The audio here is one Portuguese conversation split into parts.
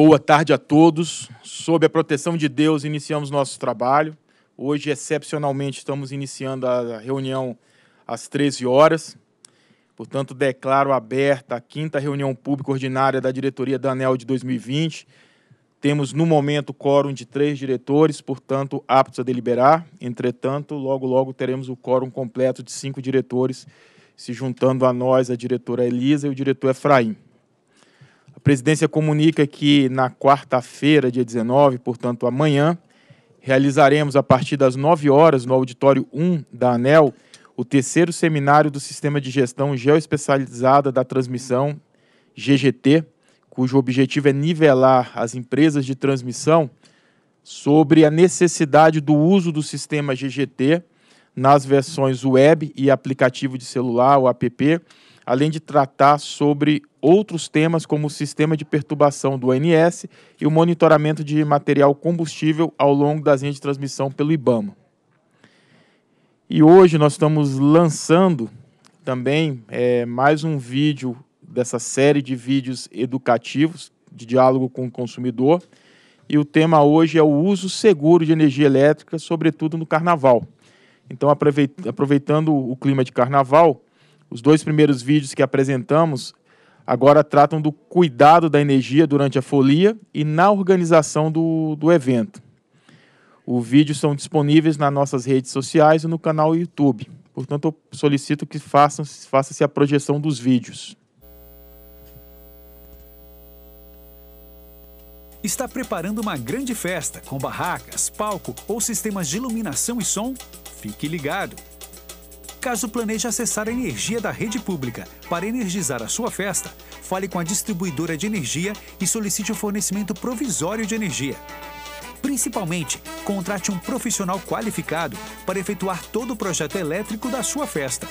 Boa tarde a todos. Sob a proteção de Deus, iniciamos nosso trabalho. Hoje, excepcionalmente, estamos iniciando a reunião às 13 horas. Portanto, declaro aberta a quinta reunião pública ordinária da diretoria da ANEL de 2020. Temos, no momento, quórum de três diretores, portanto, aptos a deliberar. Entretanto, logo, logo teremos o quórum completo de cinco diretores, se juntando a nós a diretora Elisa e o diretor Efraim. A presidência comunica que na quarta-feira, dia 19, portanto amanhã, realizaremos a partir das 9 horas no auditório 1 da ANEL o terceiro seminário do Sistema de Gestão Geoespecializada da Transmissão, GGT, cujo objetivo é nivelar as empresas de transmissão sobre a necessidade do uso do sistema GGT nas versões web e aplicativo de celular, o app, além de tratar sobre outros temas como o sistema de perturbação do ANS e o monitoramento de material combustível ao longo das linhas de transmissão pelo IBAMA. E hoje nós estamos lançando também é, mais um vídeo dessa série de vídeos educativos de diálogo com o consumidor. E o tema hoje é o uso seguro de energia elétrica, sobretudo no carnaval. Então, aproveitando o clima de carnaval, os dois primeiros vídeos que apresentamos agora tratam do cuidado da energia durante a folia e na organização do, do evento. Os vídeos são disponíveis nas nossas redes sociais e no canal YouTube. Portanto, eu solicito que faça-se faça a projeção dos vídeos. Está preparando uma grande festa com barracas, palco ou sistemas de iluminação e som? Fique ligado! Caso planeje acessar a energia da rede pública para energizar a sua festa, fale com a distribuidora de energia e solicite o fornecimento provisório de energia. Principalmente, contrate um profissional qualificado para efetuar todo o projeto elétrico da sua festa.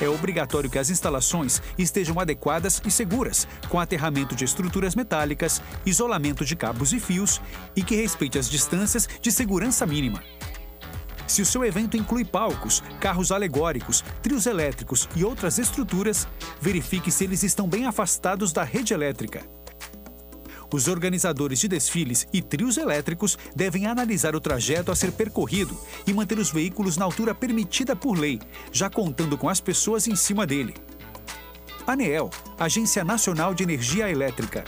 É obrigatório que as instalações estejam adequadas e seguras, com aterramento de estruturas metálicas, isolamento de cabos e fios e que respeite as distâncias de segurança mínima. Se o seu evento inclui palcos, carros alegóricos, trios elétricos e outras estruturas, verifique se eles estão bem afastados da rede elétrica. Os organizadores de desfiles e trios elétricos devem analisar o trajeto a ser percorrido e manter os veículos na altura permitida por lei, já contando com as pessoas em cima dele. ANEEL, Agência Nacional de Energia Elétrica.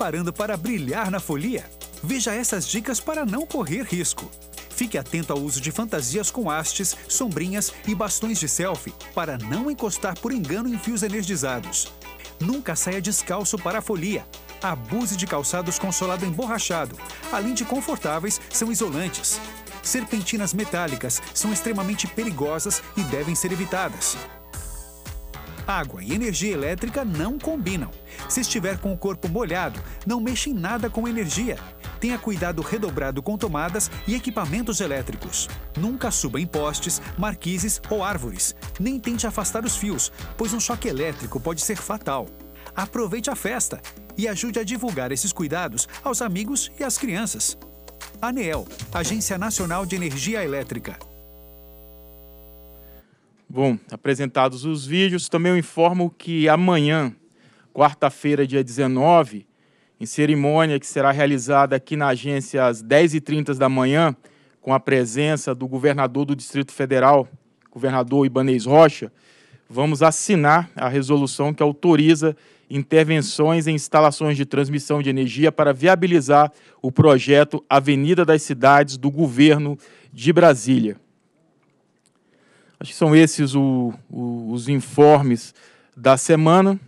preparando para brilhar na folia? Veja essas dicas para não correr risco. Fique atento ao uso de fantasias com hastes, sombrinhas e bastões de selfie para não encostar por engano em fios energizados. Nunca saia descalço para a folia. Abuse de calçados com solado emborrachado. Além de confortáveis, são isolantes. Serpentinas metálicas são extremamente perigosas e devem ser evitadas. Água e energia elétrica não combinam. Se estiver com o corpo molhado, não mexe em nada com energia. Tenha cuidado redobrado com tomadas e equipamentos elétricos. Nunca suba em postes, marquises ou árvores. Nem tente afastar os fios, pois um choque elétrico pode ser fatal. Aproveite a festa e ajude a divulgar esses cuidados aos amigos e às crianças. ANEEL, Agência Nacional de Energia Elétrica. Bom, apresentados os vídeos, também eu informo que amanhã, quarta-feira, dia 19, em cerimônia que será realizada aqui na agência às 10h30 da manhã, com a presença do governador do Distrito Federal, governador Ibanez Rocha, vamos assinar a resolução que autoriza intervenções em instalações de transmissão de energia para viabilizar o projeto Avenida das Cidades do Governo de Brasília. Acho que são esses o, o, os informes da semana.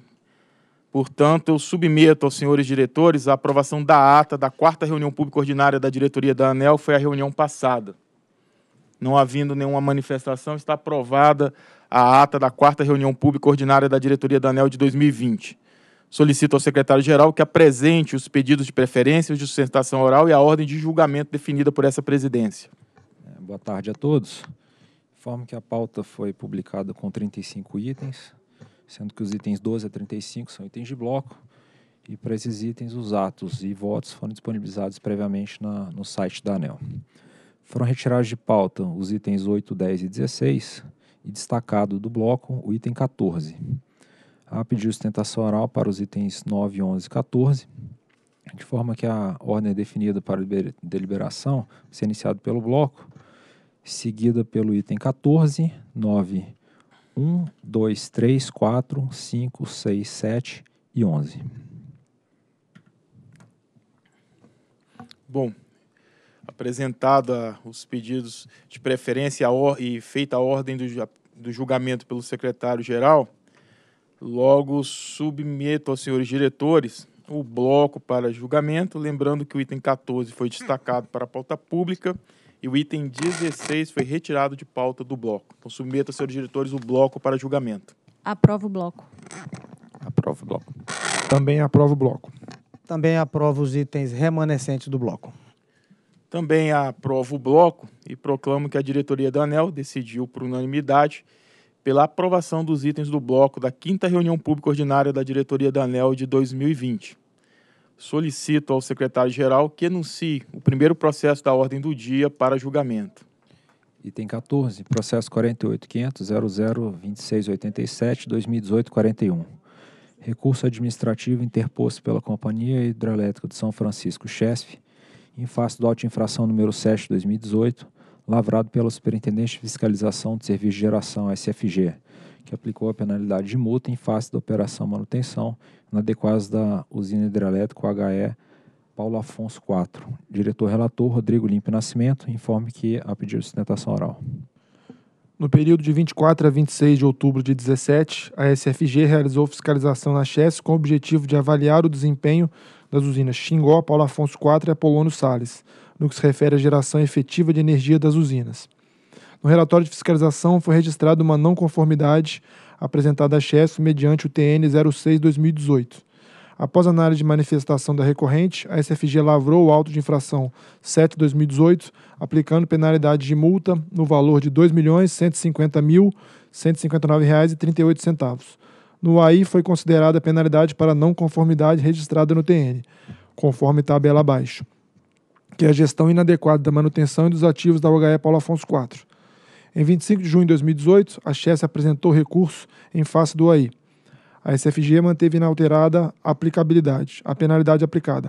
Portanto, eu submeto aos senhores diretores a aprovação da ata da quarta reunião pública ordinária da diretoria da ANEL, foi a reunião passada. Não havendo nenhuma manifestação, está aprovada a ata da quarta reunião pública ordinária da diretoria da ANEL de 2020. Solicito ao secretário-geral que apresente os pedidos de preferência, os de sustentação oral e a ordem de julgamento definida por essa presidência. Boa tarde a todos. Informo que a pauta foi publicada com 35 itens, sendo que os itens 12 a 35 são itens de bloco, e para esses itens os atos e votos foram disponibilizados previamente na, no site da ANEL. Foram retirados de pauta os itens 8, 10 e 16 e destacado do bloco o item 14. A pediu sustentação oral para os itens 9, 11 e 14, de forma que a ordem definida para deliberação, ser iniciada pelo bloco, seguida pelo item 14, 9, 1, 2, 3, 4, 5, 6, 7 e 11. Bom, apresentada os pedidos de preferência e feita a ordem do, do julgamento pelo secretário-geral, logo submeto aos senhores diretores o bloco para julgamento, lembrando que o item 14 foi destacado para a pauta pública e o item 16 foi retirado de pauta do bloco. Então, submeta, senhores diretores, o bloco para julgamento. Aprova o bloco. Aprova o bloco. Também aprova o bloco. Também aprova os itens remanescentes do bloco. Também aprovo o bloco e proclamo que a diretoria da ANEL decidiu, por unanimidade, pela aprovação dos itens do bloco da quinta reunião pública ordinária da diretoria da ANEL de 2020 solicito ao secretário-geral que enuncie o primeiro processo da ordem do dia para julgamento. Item 14, processo 48.500.002687.2018.41. Recurso administrativo interposto pela Companhia Hidrelétrica de São Francisco, CHESF, em face do auto infração número 7 2018, lavrado pela Superintendente de Fiscalização de Serviços de Geração, SFG, que aplicou a penalidade de multa em face da operação manutenção inadequada da usina hidrelétrica HE Paulo Afonso IV. Diretor relator Rodrigo Limpe Nascimento informe que a pedido de sustentação oral. No período de 24 a 26 de outubro de 17, a SFG realizou fiscalização na Chess com o objetivo de avaliar o desempenho das usinas Xingó, Paulo Afonso IV e Apolônio Sales, no que se refere à geração efetiva de energia das usinas. No relatório de fiscalização foi registrada uma não conformidade apresentada à chefe mediante o TN 06-2018. Após análise de manifestação da recorrente, a SFG lavrou o auto de infração 7-2018, aplicando penalidade de multa no valor de R$ 2.150.159,38. No AI foi considerada a penalidade para não conformidade registrada no TN, conforme tabela abaixo, que é a gestão inadequada da manutenção e dos ativos da OHE Paulo Afonso IV. Em 25 de junho de 2018, a Chess apresentou recurso em face do AI. A SFG manteve inalterada a aplicabilidade, a penalidade aplicada.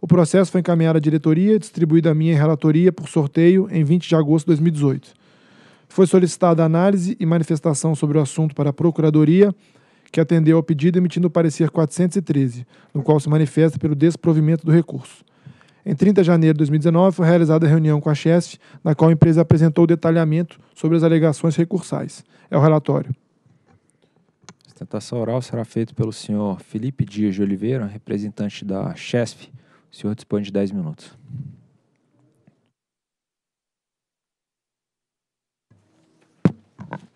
O processo foi encaminhado à diretoria, distribuído a minha em relatoria por sorteio em 20 de agosto de 2018. Foi solicitada análise e manifestação sobre o assunto para a Procuradoria, que atendeu ao pedido emitindo o parecer 413, no qual se manifesta pelo desprovimento do recurso. Em 30 de janeiro de 2019, foi realizada a reunião com a Chesf, na qual a empresa apresentou o detalhamento sobre as alegações recursais. É o relatório. A sustentação oral será feita pelo senhor Felipe Dias de Oliveira, representante da Chesf. O senhor dispõe de 10 minutos.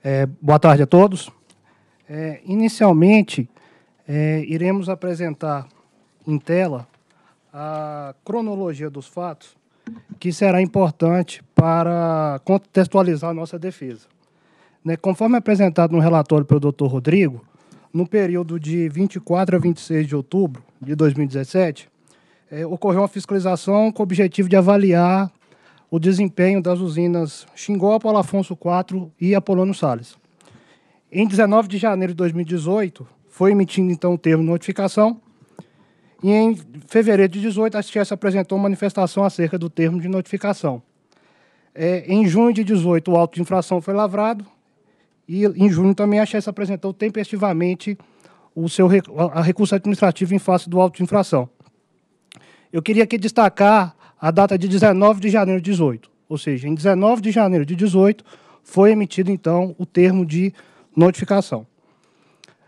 É, boa tarde a todos. É, inicialmente, é, iremos apresentar em tela a cronologia dos fatos, que será importante para contextualizar nossa defesa. Né, conforme apresentado no relatório pelo Dr. Rodrigo, no período de 24 a 26 de outubro de 2017, é, ocorreu uma fiscalização com o objetivo de avaliar o desempenho das usinas Xingó, Paulo Afonso IV e Apolônio Sales. Em 19 de janeiro de 2018, foi emitido então o termo de notificação e em fevereiro de 18, a STS apresentou manifestação acerca do termo de notificação. É, em junho de 18, o auto de infração foi lavrado. E em junho também a STS apresentou tempestivamente o seu a recurso administrativo em face do auto de infração. Eu queria aqui destacar a data de 19 de janeiro de 18, ou seja, em 19 de janeiro de 18 foi emitido então o termo de notificação.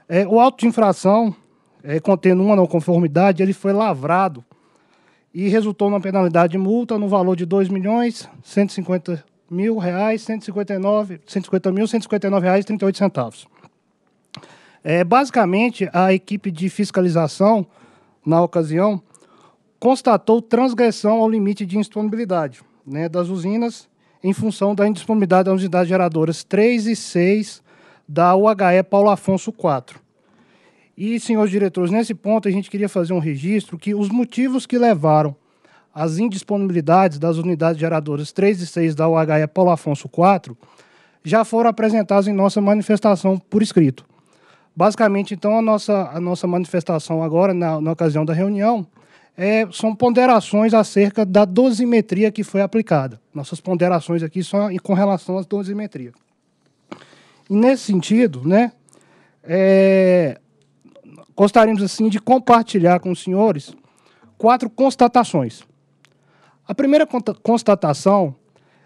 É, o auto de infração é, contendo uma não conformidade, ele foi lavrado e resultou numa penalidade de multa no valor de R$ milhões 150 159 150 É, basicamente a equipe de fiscalização na ocasião constatou transgressão ao limite de indisponibilidade né, das usinas em função da indisponibilidade das unidades geradoras 3 e 6 da UHE Paulo Afonso 4. E, senhores diretores, nesse ponto a gente queria fazer um registro que os motivos que levaram às indisponibilidades das unidades geradoras 3 e 6 da UHE é Paulo Afonso 4 já foram apresentados em nossa manifestação por escrito. Basicamente, então, a nossa, a nossa manifestação agora, na, na ocasião da reunião, é, são ponderações acerca da dosimetria que foi aplicada. Nossas ponderações aqui são com relação à dosimetria. E nesse sentido, né, é, gostaríamos assim de compartilhar com os senhores quatro constatações. A primeira constatação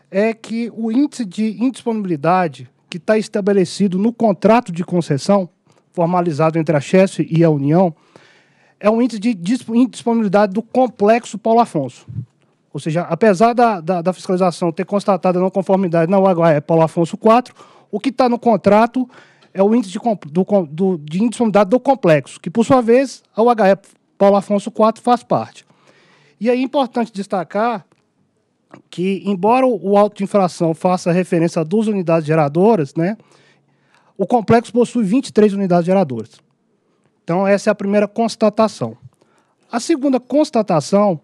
é que o índice de indisponibilidade que está estabelecido no contrato de concessão formalizado entre a Chesse e a União é um índice de indisponibilidade do complexo Paulo Afonso. Ou seja, apesar da, da, da fiscalização ter constatado a não conformidade na UAE é Paulo Afonso 4, o que está no contrato é o índice de, do, do, de índice de unidade do complexo, que por sua vez a é UHE Paulo Afonso IV faz parte. E aí é importante destacar que, embora o alto de infração faça referência a duas unidades geradoras, né, o complexo possui 23 unidades geradoras. Então, essa é a primeira constatação. A segunda constatação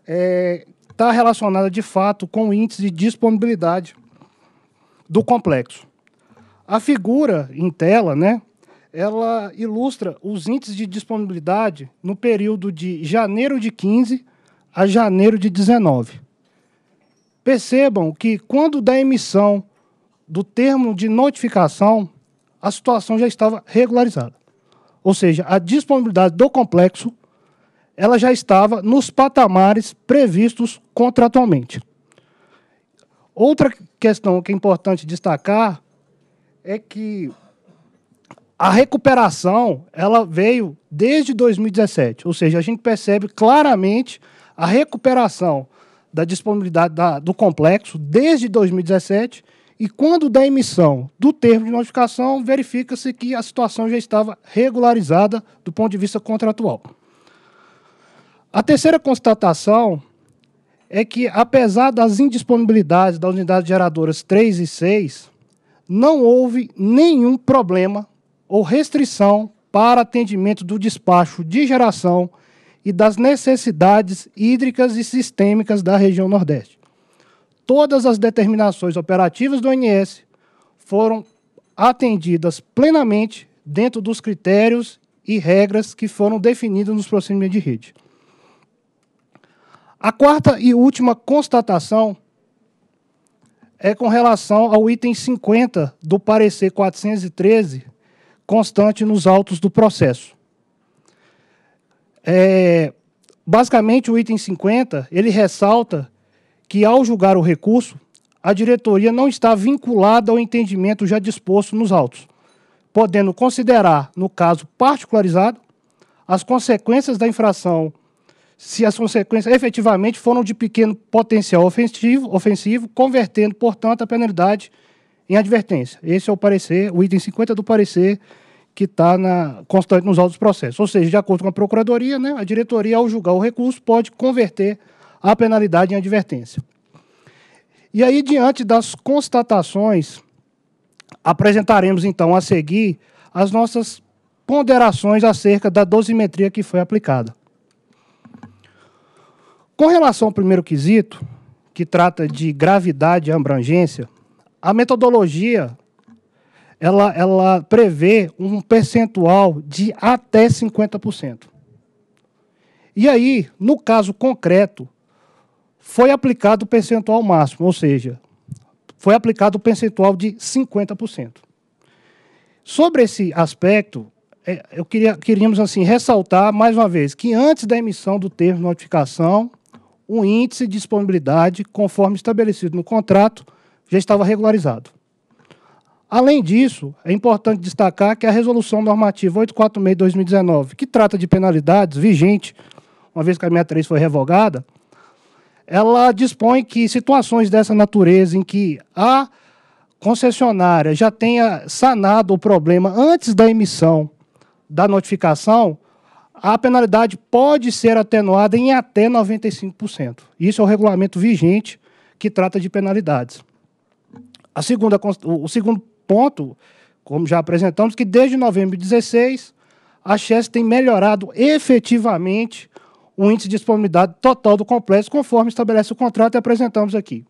está é, tá relacionada, de fato, com o índice de disponibilidade do complexo. A figura em tela, né, ela ilustra os índices de disponibilidade no período de janeiro de 15 a janeiro de 19. Percebam que quando da emissão do termo de notificação, a situação já estava regularizada. Ou seja, a disponibilidade do complexo ela já estava nos patamares previstos contratualmente. Outra questão que é importante destacar é que a recuperação ela veio desde 2017, ou seja, a gente percebe claramente a recuperação da disponibilidade da, do complexo desde 2017 e quando da emissão do termo de notificação verifica-se que a situação já estava regularizada do ponto de vista contratual. A terceira constatação é que apesar das indisponibilidades das unidades geradoras 3 e 6, não houve nenhum problema ou restrição para atendimento do despacho de geração e das necessidades hídricas e sistêmicas da região Nordeste. Todas as determinações operativas do ONS foram atendidas plenamente dentro dos critérios e regras que foram definidos nos procedimentos de rede. A quarta e última constatação é com relação ao item 50 do parecer 413, constante nos autos do processo. É, basicamente, o item 50, ele ressalta que, ao julgar o recurso, a diretoria não está vinculada ao entendimento já disposto nos autos, podendo considerar, no caso particularizado, as consequências da infração se as consequências efetivamente foram de pequeno potencial ofensivo, ofensivo convertendo, portanto, a penalidade em advertência. Esse é o parecer, o item 50 do parecer que está constante nos autos processos. Ou seja, de acordo com a Procuradoria, né, a diretoria, ao julgar o recurso, pode converter a penalidade em advertência. E aí, diante das constatações, apresentaremos então a seguir as nossas ponderações acerca da dosimetria que foi aplicada. Com relação ao primeiro quesito, que trata de gravidade e abrangência, a metodologia ela, ela prevê um percentual de até 50%. E aí, no caso concreto, foi aplicado o percentual máximo, ou seja, foi aplicado o percentual de 50%. Sobre esse aspecto, é, eu queria, queríamos assim ressaltar mais uma vez que antes da emissão do termo de notificação, um índice de disponibilidade, conforme estabelecido no contrato, já estava regularizado. Além disso, é importante destacar que a Resolução Normativa 846-2019, que trata de penalidades, vigente, uma vez que a 63 foi revogada, ela dispõe que situações dessa natureza, em que a concessionária já tenha sanado o problema antes da emissão da notificação, a penalidade pode ser atenuada em até 95%. Isso é o regulamento vigente que trata de penalidades. A segunda, o segundo ponto, como já apresentamos, que desde novembro de 16, a Chess tem melhorado efetivamente o índice de disponibilidade total do complexo, conforme estabelece o contrato e apresentamos aqui.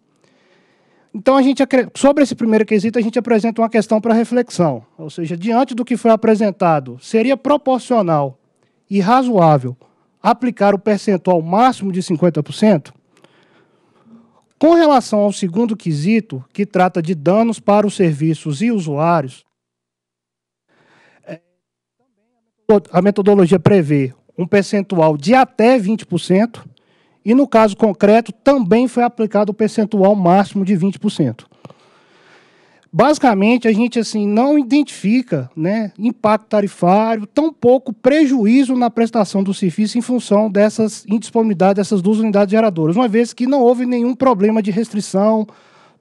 Então, a gente, sobre esse primeiro quesito, a gente apresenta uma questão para reflexão, ou seja, diante do que foi apresentado, seria proporcional e razoável aplicar o percentual máximo de 50%? Com relação ao segundo quesito, que trata de danos para os serviços e usuários, é, a metodologia prevê um percentual de até 20%, e no caso concreto também foi aplicado o percentual máximo de 20%. Basicamente, a gente assim não identifica né, impacto tarifário, tampouco prejuízo na prestação do serviço em função dessas indisponibilidades dessas duas unidades geradoras, uma vez que não houve nenhum problema de restrição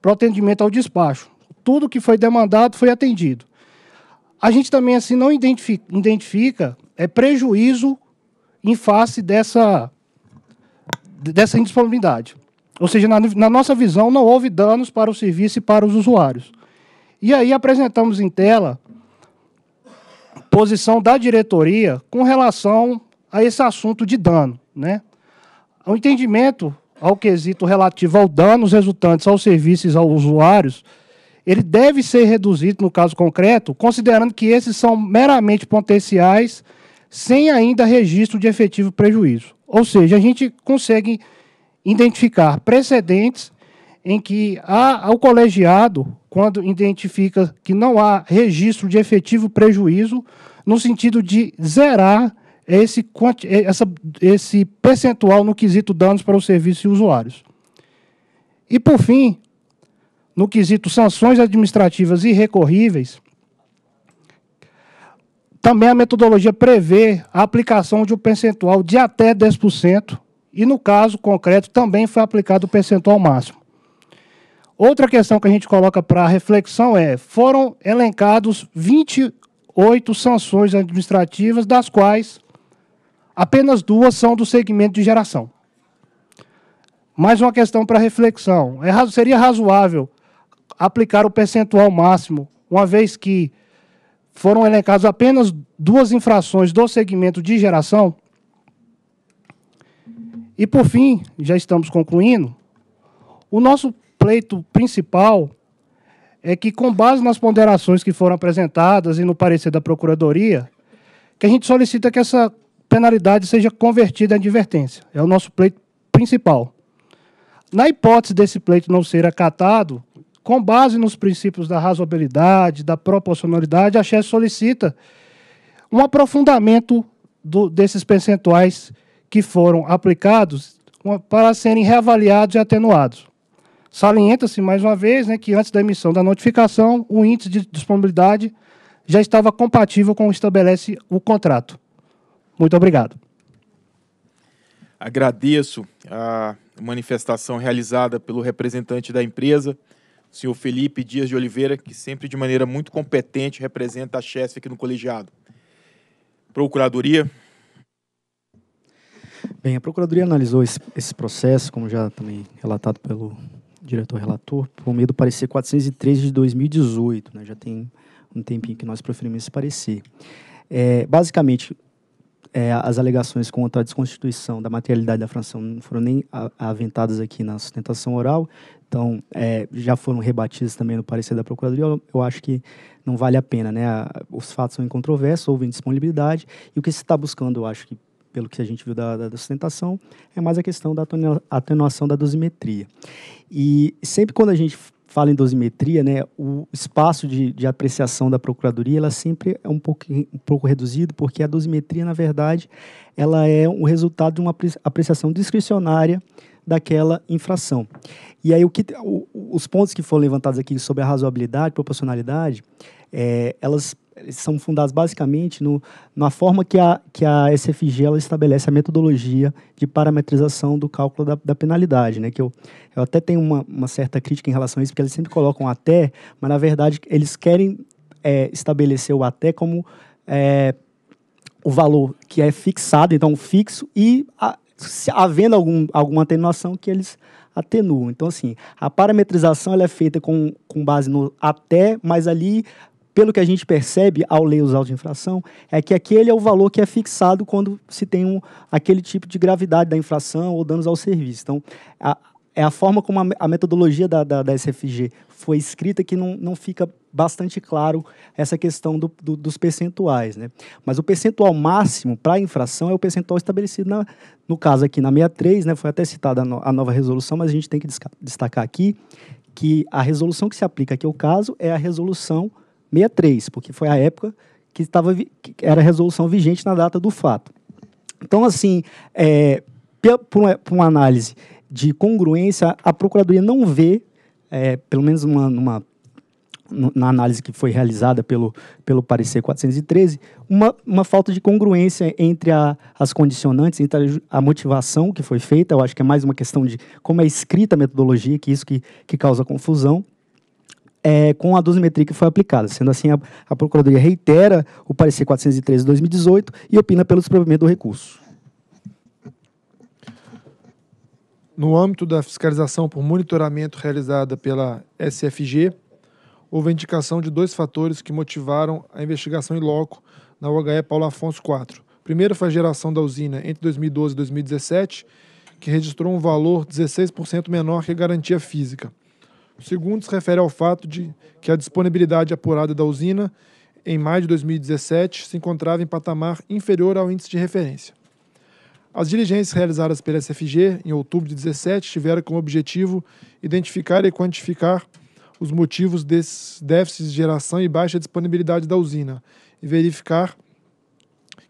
para o atendimento ao despacho. Tudo que foi demandado foi atendido. A gente também assim não identifica, identifica é prejuízo em face dessa, dessa indisponibilidade. Ou seja, na, na, nossa visão, não houve danos para o serviço e para os usuários. E aí apresentamos em tela posição da diretoria com relação a esse assunto de dano. Né? O entendimento ao quesito relativo ao danos resultantes aos serviços aos usuários, ele deve ser reduzido no caso concreto, considerando que esses são meramente potenciais, sem ainda registro de efetivo prejuízo. Ou seja, a gente consegue identificar precedentes em que há o colegiado, quando identifica que não há registro de efetivo prejuízo, no sentido de zerar esse, eh, essa, esse percentual no quesito danos para o serviço e usuários. E, por fim, no quesito sanções administrativas irrecorríveis, também a metodologia prevê a aplicação de um percentual de até 10%, e no caso concreto também foi aplicado o percentual máximo. Outra questão que a gente coloca para reflexão é: foram elencados 28 sanções administrativas, das quais apenas duas são do segmento de geração. Mais uma questão para reflexão: é, seria razoável aplicar o percentual máximo, uma vez que foram elencadas apenas duas infrações do segmento de geração? E por fim, já estamos concluindo, o nosso pleito principal é que, com base nas ponderações que foram apresentadas e no parecer da Procuradoria, que a gente solicita que essa penalidade seja convertida em advertência. É o nosso pleito principal. Na hipótese desse pleito não ser acatado, com base nos princípios da razoabilidade, da proporcionalidade, a chefe solicita um aprofundamento do, desses percentuais que foram aplicados para serem reavaliados e atenuados. Salienta-se mais uma vez né, que antes da emissão da notificação, o índice de disponibilidade já estava compatível com o que estabelece o contrato. Muito obrigado. Agradeço a manifestação realizada pelo representante da empresa, o senhor Felipe Dias de Oliveira, que sempre de maneira muito competente representa a chefe aqui no colegiado. Procuradoria. Bem, a Procuradoria analisou esse, esse processo, como já também relatado pelo diretor relator, por meio do parecer 403 de 2018. Né? Já tem um tempinho que nós proferimos esse parecer. É, basicamente, é, as alegações contra a desconstituição da materialidade da fração não foram nem aventadas aqui na sustentação oral, então é, já foram rebatidas também no parecer da Procuradoria. Eu, eu acho que não vale a pena, né? Os fatos são incontroversos, houve indisponibilidade, e o que se está buscando, eu acho que pelo que a gente viu da, da sustentação, é mais a questão da atenuação da dosimetria. E sempre quando a gente fala em dosimetria, né, o espaço de, de apreciação da procuradoria ela sempre é um pouco, um pouco reduzido, porque a dosimetria, na verdade, ela é um resultado de uma apreciação discricionária daquela infração. E aí o que, o, os pontos que foram levantados aqui sobre a razoabilidade, proporcionalidade, é, elas são fundados basicamente no, na forma que a, que a SFG ela estabelece a metodologia de parametrização do cálculo da, da penalidade. Né? Que eu, eu até tenho uma, uma, certa crítica em relação a isso, porque eles sempre colocam até, mas na verdade eles querem é, estabelecer o até como é, o valor que é fixado, então fixo, e a, se, havendo algum, alguma atenuação que eles atenuam. Então, assim, a parametrização ela é feita com, com base no até, mas ali pelo que a gente percebe ao ler os autos de infração, é que aquele é o valor que é fixado quando se tem um, aquele tipo de gravidade da infração ou danos ao serviço. Então, a, é a forma como a, a metodologia da, da, da, SFG foi escrita que não, não fica bastante claro essa questão do, do, dos percentuais. Né? Mas o percentual máximo para a infração é o percentual estabelecido, na, no caso aqui na 63, né, foi até citada a, no, a nova resolução, mas a gente tem que destacar aqui que a resolução que se aplica aqui ao caso é a resolução 63, porque foi a época que, estava, que era a resolução vigente na data do fato. Então, assim, é, por, uma, análise de congruência, a Procuradoria não vê, é, pelo menos numa, na análise que foi realizada pelo, pelo parecer 413, uma, uma falta de congruência entre a, as condicionantes, entre a, a, motivação que foi feita. Eu acho que é mais uma questão de como é escrita a metodologia, que é isso que, que causa confusão é, com a dosimetria que foi aplicada. Sendo assim, a, a Procuradoria reitera o parecer 413 de 2018 e opina pelo desprovimento do recurso. No âmbito da fiscalização por monitoramento realizada pela SFG, houve a indicação de dois fatores que motivaram a investigação em loco na UHE Paulo Afonso IV. primeiro foi a geração da usina entre 2012 e 2017, que registrou um valor 16% menor que a garantia física. O segundo se refere ao fato de que a disponibilidade apurada da usina em maio de 2017 se encontrava em patamar inferior ao índice de referência. As diligências realizadas pela SFG em outubro de 2017 tiveram como objetivo identificar e quantificar os motivos desses déficits de geração e baixa disponibilidade da usina e verificar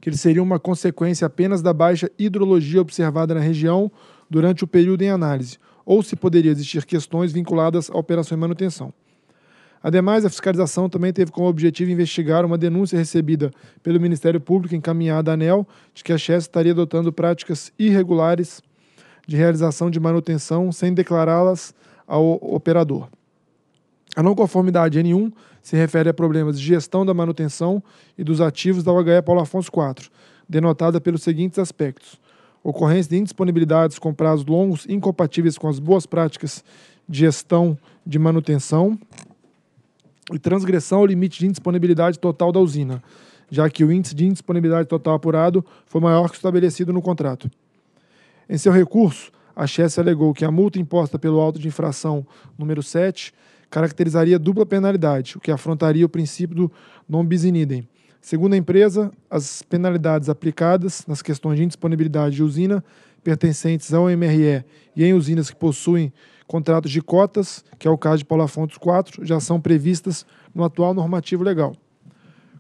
que eles seriam uma consequência apenas da baixa hidrologia observada na região durante o período em análise, ou se poderia existir questões vinculadas à operação e manutenção. Ademais, a fiscalização também teve como objetivo investigar uma denúncia recebida pelo Ministério Público encaminhada à ANEL de que a Chess estaria adotando práticas irregulares de realização de manutenção sem declará-las ao operador. A não conformidade N1 se refere a problemas de gestão da manutenção e dos ativos da OHE Paulo Afonso IV, denotada pelos seguintes aspectos: ocorrência de indisponibilidades com prazos longos incompatíveis com as boas práticas de gestão de manutenção e transgressão ao limite de indisponibilidade total da usina, já que o índice de indisponibilidade total apurado foi maior que o estabelecido no contrato. Em seu recurso, a Chess alegou que a multa imposta pelo auto de infração número 7 caracterizaria dupla penalidade, o que afrontaria o princípio do non bis in idem, Segundo a empresa, as penalidades aplicadas nas questões de indisponibilidade de usina pertencentes ao MRE e em usinas que possuem contratos de cotas, que é o caso de Paulo Afonso 4, já são previstas no atual normativo legal.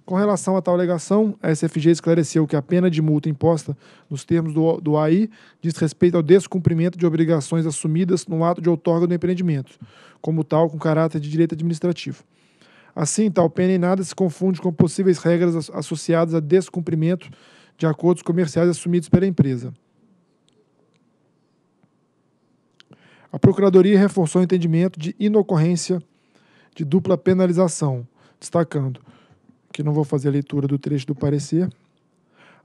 Com relação a tal alegação, a SFG esclareceu que a pena de multa imposta nos termos do, do AI diz respeito ao descumprimento de obrigações assumidas no ato de outorga do empreendimento, como tal com caráter de direito administrativo. Assim, tal pena em nada se confunde com possíveis regras associadas a descumprimento de acordos comerciais assumidos pela empresa. A Procuradoria reforçou o entendimento de inocorrência de dupla penalização, destacando que não vou fazer a leitura do trecho do parecer.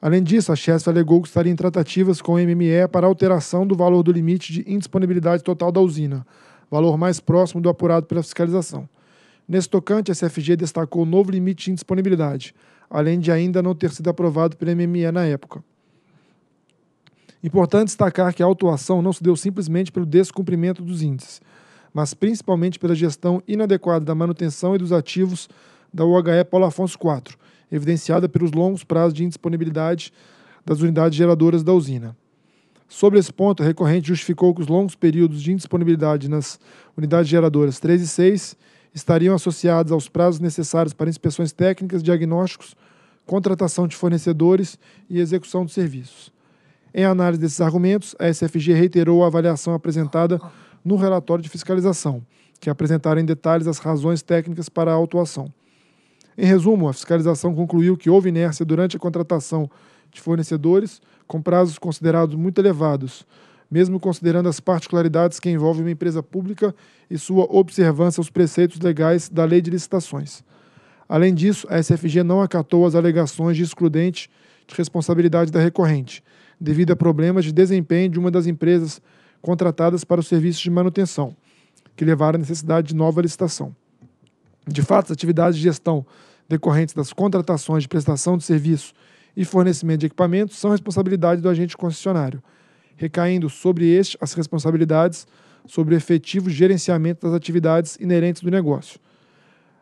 Além disso, a Chesf alegou que estaria em tratativas com o MME para alteração do valor do limite de indisponibilidade total da usina, valor mais próximo do apurado pela fiscalização. Nesse tocante, a CFG destacou o novo limite de indisponibilidade, além de ainda não ter sido aprovado pela MME na época. Importante destacar que a autuação não se deu simplesmente pelo descumprimento dos índices, mas principalmente pela gestão inadequada da manutenção e dos ativos da UHE Paulo Afonso IV, evidenciada pelos longos prazos de indisponibilidade das unidades geradoras da usina. Sobre esse ponto, a recorrente justificou que os longos períodos de indisponibilidade nas unidades geradoras 3 e 6 estariam associados aos prazos necessários para inspeções técnicas, diagnósticos, contratação de fornecedores e execução de serviços. Em análise desses argumentos, a SFG reiterou a avaliação apresentada no relatório de fiscalização, que apresentaram em detalhes as razões técnicas para a autuação. Em resumo, a fiscalização concluiu que houve inércia durante a contratação de fornecedores com prazos considerados muito elevados, mesmo considerando as particularidades que envolvem uma empresa pública e sua observância aos preceitos legais da Lei de Licitações. Além disso, a SFG não acatou as alegações de excludente de responsabilidade da recorrente, devido a problemas de desempenho de uma das empresas contratadas para os serviços de manutenção, que levaram à necessidade de nova licitação. De fato, as atividades de gestão decorrentes das contratações de prestação de serviço e fornecimento de equipamentos são responsabilidade do agente concessionário recaindo sobre este as responsabilidades sobre o efetivo gerenciamento das atividades inerentes do negócio.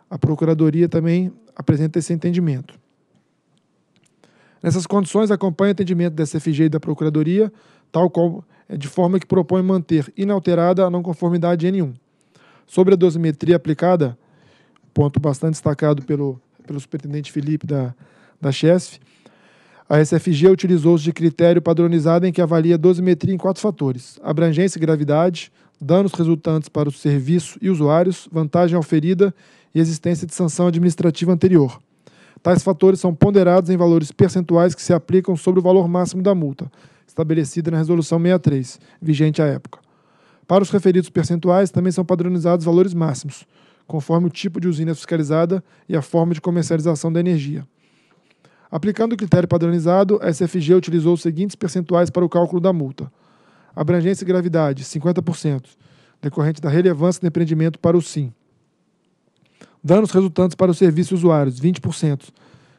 A Procuradoria também apresenta esse entendimento. Nessas condições, acompanha o atendimento da CFG e da Procuradoria, tal como eh, de forma que propõe manter inalterada a não conformidade N1. Sobre a dosimetria aplicada, ponto bastante destacado pelo, pelo superintendente Felipe da, da CHESF, a SFG utilizou-se de critério padronizado em que avalia dosimetria em quatro fatores: abrangência e gravidade, danos resultantes para o serviço e usuários, vantagem oferida e existência de sanção administrativa anterior. Tais fatores são ponderados em valores percentuais que se aplicam sobre o valor máximo da multa, estabelecida na Resolução 63, vigente à época. Para os referidos percentuais, também são padronizados valores máximos, conforme o tipo de usina fiscalizada e a forma de comercialização da energia. Aplicando o critério padronizado, a SFG utilizou os seguintes percentuais para o cálculo da multa: abrangência e gravidade, 50%, decorrente da relevância do empreendimento para o SIM. Danos resultantes para o serviço e usuários, 20%,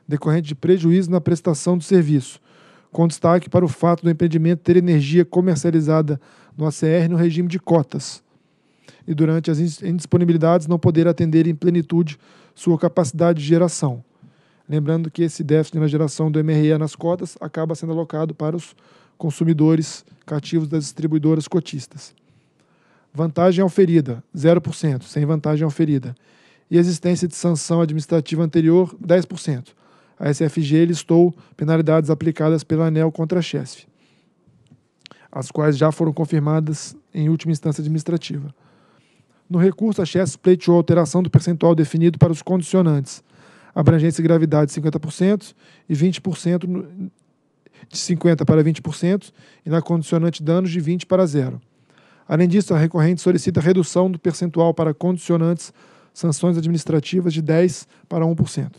decorrente de prejuízo na prestação do serviço, com destaque para o fato do empreendimento ter energia comercializada no ACR no regime de cotas e durante as indisponibilidades não poder atender em plenitude sua capacidade de geração. Lembrando que esse déficit na geração do MRE nas cotas acaba sendo alocado para os consumidores cativos das distribuidoras cotistas. Vantagem oferida, 0%, sem vantagem oferida. E existência de sanção administrativa anterior, 10%. A SFG listou penalidades aplicadas pela ANEL contra a CHESF, as quais já foram confirmadas em última instância administrativa. No recurso, a CHESF pleiteou alteração do percentual definido para os condicionantes, abrangência e gravidade 50% e 20% de 50 para 20% e na condicionante danos de 20 para zero. Além disso, a recorrente solicita redução do percentual para condicionantes sanções administrativas de 10 para 1%.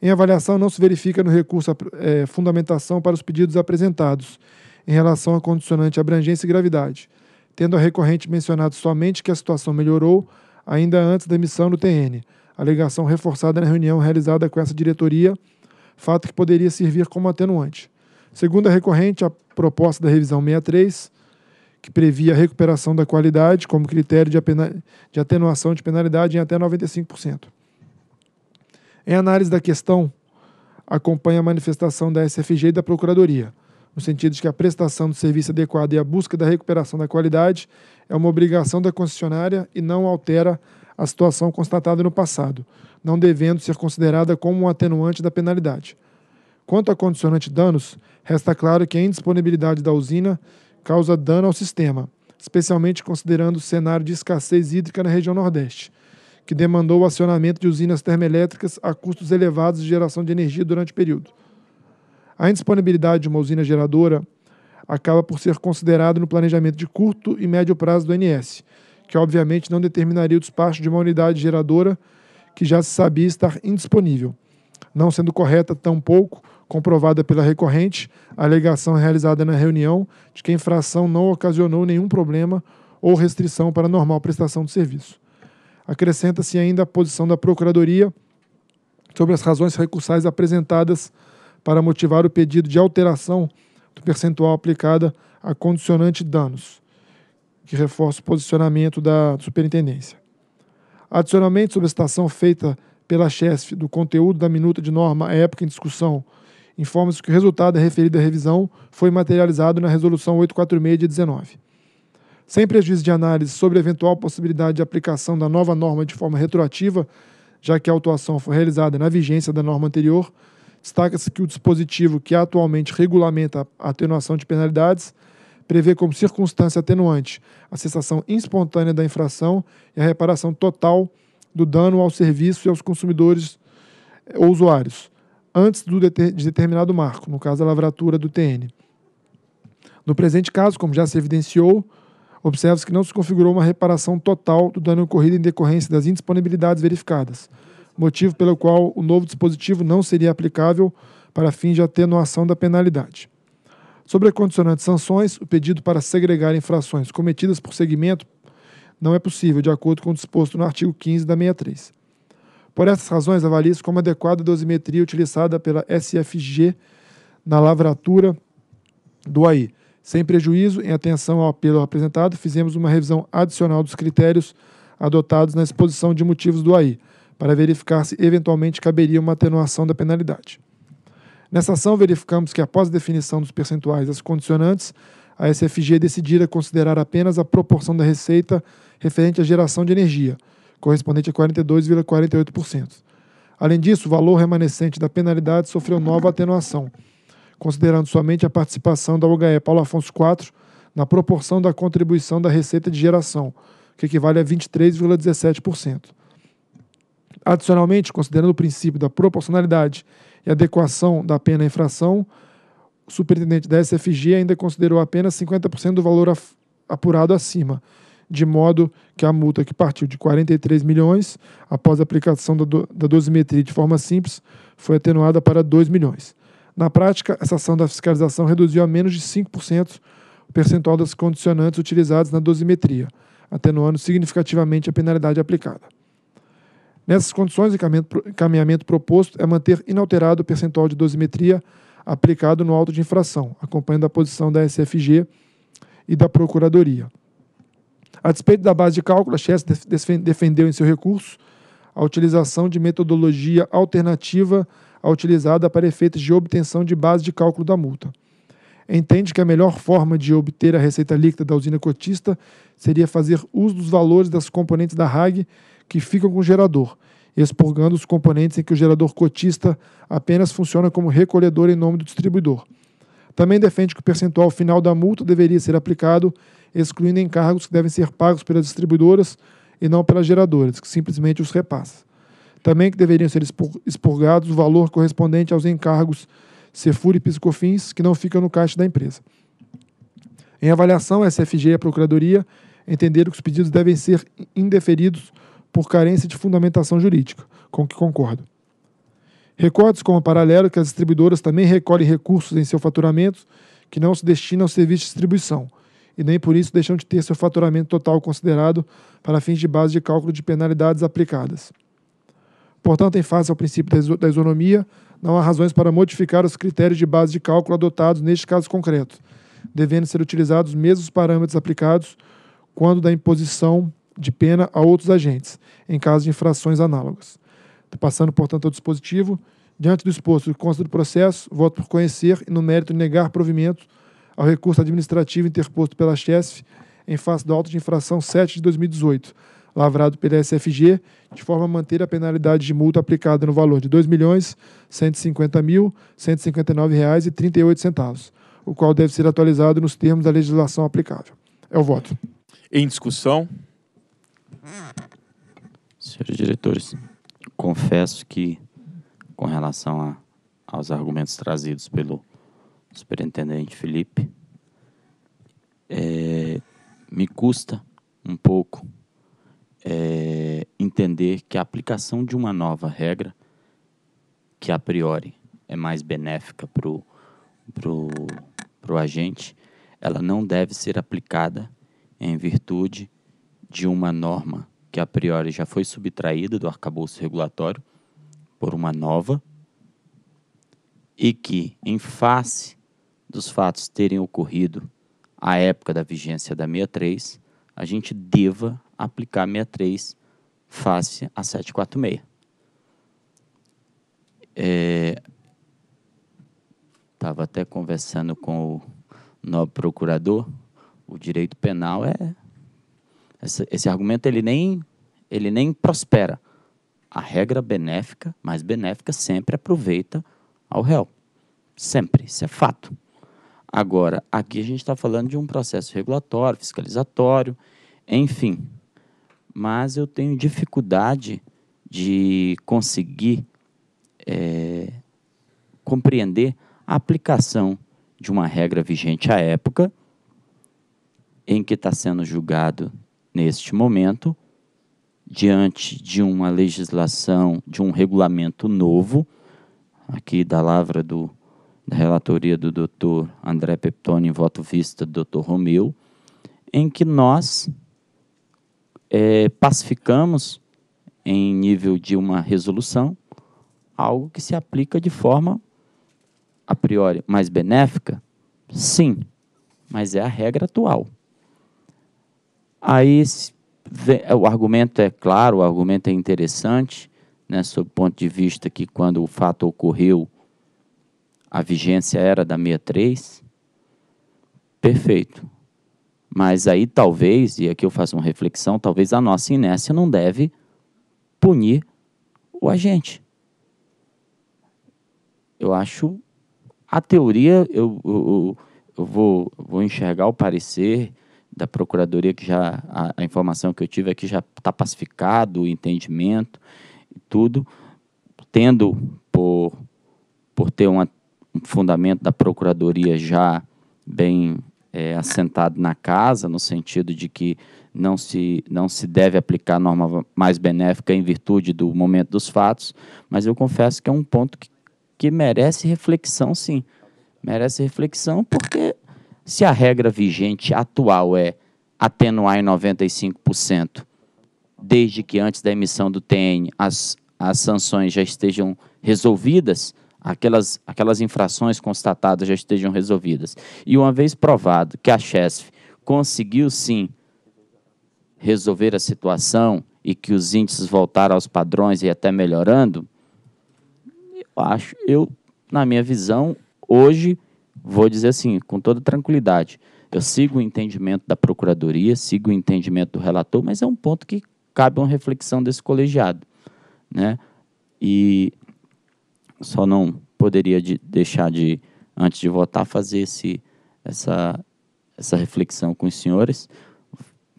Em avaliação, não se verifica no recurso a, é, fundamentação para os pedidos apresentados em relação à condicionante abrangência e gravidade, tendo a recorrente mencionado somente que a situação melhorou ainda antes da emissão do TN, alegação reforçada na reunião realizada com essa diretoria, fato que poderia servir como atenuante. Segundo a recorrente, a proposta da revisão 63, que previa a recuperação da qualidade como critério de, de atenuação de penalidade em até 95%. Em análise da questão, acompanha a manifestação da SFG e da Procuradoria, no sentido de que a prestação do serviço adequado e a busca da recuperação da qualidade é uma obrigação da concessionária e não altera a situação constatada no passado, não devendo ser considerada como um atenuante da penalidade. Quanto à condicionante danos, resta claro que a indisponibilidade da usina causa dano ao sistema, especialmente considerando o cenário de escassez hídrica na região Nordeste, que demandou o acionamento de usinas termoelétricas a custos elevados de geração de energia durante o período. A indisponibilidade de uma usina geradora acaba por ser considerado no planejamento de curto e médio prazo do NS, que obviamente não determinaria o despacho de uma unidade geradora que já se sabia estar indisponível, não sendo correta tampouco comprovada pela recorrente a alegação realizada na reunião de que a infração não ocasionou nenhum problema ou restrição para a normal prestação de serviço. Acrescenta-se ainda a posição da Procuradoria sobre as razões recursais apresentadas para motivar o pedido de alteração do percentual aplicada a condicionante danos, que reforça o posicionamento da superintendência. Adicionalmente, sobre a citação feita pela chefe do conteúdo da minuta de norma à época em discussão, informa-se que o resultado da referida revisão foi materializado na Resolução 846 de 19. Sem prejuízo de análise sobre a eventual possibilidade de aplicação da nova norma de forma retroativa, já que a autuação foi realizada na vigência da norma anterior, destaca-se que o dispositivo que atualmente regulamenta a atenuação de penalidades prevê como circunstância atenuante a cessação espontânea da infração e a reparação total do dano ao serviço e aos consumidores eh, ou usuários, antes do de determinado marco, no caso da lavratura do TN. No presente caso, como já se evidenciou, observa-se que não se configurou uma reparação total do dano ocorrido em decorrência das indisponibilidades verificadas, motivo pelo qual o novo dispositivo não seria aplicável para fins de atenuação da penalidade. Sobre a condicionante sanções, o pedido para segregar infrações cometidas por segmento não é possível, de acordo com o disposto no artigo 15 da 63. Por essas razões, avalia-se como adequada a dosimetria utilizada pela SFG na lavratura do AI. Sem prejuízo, em atenção ao apelo apresentado, fizemos uma revisão adicional dos critérios adotados na exposição de motivos do AI, para verificar se eventualmente caberia uma atenuação da penalidade. Nessa ação, verificamos que após a definição dos percentuais das condicionantes, a SFG decidira considerar apenas a proporção da receita referente à geração de energia, correspondente a 42,48%. Além disso, o valor remanescente da penalidade sofreu nova atenuação, considerando somente a participação da UHE Paulo Afonso IV na proporção da contribuição da receita de geração, que equivale a 23,17%. Adicionalmente, considerando o princípio da proporcionalidade e adequação da pena à infração, o superintendente da SFG ainda considerou apenas 50% do valor apurado acima, de modo que a multa que partiu de 43 milhões após a aplicação da, dosimetria de forma simples foi atenuada para 2 milhões. Na prática, essa ação da fiscalização reduziu a menos de 5% o percentual das condicionantes utilizadas na dosimetria, atenuando significativamente a penalidade aplicada. Nessas condições, o encaminhamento proposto é manter inalterado o percentual de dosimetria aplicado no auto de infração, acompanhando a posição da SFG e da Procuradoria. A despeito da base de cálculo, a Chess defendeu em seu recurso a utilização de metodologia alternativa à utilizada para efeitos de obtenção de base de cálculo da multa. Entende que a melhor forma de obter a receita líquida da usina cotista seria fazer uso dos valores das componentes da RAG que ficam com o gerador, expurgando os componentes em que o gerador cotista apenas funciona como recolhedor em nome do distribuidor. Também defende que o percentual final da multa deveria ser aplicado, excluindo encargos que devem ser pagos pelas distribuidoras e não pelas geradoras, que simplesmente os repassa. Também que deveriam ser expurgados o valor correspondente aos encargos Cefur e Piscofins, que não ficam no caixa da empresa. Em avaliação, a SFG e a Procuradoria entenderam que os pedidos devem ser indeferidos por carência de fundamentação jurídica, com que concordo. Recorde-se como paralelo que as distribuidoras também recolhem recursos em seu faturamento que não se destinam ao serviço de distribuição e nem por isso deixam de ter seu faturamento total considerado para fins de base de cálculo de penalidades aplicadas. Portanto, em face ao princípio da isonomia, não há razões para modificar os critérios de base de cálculo adotados neste caso concreto, devendo ser utilizados os mesmos parâmetros aplicados quando da imposição de pena a outros agentes, em caso de infrações análogas. Tá passando, portanto, ao dispositivo, diante do exposto e consta do processo, voto por conhecer e, no mérito, negar provimento ao recurso administrativo interposto pela CHESF em face do auto de infração 7 de 2018, lavrado pela SFG, de forma a manter a penalidade de multa aplicada no valor de R$ 2.150.159,38, o qual deve ser atualizado nos termos da legislação aplicável. É o voto. Em discussão. Senhores diretores, confesso que, com relação a, aos argumentos trazidos pelo superintendente Felipe, é, me custa um pouco é, entender que a aplicação de uma nova regra, que a priori é mais benéfica para o pro, pro agente, ela não deve ser aplicada em virtude de uma norma que a priori já foi subtraída do arcabouço regulatório por uma nova e que, em face dos fatos terem ocorrido à época da vigência da 63, a gente deva aplicar 63 face a 746. Estava é, até conversando com o nobre procurador, o direito penal é esse, esse argumento ele nem, ele nem prospera. A regra benéfica, mais benéfica, sempre aproveita ao réu. Sempre, isso é fato. Agora, aqui a gente está falando de um processo regulatório, fiscalizatório, enfim. Mas eu tenho dificuldade de conseguir é, compreender a aplicação de uma regra vigente à época, em que está sendo julgado neste momento, diante de uma legislação, de um regulamento novo, aqui da lavra do, da relatoria do doutor André Peptoni, voto vista do doutor Romeu, em que nós é, pacificamos em nível de uma resolução algo que se aplica de forma a priori mais benéfica? Sim, mas é a regra atual. Aí o argumento é claro, o argumento é interessante, né, sob o ponto de vista que quando o fato ocorreu, a vigência era da 63. Perfeito. Mas aí talvez, e aqui eu faço uma reflexão, talvez a nossa inércia não deve punir o agente. Eu acho a teoria, eu, eu, eu vou, vou enxergar o parecer da Procuradoria, que já a, a informação que eu tive é que já está pacificado o entendimento e tudo, tendo por, por ter uma, um fundamento da Procuradoria já bem é, assentado na casa, no sentido de que não se, não se deve aplicar norma mais benéfica em virtude do momento dos fatos, mas eu confesso que é um ponto que, que merece reflexão, sim. Merece reflexão porque se a regra vigente atual é atenuar em 95%, desde que antes da emissão do TN as, as sanções já estejam resolvidas, aquelas, aquelas infrações constatadas já estejam resolvidas. E uma vez provado que a CHESF conseguiu sim resolver a situação e que os índices voltaram aos padrões e até melhorando, eu acho, eu, na minha visão, hoje vou dizer assim, com toda tranquilidade, eu sigo o entendimento da Procuradoria, sigo o entendimento do relator, mas é um ponto que cabe uma reflexão desse colegiado. Né? E só não poderia de deixar de, antes de votar, fazer esse, essa, essa reflexão com os senhores.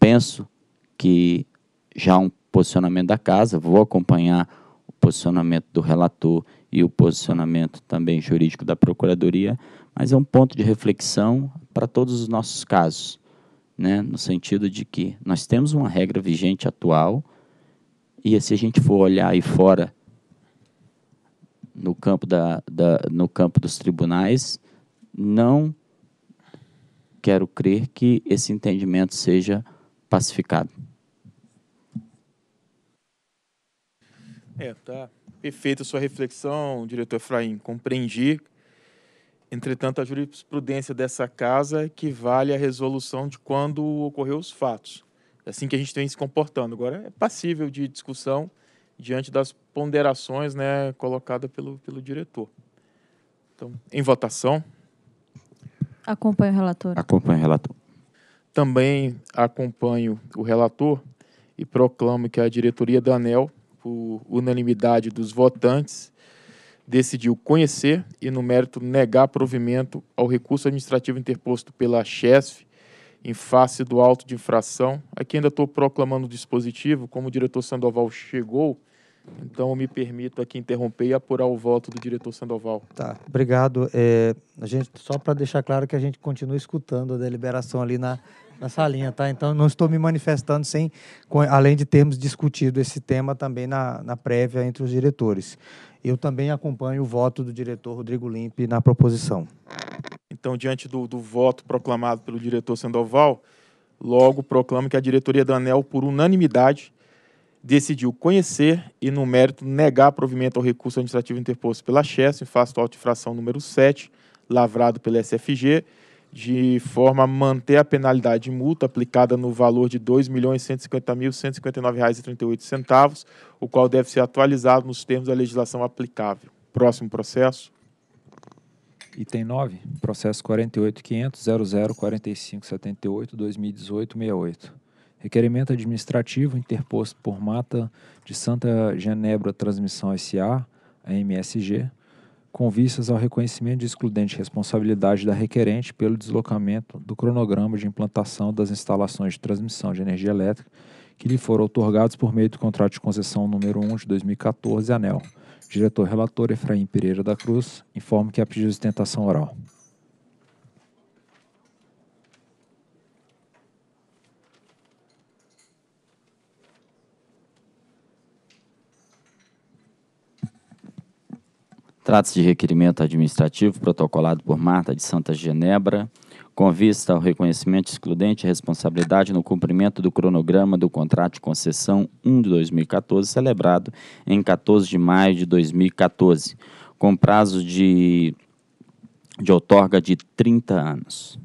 Penso que já um posicionamento da casa, vou acompanhar o posicionamento do relator e o posicionamento também jurídico da Procuradoria, mas é um ponto de reflexão para todos os nossos casos, né? no sentido de que nós temos uma regra vigente atual, e se a gente for olhar aí fora, no campo, da, da, no campo dos tribunais, não quero crer que esse entendimento seja pacificado. É, tá perfeita a sua reflexão, diretor Efraim. Compreendi Entretanto, a jurisprudência dessa casa equivale é à resolução de quando ocorreu os fatos. É assim que a gente vem se comportando. Agora, é passível de discussão diante das ponderações né, colocadas pelo, pelo diretor. Então, em votação. Acompanho o relator. Acompanho o relator. Também acompanho o relator e proclamo que a diretoria da ANEL, por unanimidade dos votantes, decidiu conhecer e, no mérito, negar provimento ao recurso administrativo interposto pela CHESF em face do auto de infração. Aqui ainda estou proclamando o dispositivo, como o diretor Sandoval chegou, então me permito aqui interromper e apurar o voto do diretor Sandoval. Tá, obrigado. É, a gente, só para deixar claro que a gente continua escutando a deliberação ali na, nessa linha, tá? Então, não estou me manifestando sem, além de termos discutido esse tema também na, na prévia entre os diretores. Eu também acompanho o voto do diretor Rodrigo Limpe na proposição. Então, diante do, do voto proclamado pelo diretor Sandoval, logo proclamo que a diretoria da ANEL, por unanimidade, decidiu conhecer e, no mérito, negar provimento ao recurso administrativo interposto pela Chess, em face do auto número 7, lavrado pela SFG, de forma a manter a penalidade multa aplicada no valor de R$ 2.150.159,38, o qual deve ser atualizado nos termos da legislação aplicável. Próximo processo. Item 9, processo 48.500.00.45.78.2018.68. Requerimento administrativo interposto por Mata de Santa Genebra Transmissão S.A., a MSG, com vistas ao reconhecimento de excludente responsabilidade da requerente pelo deslocamento do cronograma de implantação das instalações de transmissão de energia elétrica que lhe foram otorgados por meio do contrato de concessão número 1 de 2014, ANEL. Diretor relator Efraim Pereira da Cruz informa que há pedido de sustentação oral. Trata-se de requerimento administrativo protocolado por Marta de Santa Genebra, com vista ao reconhecimento excludente de responsabilidade no cumprimento do cronograma do contrato de concessão 1 de 2014, celebrado em 14 de maio de 2014, com prazo de, de outorga de 30 anos.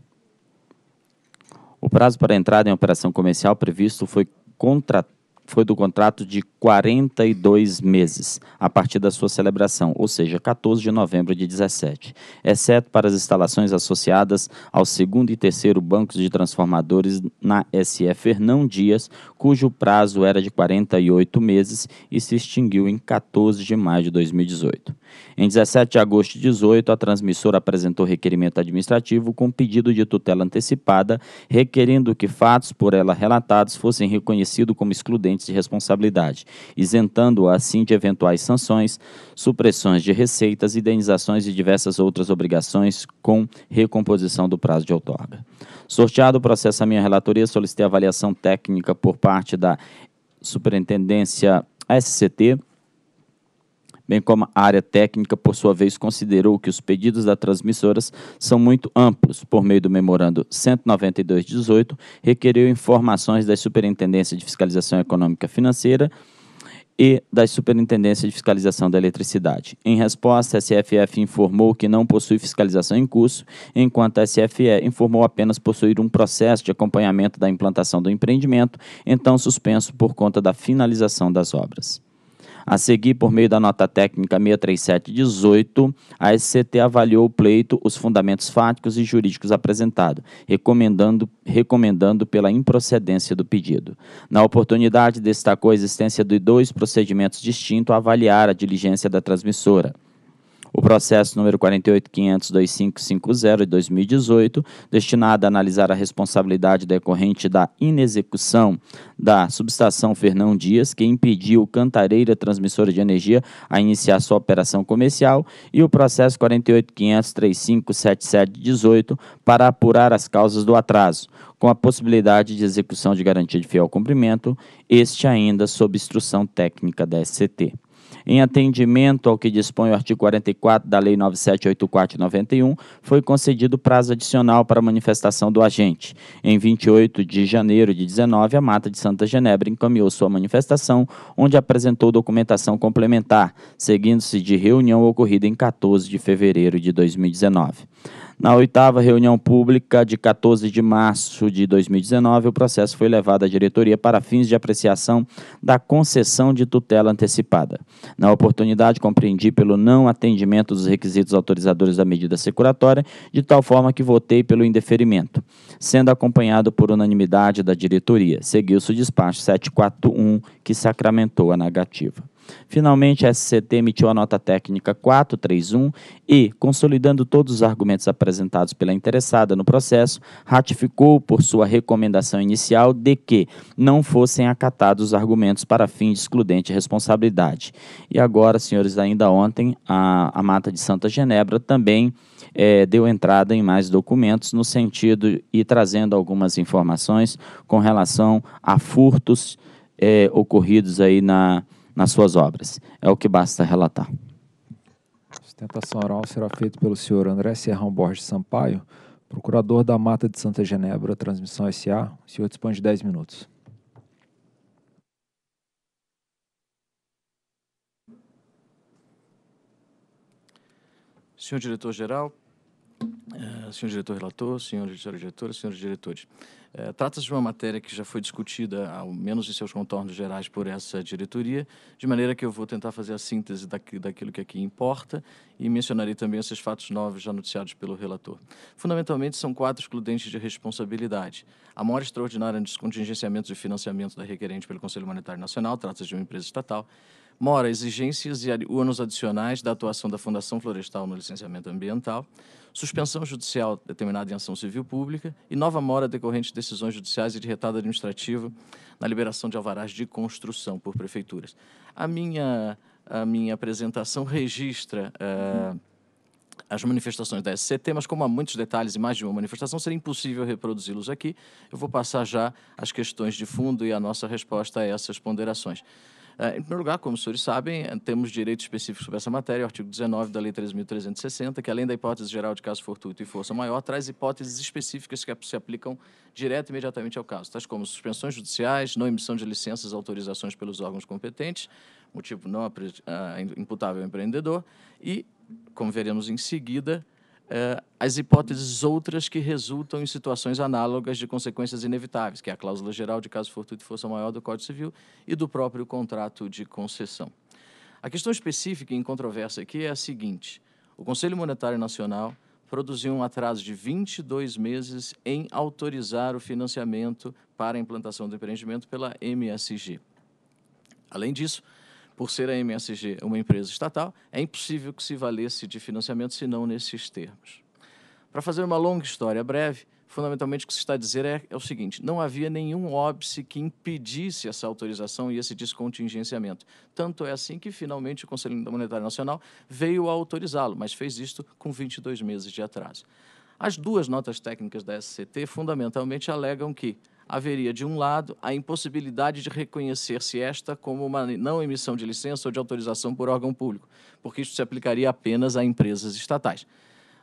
O prazo para entrada em operação comercial previsto foi contratado foi do contrato de 42 meses, a partir da sua celebração, ou seja, 14 de novembro de 17, exceto para as instalações associadas ao segundo e terceiro bancos de transformadores na SE Fernão Dias, cujo prazo era de 48 meses e se extinguiu em 14 de maio de 2018. Em 17 de agosto de 2018, a transmissora apresentou requerimento administrativo com pedido de tutela antecipada, requerendo que fatos por ela relatados fossem reconhecidos como excludentes de responsabilidade, isentando-a assim de eventuais sanções, supressões de receitas, indenizações e diversas outras obrigações com recomposição do prazo de outorga. Sorteado o processo à minha relatoria, solicitei avaliação técnica por parte parte da Superintendência SCT, bem como a área técnica, por sua vez, considerou que os pedidos das transmissoras são muito amplos. Por meio do memorando 19218, requereu informações da Superintendência de Fiscalização Econômica Financeira e da Superintendência de Fiscalização da Eletricidade. Em resposta, a SFF informou que não possui fiscalização em curso, enquanto a SFE informou apenas possuir um processo de acompanhamento da implantação do empreendimento, então suspenso por conta da finalização das obras. A seguir, por meio da nota técnica 63718, a SCT avaliou o pleito, os fundamentos fáticos e jurídicos apresentados, recomendando, recomendando pela improcedência do pedido. Na oportunidade, destacou a existência de dois procedimentos distintos a avaliar a diligência da transmissora. O processo número 48.500.2550 de 2018, destinado a analisar a responsabilidade decorrente da inexecução da subestação Fernão Dias, que impediu Cantareira Transmissora de Energia a iniciar sua operação comercial, e o processo 48.500.357718 para apurar as causas do atraso, com a possibilidade de execução de garantia de fiel cumprimento, este ainda sob instrução técnica da SCT em atendimento ao que dispõe o artigo 44 da Lei 9784 91, foi concedido prazo adicional para manifestação do agente. Em 28 de janeiro de 19, a Mata de Santa Genebra encaminhou sua manifestação, onde apresentou documentação complementar, seguindo-se de reunião ocorrida em 14 de fevereiro de 2019. Na oitava reunião pública de 14 de março de 2019, o processo foi levado à diretoria para fins de apreciação da concessão de tutela antecipada. Na oportunidade, compreendi pelo não atendimento dos requisitos autorizadores da medida securatória, de tal forma que votei pelo indeferimento, sendo acompanhado por unanimidade da diretoria. Seguiu-se o despacho 741, que sacramentou a negativa. Finalmente, a SCT emitiu a nota técnica 431 e, consolidando todos os argumentos apresentados pela interessada no processo, ratificou por sua recomendação inicial de que não fossem acatados os argumentos para fim de excludente responsabilidade. E agora, senhores, ainda ontem, a, a Mata de Santa Genebra também é, deu entrada em mais documentos no sentido e trazendo algumas informações com relação a furtos é, ocorridos aí na nas suas obras. É o que basta relatar. A sustentação oral será feita pelo senhor André Serrão Borges Sampaio, procurador da Mata de Santa Genebra, transmissão SA. O senhor dispõe de 10 minutos. Senhor diretor-geral, eh, senhor diretor-relator, senhores diretor senhores diretores. senhores diretores. É, Trata-se de uma matéria que já foi discutida, ao menos em seus contornos gerais, por essa diretoria, de maneira que eu vou tentar fazer a síntese daqui, daquilo que aqui importa e mencionarei também esses fatos novos já noticiados pelo relator. Fundamentalmente, são quatro excludentes de responsabilidade. A maior extraordinária de contingenciamentos de financiamento da requerente pelo Conselho Monetário Nacional, trata-se de uma empresa estatal, mora exigências e ônus adicionais da atuação da Fundação Florestal no licenciamento ambiental, suspensão judicial determinada em ação civil pública e nova mora decorrente de decisões judiciais e de retada administrativa na liberação de alvarás de construção por prefeituras. A minha, a minha apresentação registra. Uh, as manifestações da SCT, mas como há muitos detalhes e mais de uma manifestação, seria impossível reproduzi-los aqui. Eu vou passar já as questões de fundo e a nossa resposta a essas ponderações. Ah, em primeiro lugar, como os senhores sabem, eh, temos direito específico sobre essa matéria, o artigo 19 da Lei 3.360, que além da hipótese geral de caso fortuito e força maior, traz hipóteses específicas que se aplicam direto e imediatamente ao caso, tais como suspensões judiciais, não emissão de licenças e autorizações pelos órgãos competentes, motivo não ah, imputável ao empreendedor, e, como veremos em seguida, eh, as hipóteses outras que resultam em situações análogas de consequências inevitáveis, que é a cláusula geral de caso fortuito e força maior do Código Civil e do próprio contrato de concessão. A questão específica em controvérsia aqui é a seguinte: o Conselho Monetário Nacional produziu um atraso de 22 meses em autorizar o financiamento para a implantação do empreendimento pela MSG. Além disso, por ser a MSG uma empresa estatal, é impossível que se valesse de financiamento senão nesses termos. Para fazer uma longa história breve, fundamentalmente o que se está a dizer é, é o seguinte: não havia nenhum óbice que impedisse essa autorização e esse descontingenciamento. Tanto é assim que finalmente o Conselho Monetário Nacional veio a autorizá-lo, mas fez isto com 22 meses de atraso. As duas notas técnicas da SCT fundamentalmente alegam que haveria, de um lado, a impossibilidade de reconhecer-se esta como uma não emissão de licença ou de autorização por órgão público, porque isso se aplicaria apenas a empresas estatais.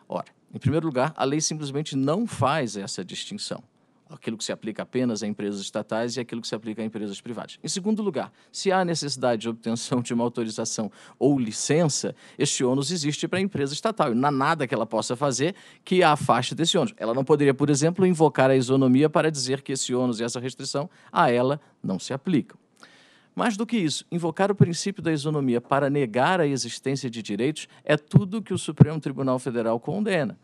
Ora, em primeiro lugar, a lei simplesmente não faz essa distinção aquilo que se aplica apenas a empresas estatais e aquilo que se aplica a empresas privadas. Em segundo lugar, se há necessidade de obtenção de uma autorização ou licença, este ônus existe para a empresa estatal. Não há nada que ela possa fazer que a afaste desse ônus. Ela não poderia, por exemplo, invocar a isonomia para dizer que esse ônus e essa restrição a ela não se aplicam. Mais do que isso, invocar o princípio da isonomia para negar a existência de direitos é tudo que o Supremo Tribunal Federal condena.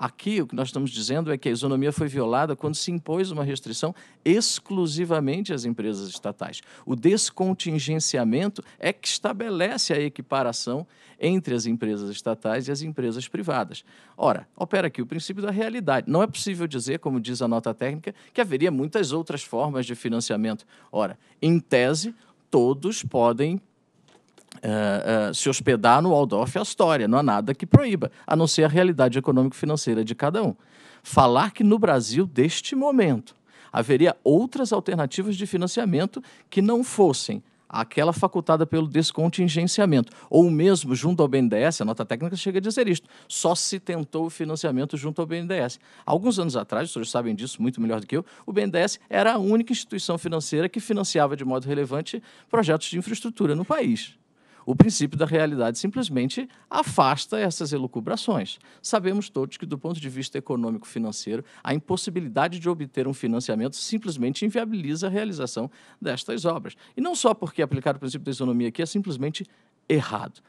Aqui o que nós estamos dizendo é que a isonomia foi violada quando se impôs uma restrição exclusivamente às empresas estatais. O descontingenciamento é que estabelece a equiparação entre as empresas estatais e as empresas privadas. Ora, opera aqui o princípio da realidade. Não é possível dizer, como diz a nota técnica, que haveria muitas outras formas de financiamento. Ora, em tese, todos podem Uh, se hospedar no Waldorf é Astoria. Não há nada que proíba, a não ser a realidade econômico-financeira de cada um. Falar que no Brasil, deste momento, haveria outras alternativas de financiamento que não fossem aquela facultada pelo descontingenciamento, ou mesmo junto ao BNDES, a nota técnica chega a dizer isto, só se tentou o financiamento junto ao BNDES. Alguns anos atrás, os senhores sabem disso muito melhor do que eu, o BNDES era a única instituição financeira que financiava de modo relevante projetos de infraestrutura no país. O princípio da realidade simplesmente afasta essas elucubrações. Sabemos todos que, do ponto de vista econômico-financeiro, a impossibilidade de obter um financiamento simplesmente inviabiliza a realização destas obras. E não só porque aplicar o princípio da isonomia aqui é simplesmente errado.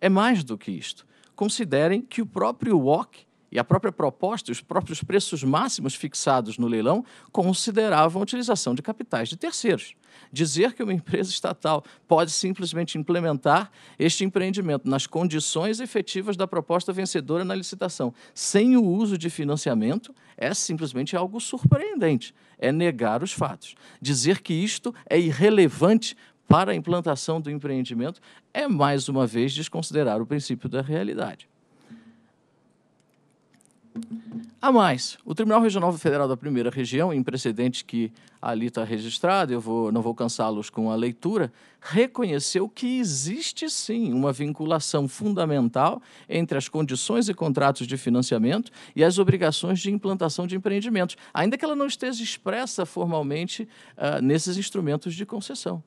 É mais do que isto. Considerem que o próprio Locke e a própria proposta, os próprios preços máximos fixados no leilão consideravam a utilização de capitais de terceiros. Dizer que uma empresa estatal pode simplesmente implementar este empreendimento nas condições efetivas da proposta vencedora na licitação, sem o uso de financiamento, é simplesmente algo surpreendente. É negar os fatos. Dizer que isto é irrelevante para a implantação do empreendimento é, mais uma vez, desconsiderar o princípio da realidade. A mais, o Tribunal Regional Federal da Primeira Região, em precedente que ali está registrado, eu vou, não vou cansá-los com a leitura, reconheceu que existe sim uma vinculação fundamental entre as condições e contratos de financiamento e as obrigações de implantação de empreendimentos, ainda que ela não esteja expressa formalmente uh, nesses instrumentos de concessão.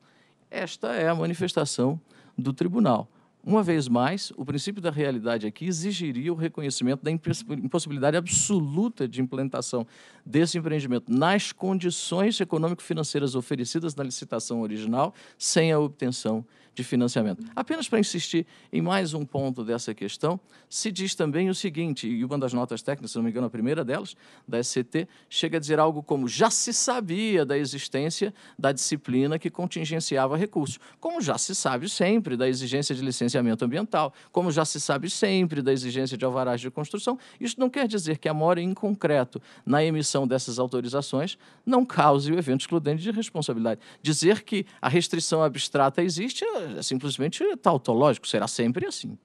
Esta é a manifestação do tribunal. Uma vez mais, o princípio da realidade aqui exigiria o reconhecimento da impossibilidade absoluta de implementação desse empreendimento nas condições econômico-financeiras oferecidas na licitação original, sem a obtenção de financiamento. Apenas para insistir em mais um ponto dessa questão, se diz também o seguinte, e uma das notas técnicas, se não me engano, a primeira delas, da SCT, chega a dizer algo como já se sabia da existência da disciplina que contingenciava recursos, como já se sabe sempre da exigência de licenciamento ambiental, como já se sabe sempre da exigência de alvarás de construção. Isso não quer dizer que a mora em concreto na emissão dessas autorizações não cause o evento excludente de responsabilidade. Dizer que a restrição abstrata existe é é simplesmente tautológico, será sempre assim.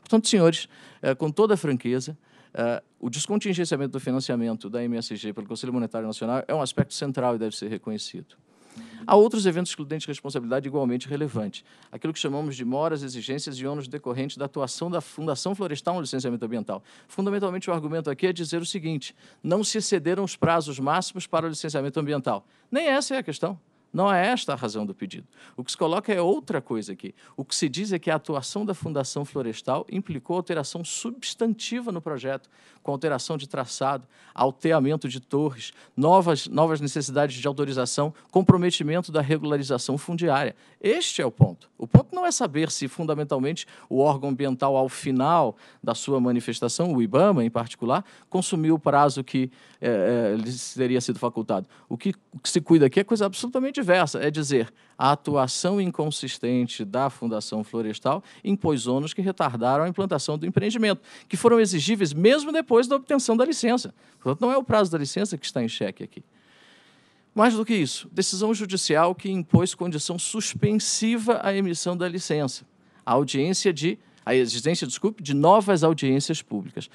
Portanto, senhores, eh, com toda franqueza, eh, o descontingenciamento do financiamento da MSG pelo Conselho Monetário Nacional é um aspecto central e deve ser reconhecido. Há outros eventos excludentes de responsabilidade igualmente relevantes. Aquilo que chamamos de moras, exigências e ônus decorrentes da atuação da Fundação Florestal no licenciamento ambiental. Fundamentalmente, o argumento aqui é dizer o seguinte: não se excederam os prazos máximos para o licenciamento ambiental. Nem essa é a questão. Não é esta a razão do pedido. O que se coloca é outra coisa aqui. O que se diz é que a atuação da Fundação Florestal implicou alteração substantiva no projeto, com alteração de traçado, alteamento de torres, novas, novas necessidades de autorização, comprometimento da regularização fundiária. Este é o ponto. O ponto não é saber se, fundamentalmente, o órgão ambiental, ao final da sua manifestação, o IBAMA em particular, consumiu o prazo que é, lhe teria sido facultado. O que, o que se cuida aqui é coisa absolutamente diversa, é dizer a atuação inconsistente da Fundação Florestal impôs ônus que retardaram a implantação do empreendimento, que foram exigíveis mesmo depois depois da obtenção da licença. Portanto, não é o prazo da licença que está em xeque aqui. Mais do que isso, decisão judicial que impôs condição suspensiva à emissão da licença, a audiência de a existência, desculpe, de novas audiências públicas.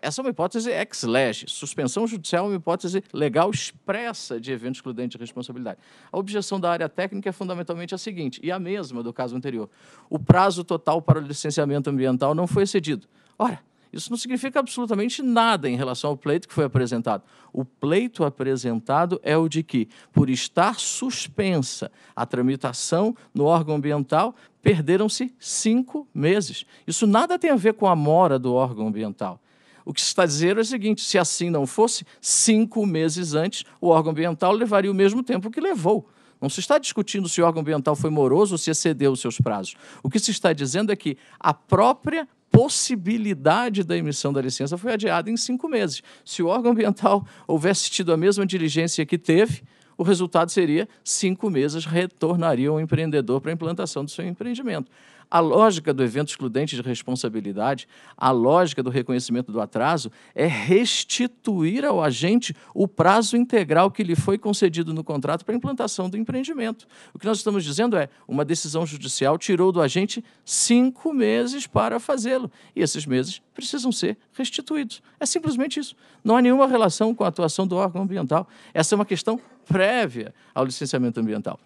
Essa é uma hipótese ex lege. Suspensão judicial é uma hipótese legal expressa de evento excludente de responsabilidade. A objeção da área técnica é fundamentalmente a seguinte, e a mesma do caso anterior. O prazo total para o licenciamento ambiental não foi excedido. Ora, isso não significa absolutamente nada em relação ao pleito que foi apresentado. O pleito apresentado é o de que, por estar suspensa a tramitação no órgão ambiental, perderam-se cinco meses. Isso nada tem a ver com a mora do órgão ambiental. O que se está dizendo é o seguinte: se assim não fosse, cinco meses antes, o órgão ambiental levaria o mesmo tempo que levou. Não se está discutindo se o órgão ambiental foi moroso ou se excedeu os seus prazos. O que se está dizendo é que a própria possibilidade da emissão da licença foi adiada em cinco meses. Se o órgão ambiental houvesse tido a mesma diligência que teve, o resultado seria cinco meses retornaria o empreendedor para a implantação do seu empreendimento. A lógica do evento excludente de responsabilidade, a lógica do reconhecimento do atraso, é restituir ao agente o prazo integral que lhe foi concedido no contrato para implantação do empreendimento. O que nós estamos dizendo é: uma decisão judicial tirou do agente cinco meses para fazê-lo. E esses meses precisam ser restituídos. É simplesmente isso. Não há nenhuma relação com a atuação do órgão ambiental. Essa é uma questão prévia ao licenciamento ambiental.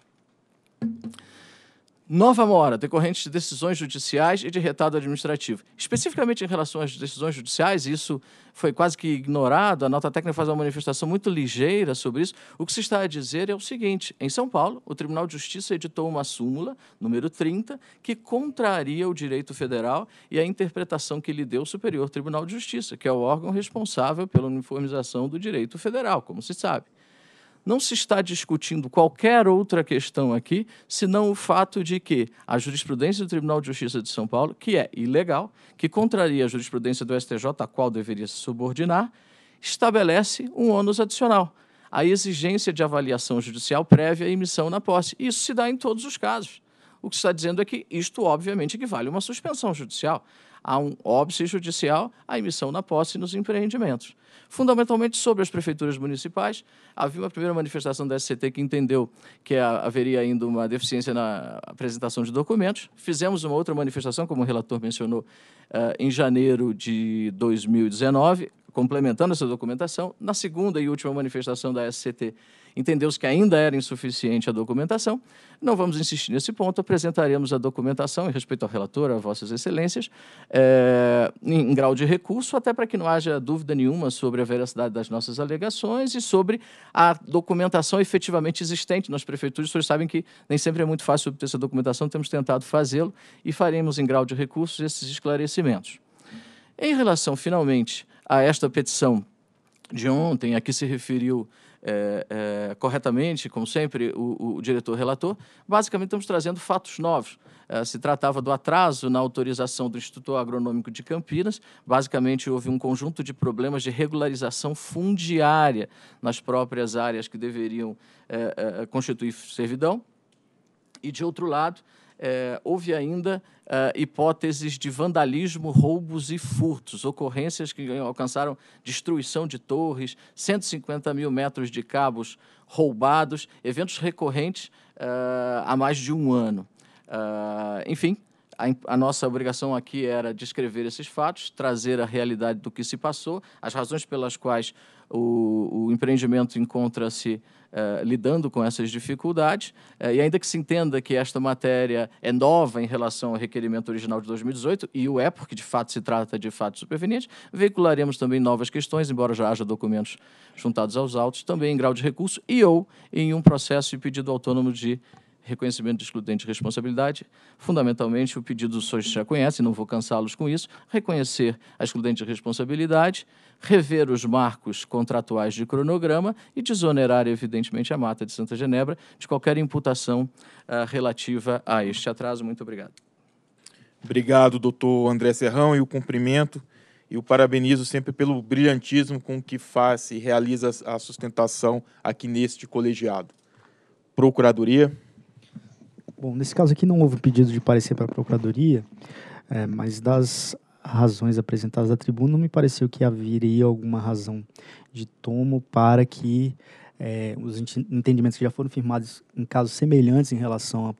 Nova mora, decorrente de decisões judiciais e de retardo administrativo. Especificamente em relação às decisões judiciais, isso foi quase que ignorado, a nota técnica faz uma manifestação muito ligeira sobre isso. O que se está a dizer é o seguinte: em São Paulo, o Tribunal de Justiça editou uma súmula, número 30, que contraria o direito federal e a interpretação que lhe deu o Superior Tribunal de Justiça, que é o órgão responsável pela uniformização do direito federal, como se sabe. Não se está discutindo qualquer outra questão aqui, senão o fato de que a jurisprudência do Tribunal de Justiça de São Paulo, que é ilegal, que contraria a jurisprudência do STJ, a qual deveria se subordinar, estabelece um ônus adicional a exigência de avaliação judicial prévia à emissão na posse. Isso se dá em todos os casos. O que está dizendo é que isto, obviamente, equivale a uma suspensão judicial. Há um óbice judicial à emissão na posse nos empreendimentos fundamentalmente sobre as prefeituras municipais. Havia uma primeira manifestação da SCT que entendeu que haveria ainda uma deficiência na apresentação de documentos. Fizemos uma outra manifestação, como o relator mencionou, eh, em janeiro de 2019, complementando essa documentação. Na segunda e última manifestação da SCT, Entendeu-se que ainda era insuficiente a documentação. Não vamos insistir nesse ponto, apresentaremos a documentação, em respeito ao relator, a Vossas Excelências, é, em, em grau de recurso, até para que não haja dúvida nenhuma sobre a veracidade das nossas alegações e sobre a documentação efetivamente existente nas prefeituras. Os senhores sabem que nem sempre é muito fácil obter essa documentação, temos tentado fazê-lo e faremos em grau de recursos esses esclarecimentos. Em relação, finalmente, a esta petição de ontem, a que se referiu é, é, corretamente, como sempre, o, o diretor relatou, basicamente estamos trazendo fatos novos. É, se tratava do atraso na autorização do Instituto Agronômico de Campinas. Basicamente, houve um conjunto de problemas de regularização fundiária nas próprias áreas que deveriam é, é, constituir servidão. E, de outro lado, é, houve ainda é, hipóteses de vandalismo, roubos e furtos, ocorrências que alcançaram destruição de torres, 150 mil metros de cabos roubados, eventos recorrentes é, há mais de um ano. É, enfim, a, a, nossa obrigação aqui era descrever esses fatos, trazer a realidade do que se passou, as razões pelas quais o, o empreendimento encontra-se eh, lidando com essas dificuldades. Uh, e ainda que se entenda que esta matéria é nova em relação ao requerimento original de 2018, e o é, porque de fato se trata de fatos supervenientes, veicularemos também novas questões, embora já haja documentos juntados aos autos, também em grau de recurso e ou em um processo de pedido autônomo de reconhecimento de excludente de responsabilidade, fundamentalmente o pedido, os senhores já conhecem, não vou cansá-los com isso, reconhecer a excludente de responsabilidade, rever os marcos contratuais de cronograma e desonerar, evidentemente, a Mata de Santa Genebra de qualquer imputação uh, relativa a este atraso. Muito obrigado. Obrigado, doutor André Serrão, e o cumprimento e o parabenizo sempre pelo brilhantismo com que faz e realiza a sustentação aqui neste colegiado. Procuradoria. Bom, nesse caso aqui não houve pedido de parecer para a Procuradoria, é, mas das razões apresentadas da tribuna, não me pareceu que haveria alguma razão de tomo para que é, os entendimentos que já foram firmados em casos semelhantes em relação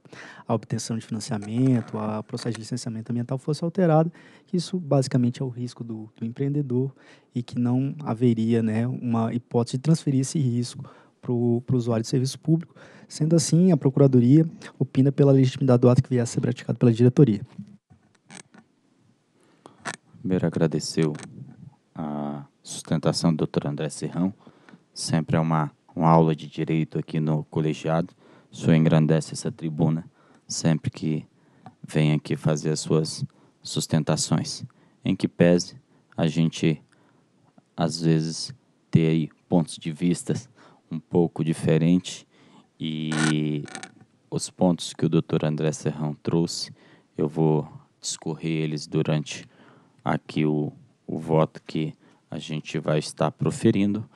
à obtenção de financiamento, ao processo de licenciamento ambiental fosse alterado, que isso basicamente é o risco do, do empreendedor e que não haveria né, uma hipótese de transferir esse risco para o usuário de serviço público. Sendo assim, a Procuradoria opina pela legitimidade do ato que viesse a ser praticado pela diretoria. Primeiro, agradeceu a sustentação do Dr. André Serrão. Sempre é uma, uma aula de direito aqui no colegiado. O senhor engrandece essa tribuna sempre que vem aqui fazer as suas sustentações. Em que pese a gente, às vezes, ter aí pontos de vista um pouco diferentes e os pontos que o Dr. André Serrão trouxe, eu vou discorrer eles durante aqui o, o voto que a gente vai estar proferindo,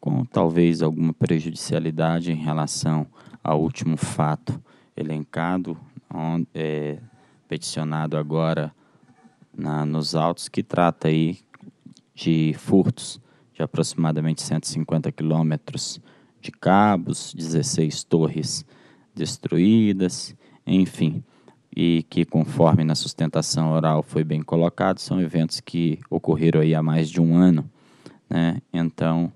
com talvez alguma prejudicialidade em relação ao último fato elencado, é, peticionado agora na, nos autos, que trata aí de furtos de aproximadamente 150 quilômetros de cabos, 16 torres destruídas, enfim e que, conforme na sustentação oral foi bem colocado, são eventos que ocorreram aí há mais de um ano. Né? Então,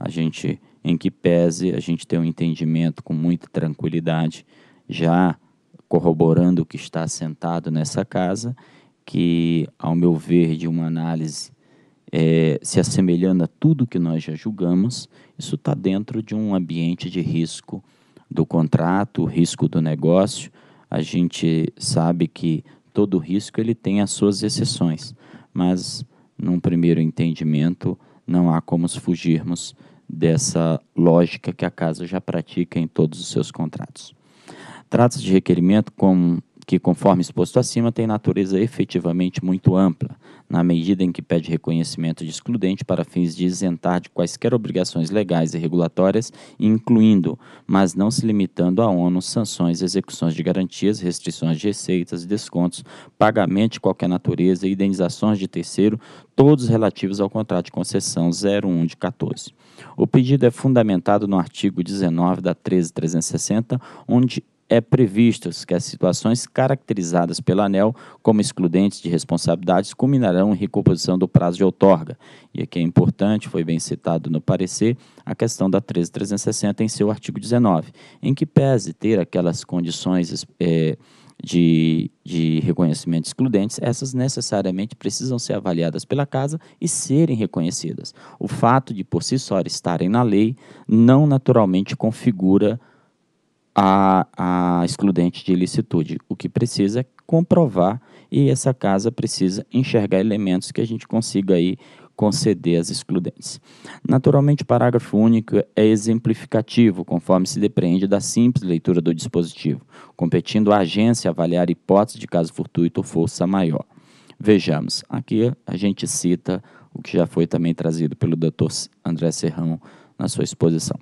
a gente, em que pese, a gente tem um entendimento com muita tranquilidade, já corroborando o que está assentado nessa casa, que, ao meu ver, de uma análise é, se assemelhando a tudo que nós já julgamos, isso está dentro de um ambiente de risco do contrato, risco do negócio, a gente sabe que todo risco ele tem as suas exceções, mas num primeiro entendimento não há como fugirmos dessa lógica que a casa já pratica em todos os seus contratos. Trata-se de requerimento com, que, conforme exposto acima, tem natureza efetivamente muito ampla, na medida em que pede reconhecimento de excludente para fins de isentar de quaisquer obrigações legais e regulatórias, incluindo, mas não se limitando à ONU, sanções, execuções de garantias, restrições de receitas, e descontos, pagamento de qualquer natureza e indenizações de terceiro, todos relativos ao contrato de concessão 01 de 14. O pedido é fundamentado no artigo 19 da 13360, onde é previsto que as situações caracterizadas pela ANEL como excludentes de responsabilidades culminarão em recomposição do prazo de outorga. E aqui é importante, foi bem citado no parecer, a questão da 13360 em seu artigo 19, em que pese ter aquelas condições é, de, de reconhecimento excludentes, essas necessariamente precisam ser avaliadas pela casa e serem reconhecidas. O fato de por si só estarem na lei não naturalmente configura a, a excludente de ilicitude. O que precisa é comprovar e essa casa precisa enxergar elementos que a gente consiga aí conceder as excludentes. Naturalmente, o parágrafo único é exemplificativo, conforme se depreende da simples leitura do dispositivo, competindo à agência avaliar hipótese de caso fortuito ou força maior. Vejamos, aqui a gente cita o que já foi também trazido pelo Dr. André Serrão na sua exposição.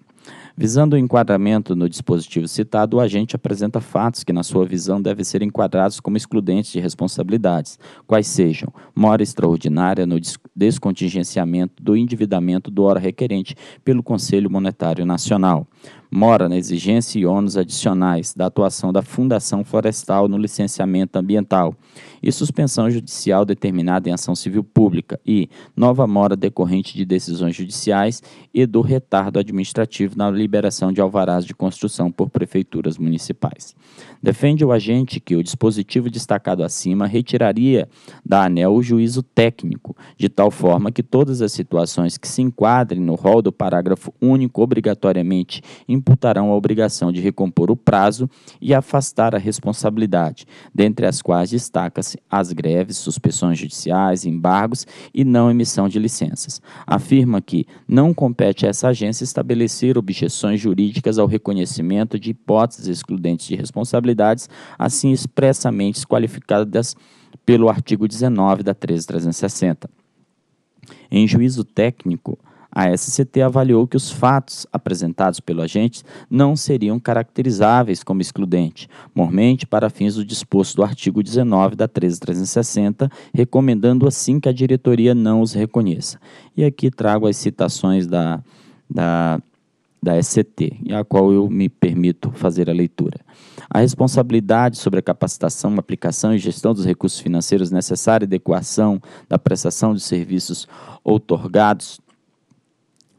Visando o enquadramento no dispositivo citado, o agente apresenta fatos que, na sua visão, devem ser enquadrados como excludentes de responsabilidades, quais sejam mora extraordinária no descontingenciamento do endividamento do hora requerente pelo Conselho Monetário Nacional, mora na exigência e ônus adicionais da atuação da Fundação Florestal no licenciamento ambiental e suspensão judicial determinada em ação civil pública e nova mora decorrente de decisões judiciais e do retardo administrativo na liberação de alvarás de construção por prefeituras municipais. Defende o agente que o dispositivo destacado acima retiraria da ANEL o juízo técnico, de tal forma que todas as situações que se enquadrem no rol do parágrafo único obrigatoriamente imputarão a obrigação de recompor o prazo e afastar a responsabilidade, dentre as quais destaca-se as greves, suspensões judiciais, embargos e não emissão de licenças. Afirma que não compete a essa agência estabelecer objeções jurídicas ao reconhecimento de hipóteses excludentes de responsabilidade responsabilidades, assim expressamente qualificadas pelo artigo 19 da 13360. Em juízo técnico, a SCT avaliou que os fatos apresentados pelo agente não seriam caracterizáveis como excludente, mormente para fins do disposto do artigo 19 da 13360, recomendando assim que a diretoria não os reconheça. E aqui trago as citações da, da da SCT, a qual eu me permito fazer a leitura. A responsabilidade sobre a capacitação, aplicação e gestão dos recursos financeiros necessários e adequação da prestação de serviços outorgados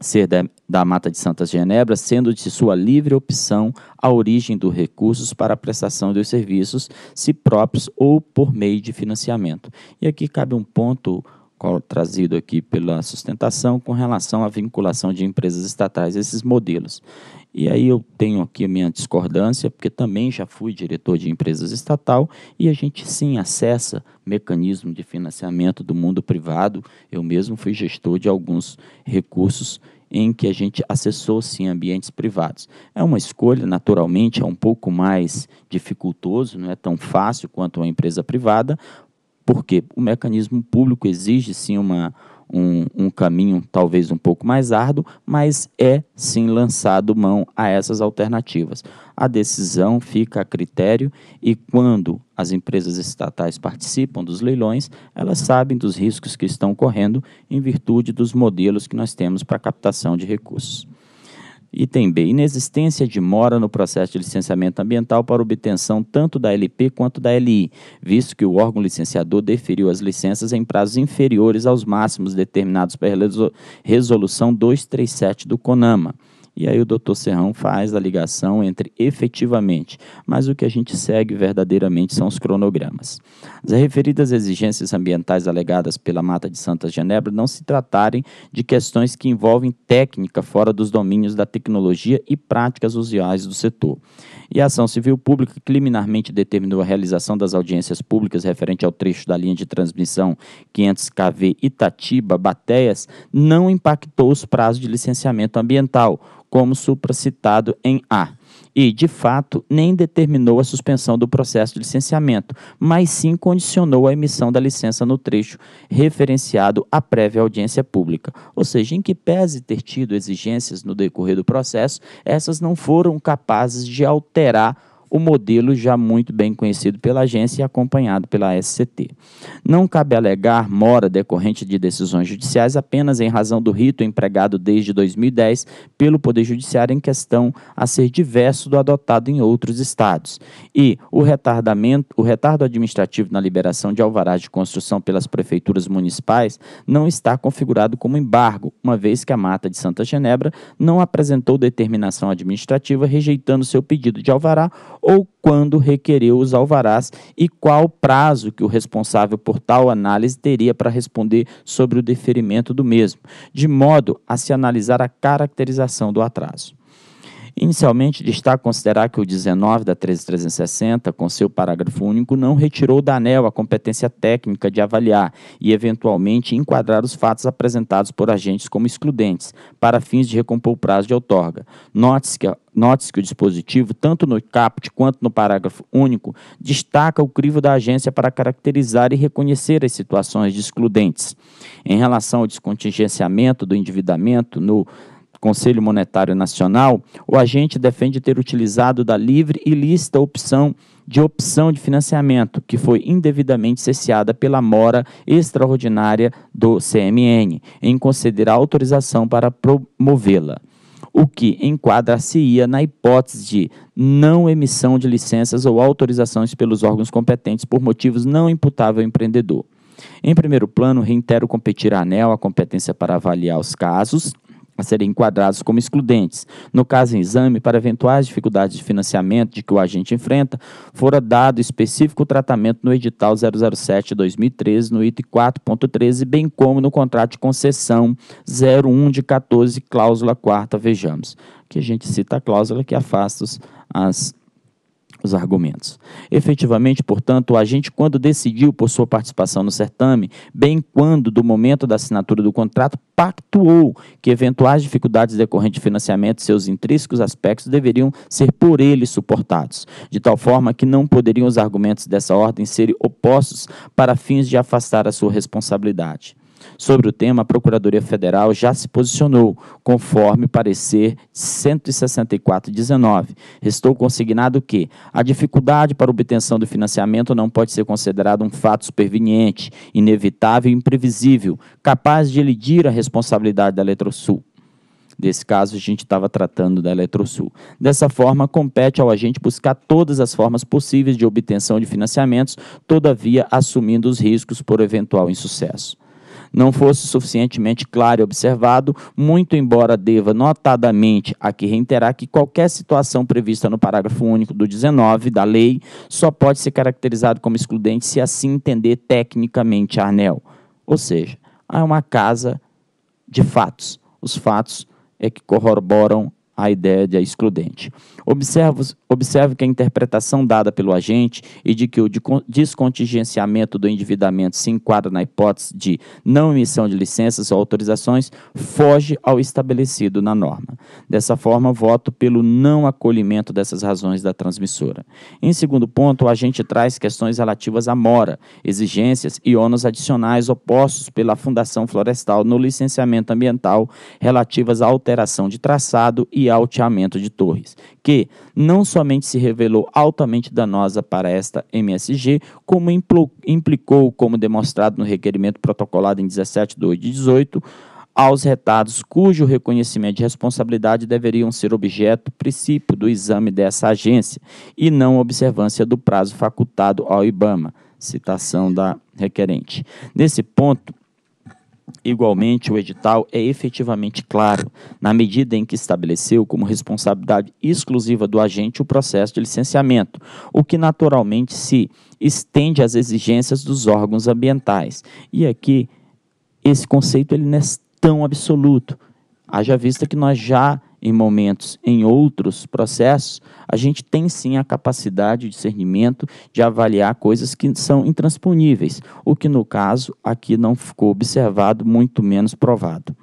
ser da, da, Mata de Santa Genebra, sendo de sua livre opção a origem dos recursos para a prestação dos serviços, se próprios ou por meio de financiamento. E aqui cabe um ponto trazido aqui pela sustentação com relação à vinculação de empresas estatais a esses modelos. E aí eu tenho aqui a minha discordância, porque também já fui diretor de empresas estatal e a gente sim acessa mecanismo de financiamento do mundo privado. Eu mesmo fui gestor de alguns recursos em que a gente acessou sim ambientes privados. É uma escolha, naturalmente, é um pouco mais dificultoso, não é tão fácil quanto uma empresa privada, porque o mecanismo público exige sim uma, um, um, caminho talvez um pouco mais árduo, mas é sim lançado mão a essas alternativas. A decisão fica a critério e quando as empresas estatais participam dos leilões, elas sabem dos riscos que estão correndo em virtude dos modelos que nós temos para captação de recursos. Item B. Inexistência de mora no processo de licenciamento ambiental para obtenção tanto da LP quanto da LI, visto que o órgão licenciador deferiu as licenças em prazos inferiores aos máximos determinados pela resolução 237 do CONAMA. E aí o doutor Serrão faz a ligação entre efetivamente, mas o que a gente segue verdadeiramente são os cronogramas. As referidas exigências ambientais alegadas pela Mata de Santa Genebra não se tratarem de questões que envolvem técnica fora dos domínios da tecnologia e práticas usuais do setor. E a ação civil pública que liminarmente determinou a realização das audiências públicas referente ao trecho da linha de transmissão 500 kV Itatiba-Batéias não impactou os prazos de licenciamento ambiental, como supracitado em A. E, de fato, nem determinou a suspensão do processo de licenciamento, mas sim condicionou a emissão da licença no trecho referenciado à prévia audiência pública. Ou seja, em que pese ter tido exigências no decorrer do processo, essas não foram capazes de alterar o modelo já muito bem conhecido pela agência e acompanhado pela SCT. Não cabe alegar mora decorrente de decisões judiciais apenas em razão do rito empregado desde 2010 pelo Poder Judiciário em questão a ser diverso do adotado em outros estados. E o retardamento, o retardo administrativo na liberação de alvarás de construção pelas prefeituras municipais não está configurado como embargo, uma vez que a Mata de Santa Genebra não apresentou determinação administrativa rejeitando seu pedido de alvará ou quando requereu os alvarás e qual prazo que o responsável por tal análise teria para responder sobre o deferimento do mesmo, de modo a se analisar a caracterização do atraso. Inicialmente, destaco considerar que o 19 da 13360, com seu parágrafo único, não retirou da ANEL a competência técnica de avaliar e, eventualmente, enquadrar os fatos apresentados por agentes como excludentes, para fins de recompor o prazo de outorga. Note-se que note que o dispositivo, tanto no caput quanto no parágrafo único, destaca o crivo da agência para caracterizar e reconhecer as situações de excludentes. Em relação ao descontingenciamento do endividamento no Conselho Monetário Nacional, o agente defende ter utilizado da livre e lícita opção de opção de financiamento, que foi indevidamente cesseada pela mora extraordinária do CMN, em conceder a autorização para promovê-la o que enquadra-se-ia na hipótese de não emissão de licenças ou autorizações pelos órgãos competentes por motivos não imputável ao empreendedor. Em primeiro plano, reitero competir a ANEL a competência para avaliar os casos a serem enquadrados como excludentes, no caso em exame, para eventuais dificuldades de financiamento de que o agente enfrenta, fora dado específico tratamento no edital 007-2013, no item 4.13, bem como no contrato de concessão 01 de 14, cláusula 4, vejamos. Que a gente cita a cláusula que afasta as os argumentos. Efetivamente, portanto, o agente, quando decidiu por sua participação no certame, bem quando do momento da assinatura do contrato, pactuou que eventuais dificuldades decorrentes de financiamento e seus intrínsecos aspectos deveriam ser por ele suportados, de tal forma que não poderiam os argumentos dessa ordem serem opostos para fins de afastar a sua responsabilidade. Sobre o tema, a Procuradoria Federal já se posicionou, conforme parecer 164-19. Restou consignado que a dificuldade para obtenção do financiamento não pode ser considerada um fato superveniente, inevitável e imprevisível, capaz de elidir a responsabilidade da Eletrosul. Desse caso, a gente estava tratando da Eletrosul. Dessa forma, compete ao agente buscar todas as formas possíveis de obtenção de financiamentos, todavia assumindo os riscos por eventual insucesso não fosse suficientemente claro e observado, muito embora deva notadamente aqui reiterar que qualquer situação prevista no parágrafo único do 19 da lei só pode ser caracterizado como excludente se assim entender tecnicamente Arnel. Ou seja, há uma casa de fatos. Os fatos é que corroboram a ideia de excludente. Observo, que a interpretação dada pelo agente e de que o descontingenciamento do endividamento se enquadra na hipótese de não emissão de licenças ou autorizações foge ao estabelecido na norma. Dessa forma, voto pelo não acolhimento dessas razões da transmissora. Em segundo ponto, o agente traz questões relativas à mora, exigências e ônus adicionais opostos pela Fundação Florestal no licenciamento ambiental relativas à alteração de traçado e alteamento de torres que não somente se revelou altamente danosa para esta MSG, como implicou, como demonstrado no requerimento protocolado em 17 de 8 de 18, aos retados cujo reconhecimento de responsabilidade deveriam ser objeto, princípio do exame dessa agência e não observância do prazo facultado ao IBAMA, citação da requerente. Nesse ponto, Igualmente, o edital é efetivamente claro, na medida em que estabeleceu como responsabilidade exclusiva do agente o processo de licenciamento, o que naturalmente se estende às exigências dos órgãos ambientais. E aqui, esse conceito ele não é tão absoluto. Haja vista que nós já em momentos em outros processos, a gente tem sim a capacidade de discernimento de avaliar coisas que são intransponíveis, o que no caso aqui não ficou observado, muito menos provado.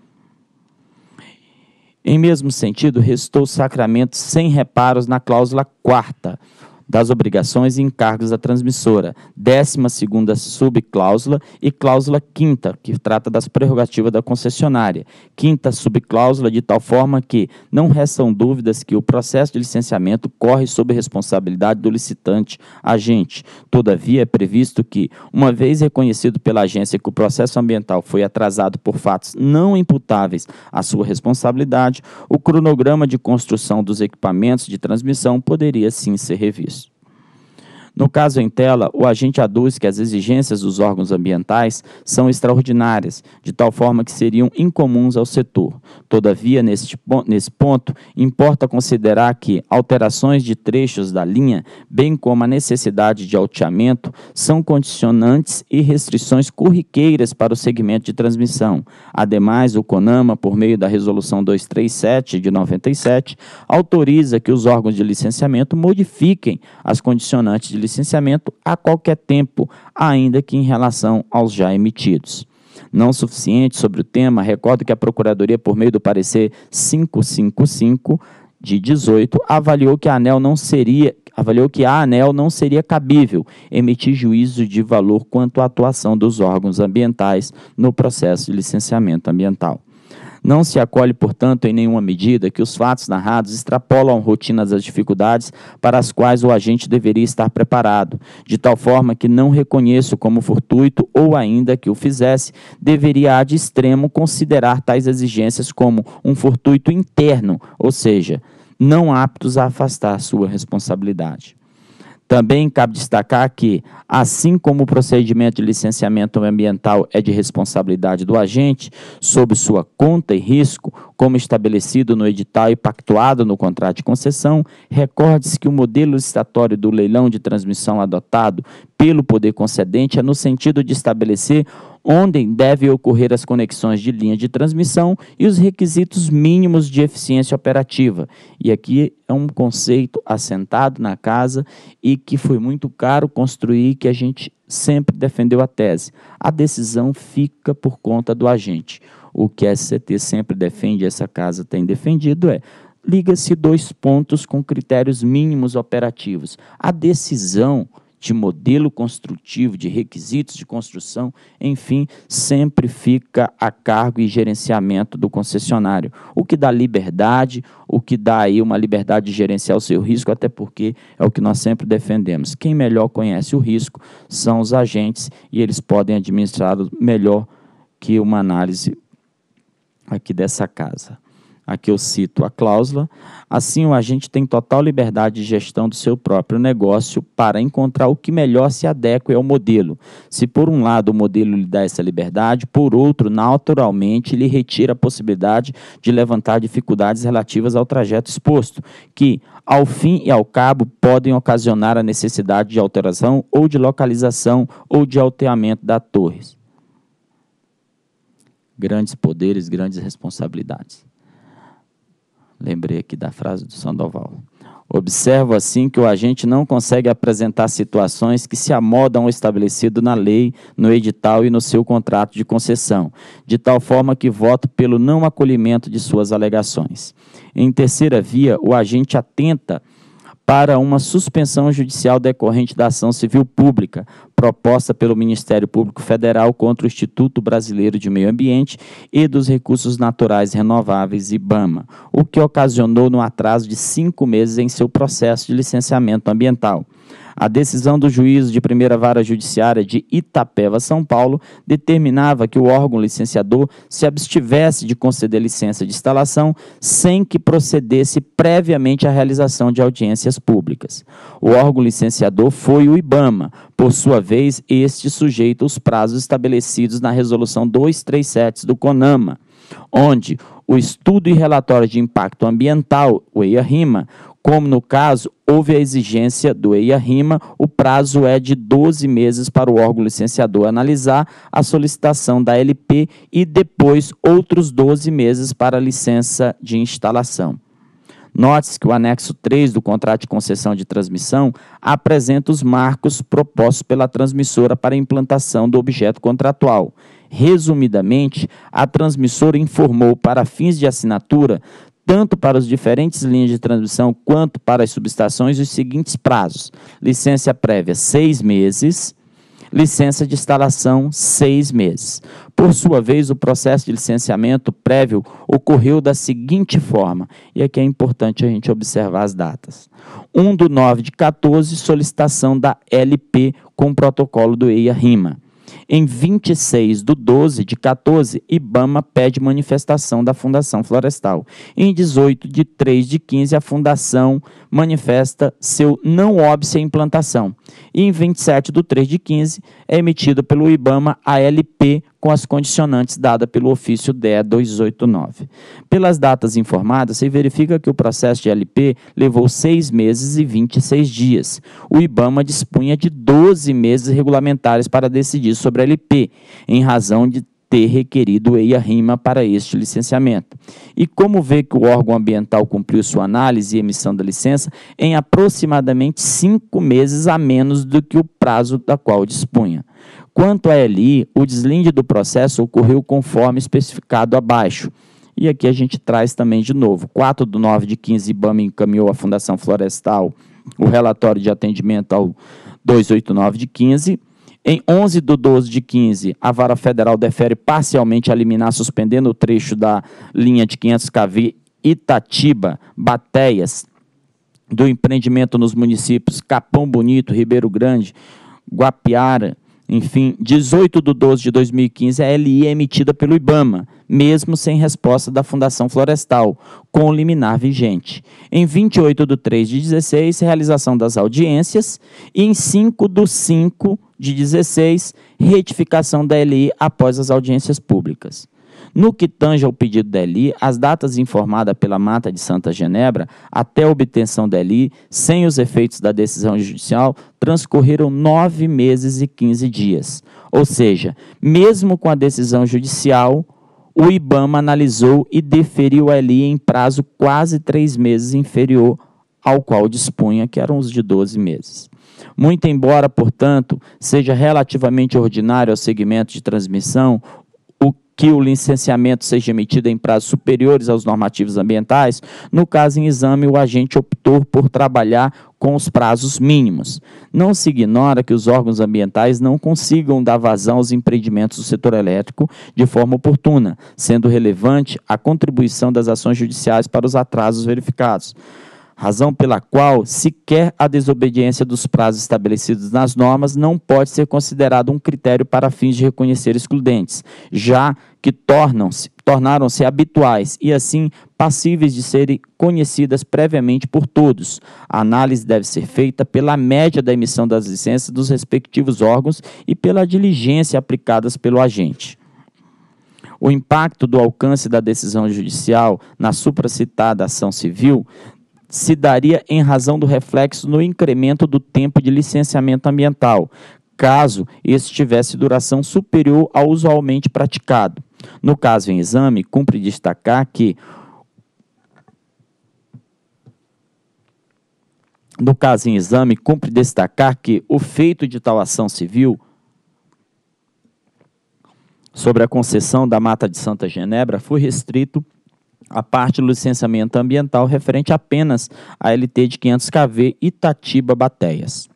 Em mesmo sentido, restou o sacramento sem reparos na cláusula quarta, das obrigações e encargos da transmissora, 12 subcláusula e cláusula 5 que trata das prerrogativas da concessionária, quinta subcláusula de tal forma que não restam dúvidas que o processo de licenciamento corre sob responsabilidade do licitante agente. Todavia, é previsto que, uma vez reconhecido pela agência que o processo ambiental foi atrasado por fatos não imputáveis à sua responsabilidade, o cronograma de construção dos equipamentos de transmissão poderia sim ser revisto. No caso em tela, o agente aduz que as exigências dos órgãos ambientais são extraordinárias, de tal forma que seriam incomuns ao setor. Todavia, neste, nesse ponto, importa considerar que alterações de trechos da linha, bem como a necessidade de alteamento, são condicionantes e restrições corriqueiras para o segmento de transmissão. Ademais, o CONAMA, por meio da Resolução 237 de 97, autoriza que os órgãos de licenciamento modifiquem as condicionantes de licenciamento licenciamento a qualquer tempo, ainda que em relação aos já emitidos. Não suficiente sobre o tema, recordo que a Procuradoria, por meio do parecer 555 de 18, avaliou que a ANEL não seria avaliou que a ANEL não seria cabível emitir juízo de valor quanto à atuação dos órgãos ambientais no processo de licenciamento ambiental. Não se acolhe, portanto, em nenhuma medida que os fatos narrados extrapolam rotinas das dificuldades para as quais o agente deveria estar preparado, de tal forma que não reconheço como fortuito ou ainda que o fizesse, deveria de extremo considerar tais exigências como um fortuito interno, ou seja, não aptos a afastar sua responsabilidade. Também cabe destacar que, assim como o procedimento de licenciamento ambiental é de responsabilidade do agente, sob sua conta e risco, como estabelecido no edital e pactuado no contrato de concessão, recorde-se que o modelo licitatório do leilão de transmissão adotado pelo poder concedente é no sentido de estabelecer onde devem ocorrer as conexões de linha de transmissão e os requisitos mínimos de eficiência operativa. E aqui é um conceito assentado na casa e que foi muito caro construir, que a gente sempre defendeu a tese. A decisão fica por conta do agente. O que a SCT sempre defende, essa casa tem defendido, é liga-se dois pontos com critérios mínimos operativos. A decisão de modelo construtivo, de requisitos de construção, enfim, sempre fica a cargo e gerenciamento do concessionário, o que dá liberdade, o que dá aí uma liberdade de gerenciar o seu risco, até porque é o que nós sempre defendemos. Quem melhor conhece o risco são os agentes e eles podem administrá-lo melhor que uma análise aqui dessa casa. Aqui eu cito a cláusula. Assim, o agente tem total liberdade de gestão do seu próprio negócio para encontrar o que melhor se adequa ao modelo. Se, por um lado, o modelo lhe dá essa liberdade, por outro, naturalmente, lhe retira a possibilidade de levantar dificuldades relativas ao trajeto exposto, que, ao fim e ao cabo, podem ocasionar a necessidade de alteração ou de localização ou de alteamento da torres. Grandes poderes, grandes responsabilidades. Lembrei aqui da frase do Sandoval. Observo assim que o agente não consegue apresentar situações que se amodam ao estabelecido na lei, no edital e no seu contrato de concessão, de tal forma que voto pelo não acolhimento de suas alegações. Em terceira via, o agente atenta para uma suspensão judicial decorrente da ação civil pública proposta pelo Ministério Público Federal contra o Instituto Brasileiro de Meio Ambiente e dos Recursos Naturais Renováveis IBAMA, o que ocasionou no atraso de cinco meses em seu processo de licenciamento ambiental. A decisão do juízo de primeira vara judiciária de Itapeva, São Paulo, determinava que o órgão licenciador se abstivesse de conceder licença de instalação sem que procedesse previamente à realização de audiências públicas. O órgão licenciador foi o IBAMA. Por sua vez, este sujeita os prazos estabelecidos na Resolução 237 do CONAMA, onde o estudo e relatório de impacto ambiental, o EIA-RIMA, como no caso houve a exigência do EIA-RIMA, o prazo é de 12 meses para o órgão licenciador analisar a solicitação da LP e depois outros 12 meses para a licença de instalação. Note-se que o anexo 3 do contrato de concessão de transmissão apresenta os marcos propostos pela transmissora para a implantação do objeto contratual. Resumidamente, a transmissora informou para fins de assinatura tanto para as diferentes linhas de transmissão quanto para as subestações os seguintes prazos: licença prévia, seis meses. Licença de instalação, seis meses. Por sua vez, o processo de licenciamento prévio ocorreu da seguinte forma, e aqui é importante a gente observar as datas: 1 do 9 de 14, solicitação da LP com protocolo do EIA-RIMA. Em 26 de 12 de 14, Ibama pede manifestação da Fundação Florestal. Em 18 de 3 de 15, a Fundação manifesta seu não óbvio à implantação. E em 27 de 3 de 15, é emitido pelo Ibama a LP com as condicionantes dada pelo ofício DE 289. Pelas datas informadas, se verifica que o processo de LP levou seis meses e 26 dias. O IBAMA dispunha de 12 meses regulamentares para decidir sobre a LP, em razão de ter requerido EIA RIMA para este licenciamento. E como vê que o órgão ambiental cumpriu sua análise e emissão da licença em aproximadamente cinco meses a menos do que o prazo da qual dispunha. Quanto a LI, o deslinde do processo ocorreu conforme especificado abaixo. E aqui a gente traz também de novo. 4 de 9 de 15, IBAMA encaminhou à Fundação Florestal o relatório de atendimento ao 289 de 15. Em 11 de 12 de 15, a Vara Federal defere parcialmente a liminar suspendendo o trecho da linha de 500 kV Itatiba, Batéias, do empreendimento nos municípios Capão Bonito, Ribeiro Grande, Guapiara, enfim, 18 de 12 de 2015, a LI é emitida pelo IBAMA, mesmo sem resposta da Fundação Florestal, com o liminar vigente. Em 28 de 3 de 16, realização das audiências. E em 5 do 5 de 16, retificação da LI após as audiências públicas. No que tange ao pedido da Eli, as datas informadas pela Mata de Santa Genebra até a obtenção da Eli, sem os efeitos da decisão judicial, transcorreram nove meses e quinze dias. Ou seja, mesmo com a decisão judicial, o IBAMA analisou e deferiu a Eli em prazo quase três meses inferior ao qual dispunha, que eram os de 12 meses. Muito embora, portanto, seja relativamente ordinário ao segmento de transmissão que o licenciamento seja emitido em prazos superiores aos normativos ambientais, no caso em exame, o agente optou por trabalhar com os prazos mínimos. Não se ignora que os órgãos ambientais não consigam dar vazão aos empreendimentos do setor elétrico de forma oportuna, sendo relevante a contribuição das ações judiciais para os atrasos verificados razão pela qual sequer a desobediência dos prazos estabelecidos nas normas não pode ser considerado um critério para fins de reconhecer excludentes, já que tornam-se tornaram-se habituais e assim passíveis de serem conhecidas previamente por todos. A análise deve ser feita pela média da emissão das licenças dos respectivos órgãos e pela diligência aplicadas pelo agente. O impacto do alcance da decisão judicial na supracitada ação civil se daria em razão do reflexo no incremento do tempo de licenciamento ambiental, caso este tivesse duração superior ao usualmente praticado. No caso em exame, cumpre destacar que No caso em exame, cumpre destacar que o feito de tal ação civil sobre a concessão da Mata de Santa Genebra foi restrito a parte do licenciamento ambiental referente apenas à LT de 500 kV Itatiba-Bateias.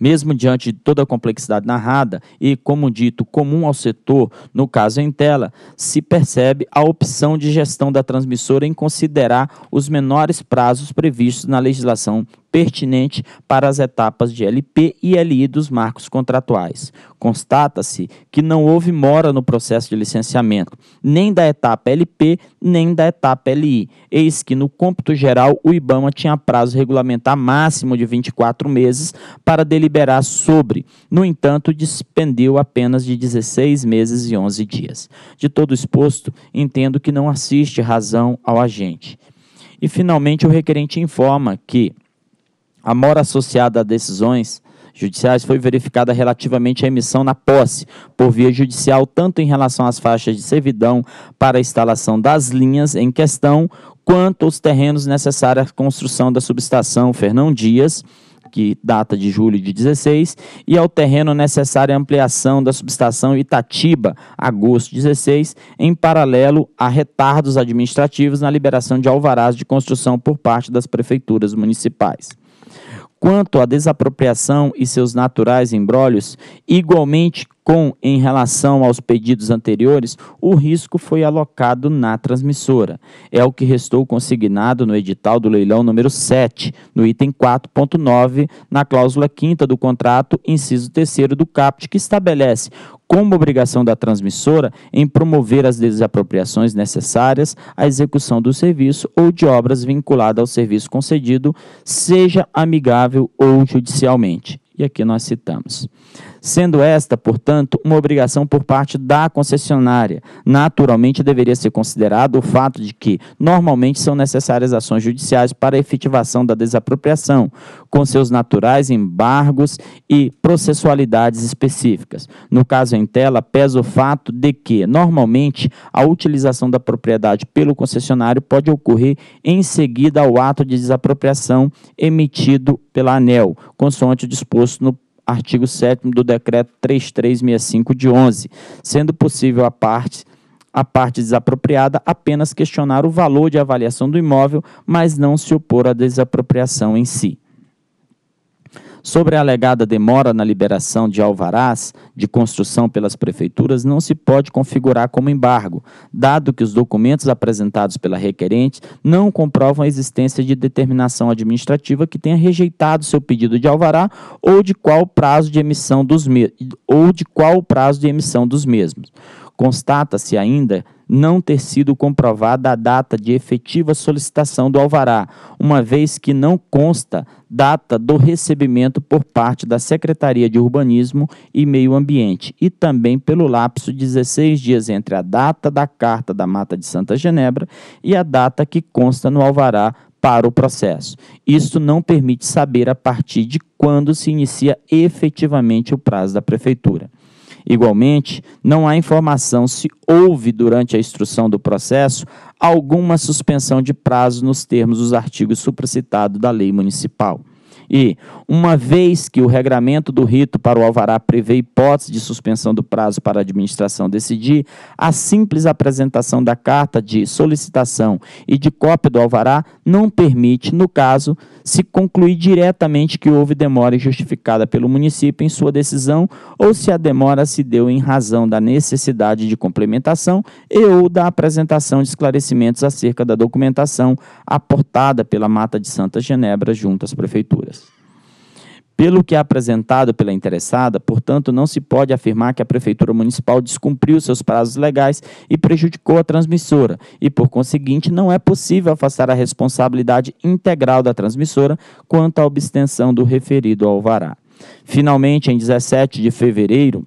Mesmo diante de toda a complexidade narrada e, como dito, comum ao setor, no caso em tela, se percebe a opção de gestão da transmissora em considerar os menores prazos previstos na legislação pertinente para as etapas de LP e LI dos marcos contratuais. Constata-se que não houve mora no processo de licenciamento, nem da etapa LP, nem da etapa LI. Eis que, no cômputo geral, o IBAMA tinha prazo regulamentar máximo de 24 meses para deliberar deliberar sobre. No entanto, despendeu apenas de 16 meses e 11 dias. De todo exposto, entendo que não assiste razão ao agente. E, finalmente, o requerente informa que a mora associada a decisões judiciais foi verificada relativamente à emissão na posse por via judicial, tanto em relação às faixas de servidão para a instalação das linhas em questão, quanto aos terrenos necessários à construção da subestação Fernão Dias que data de julho de 16, e ao terreno necessária ampliação da subestação Itatiba, agosto 16, em paralelo a retardos administrativos na liberação de alvarás de construção por parte das prefeituras municipais. Quanto à desapropriação e seus naturais embrólios, igualmente com em relação aos pedidos anteriores, o risco foi alocado na transmissora. É o que restou consignado no edital do leilão número 7, no item 4.9, na cláusula 5 do contrato, inciso 3 do CAPT, que estabelece como obrigação da transmissora em promover as desapropriações necessárias à execução do serviço ou de obras vinculadas ao serviço concedido, seja amigável ou judicialmente. E aqui nós citamos. Sendo esta, portanto, uma obrigação por parte da concessionária, naturalmente deveria ser considerado o fato de que normalmente são necessárias ações judiciais para a efetivação da desapropriação, com seus naturais embargos e processualidades específicas. No caso em tela, pesa o fato de que, normalmente, a utilização da propriedade pelo concessionário pode ocorrer em seguida ao ato de desapropriação emitido pela ANEL, consoante o disposto no artigo 7 do decreto 3365 de 11, sendo possível a parte a parte desapropriada apenas questionar o valor de avaliação do imóvel, mas não se opor à desapropriação em si. Sobre a alegada demora na liberação de alvarás de construção pelas prefeituras, não se pode configurar como embargo, dado que os documentos apresentados pela requerente não comprovam a existência de determinação administrativa que tenha rejeitado seu pedido de alvará ou de qual prazo de emissão dos ou de qual prazo de emissão dos mesmos. Constata-se ainda não ter sido comprovada a data de efetiva solicitação do alvará, uma vez que não consta data do recebimento por parte da Secretaria de Urbanismo e Meio Ambiente e também pelo lapso de 16 dias entre a data da Carta da Mata de Santa Genebra e a data que consta no alvará para o processo. Isto não permite saber a partir de quando se inicia efetivamente o prazo da Prefeitura. Igualmente, não há informação se houve, durante a instrução do processo, alguma suspensão de prazo nos termos dos artigos supracitados da lei municipal. E, uma vez que o regramento do rito para o alvará prevê hipótese de suspensão do prazo para a administração decidir, a simples apresentação da carta de solicitação e de cópia do alvará não permite, no caso, se concluir diretamente que houve demora injustificada pelo município em sua decisão ou se a demora se deu em razão da necessidade de complementação e ou da apresentação de esclarecimentos acerca da documentação aportada pela Mata de Santa Genebra junto às prefeituras. Pelo que é apresentado pela interessada, portanto, não se pode afirmar que a Prefeitura Municipal descumpriu seus prazos legais e prejudicou a transmissora, e, por conseguinte, não é possível afastar a responsabilidade integral da transmissora quanto à abstenção do referido alvará. Finalmente, em 17 de fevereiro,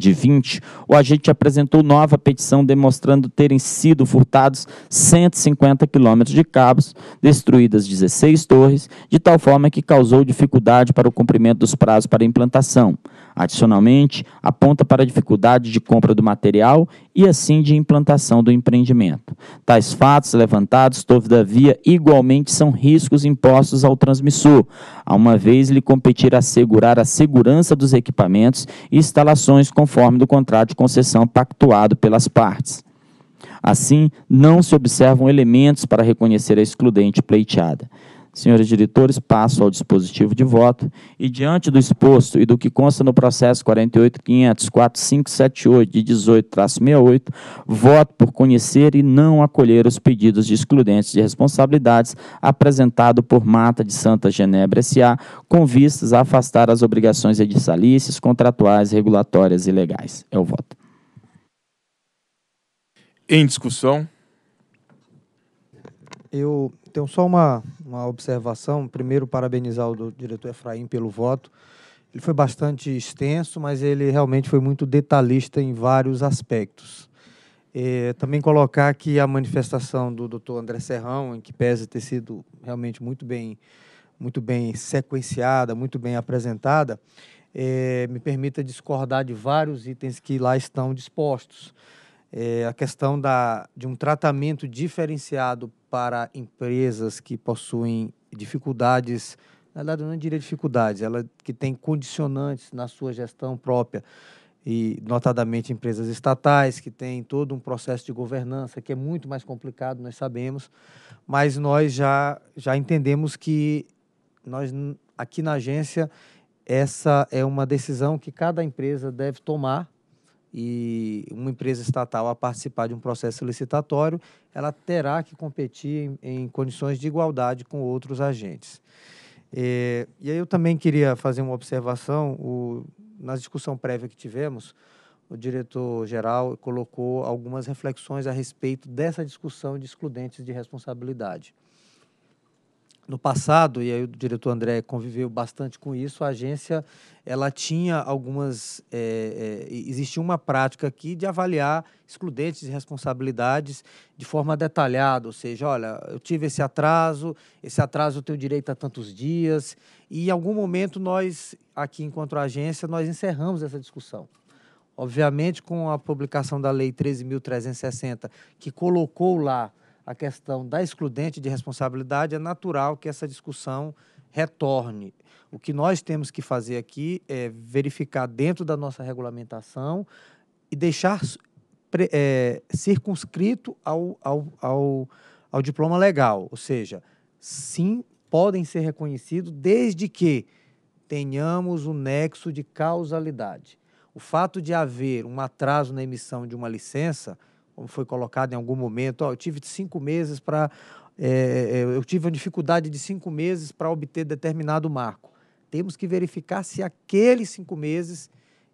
de 20, o agente apresentou nova petição demonstrando terem sido furtados 150 quilômetros de cabos, destruídas 16 torres, de tal forma que causou dificuldade para o cumprimento dos prazos para implantação. Adicionalmente, aponta para a dificuldade de compra do material e assim de implantação do empreendimento. Tais fatos levantados, todavia, igualmente são riscos impostos ao transmissor, a uma vez lhe competir assegurar a segurança dos equipamentos e instalações conforme do contrato de concessão pactuado pelas partes. Assim, não se observam elementos para reconhecer a excludente pleiteada. Senhores diretores, passo ao dispositivo de voto e, diante do exposto e do que consta no processo 48.500.4578 de 18-68, voto por conhecer e não acolher os pedidos de excludentes de responsabilidades apresentado por Mata de Santa Genebra S.A., com vistas a afastar as obrigações edilícias, contratuais, regulatórias e legais. É o voto. Em discussão. Eu tenho só uma, uma observação. Primeiro, parabenizar o diretor Efraim pelo voto. Ele foi bastante extenso, mas ele realmente foi muito detalhista em vários aspectos. É, também colocar que a manifestação do doutor André Serrão, em que pese ter sido realmente muito bem, muito bem sequenciada, muito bem apresentada, é, me permita discordar de vários itens que lá estão dispostos. É, a questão da, de um tratamento diferenciado para empresas que possuem dificuldades, na verdade, eu não diria dificuldades, ela que tem condicionantes na sua gestão própria e notadamente empresas estatais que têm todo um processo de governança que é muito mais complicado, nós sabemos, mas nós já já entendemos que nós aqui na agência essa é uma decisão que cada empresa deve tomar e uma empresa estatal a participar de um processo licitatório, ela terá que competir em, em condições de igualdade com outros agentes. É, e aí eu também queria fazer uma observação. O, na discussão prévia que tivemos, o diretor-geral colocou algumas reflexões a respeito dessa discussão de excludentes de responsabilidade no passado, e aí o diretor André conviveu bastante com isso, a agência ela tinha algumas. É, é, existia uma prática aqui de avaliar excludentes e responsabilidades de forma detalhada, ou seja, olha, eu tive esse atraso, esse atraso eu tenho direito a tantos dias, e em algum momento nós, aqui enquanto agência, nós encerramos essa discussão. Obviamente, com a publicação da Lei 13.360, que colocou lá a questão da excludente de responsabilidade, é natural que essa discussão retorne. O que nós temos que fazer aqui é verificar dentro da nossa regulamentação e deixar é, circunscrito ao, ao, ao, ao diploma legal. Ou seja, sim, podem ser reconhecidos desde que tenhamos o um nexo de causalidade. O fato de haver um atraso na emissão de uma licença como foi colocado em algum momento, oh, eu tive cinco meses para. É, eh, eh, eu tive uma dificuldade de cinco meses para obter determinado marco. Temos que verificar se aqueles cinco meses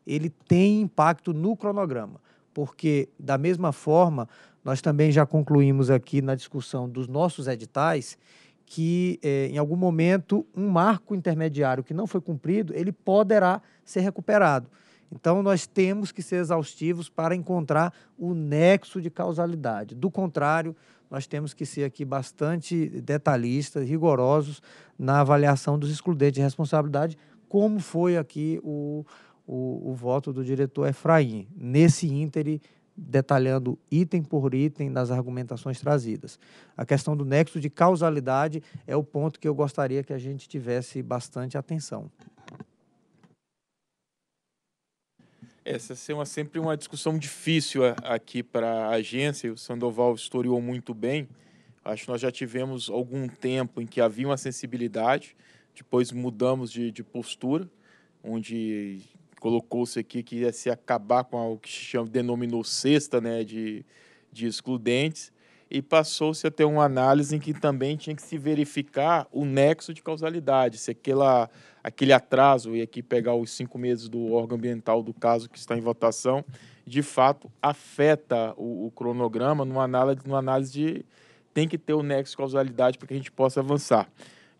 ele tem impacto no cronograma, porque da mesma forma nós também já concluímos aqui na discussão dos nossos editais que eh, em algum momento um marco intermediário que não foi cumprido ele poderá ser recuperado. Então, nós temos que ser exaustivos para encontrar o nexo de causalidade. Do contrário, nós temos que ser aqui bastante detalhistas, rigorosos na avaliação dos excludentes de responsabilidade, como foi aqui o, o, o voto do diretor Efraim, nesse íntere, detalhando item por item nas argumentações trazidas. A questão do nexo de causalidade é o ponto que eu gostaria que a gente tivesse bastante atenção. Essa é uma, sempre uma discussão difícil aqui para a agência. O Sandoval historiou muito bem. Acho que nós já tivemos algum tempo em que havia uma sensibilidade, depois mudamos de, de postura, onde colocou-se aqui que ia se acabar com o que se chama, denominou cesta né, de, de excludentes e passou-se a ter uma análise em que também tinha que se verificar o nexo de causalidade, se aquela, aquele atraso, e aqui pegar os cinco meses do órgão ambiental do caso que está em votação, de fato afeta o, o cronograma numa análise, numa análise de tem que ter o nexo de causalidade para que a gente possa avançar.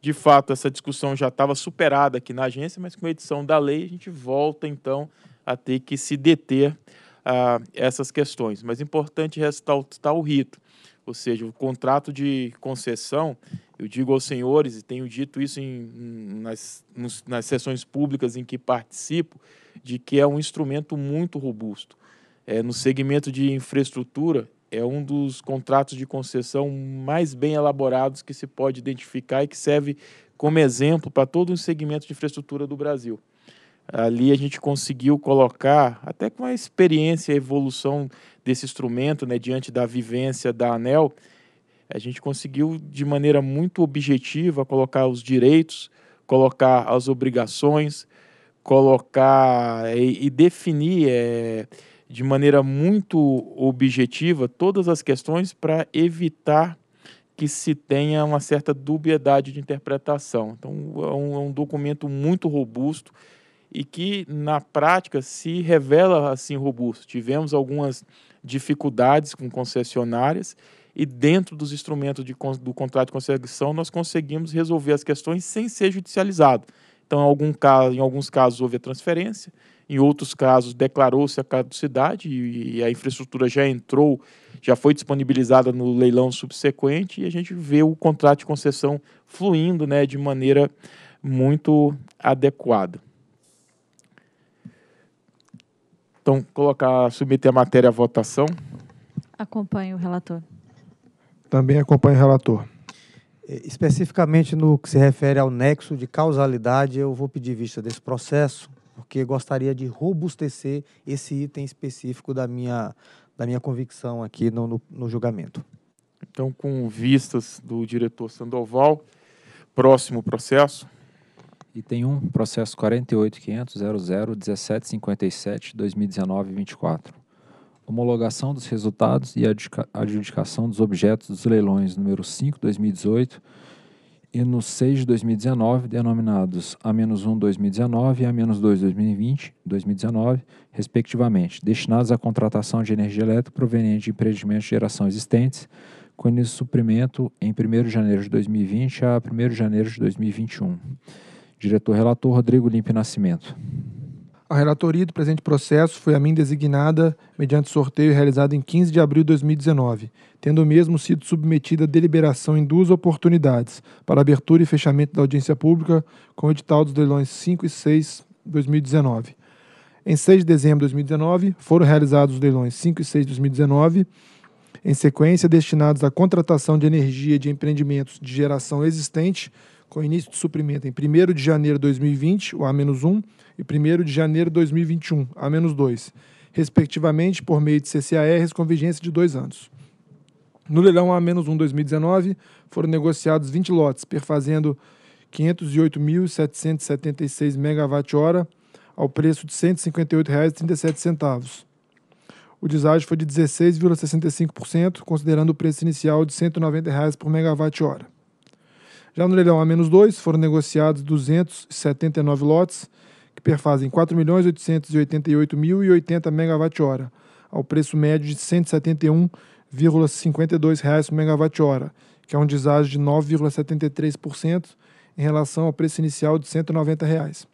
De fato, essa discussão já estava superada aqui na agência, mas com a edição da lei a gente volta então a ter que se deter a essas questões. Mas é importante ressaltar o rito ou seja, o contrato de concessão, eu digo aos senhores, e tenho dito isso em, nas, nas sessões públicas em que participo, de que é um instrumento muito robusto. É, no segmento de infraestrutura, é um dos contratos de concessão mais bem elaborados que se pode identificar e que serve como exemplo para todo o segmento de infraestrutura do Brasil. Ali a gente conseguiu colocar, até com a experiência e evolução desse instrumento, né, diante da vivência da ANEL, a gente conseguiu de maneira muito objetiva colocar os direitos, colocar as obrigações, colocar e, eh, e definir é, de maneira muito objetiva todas as questões para evitar que se tenha uma certa dubiedade de interpretação. Então, é um, é um documento muito robusto e que, na prática, se revela assim robusto. Tivemos algumas dificuldades com concessionárias e dentro dos instrumentos de, do contrato de concessão nós conseguimos resolver as questões sem ser judicializado. Então, em, algum caso, em alguns casos houve a transferência, em outros casos declarou-se a caducidade e, e a infraestrutura já entrou, já foi disponibilizada no leilão subsequente e a gente vê o contrato de concessão fluindo né, de maneira muito adequada. Então, colocar, submeter a matéria à votação. Acompanho o relator. Também acompanho o relator. É, especificamente no que se refere ao nexo de causalidade, eu vou pedir vista desse processo, porque gostaria de robustecer esse item específico da minha, da minha convicção aqui no, no, no julgamento. Então, com vistas do diretor Sandoval, próximo processo. Item 1, processo 48.500.00.1757.2019.24. Homologação dos resultados e adjudicação dos objetos dos leilões número 5, 2018 e no 6 de 2019, denominados A-1 2019 e A-2 2020, 2019, respectivamente, destinados à contratação de energia elétrica proveniente de empreendimentos de geração existentes, com início suprimento em 1 de janeiro de 2020 a 1 de janeiro de 2021. Diretor-relator Rodrigo Limpe Nascimento. A relatoria do presente processo foi a mim designada mediante sorteio realizado em 15 de abril de 2019, tendo mesmo sido submetida à deliberação em duas oportunidades, para abertura e fechamento da audiência pública com o edital dos leilões 5 e 6 de 2019. Em 6 de dezembro de 2019, foram realizados os leilões 5 e 6 de 2019, em sequência destinados à contratação de energia de empreendimentos de geração existente com início de suprimento em 1 de janeiro de 2020, o A-1, e 1 de janeiro de 2021, A-2, respectivamente por meio de CCARs com vigência de dois anos. No leilão A-1 2019, foram negociados 20 lotes, perfazendo 508.776 megawatt-hora ao preço de R$ 158,37. O deságio foi de 16,65%, considerando o preço inicial de R$ 190 reais por megawatt-hora. Já no leilão a 2, foram negociados 279 lotes, que perfazem 4.888.080 megawatt-hora, ao preço médio de R$ 171,52 por megawatt-hora, que é um deságio de 9,73% em relação ao preço inicial de R$ 190. Reais.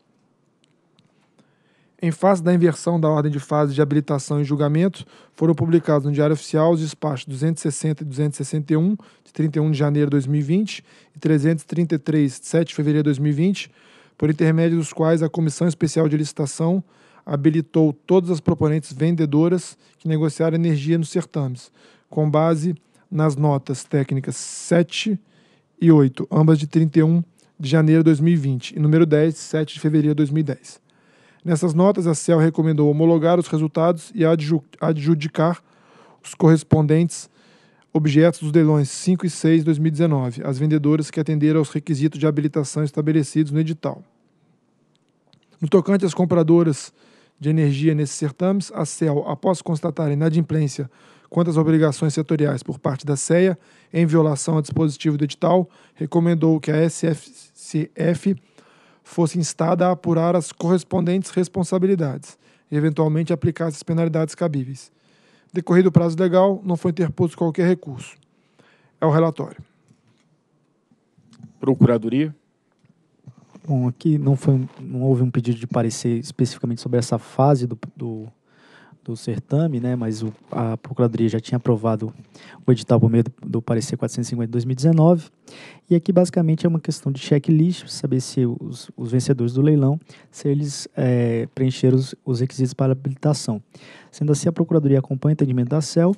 Em face da inversão da ordem de fase de habilitação e julgamento, foram publicados no Diário Oficial os despachos 260 e 261, de 31 de janeiro de 2020, e 333, de 7 de fevereiro de 2020, por intermédio dos quais a Comissão Especial de Licitação habilitou todas as proponentes vendedoras que negociaram energia nos certames, com base nas notas técnicas 7 e 8, ambas de 31 de janeiro de 2020, e número 10, 7 de fevereiro de 2010. Nessas notas, a CEL recomendou homologar os resultados e adjudicar os correspondentes objetos dos leilões 5 e 6 de 2019, as vendedoras que atenderam aos requisitos de habilitação estabelecidos no edital. No tocante às compradoras de energia nesses certames, a CEL, após constatar inadimplência quanto às obrigações setoriais por parte da CEA, em violação ao dispositivo do edital, recomendou que a SFCF fosse instada a apurar as correspondentes responsabilidades e, eventualmente, aplicar as penalidades cabíveis. Decorrido o prazo legal, não foi interposto qualquer recurso. É o relatório. Procuradoria? Bom, aqui não, foi, não houve um pedido de parecer especificamente sobre essa fase do, do do certame, né, mas o, a Procuradoria já tinha aprovado o edital por meio do, do parecer 450 de 2019. E aqui basicamente é uma questão de checklist, saber se os, os vencedores do leilão, se eles é, preencheram os, os, requisitos para habilitação. Sendo assim, a Procuradoria acompanha o entendimento da CEL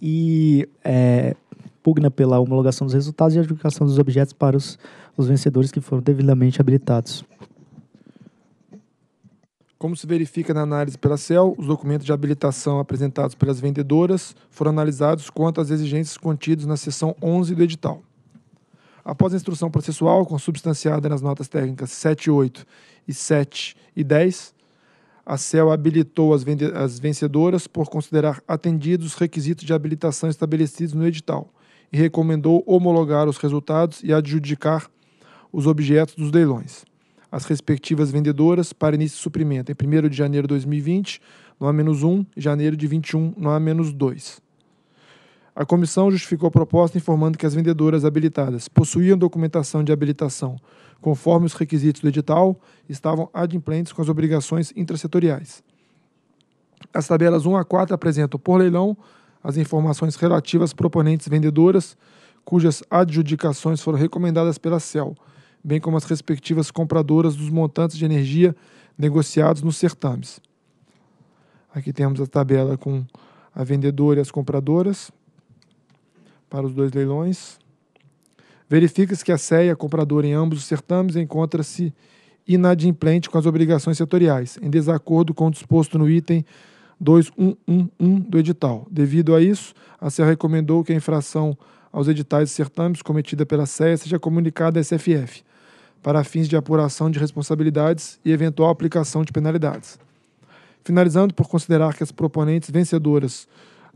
e é, pugna pela homologação dos resultados e adjudicação dos objetos para os, os vencedores que foram devidamente habilitados. Como se verifica na análise pela CEL, os documentos de habilitação apresentados pelas vendedoras foram analisados quanto às exigências contidas na seção 11 do edital. Após a instrução processual, consubstanciada nas notas técnicas 7, 8 e 7 e 10, a CEL habilitou as, as vencedoras por considerar atendidos os requisitos de habilitação estabelecidos no edital e recomendou homologar os resultados e adjudicar os objetos dos leilões as respectivas vendedoras para início de suprimento em 1 de janeiro de 2020, no A-1, janeiro de 21, no A-2. A comissão justificou a proposta informando que as vendedoras habilitadas possuíam documentação de habilitação conforme os requisitos do edital estavam adimplentes com as obrigações intrasetoriais. As tabelas 1 a 4 apresentam, por leilão, as informações relativas proponentes vendedoras, cujas adjudicações foram recomendadas pela CEL, bem como as respectivas compradoras dos montantes de energia negociados nos certames. Aqui temos a tabela com a vendedora e as compradoras para os dois leilões. Verifica-se que a CEA, compradora em ambos os certames, encontra-se inadimplente com as obrigações setoriais, em desacordo com o disposto no item 2111 do edital. Devido a isso, a CEA recomendou que a infração aos editais e certames cometida pela CEA seja comunicada à SFF, para fins de apuração de responsabilidades e eventual aplicação de penalidades. Finalizando por considerar que as proponentes vencedoras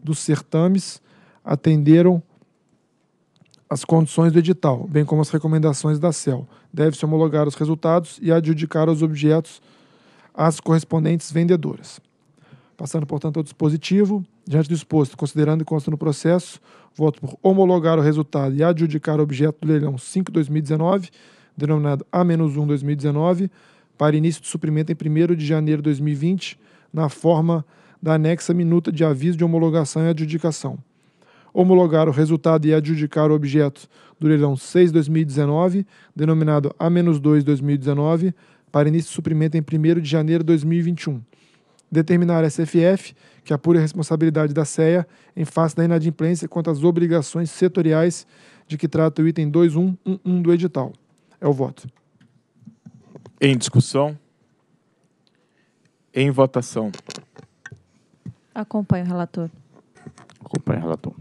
dos certames atenderam as condições do edital, bem como as recomendações da CEL. Deve-se homologar os resultados e adjudicar os objetos às correspondentes vendedoras. Passando, portanto, ao dispositivo, diante do exposto, considerando que consta no processo, voto por homologar o resultado e adjudicar o objeto do leilão 5-2019 denominado A-1 2019, para início de suprimento em 1 de janeiro de 2020, na forma da anexa minuta de aviso de homologação e adjudicação. Homologar o resultado e adjudicar o objeto do leilão 6-2019, denominado A-2-2019, para início de suprimento em 1 de janeiro de 2021. Determinar a SFF que apure a responsabilidade da CEA em face da inadimplência quanto às obrigações setoriais de que trata o item 2111 do edital é o voto. Em discussão? Em votação. Acompanho o relator. Acompanho o relator.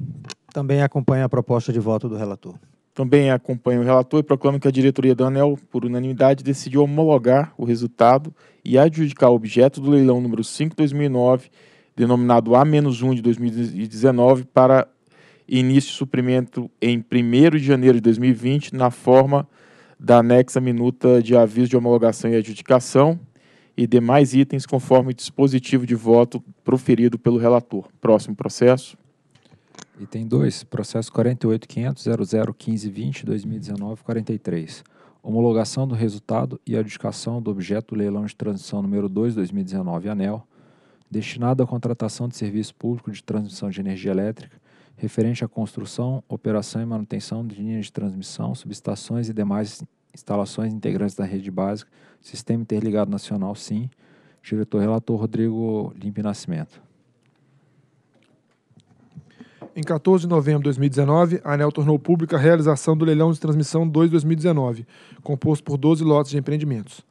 Também acompanho a proposta de voto do relator. Também acompanho o relator e proclamo que a diretoria da ANEL, por unanimidade, decidiu homologar o resultado e adjudicar o objeto do leilão número 5-2009, denominado A-1 de 2019, para início suprimento em 1 de janeiro de 2020, na forma da anexa minuta de aviso de homologação e adjudicação e demais itens conforme o dispositivo de voto proferido pelo relator. Próximo processo. Item 2, processo 48.500.0015.20.2019.43. Homologação do resultado e adjudicação do objeto do leilão de transição número 2, 2019, ANEL, destinado à contratação de serviço público de transmissão de energia elétrica referente à construção, operação e manutenção de linhas de transmissão, subestações e demais instalações integrantes da rede básica, Sistema Interligado Nacional, SIM, diretor-relator Rodrigo Limpe Nascimento. Em 14 de novembro de 2019, a ANEL tornou pública a realização do Leilão de Transmissão 2-2019, composto por 12 lotes de empreendimentos.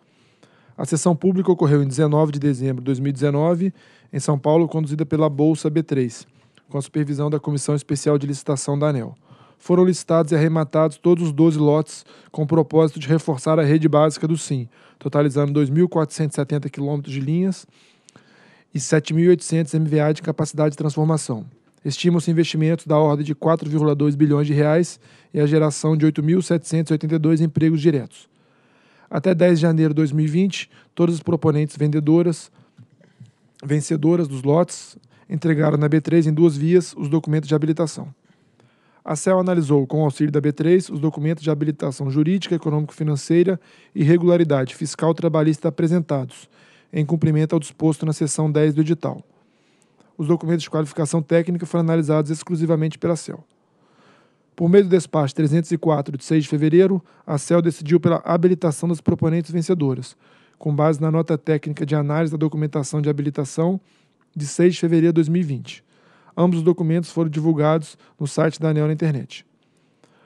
A sessão pública ocorreu em 19 de dezembro de 2019, em São Paulo, conduzida pela Bolsa B3 com a supervisão da Comissão Especial de Licitação da ANEL. Foram listados e arrematados todos os 12 lotes com o propósito de reforçar a rede básica do SIM, totalizando 2.470 quilômetros de linhas e 7.800 MVA de capacidade de transformação. Estimam-se investimentos da ordem de 4,2 bilhões de reais e a geração de 8.782 empregos diretos. Até 10 de janeiro de 2020, todas as proponentes vendedoras, vencedoras dos lotes entregaram na B3 em duas vias os documentos de habilitação. A CEL analisou, com auxílio da B3, os documentos de habilitação jurídica, econômico-financeira e regularidade fiscal trabalhista apresentados, em cumprimento ao disposto na seção 10 do edital. Os documentos de qualificação técnica foram analisados exclusivamente pela CEL. Por meio do despacho 304 de 6 de fevereiro, a CEL decidiu pela habilitação das proponentes vencedoras, com base na nota técnica de análise da documentação de habilitação de 6 de fevereiro de 2020. Ambos os documentos foram divulgados no site da ANEL na internet.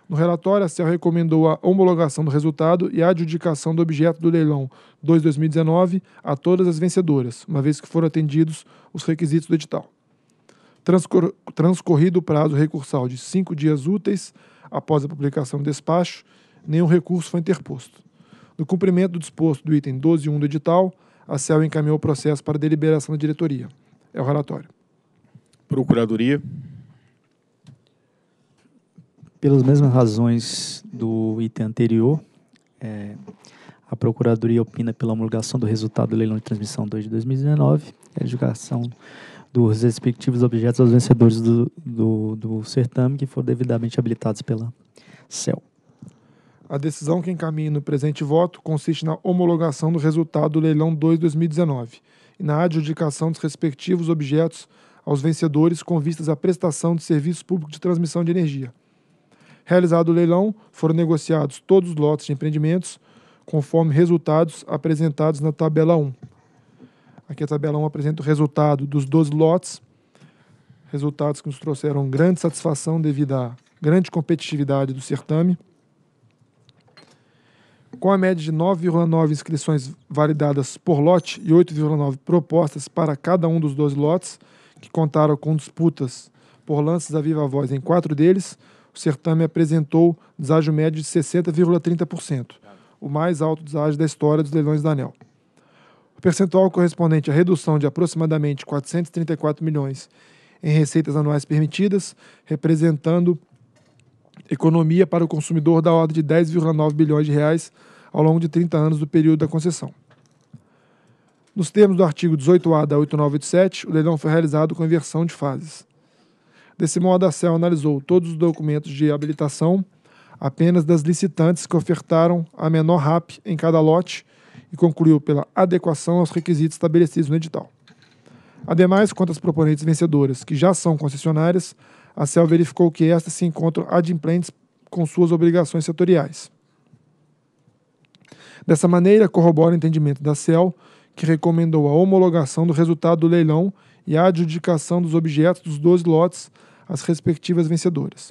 No relatório, a CEL recomendou a homologação do resultado e a adjudicação do objeto do leilão 2-2019 a todas as vencedoras, uma vez que foram atendidos os requisitos do edital. Transcor transcorrido o prazo recursal de cinco dias úteis após a publicação do despacho, nenhum recurso foi interposto. No cumprimento do disposto do item 12.1 do edital, a CEL encaminhou o processo para deliberação da diretoria. É o relatório. Procuradoria. Pelas mesmas razões do item anterior, é, a Procuradoria opina pela homologação do resultado do leilão de transmissão 2 de 2019 a é, julgação dos respectivos objetos aos vencedores do, do, do certame que foram devidamente habilitados pela CEL. A decisão que encaminha no presente voto consiste na homologação do resultado do leilão 2 de 2019 e na adjudicação dos respectivos objetos aos vencedores com vistas à prestação de serviço público de transmissão de energia. Realizado o leilão, foram negociados todos os lotes de empreendimentos, conforme resultados apresentados na tabela 1. Aqui a tabela 1 apresenta o resultado dos 12 lotes, resultados que nos trouxeram grande satisfação devido à grande competitividade do certame com a média de 9,9 inscrições validadas por lote e 8,9 propostas para cada um dos 12 lotes, que contaram com disputas por lances à viva voz em quatro deles, o certame apresentou deságio médio de 60,30%, o mais alto deságio da história dos leilões da ANEL. O percentual correspondente à redução de aproximadamente 434 milhões em receitas anuais permitidas, representando economia para o consumidor da ordem de 10,9 bilhões de reais ao longo de 30 anos do período da concessão. Nos termos do artigo 18A da 8987, o leilão foi realizado com inversão de fases. Desse modo, a CEL analisou todos os documentos de habilitação apenas das licitantes que ofertaram a menor RAP em cada lote e concluiu pela adequação aos requisitos estabelecidos no edital. Ademais, quanto às proponentes vencedoras, que já são concessionárias, a CEL verificou que estas se encontram adimplentes com suas obrigações setoriais. Dessa maneira, corrobora o entendimento da CEL, que recomendou a homologação do resultado do leilão e a adjudicação dos objetos dos 12 lotes às respectivas vencedoras.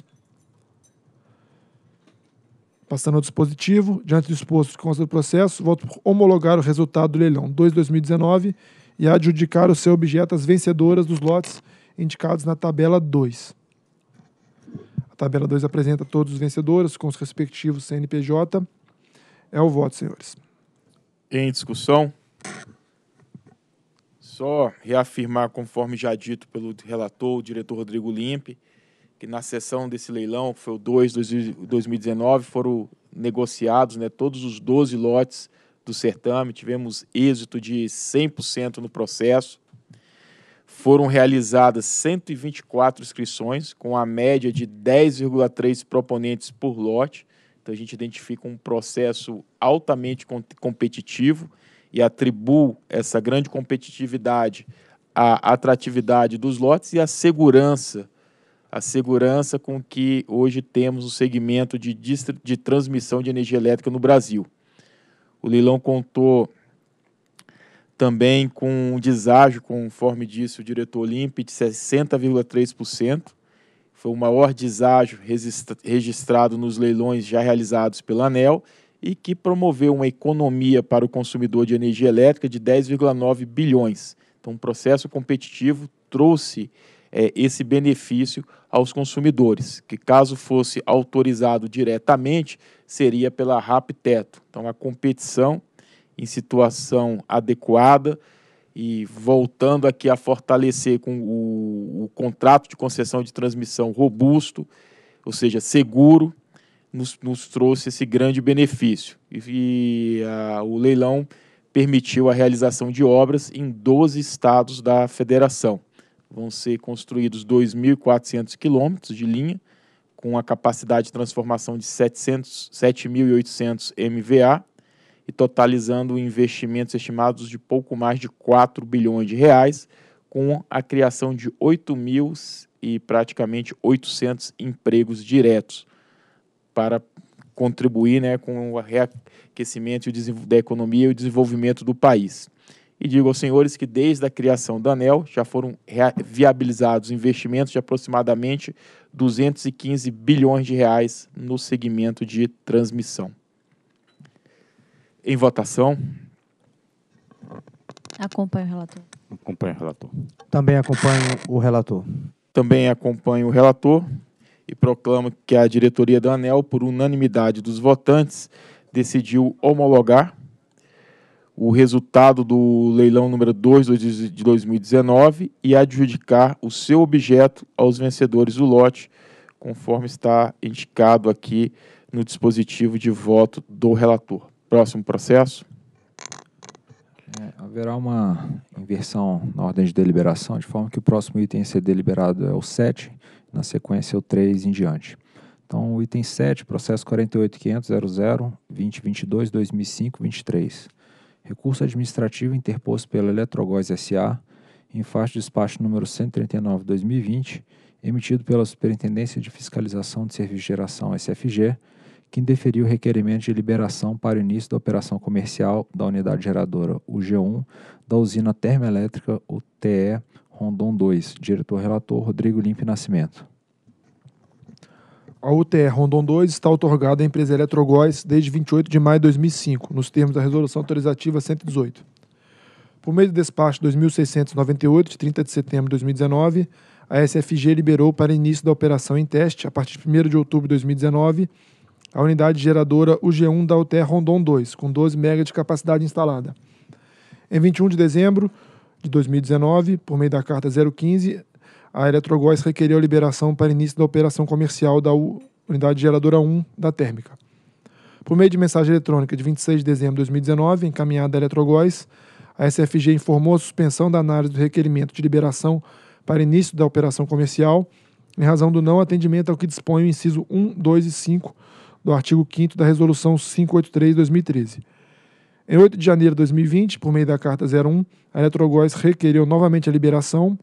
Passando ao dispositivo, diante do exposto que consta do processo, voto por homologar o resultado do leilão 2-2019 e adjudicar o seu objeto às vencedoras dos lotes indicados na tabela 2. A tabela 2 apresenta todos os vencedores com os respectivos CNPJ é o voto, senhores. Em discussão? Só reafirmar, conforme já dito pelo relator, o diretor Rodrigo Limpe, que na sessão desse leilão, que foi o 2 de 2019, foram negociados né, todos os 12 lotes do certame, tivemos êxito de 100% no processo. Foram realizadas 124 inscrições, com a média de 10,3 proponentes por lote, então a gente identifica um processo altamente competitivo e atribui essa grande competitividade à atratividade dos lotes e à segurança, a segurança com que hoje temos o segmento de, de transmissão de energia elétrica no Brasil. O leilão contou também com um deságio, conforme disse o diretor Olímpio, de 60,3%. Foi o maior deságio registrado nos leilões já realizados pela ANEL e que promoveu uma economia para o consumidor de energia elétrica de 10,9 bilhões. Então, o processo competitivo trouxe é, esse benefício aos consumidores, que caso fosse autorizado diretamente, seria pela RAP Teto. Então, a competição em situação adequada e voltando aqui a fortalecer com o, o contrato de concessão de transmissão robusto, ou seja, seguro, nos, nos trouxe esse grande benefício. E, e a, o leilão permitiu a realização de obras em 12 estados da federação. Vão ser construídos 2.400 quilômetros de linha, com a capacidade de transformação de 7.800 MVA, e totalizando investimentos estimados de pouco mais de 4 bilhões de reais, com a criação de 8 mil e praticamente 800 empregos diretos para contribuir né, com o reaquecimento da economia e o desenvolvimento do país. E digo aos senhores que desde a criação da ANEL já foram viabilizados investimentos de aproximadamente 215 bilhões de reais no segmento de transmissão. Em votação. Acompanho o relator. Acompanho o relator. Também acompanho o relator. Também acompanho o relator e proclamo que a diretoria da ANEL, por unanimidade dos votantes, decidiu homologar o resultado do leilão número 2 de 2019 e adjudicar o seu objeto aos vencedores do lote, conforme está indicado aqui no dispositivo de voto do relator. Próximo processo. É, haverá uma inversão na ordem de deliberação, de forma que o próximo item a ser deliberado é o 7, na sequência o 3 em diante. Então, o item 7, processo 48.500.00.2022.2005.23. Recurso administrativo interposto pela Eletrogóis S.A. em faixa de despacho número 139-2020, emitido pela Superintendência de Fiscalização de Serviços de Geração SFG, que indeferiu o requerimento de liberação para o início da operação comercial da unidade geradora, ug 1 da usina termoelétrica, UTE Rondon 2. Diretor-relator Rodrigo Limpe Nascimento. A UTE Rondon 2 está otorgada à empresa Eletrogóis desde 28 de maio de 2005, nos termos da Resolução Autorizativa 118. Por meio do despacho 2698, de 30 de setembro de 2019, a SFG liberou para início da operação em teste, a partir de 1 de outubro de 2019, a unidade geradora UG1 da UTE Rondon 2, com 12 MB de capacidade instalada. Em 21 de dezembro de 2019, por meio da Carta 015, a Eletrogás requeriu a liberação para início da operação comercial da unidade geradora 1 da térmica. Por meio de mensagem eletrônica de 26 de dezembro de 2019, encaminhada à Eletrogás, a SFG informou a suspensão da análise do requerimento de liberação para início da operação comercial, em razão do não atendimento ao que dispõe o inciso 1, 2 e 5 do artigo 5 da Resolução 583 2013. Em 8 de janeiro de 2020, por meio da Carta 01, a Eletrogás requereu novamente a liberação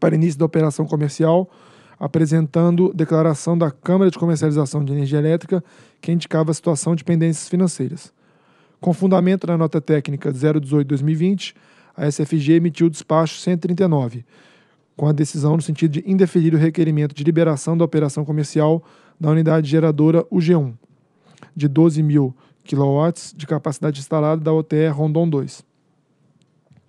para início da operação comercial, apresentando declaração da Câmara de Comercialização de Energia Elétrica que indicava a situação de pendências financeiras. Com fundamento na nota técnica 018-2020, a SFG emitiu o despacho 139, com a decisão no sentido de indeferir o requerimento de liberação da operação comercial da unidade geradora UG1, de 12 mil kW de capacidade instalada da OTE Rondon 2.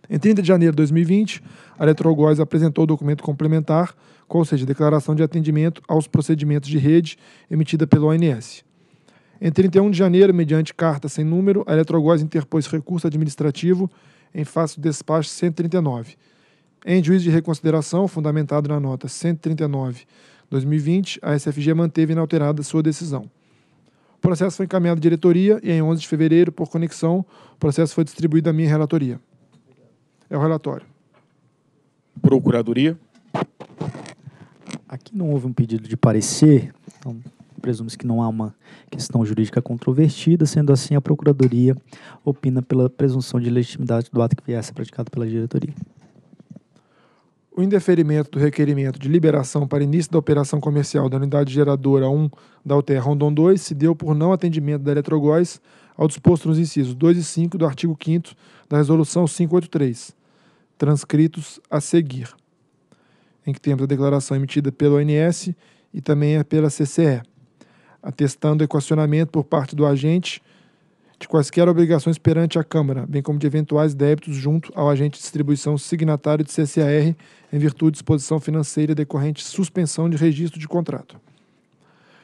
Em 30 de janeiro de 2020, a Eletrogóis apresentou o documento complementar, ou seja, declaração de atendimento aos procedimentos de rede emitida pelo ONS. Em 31 de janeiro, mediante carta sem número, a Eletrogóis interpôs recurso administrativo em face do despacho 139. Em juízo de reconsideração, fundamentado na nota 139 2020, a SFG manteve inalterada sua decisão. O processo foi encaminhado à diretoria e, em 11 de fevereiro, por conexão, o processo foi distribuído à minha relatoria. É o relatório. Procuradoria. Aqui não houve um pedido de parecer, então presume-se que não há uma questão jurídica controvertida, sendo assim, a Procuradoria opina pela presunção de legitimidade do ato que viesse praticado pela diretoria o indeferimento do requerimento de liberação para início da operação comercial da unidade geradora 1 da UTE Rondon 2 se deu por não atendimento da Eletrogóis ao disposto nos incisos 2 e 5 do artigo 5 da Resolução 583, transcritos a seguir, em que temos a declaração emitida pelo ONS e também é pela CCE, atestando o equacionamento por parte do agente de quaisquer obrigações perante a Câmara, bem como de eventuais débitos junto ao agente de distribuição signatário de CCAR, em virtude de disposição financeira decorrente suspensão de registro de contrato.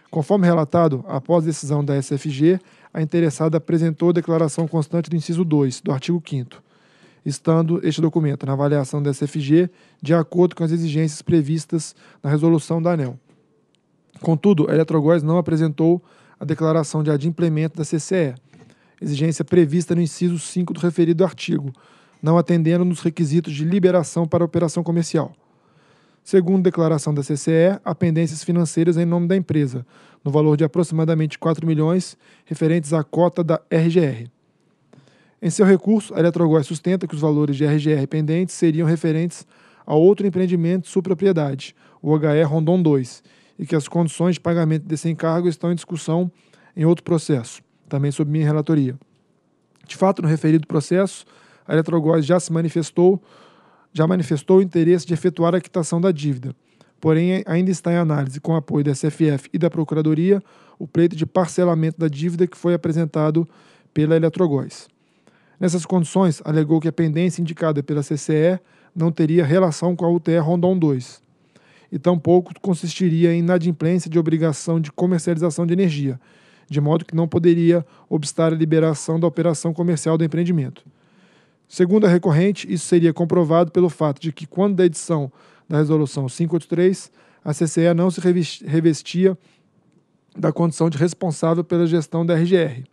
Conforme relatado, após decisão da SFG, a interessada apresentou a declaração constante do inciso 2 do artigo 5 estando este documento na avaliação da SFG de acordo com as exigências previstas na resolução da ANEL. Contudo, a Eletrogás não apresentou a declaração de adimplemento da CCE, exigência prevista no inciso 5 do referido artigo, não atendendo nos requisitos de liberação para operação comercial. Segundo declaração da CCE, há pendências financeiras em nome da empresa, no valor de aproximadamente 4 milhões, referentes à cota da RGR. Em seu recurso, a Eletrogóis sustenta que os valores de RGR pendentes seriam referentes a outro empreendimento de sua propriedade, o HE Rondon 2, e que as condições de pagamento desse encargo estão em discussão em outro processo também sob minha relatoria. De fato, no referido processo, a Eletrogós já se manifestou, já manifestou o interesse de efetuar a quitação da dívida. Porém, ainda está em análise, com apoio da SFF e da Procuradoria, o pleito de parcelamento da dívida que foi apresentado pela Eletrogós. Nessas condições, alegou que a pendência indicada pela CCE não teria relação com a UTE Rondon 2 e tampouco consistiria em inadimplência de obrigação de comercialização de energia, de modo que não poderia obstar a liberação da operação comercial do empreendimento. Segundo a recorrente, isso seria comprovado pelo fato de que, quando da edição da Resolução 583, a CCE não se revestia da condição de responsável pela gestão da RGR.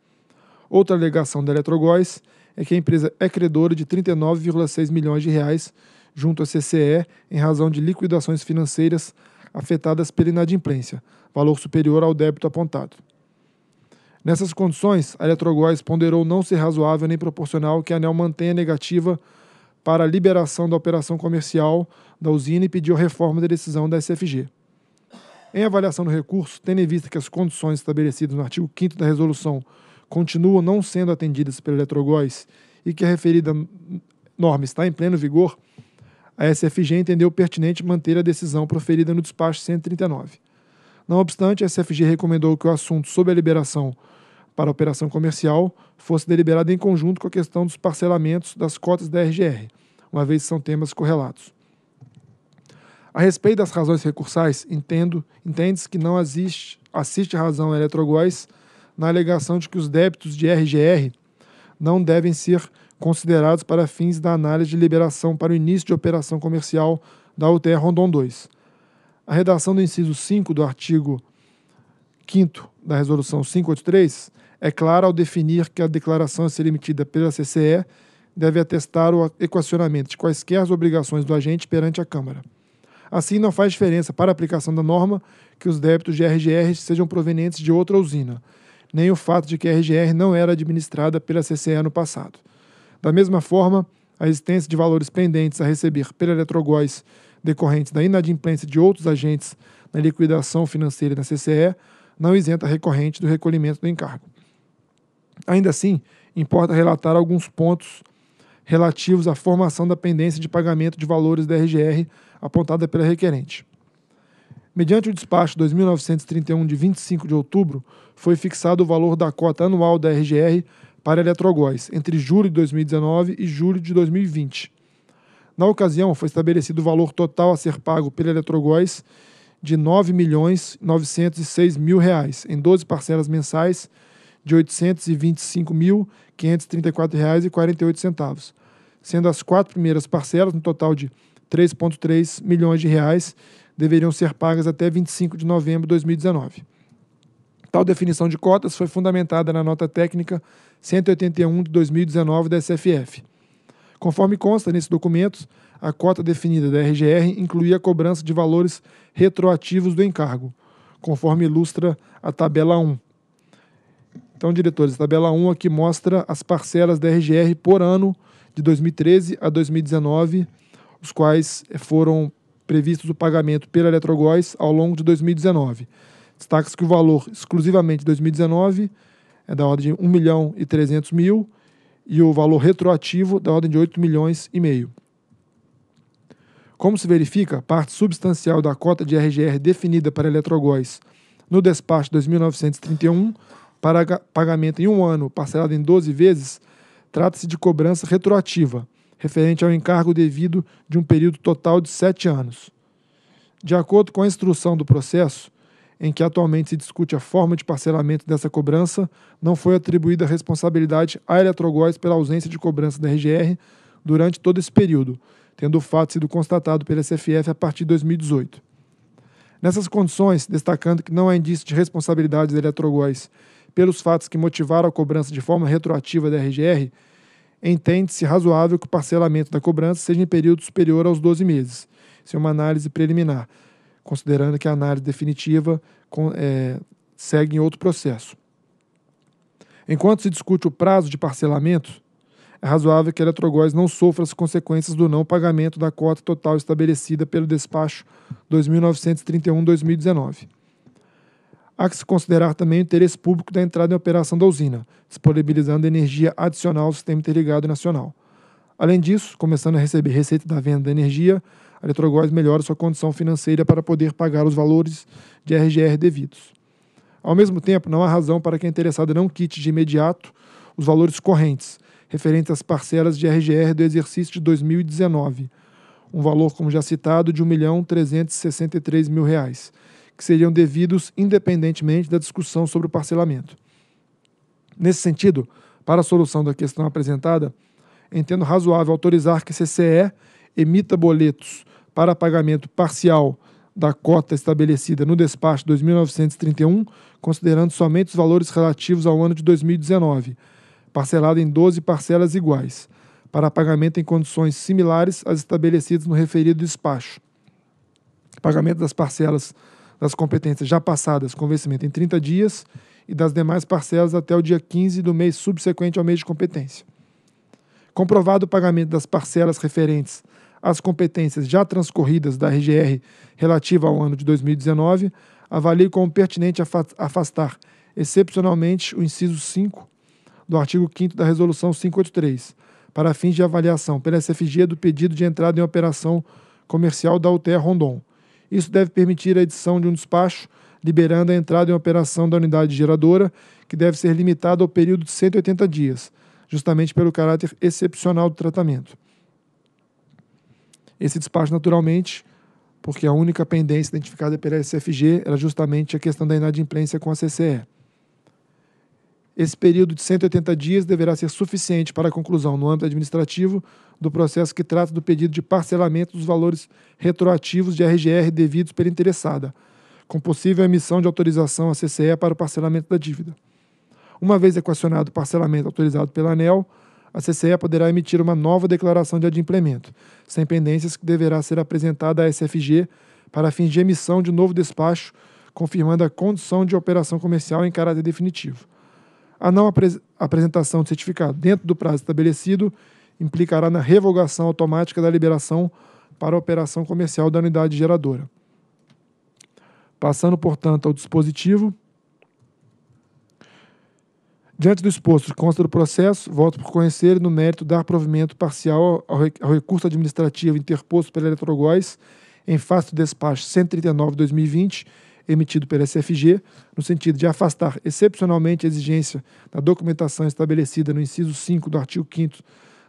Outra alegação da Eletrogóis é que a empresa é credora de 39,6 milhões de reais junto à CCE em razão de liquidações financeiras afetadas pela inadimplência, valor superior ao débito apontado. Nessas condições, a Eletrobras ponderou não ser razoável nem proporcional que a ANEL mantenha negativa para a liberação da operação comercial da usina e pediu reforma da decisão da SFG. Em avaliação do recurso, tendo em vista que as condições estabelecidas no artigo 5 da resolução continuam não sendo atendidas pela Eletrobras e que a referida norma está em pleno vigor, a SFG entendeu pertinente manter a decisão proferida no despacho 139. Não obstante, a SFG recomendou que o assunto sobre a liberação para a operação comercial fosse deliberada em conjunto com a questão dos parcelamentos das cotas da RGR, uma vez que são temas correlatos. A respeito das razões recursais, entendo, entende-se que não existe, assiste a razão Eletrogóis na alegação de que os débitos de RGR não devem ser considerados para fins da análise de liberação para o início de operação comercial da UTR Rondon 2. A redação do inciso 5 do artigo 5 da Resolução 583 é clara ao definir que a declaração a ser emitida pela CCE deve atestar o equacionamento de quaisquer as obrigações do agente perante a Câmara. Assim, não faz diferença para a aplicação da norma que os débitos de RGR sejam provenientes de outra usina, nem o fato de que a RGR não era administrada pela CCE no passado. Da mesma forma, a existência de valores pendentes a receber pela Eletrogóis decorrentes da inadimplência de outros agentes na liquidação financeira da CCE não isenta a recorrente do recolhimento do encargo. Ainda assim, importa relatar alguns pontos relativos à formação da pendência de pagamento de valores da RGR apontada pela requerente. Mediante o despacho 2931 de 25 de outubro, foi fixado o valor da cota anual da RGR para Eletrogóis entre julho de 2019 e julho de 2020. Na ocasião, foi estabelecido o valor total a ser pago pela Eletrogóis de R$ 9.906.000 em 12 parcelas mensais de R$ 825.534,48, sendo as quatro primeiras parcelas, no total de 3,3 milhões de reais, deveriam ser pagas até 25 de novembro de 2019. Tal definição de cotas foi fundamentada na nota técnica 181 de 2019 da SFF. Conforme consta nesse documento, a cota definida da RGR incluía a cobrança de valores retroativos do encargo, conforme ilustra a tabela 1, então, diretores, tabela 1 aqui mostra as parcelas da RGR por ano de 2013 a 2019, os quais foram previstos o pagamento pela Eletrogóis ao longo de 2019. Destaca-se que o valor exclusivamente de 2019 é da ordem de 1 milhão e 300 mil e o valor retroativo da ordem de 8 milhões e meio. Como se verifica, parte substancial da cota de RGR definida para Eletrogóis no despacho 2931 para pagamento em um ano, parcelado em 12 vezes, trata-se de cobrança retroativa, referente ao encargo devido de um período total de sete anos. De acordo com a instrução do processo, em que atualmente se discute a forma de parcelamento dessa cobrança, não foi atribuída responsabilidade à Eletrogóis pela ausência de cobrança da RGR durante todo esse período, tendo o fato sido constatado pela SFF a partir de 2018. Nessas condições, destacando que não há indício de responsabilidade da Eletrogóis pelos fatos que motivaram a cobrança de forma retroativa da RGR, entende-se razoável que o parcelamento da cobrança seja em período superior aos 12 meses. Isso é uma análise preliminar, considerando que a análise definitiva é, segue em outro processo. Enquanto se discute o prazo de parcelamento, é razoável que a Eletrogás não sofra as consequências do não pagamento da cota total estabelecida pelo despacho 2931-2019. Há que se considerar também o interesse público da entrada em operação da usina, disponibilizando energia adicional ao sistema interligado nacional. Além disso, começando a receber receita da venda da energia, a Eletrogás melhora sua condição financeira para poder pagar os valores de RGR devidos. Ao mesmo tempo, não há razão para que a é interessada não quite de imediato os valores correntes, referentes às parcelas de RGR do exercício de 2019, um valor, como já citado, de R$ 1.363.000 que seriam devidos independentemente da discussão sobre o parcelamento. Nesse sentido, para a solução da questão apresentada, entendo razoável autorizar que a CCE emita boletos para pagamento parcial da cota estabelecida no despacho 2931, considerando somente os valores relativos ao ano de 2019, parcelado em 12 parcelas iguais, para pagamento em condições similares às estabelecidas no referido despacho. Pagamento das parcelas das competências já passadas com vencimento em 30 dias e das demais parcelas até o dia 15 do mês subsequente ao mês de competência. Comprovado o pagamento das parcelas referentes às competências já transcorridas da RGR relativa ao ano de 2019, avalie como pertinente afastar excepcionalmente o inciso 5 do artigo 5 da Resolução 583, para fins de avaliação pela SFG do pedido de entrada em operação comercial da UTE Rondon, isso deve permitir a edição de um despacho liberando a entrada em operação da unidade geradora, que deve ser limitada ao período de 180 dias, justamente pelo caráter excepcional do tratamento. Esse despacho, naturalmente, porque a única pendência identificada pela SFG era justamente a questão da inadimplência com a CCE. Esse período de 180 dias deverá ser suficiente para a conclusão no âmbito administrativo do processo que trata do pedido de parcelamento dos valores retroativos de RGR devidos pela interessada, com possível emissão de autorização à CCE para o parcelamento da dívida. Uma vez equacionado o parcelamento autorizado pela ANEL, a CCE poderá emitir uma nova declaração de adimplemento, sem pendências que deverá ser apresentada à SFG para fins de emissão de novo despacho, confirmando a condição de operação comercial em caráter definitivo. A não apres apresentação de certificado dentro do prazo estabelecido implicará na revogação automática da liberação para operação comercial da unidade geradora. Passando, portanto, ao dispositivo. Diante do exposto, consta do processo, voto por conhecer e, no mérito, dar provimento parcial ao recurso administrativo interposto pela Eletrogóis em face do despacho 139-2020, emitido pela SFG, no sentido de afastar excepcionalmente a exigência da documentação estabelecida no inciso 5 do artigo 5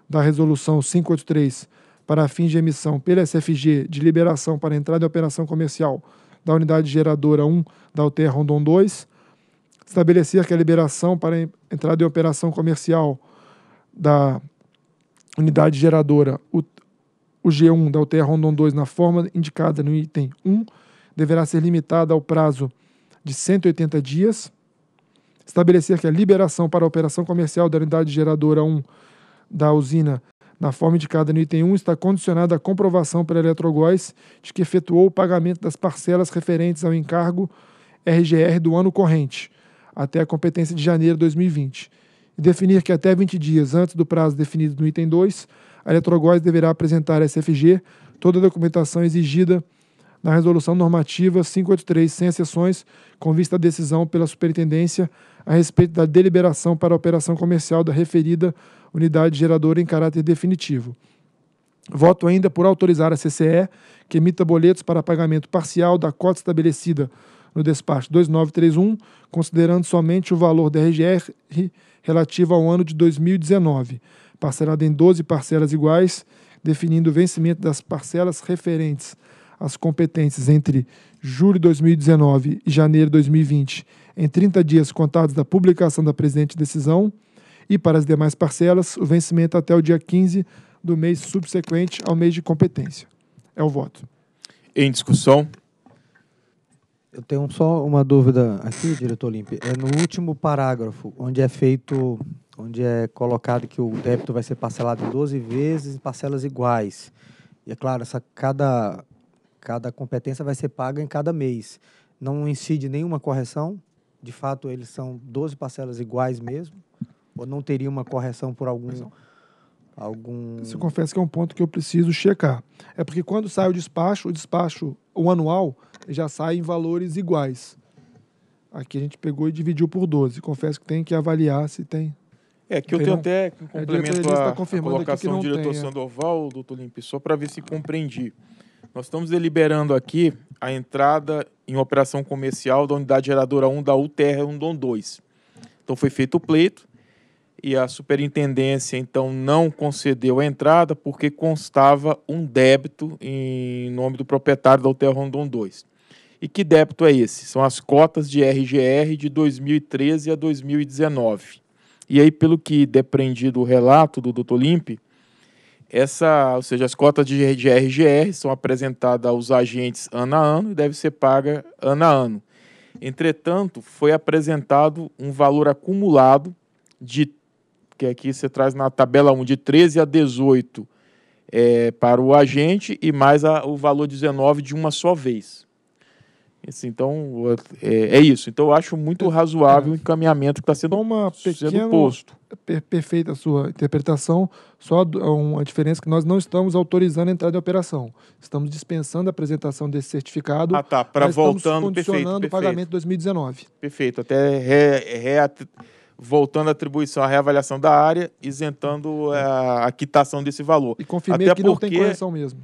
da Resolução 583 para fins de emissão pela SFG de liberação para entrada e operação comercial da unidade geradora 1 da UTE Rondon 2, estabelecer que a liberação para entrada e operação comercial da unidade geradora UG1 da UTE Rondon 2 na forma indicada no item 1 deverá ser limitada ao prazo de 180 dias, estabelecer que a liberação para a operação comercial da unidade geradora 1 da usina na forma indicada no item 1 está condicionada à comprovação pela Eletrogóis de que efetuou o pagamento das parcelas referentes ao encargo RGR do ano corrente, até a competência de janeiro de 2020, e definir que até 20 dias antes do prazo definido no item 2, a Eletrogóis deverá apresentar à SFG toda a documentação exigida na Resolução Normativa 583, sem exceções, com vista à decisão pela Superintendência a respeito da deliberação para a operação comercial da referida unidade geradora em caráter definitivo. Voto ainda por autorizar a CCE que emita boletos para pagamento parcial da cota estabelecida no despacho 2931, considerando somente o valor da RGR relativo ao ano de 2019, parcelado em 12 parcelas iguais, definindo o vencimento das parcelas referentes as competências entre julho de 2019 e janeiro de 2020 em 30 dias contados da publicação da presente decisão e para as demais parcelas, o vencimento até o dia 15 do mês subsequente ao mês de competência. É o voto. Em discussão. Eu tenho só uma dúvida aqui, diretor Olímpio. É no último parágrafo, onde é feito, onde é colocado que o débito vai ser parcelado em 12 vezes, em parcelas iguais. E é claro, essa cada cada competência vai ser paga em cada mês. Não incide nenhuma correção, de fato eles são 12 parcelas iguais mesmo, ou não teria uma correção por algum... Algum... Isso eu confesso que é um ponto que eu preciso checar. É porque quando sai o despacho, o despacho, o anual, já sai em valores iguais. Aqui a gente pegou e dividiu por 12. Confesso que tem que avaliar se tem. É, que eu tenho até complemento é, a, a, colocação do diretor tem, é. Sandoval, doutor Limpe, só para ver se compreendi. Nós estamos deliberando aqui a entrada em operação comercial da unidade geradora 1 da UTR 1 2. Então foi feito o pleito e a superintendência então não concedeu a entrada porque constava um débito em nome do proprietário da UTR 1 2. E que débito é esse? São as cotas de RGR de 2013 a 2019. E aí, pelo que depreendi é do relato do doutor Limpe, essa, ou seja, as cotas de RGR são apresentadas aos agentes ano a ano e devem ser pagas ano a ano. Entretanto, foi apresentado um valor acumulado de que aqui você traz na tabela 1 de 13 a 18 é, eh, para o agente e mais a, o valor 19 de uma só vez então, é, é, isso. Então, eu acho muito razoável o encaminhamento que está sendo, então, uma pequeno, posto. Per perfeita a sua interpretação. Só é uma diferença é que nós não estamos autorizando a entrada em operação. Estamos dispensando a apresentação desse certificado. Ah, tá. Para voltando, condicionando perfeito, perfeito. o pagamento de 2019. Perfeito. Até re, re, voltando a atribuição, a reavaliação da área, isentando é. a, a quitação desse valor. E confirmei Até que porque... não tem correção mesmo.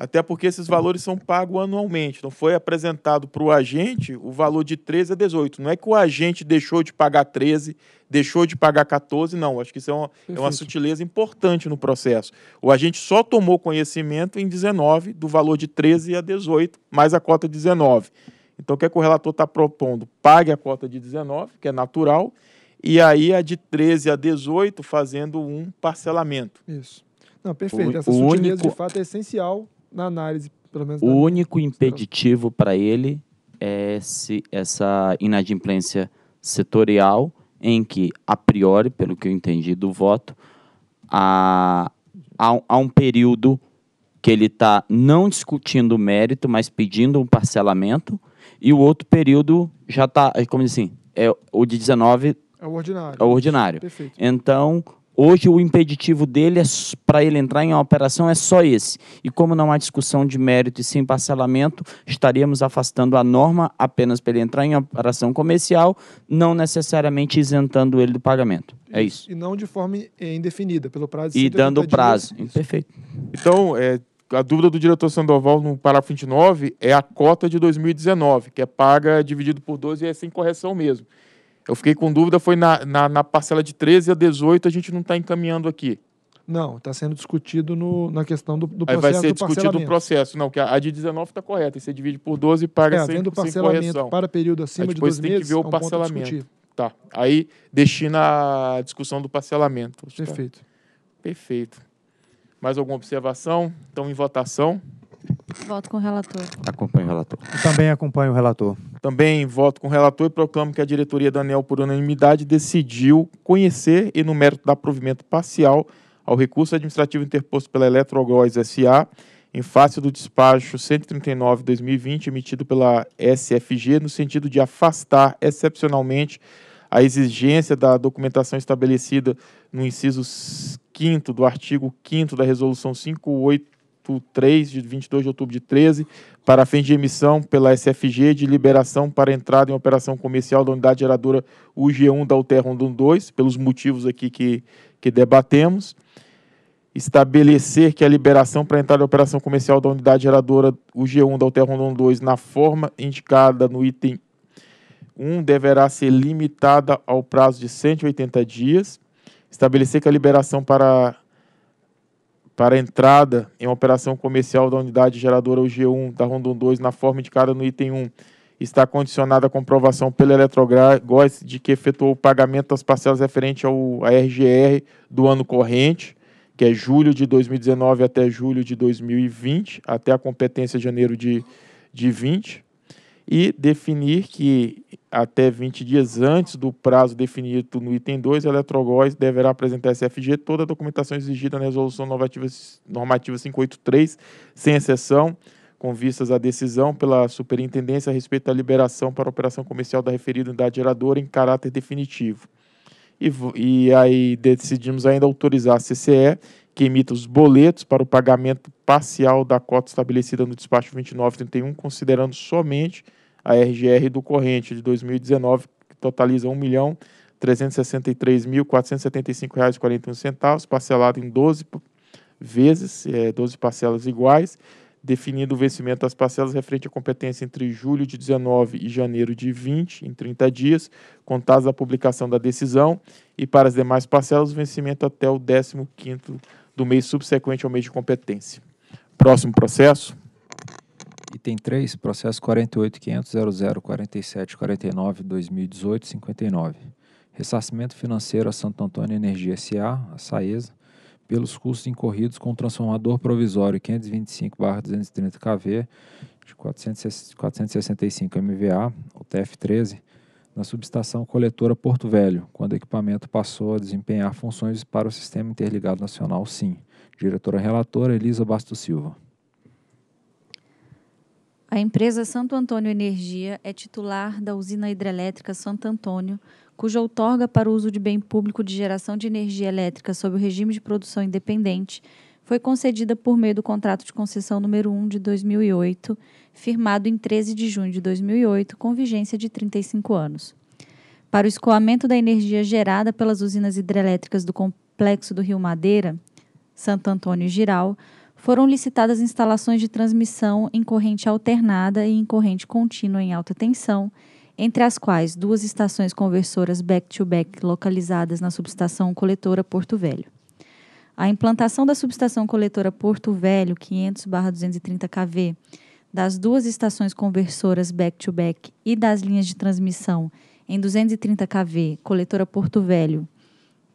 Até porque esses valores são pagos anualmente. Não foi apresentado para o agente o valor de 13 a 18. Não é que o agente deixou de pagar 13, deixou de pagar 14, não. Acho que isso é uma, é uma sutileza importante no processo. O agente só tomou conhecimento em 19 do valor de 13 a 18, mais a cota 19. Então, o que, é que o relator está propondo? Pague a cota de 19, que é natural, e aí a de 13 a 18, fazendo um parcelamento. Isso. Não, perfeito. O, Essa o sutileza, único... de fato, é essencial na análise, pelo menos. O único minha... impeditivo para ele é esse, essa inadimplência setorial, em que, a priori, pelo que eu entendi do voto, há, há, há um período que ele está não discutindo o mérito, mas pedindo um parcelamento, e o outro período já está, como assim, é o de 19 é o ordinário. É o ordinário. Perfeito. Então, Hoje o impeditivo dele é, para ele entrar em uma operação é só esse. E como não há discussão de mérito e sem parcelamento, estaríamos afastando a norma apenas para ele entrar em operação comercial, não necessariamente isentando ele do pagamento. É isso. E não de forma indefinida, pelo prazo de E dando prazo. Dias. Perfeito. Então, é, a dúvida do diretor Sandoval no parágrafo 29 é a cota de 2019, que é paga dividido por 12 e é sem correção mesmo. Eu fiquei com dúvida, foi na, na, na parcela de 13 a 18 a gente não está encaminhando aqui. Não, está sendo discutido no, na questão do, do processo. Aí vai ser discutido o processo, não, que a, a de 19 está correta, e você divide por 12 e paga é, sem, do parcelamento sem correção. para período acima Aí de dois meses. Depois tem que ver o é um parcelamento. Tá. Aí destina a discussão do parcelamento. Tá Perfeito. Tá. Perfeito. Mais alguma observação? Então, em votação. Voto com o relator. Acompanho o relator. Também acompanho o relator. Também voto com o relator e proclamo que a diretoria da ANEL, por unanimidade, decidiu conhecer e, no mérito, da provimento parcial ao recurso administrativo interposto pela Eletrogóis S.A., em face do despacho 139-2020 emitido pela SFG, no sentido de afastar excepcionalmente a exigência da documentação estabelecida no inciso 5 do artigo 5 da Resolução 58 artigo 3 de 22 de outubro de 13, para fins de emissão pela SFG de liberação para entrada em operação comercial da unidade geradora UG1 da Alterra 2, pelos motivos aqui que, que debatemos. Estabelecer que a liberação para entrada em operação comercial da unidade geradora UG1 da Alterra 2, na forma indicada no item 1, deverá ser limitada ao prazo de 180 dias. Estabelecer que a liberação para para a entrada em operação comercial da unidade geradora UG1 da Rondon 2 na forma indicada no item 1 está condicionada à comprovação pela Eletrogás de que efetuou o pagamento das parcelas referente ao à RGR do ano corrente, que é julho de 2019 até julho de 2020, até a competência de janeiro de, de 20, e definir que até 20 dias antes do prazo definido no item 2, a Eletrogóis deverá apresentar à SFG toda a documentação exigida na Resolução Normativa 583, sem exceção, com vistas à decisão pela Superintendência a respeito da liberação para operação comercial da referida unidade geradora em caráter definitivo. E, e aí decidimos ainda autorizar a CCE que emita os boletos para o pagamento parcial da cota estabelecida no despacho 2931, considerando somente a RGR do corrente de 2019, que totaliza R$ 1.363.475,41, parcelado em 12 vezes, 12 é, parcelas iguais, definindo o vencimento das parcelas referente à competência entre julho de 19 e janeiro de 20, em 30 dias, contados da publicação da decisão, e para as demais parcelas, o vencimento até o 15 do mês subsequente ao mês de competência. Próximo processo. Item 3, processo 48.500.0047.49.2018.59. Ressarcimento financeiro a Santo Antônio Energia S.A., a SAESA, pelos custos incorridos com o transformador provisório 525-230 kV de 465 MVA, o TF13, na subestação coletora Porto Velho, quando o equipamento passou a desempenhar funções para o Sistema Interligado Nacional SIM. Diretora relatora Elisa Bastos Silva. A empresa Santo Antônio Energia é titular da usina hidrelétrica Santo Antônio, cuja outorga para uso de bem público de geração de energia elétrica sob o regime de produção independente foi concedida por meio do contrato de concessão número 1 de 2008, firmado em 13 de junho de 2008, com vigência de 35 anos. Para o escoamento da energia gerada pelas usinas hidrelétricas do complexo do Rio Madeira, Santo Antônio e Giral, foram licitadas instalações de transmissão em corrente alternada e em corrente contínua em alta tensão, entre as quais duas estações conversoras back-to-back localizadas na subestação coletora Porto Velho. A implantação da subestação coletora Porto Velho 500/230 kV, das duas estações conversoras back-to-back -back e das linhas de transmissão em 230 kV, coletora Porto Velho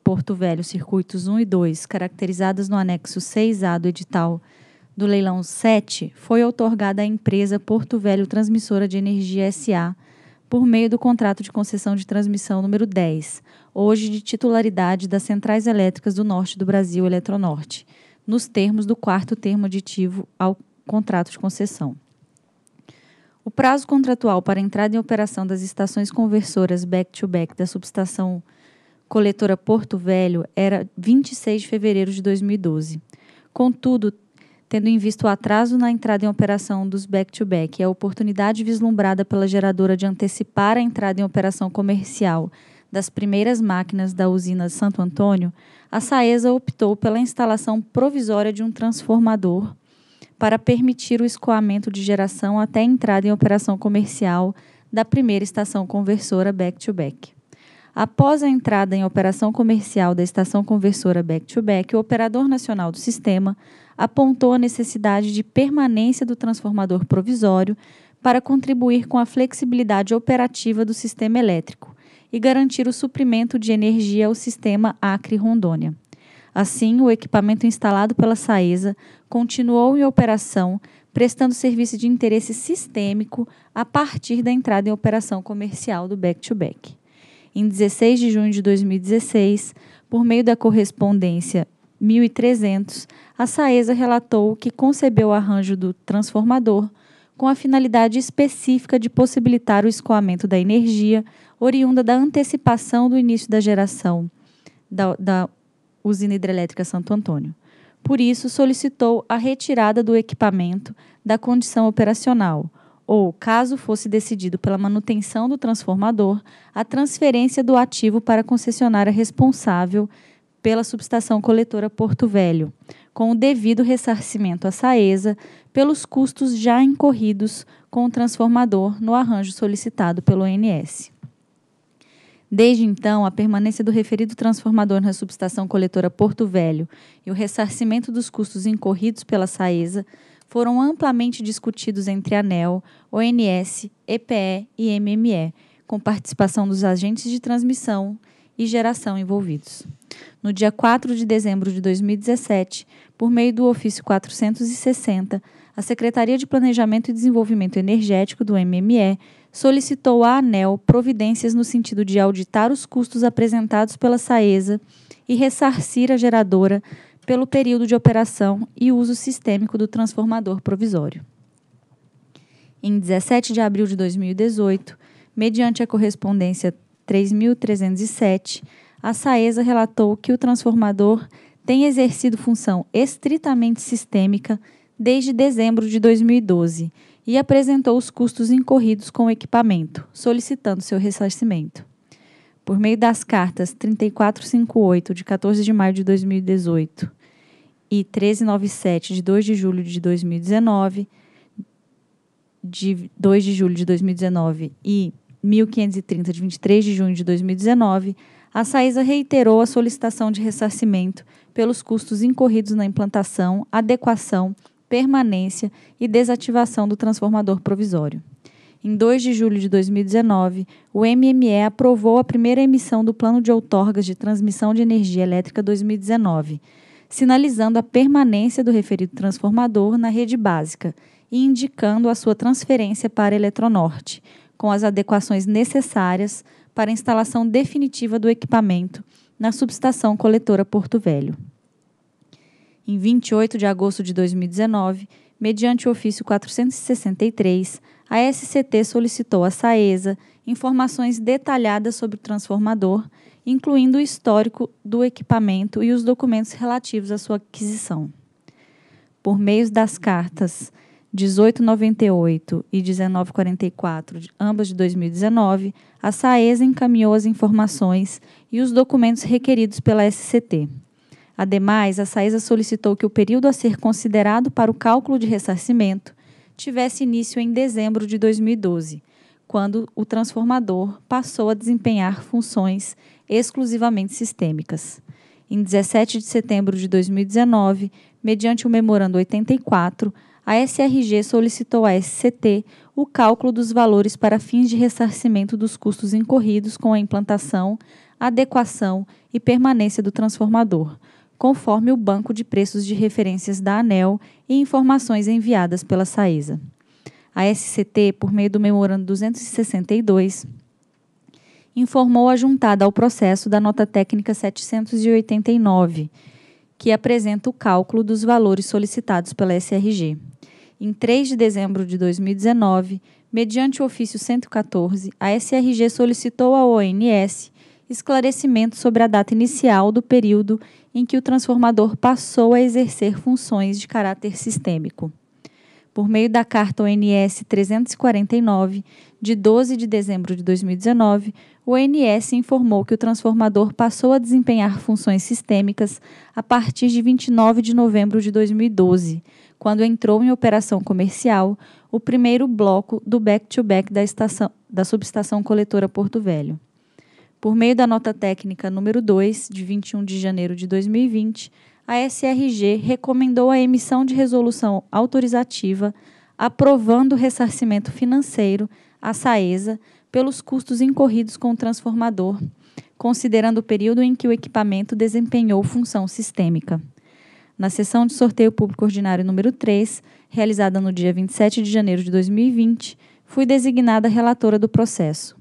Porto Velho, circuitos 1 e 2, caracterizadas no anexo 6A do edital do leilão 7, foi outorgada à empresa Porto Velho Transmissora de Energia SA por meio do contrato de concessão de transmissão número 10, hoje de titularidade das Centrais Elétricas do Norte do Brasil Eletronorte, nos termos do quarto termo aditivo ao contrato de concessão. O prazo contratual para entrada em operação das estações conversoras back-to-back -back da subestação coletora Porto Velho era 26 de fevereiro de 2012. Contudo, tendo em vista o atraso na entrada em operação dos back-to-back e a oportunidade vislumbrada pela geradora de antecipar a entrada em operação comercial das primeiras máquinas da usina Santo Antônio, a Saesa optou pela instalação provisória de um transformador para permitir o escoamento de geração até a entrada em operação comercial da primeira estação conversora back-to-back. back to back Após a entrada em operação comercial da estação conversora back-to-back, -back, o operador nacional do sistema apontou a necessidade de permanência do transformador provisório para contribuir com a flexibilidade operativa do sistema elétrico e garantir o suprimento de energia ao sistema Acre-Rondônia. Assim, o equipamento instalado pela Saesa continuou em operação, prestando serviço de interesse sistêmico a partir da entrada em operação comercial do back-to-back. back to back em 16 de junho de 2016, por meio da correspondência 1300, a Saesa relatou que concebeu o arranjo do transformador com a finalidade específica de possibilitar o escoamento da energia oriunda da antecipação do início da geração da, da usina hidrelétrica Santo Antônio. Por isso, solicitou a retirada do equipamento da condição operacional, ou, caso fosse decidido pela manutenção do transformador, a transferência do ativo para a concessionária responsável pela subestação coletora Porto Velho, com o devido ressarcimento à Saesa pelos custos já incorridos com o transformador no arranjo solicitado pelo ONS. Desde então, a permanência do referido transformador na subestação coletora Porto Velho e o ressarcimento dos custos incorridos pela Saesa foram amplamente discutidos entre ANEL, ONS, EPE e MME, com participação dos agentes de transmissão e geração envolvidos. No dia 4 de dezembro de 2017, por meio do ofício 460, a Secretaria de Planejamento e Desenvolvimento Energético do MME solicitou à ANEL providências no sentido de auditar os custos apresentados pela SAESA e ressarcir a geradora pelo período de operação e uso sistêmico do transformador provisório. Em 17 de abril de 2018, mediante a correspondência 3307, a SAESA relatou que o transformador tem exercido função estritamente sistêmica desde dezembro de 2012 e apresentou os custos incorridos com o equipamento, solicitando seu ressarcimento por meio das cartas 3458 de 14 de maio de 2018 e 1397 de 2 de julho de 2019, de 2 de julho de 2019 e 1530 de 23 de junho de 2019, a Saísa reiterou a solicitação de ressarcimento pelos custos incorridos na implantação, adequação, permanência e desativação do transformador provisório. Em 2 de julho de 2019, o MME aprovou a primeira emissão do Plano de Outorgas de Transmissão de Energia Elétrica 2019, sinalizando a permanência do referido transformador na rede básica e indicando a sua transferência para a Eletronorte, com as adequações necessárias para a instalação definitiva do equipamento na subestação coletora Porto Velho. Em 28 de agosto de 2019, mediante o ofício 463, a SCT solicitou à SAESA informações detalhadas sobre o transformador, incluindo o histórico do equipamento e os documentos relativos à sua aquisição. Por meio das cartas 1898 e 1944, ambas de 2019, a SAESA encaminhou as informações e os documentos requeridos pela SCT. Ademais, a SAESA solicitou que o período a ser considerado para o cálculo de ressarcimento tivesse início em dezembro de 2012, quando o transformador passou a desempenhar funções exclusivamente sistêmicas. Em 17 de setembro de 2019, mediante o Memorando 84, a SRG solicitou à SCT o cálculo dos valores para fins de ressarcimento dos custos incorridos com a implantação, adequação e permanência do transformador, conforme o banco de preços de referências da ANEL e informações enviadas pela SAESA. A SCT, por meio do Memorando 262, informou a juntada ao processo da nota técnica 789, que apresenta o cálculo dos valores solicitados pela SRG. Em 3 de dezembro de 2019, mediante o ofício 114, a SRG solicitou à ONS esclarecimento sobre a data inicial do período em que o transformador passou a exercer funções de caráter sistêmico. Por meio da carta ONS 349, de 12 de dezembro de 2019, o ONS informou que o transformador passou a desempenhar funções sistêmicas a partir de 29 de novembro de 2012, quando entrou em operação comercial o primeiro bloco do back-to-back -back da, estação, da subestação coletora Porto Velho. Por meio da nota técnica número 2, de 21 de janeiro de 2020, a SRG recomendou a emissão de resolução autorizativa aprovando o ressarcimento financeiro à Saesa pelos custos incorridos com o transformador, considerando o período em que o equipamento desempenhou função sistêmica. Na sessão de sorteio público ordinário número 3, realizada no dia 27 de janeiro de 2020, fui designada relatora do processo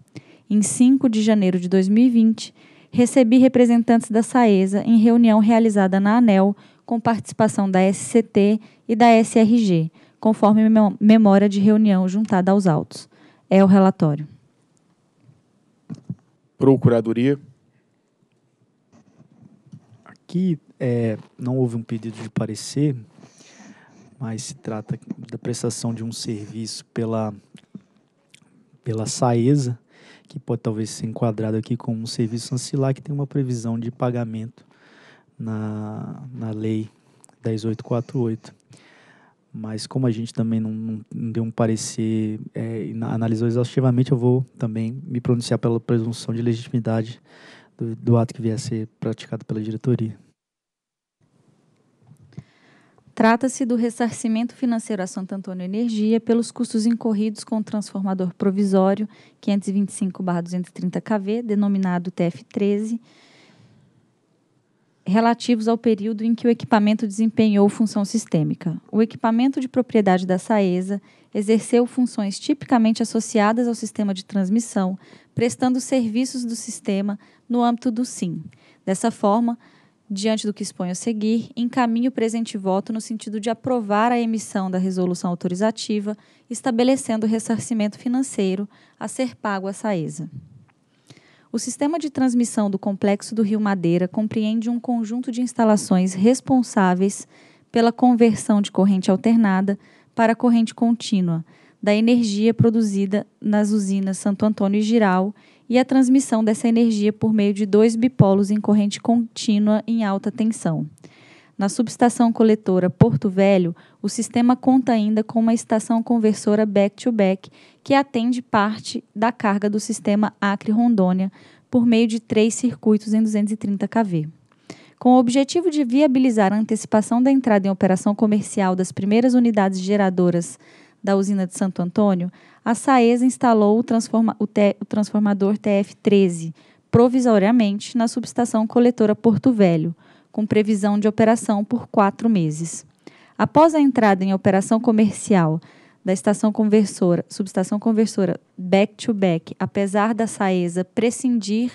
em 5 de janeiro de 2020, recebi representantes da SAESA em reunião realizada na ANEL com participação da SCT e da SRG, conforme memória de reunião juntada aos autos. É o relatório. Procuradoria. Aqui é, não houve um pedido de parecer, mas se trata da prestação de um serviço pela, pela SAESA que pode talvez ser enquadrado aqui como um serviço ancilar que tem uma previsão de pagamento na, na lei 10848. Mas como a gente também não, não deu um parecer, é, analisou exaustivamente, eu vou também me pronunciar pela presunção de legitimidade do, do ato que vier a ser praticado pela diretoria. Trata-se do ressarcimento financeiro a Santo Antônio Energia pelos custos incorridos com o transformador provisório 525-230 kV, denominado TF13, relativos ao período em que o equipamento desempenhou função sistêmica. O equipamento de propriedade da Saesa exerceu funções tipicamente associadas ao sistema de transmissão, prestando serviços do sistema no âmbito do SIM. Dessa forma, Diante do que exponho a seguir, encaminho o presente voto no sentido de aprovar a emissão da resolução autorizativa estabelecendo o ressarcimento financeiro a ser pago à Saesa. O sistema de transmissão do complexo do Rio Madeira compreende um conjunto de instalações responsáveis pela conversão de corrente alternada para corrente contínua da energia produzida nas usinas Santo Antônio e Giral e a transmissão dessa energia por meio de dois bipolos em corrente contínua em alta tensão. Na subestação coletora Porto Velho, o sistema conta ainda com uma estação conversora back-to-back -back, que atende parte da carga do sistema Acre-Rondônia por meio de três circuitos em 230 kV. Com o objetivo de viabilizar a antecipação da entrada em operação comercial das primeiras unidades geradoras da usina de Santo Antônio, a Saesa instalou o, transforma o, o transformador TF-13 provisoriamente na subestação coletora Porto Velho, com previsão de operação por quatro meses. Após a entrada em operação comercial da estação conversora, subestação conversora back-to-back, -back, apesar da Saesa prescindir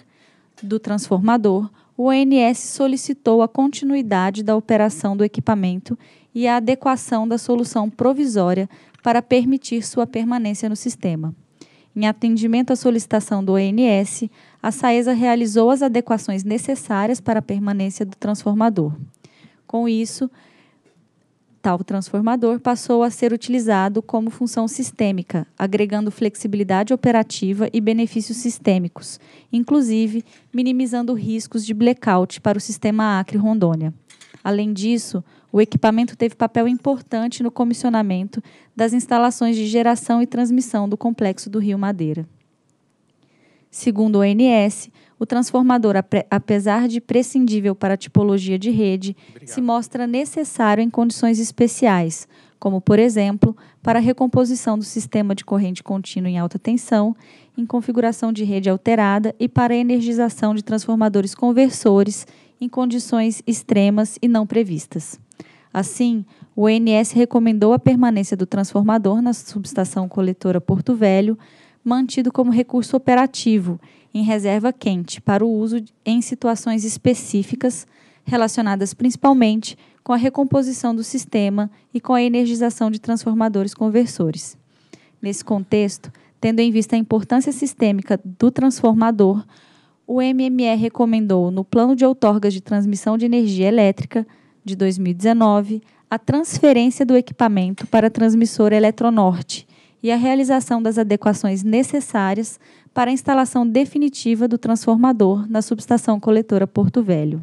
do transformador, o ONS solicitou a continuidade da operação do equipamento e a adequação da solução provisória para permitir sua permanência no sistema. Em atendimento à solicitação do ONS, a SAESA realizou as adequações necessárias para a permanência do transformador. Com isso, tal transformador passou a ser utilizado como função sistêmica, agregando flexibilidade operativa e benefícios sistêmicos, inclusive minimizando riscos de blackout para o sistema Acre-Rondônia. Além disso, o equipamento teve papel importante no comissionamento das instalações de geração e transmissão do complexo do Rio Madeira. Segundo o ONS, o transformador, apesar de prescindível para a tipologia de rede, Obrigado. se mostra necessário em condições especiais, como, por exemplo, para a recomposição do sistema de corrente contínua em alta tensão, em configuração de rede alterada e para a energização de transformadores conversores em condições extremas e não previstas. Assim, o INS recomendou a permanência do transformador na subestação coletora Porto Velho, mantido como recurso operativo em reserva quente para o uso em situações específicas relacionadas principalmente com a recomposição do sistema e com a energização de transformadores conversores. Nesse contexto, tendo em vista a importância sistêmica do transformador, o MME recomendou, no plano de outorgas de transmissão de energia elétrica, de 2019, a transferência do equipamento para a transmissora Eletronorte e a realização das adequações necessárias para a instalação definitiva do transformador na subestação coletora Porto Velho.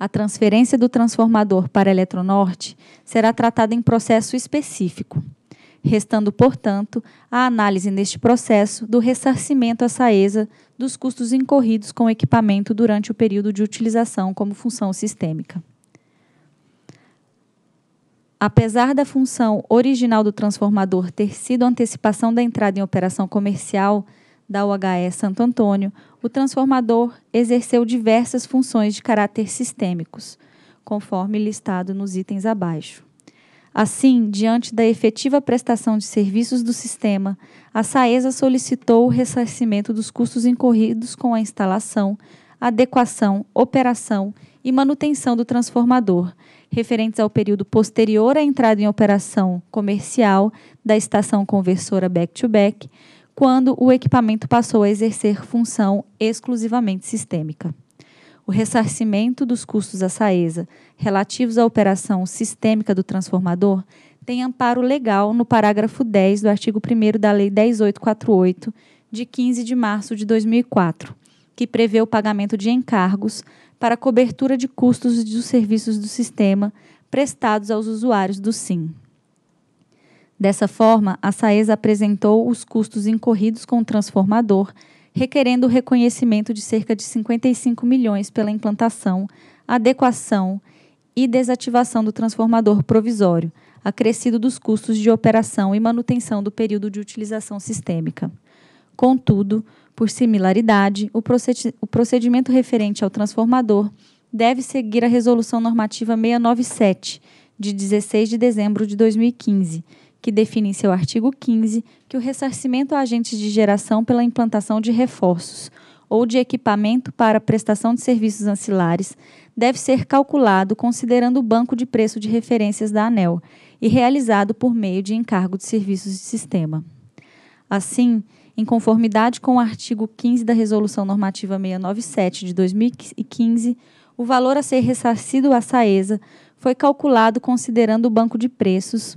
A transferência do transformador para a Eletronorte será tratada em processo específico, restando, portanto, a análise neste processo do ressarcimento à Saesa dos custos incorridos com o equipamento durante o período de utilização como função sistêmica. Apesar da função original do transformador ter sido antecipação da entrada em operação comercial da UHE Santo Antônio, o transformador exerceu diversas funções de caráter sistêmicos, conforme listado nos itens abaixo. Assim, diante da efetiva prestação de serviços do sistema, a SAESA solicitou o ressarcimento dos custos incorridos com a instalação, adequação, operação e manutenção do transformador, referentes ao período posterior à entrada em operação comercial da estação conversora back-to-back, -back, quando o equipamento passou a exercer função exclusivamente sistêmica o ressarcimento dos custos à Saesa relativos à operação sistêmica do transformador tem amparo legal no parágrafo 10 do artigo 1 da Lei 10848, de 15 de março de 2004, que prevê o pagamento de encargos para cobertura de custos dos serviços do sistema prestados aos usuários do SIM. Dessa forma, a Saesa apresentou os custos incorridos com o transformador requerendo o reconhecimento de cerca de 55 milhões pela implantação, adequação e desativação do transformador provisório, acrescido dos custos de operação e manutenção do período de utilização sistêmica. Contudo, por similaridade, o procedimento referente ao transformador deve seguir a Resolução Normativa 697, de 16 de dezembro de 2015, que define em seu artigo 15 que o ressarcimento a agentes de geração pela implantação de reforços ou de equipamento para prestação de serviços ancilares deve ser calculado considerando o banco de preço de referências da ANEL e realizado por meio de encargo de serviços de sistema. Assim, em conformidade com o artigo 15 da Resolução Normativa 697 de 2015, o valor a ser ressarcido à SAESA foi calculado considerando o banco de preços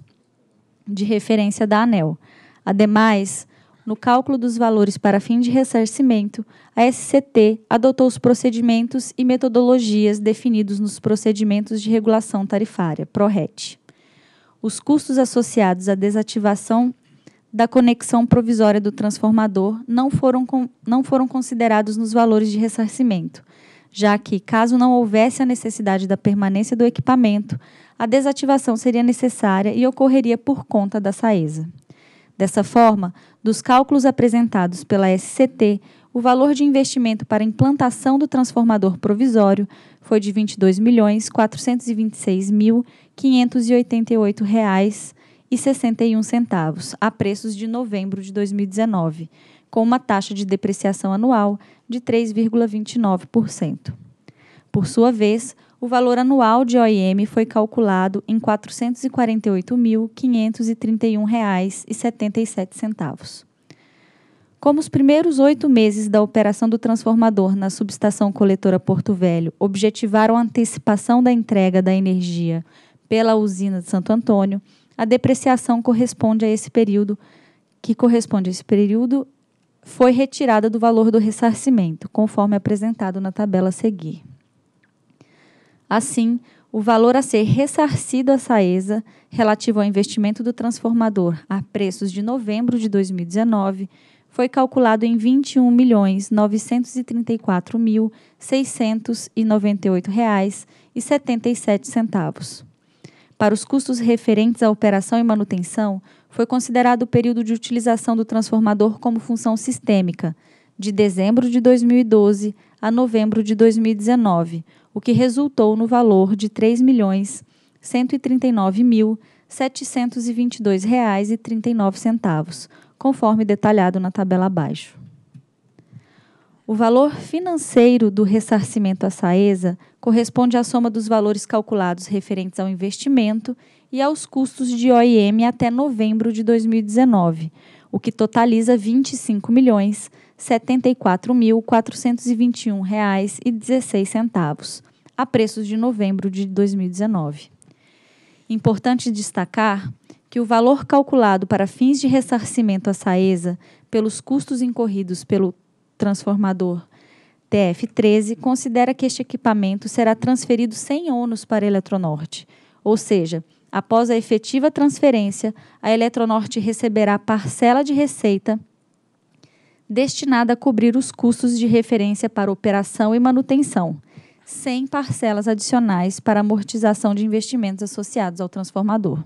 de referência da ANEL. Ademais, no cálculo dos valores para fim de ressarcimento, a SCT adotou os procedimentos e metodologias definidos nos procedimentos de regulação tarifária, PRORET. Os custos associados à desativação da conexão provisória do transformador não foram, com, não foram considerados nos valores de ressarcimento, já que, caso não houvesse a necessidade da permanência do equipamento, a desativação seria necessária e ocorreria por conta da SAESA. Dessa forma, dos cálculos apresentados pela SCT, o valor de investimento para implantação do transformador provisório foi de R$ 22.426.588,61, a preços de novembro de 2019, com uma taxa de depreciação anual de 3,29%. Por sua vez, o valor anual de OIM foi calculado em R$ 448.531,77. Como os primeiros oito meses da operação do transformador na subestação coletora Porto Velho objetivaram a antecipação da entrega da energia pela usina de Santo Antônio, a depreciação corresponde a esse período, que corresponde a esse período, foi retirada do valor do ressarcimento, conforme apresentado na tabela a seguir. Assim, o valor a ser ressarcido à Saesa, relativo ao investimento do transformador a preços de novembro de 2019, foi calculado em R$ 21.934.698,77. Para os custos referentes à operação e manutenção, foi considerado o período de utilização do transformador como função sistêmica, de dezembro de 2012 a novembro de 2019 o que resultou no valor de R$ 3.139.722,39, conforme detalhado na tabela abaixo. O valor financeiro do ressarcimento à Saesa corresponde à soma dos valores calculados referentes ao investimento e aos custos de OIM até novembro de 2019, o que totaliza R$ 25 milhões R$ reais e centavos, a preços de novembro de 2019. Importante destacar que o valor calculado para fins de ressarcimento à Saesa pelos custos incorridos pelo transformador TF13 considera que este equipamento será transferido sem ônus para a Eletronorte, ou seja, após a efetiva transferência, a Eletronorte receberá parcela de receita destinada a cobrir os custos de referência para operação e manutenção, sem parcelas adicionais para amortização de investimentos associados ao transformador.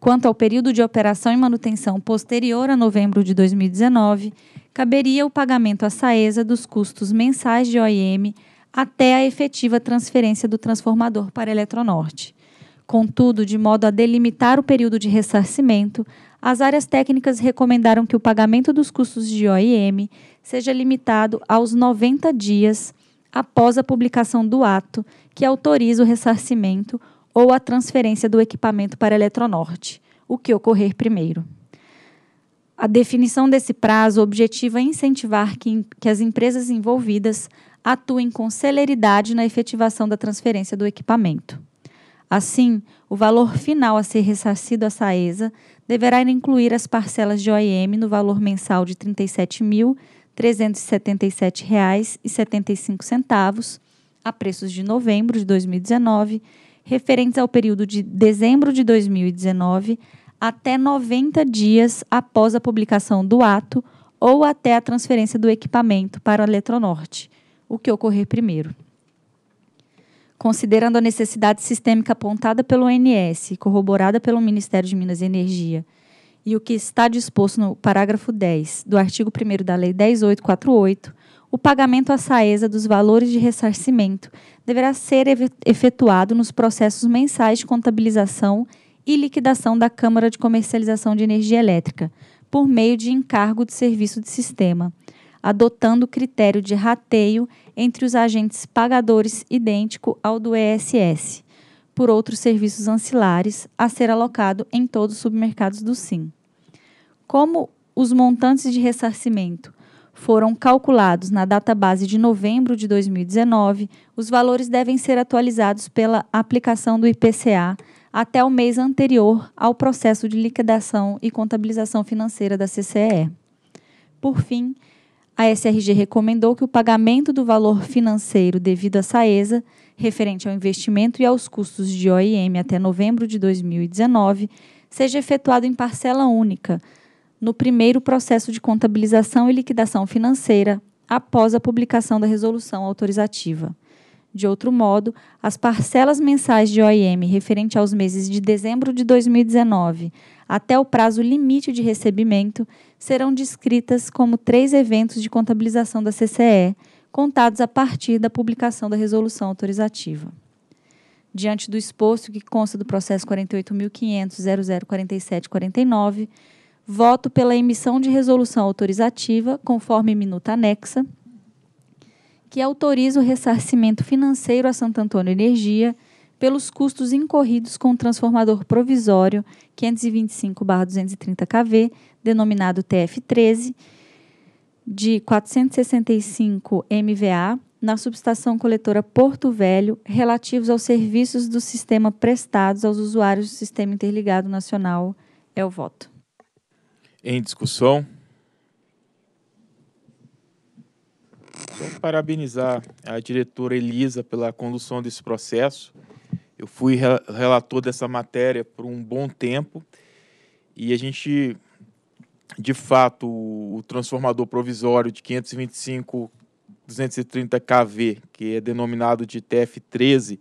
Quanto ao período de operação e manutenção posterior a novembro de 2019, caberia o pagamento à Saesa dos custos mensais de OIM até a efetiva transferência do transformador para a Eletronorte Contudo, de modo a delimitar o período de ressarcimento, as áreas técnicas recomendaram que o pagamento dos custos de OIM seja limitado aos 90 dias após a publicação do ato que autoriza o ressarcimento ou a transferência do equipamento para a Eletronorte, o que ocorrer primeiro. A definição desse prazo objetiva é incentivar que, que as empresas envolvidas atuem com celeridade na efetivação da transferência do equipamento. Assim, o valor final a ser ressarcido à Saesa deverá incluir as parcelas de OIM no valor mensal de R$ 37.377,75 a preços de novembro de 2019, referentes ao período de dezembro de 2019 até 90 dias após a publicação do ato ou até a transferência do equipamento para a Eletronorte, o que ocorrer primeiro considerando a necessidade sistêmica apontada pelo ONS, corroborada pelo Ministério de Minas e Energia, e o que está disposto no parágrafo 10 do artigo 1 da Lei 10848, o pagamento à SAESA dos valores de ressarcimento deverá ser efetuado nos processos mensais de contabilização e liquidação da Câmara de Comercialização de Energia Elétrica, por meio de encargo de serviço de sistema, adotando o critério de rateio entre os agentes pagadores idêntico ao do ESS, por outros serviços ancilares a ser alocado em todos os submercados do SIM. Como os montantes de ressarcimento foram calculados na data base de novembro de 2019, os valores devem ser atualizados pela aplicação do IPCA até o mês anterior ao processo de liquidação e contabilização financeira da CCE. Por fim, a SRG recomendou que o pagamento do valor financeiro devido à SAESA, referente ao investimento e aos custos de OIM até novembro de 2019, seja efetuado em parcela única, no primeiro processo de contabilização e liquidação financeira, após a publicação da resolução autorizativa. De outro modo, as parcelas mensais de OIM referente aos meses de dezembro de 2019 até o prazo limite de recebimento, serão descritas como três eventos de contabilização da CCE, contados a partir da publicação da resolução autorizativa. Diante do exposto que consta do processo 48.500.004749, voto pela emissão de resolução autorizativa, conforme minuta anexa, que autoriza o ressarcimento financeiro a Santo Antônio Energia pelos custos incorridos com o transformador provisório 525-230 kV, denominado TF13, de 465 MVA, na subestação coletora Porto Velho, relativos aos serviços do sistema prestados aos usuários do Sistema Interligado Nacional. É o voto. Em discussão. Quero parabenizar a diretora Elisa pela condução desse processo. Eu fui re relator dessa matéria por um bom tempo e a gente, de fato, o transformador provisório de 525 230 kV, que é denominado de TF13,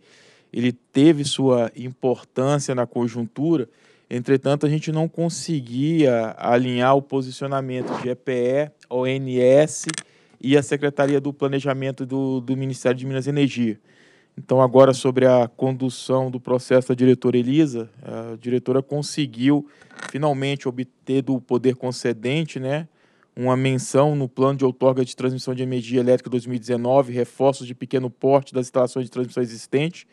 ele teve sua importância na conjuntura. Entretanto, a gente não conseguia alinhar o posicionamento de EPE, ONS e a Secretaria do Planejamento do, do Ministério de Minas e Energia. Então, agora sobre a condução do processo da diretora Elisa, a diretora conseguiu finalmente obter do poder concedente né, uma menção no plano de outorga de transmissão de energia elétrica 2019, reforços de pequeno porte das instalações de transmissão existente,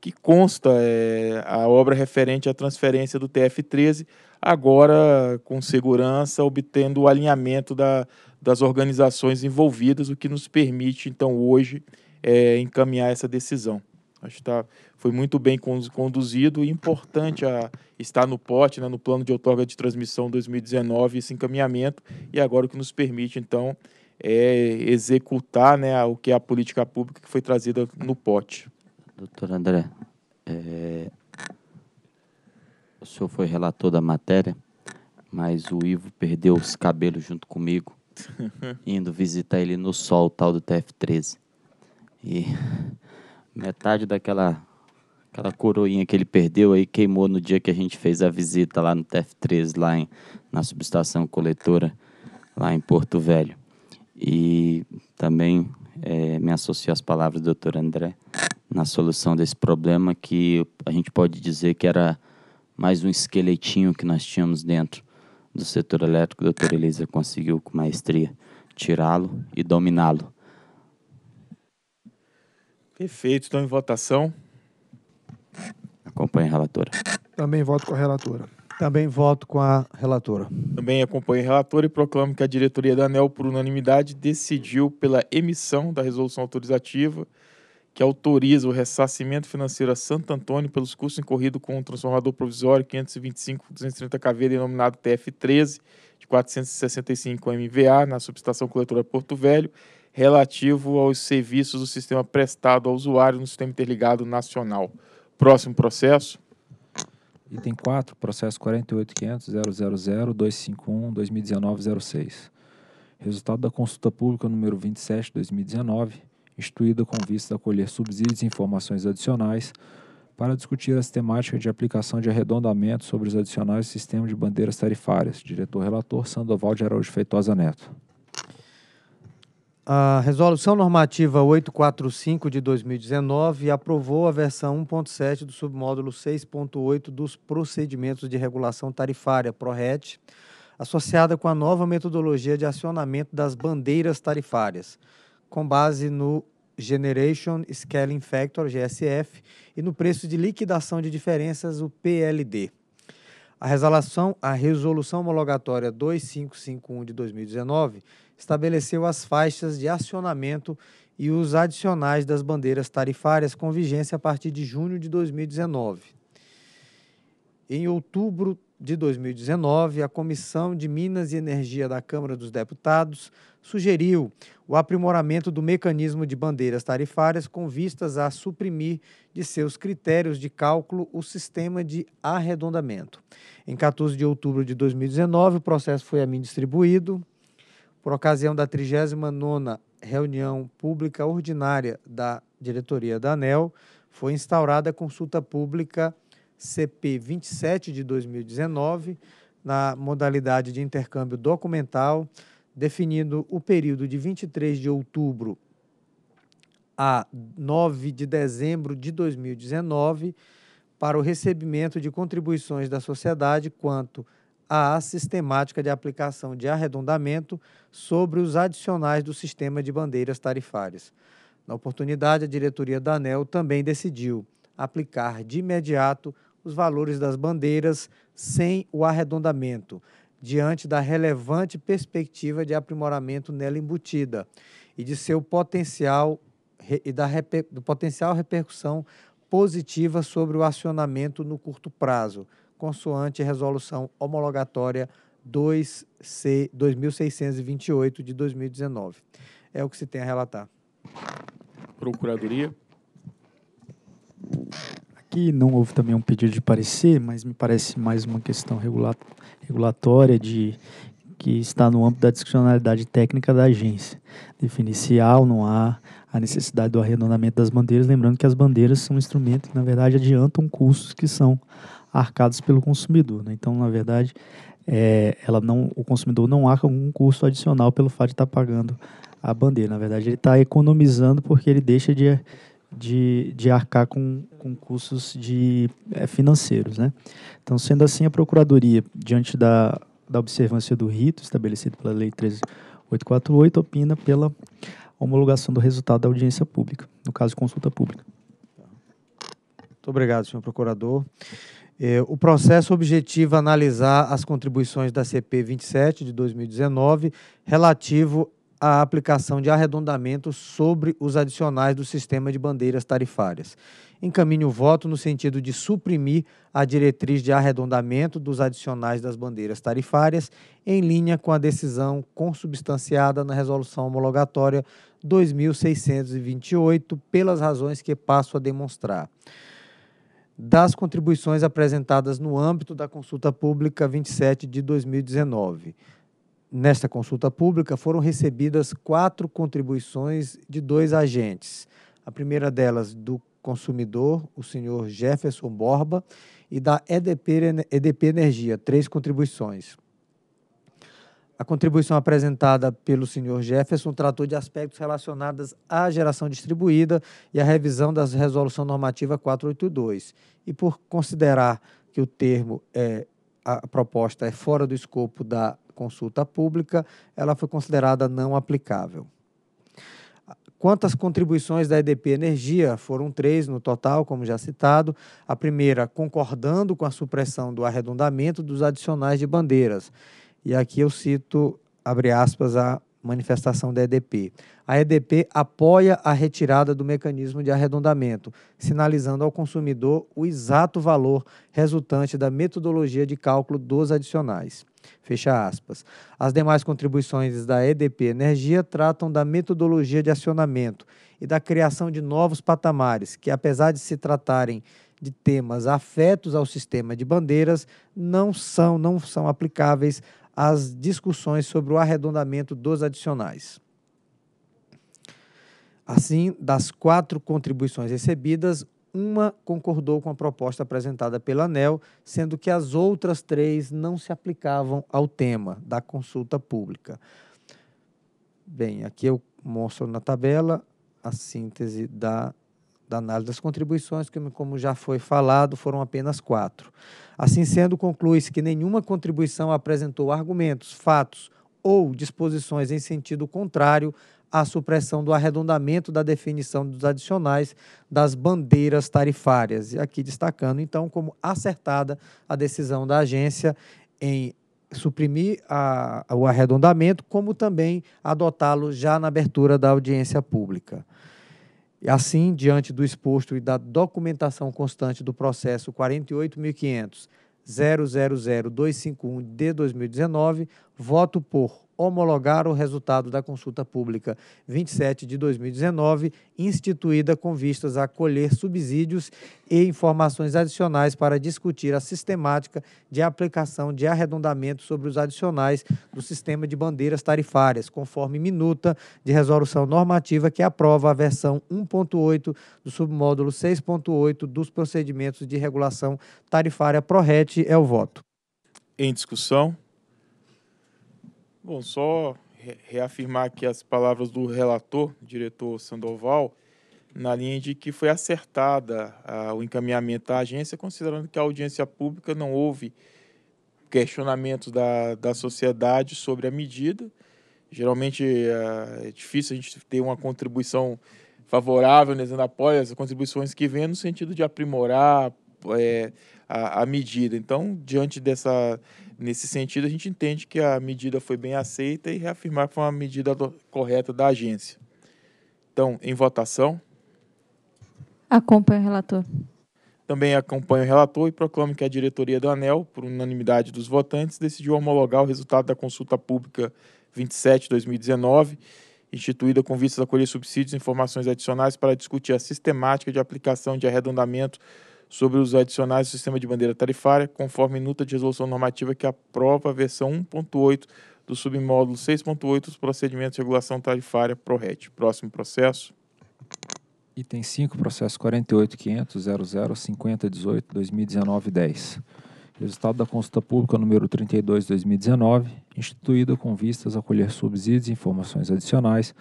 que consta é, a obra referente à transferência do TF13, agora com segurança, obtendo o alinhamento da, das organizações envolvidas, o que nos permite, então, hoje é, encaminhar essa decisão. Acho que tá, foi muito bem conduzido e importante a, estar no pote, né, no plano de outorga de transmissão 2019, esse encaminhamento, e agora o que nos permite, então, é executar né, o que é a política pública que foi trazida no pote. Doutor André, é... o senhor foi relator da matéria, mas o Ivo perdeu os cabelos junto comigo, indo visitar ele no sol, tal do TF-13. E metade daquela aquela coroinha que ele perdeu aí queimou no dia que a gente fez a visita lá no TF3, lá em, na subestação coletora, lá em Porto Velho. E também é, me associo às palavras do doutor André na solução desse problema que a gente pode dizer que era mais um esqueletinho que nós tínhamos dentro do setor elétrico. O doutor Elisa conseguiu com maestria tirá-lo e dominá-lo. Perfeito, estão em votação. Acompanhe a relatora. Também voto com a relatora. Também voto com a relatora. Também acompanho a relator e proclamo que a diretoria da ANEL, por unanimidade, decidiu pela emissão da resolução autorizativa que autoriza o ressarcimento financeiro a Santo Antônio pelos custos incorridos com o transformador provisório 525-230 kV, denominado TF13, de 465 MVA, na subestação coletora Porto Velho, relativo aos serviços do sistema prestado ao usuário no sistema interligado nacional. Próximo processo. Item 4, processo 48.500.000.251.2019.06. Resultado da consulta pública número 27/2019, instituída com vista a colher subsídios e informações adicionais para discutir as temáticas de aplicação de arredondamento sobre os adicionais do sistema de bandeiras tarifárias. Diretor relator Sandoval de Araújo Feitosa Neto. A resolução normativa 845 de 2019 aprovou a versão 1.7 do submódulo 6.8 dos procedimentos de regulação tarifária PRORET, associada com a nova metodologia de acionamento das bandeiras tarifárias, com base no Generation Scaling Factor (GSF) e no preço de liquidação de diferenças o PLD. A resolução, a resolução homologatória 2551 de 2019 estabeleceu as faixas de acionamento e os adicionais das bandeiras tarifárias com vigência a partir de junho de 2019. Em outubro de 2019, a Comissão de Minas e Energia da Câmara dos Deputados sugeriu o aprimoramento do mecanismo de bandeiras tarifárias com vistas a suprimir de seus critérios de cálculo o sistema de arredondamento. Em 14 de outubro de 2019, o processo foi a mim distribuído, por ocasião da 39ª reunião pública ordinária da diretoria da ANEL, foi instaurada a consulta pública CP 27 de 2019, na modalidade de intercâmbio documental, definindo o período de 23 de outubro a 9 de dezembro de 2019 para o recebimento de contribuições da sociedade quanto à sistemática de aplicação de arredondamento sobre os adicionais do sistema de bandeiras tarifárias. Na oportunidade, a diretoria da ANEL também decidiu aplicar de imediato os valores das bandeiras sem o arredondamento, diante da relevante perspectiva de aprimoramento nela embutida e de seu potencial e da do potencial repercussão positiva sobre o acionamento no curto prazo consoante resolução homologatória 2C 2628 de 2019. É o que se tem a relatar. Procuradoria. Aqui não houve também um pedido de parecer, mas me parece mais uma questão regula regulatória de que está no âmbito da discricionalidade técnica da agência. Definir se há ou não há a necessidade do arredondamento das bandeiras, lembrando que as bandeiras são um instrumento que, na verdade, adiantam custos que são arcados pelo consumidor. Né? Então, na verdade, é, ela não, o consumidor não arca algum custo adicional pelo fato de estar tá pagando a bandeira. Na verdade, ele está economizando porque ele deixa de, de, de arcar com, com custos de, é, financeiros. Né? Então, sendo assim, a Procuradoria, diante da, da observância do rito estabelecido pela Lei 13848, opina pela homologação do resultado da audiência pública, no caso, consulta pública. Muito obrigado, senhor procurador. Eh, o processo objetiva é analisar as contribuições da CP 27 de 2019 relativo à aplicação de arredondamento sobre os adicionais do sistema de bandeiras tarifárias. Encaminhe o voto no sentido de suprimir a diretriz de arredondamento dos adicionais das bandeiras tarifárias, em linha com a decisão consubstanciada na resolução homologatória 2628, pelas razões que passo a demonstrar das contribuições apresentadas no âmbito da consulta pública 27 de 2019. Nesta consulta pública foram recebidas quatro contribuições de dois agentes. A primeira delas do consumidor, o senhor Jefferson Borba, e da EDP, EDP Energia, três contribuições. A contribuição apresentada pelo senhor Jefferson tratou de aspectos relacionados à geração distribuída e à revisão da Resolução Normativa 482. E por considerar que o termo é a proposta é fora do escopo da consulta pública, ela foi considerada não aplicável. Quantas contribuições da EDP Energia? Foram três no total, como já citado. A primeira, concordando com a supressão do arredondamento dos adicionais de bandeiras. E aqui eu cito, abre aspas, a manifestação da EDP. A EDP apoia a retirada do mecanismo de arredondamento, sinalizando ao consumidor o exato valor resultante da metodologia de cálculo dos adicionais. Fecha aspas. As demais contribuições da EDP Energia tratam da metodologia de acionamento e da criação de novos patamares, que apesar de se tratarem de temas afetos ao sistema de bandeiras, não são, não são aplicáveis as discussões sobre o arredondamento dos adicionais. Assim, das quatro contribuições recebidas, uma concordou com a proposta apresentada pela ANEL, sendo que as outras três não se aplicavam ao tema da consulta pública. Bem, aqui eu mostro na tabela a síntese da, da análise das contribuições, que, como já foi falado, foram apenas quatro. Assim sendo, conclui-se que nenhuma contribuição apresentou argumentos, fatos ou disposições em sentido contrário à supressão do arredondamento da definição dos adicionais das bandeiras tarifárias. E aqui destacando, então, como acertada a decisão da agência em suprimir a, o arredondamento, como também adotá-lo já na abertura da audiência pública. Assim, diante do exposto e da documentação constante do processo 48.500.000.251 de 2019, voto por homologar o resultado da consulta pública 27 de 2019, instituída com vistas a colher subsídios e informações adicionais para discutir a sistemática de aplicação de arredondamento sobre os adicionais do sistema de bandeiras tarifárias, conforme minuta de resolução normativa que aprova a versão 1.8 do submódulo 6.8 dos procedimentos de regulação tarifária ProRet. É o voto. Em discussão. Bom, só reafirmar aqui as palavras do relator, diretor Sandoval, na linha de que foi acertada ah, o encaminhamento da agência, considerando que a audiência pública não houve questionamento da, da sociedade sobre a medida. Geralmente ah, é difícil a gente ter uma contribuição favorável, né, apoia as contribuições que vêm no sentido de aprimorar é, a, a medida. Então, diante dessa Nesse sentido, a gente entende que a medida foi bem aceita e reafirmar que foi uma medida correta da agência. Então, em votação. Acompanho o relator. Também acompanho o relator e proclamo que a diretoria do ANEL, por unanimidade dos votantes, decidiu homologar o resultado da consulta pública 27-2019, instituída com vistas a colher subsídios e informações adicionais para discutir a sistemática de aplicação de arredondamento sobre os adicionais do sistema de bandeira tarifária, conforme nota de resolução normativa que aprova a versão 1.8 do submódulo 6.8 dos procedimentos de regulação tarifária ProRet. Próximo processo. Item 5, processo 48.500.00.5018.2019.10. Resultado da consulta pública número 32 2019, instituída com vistas a colher subsídios e informações adicionais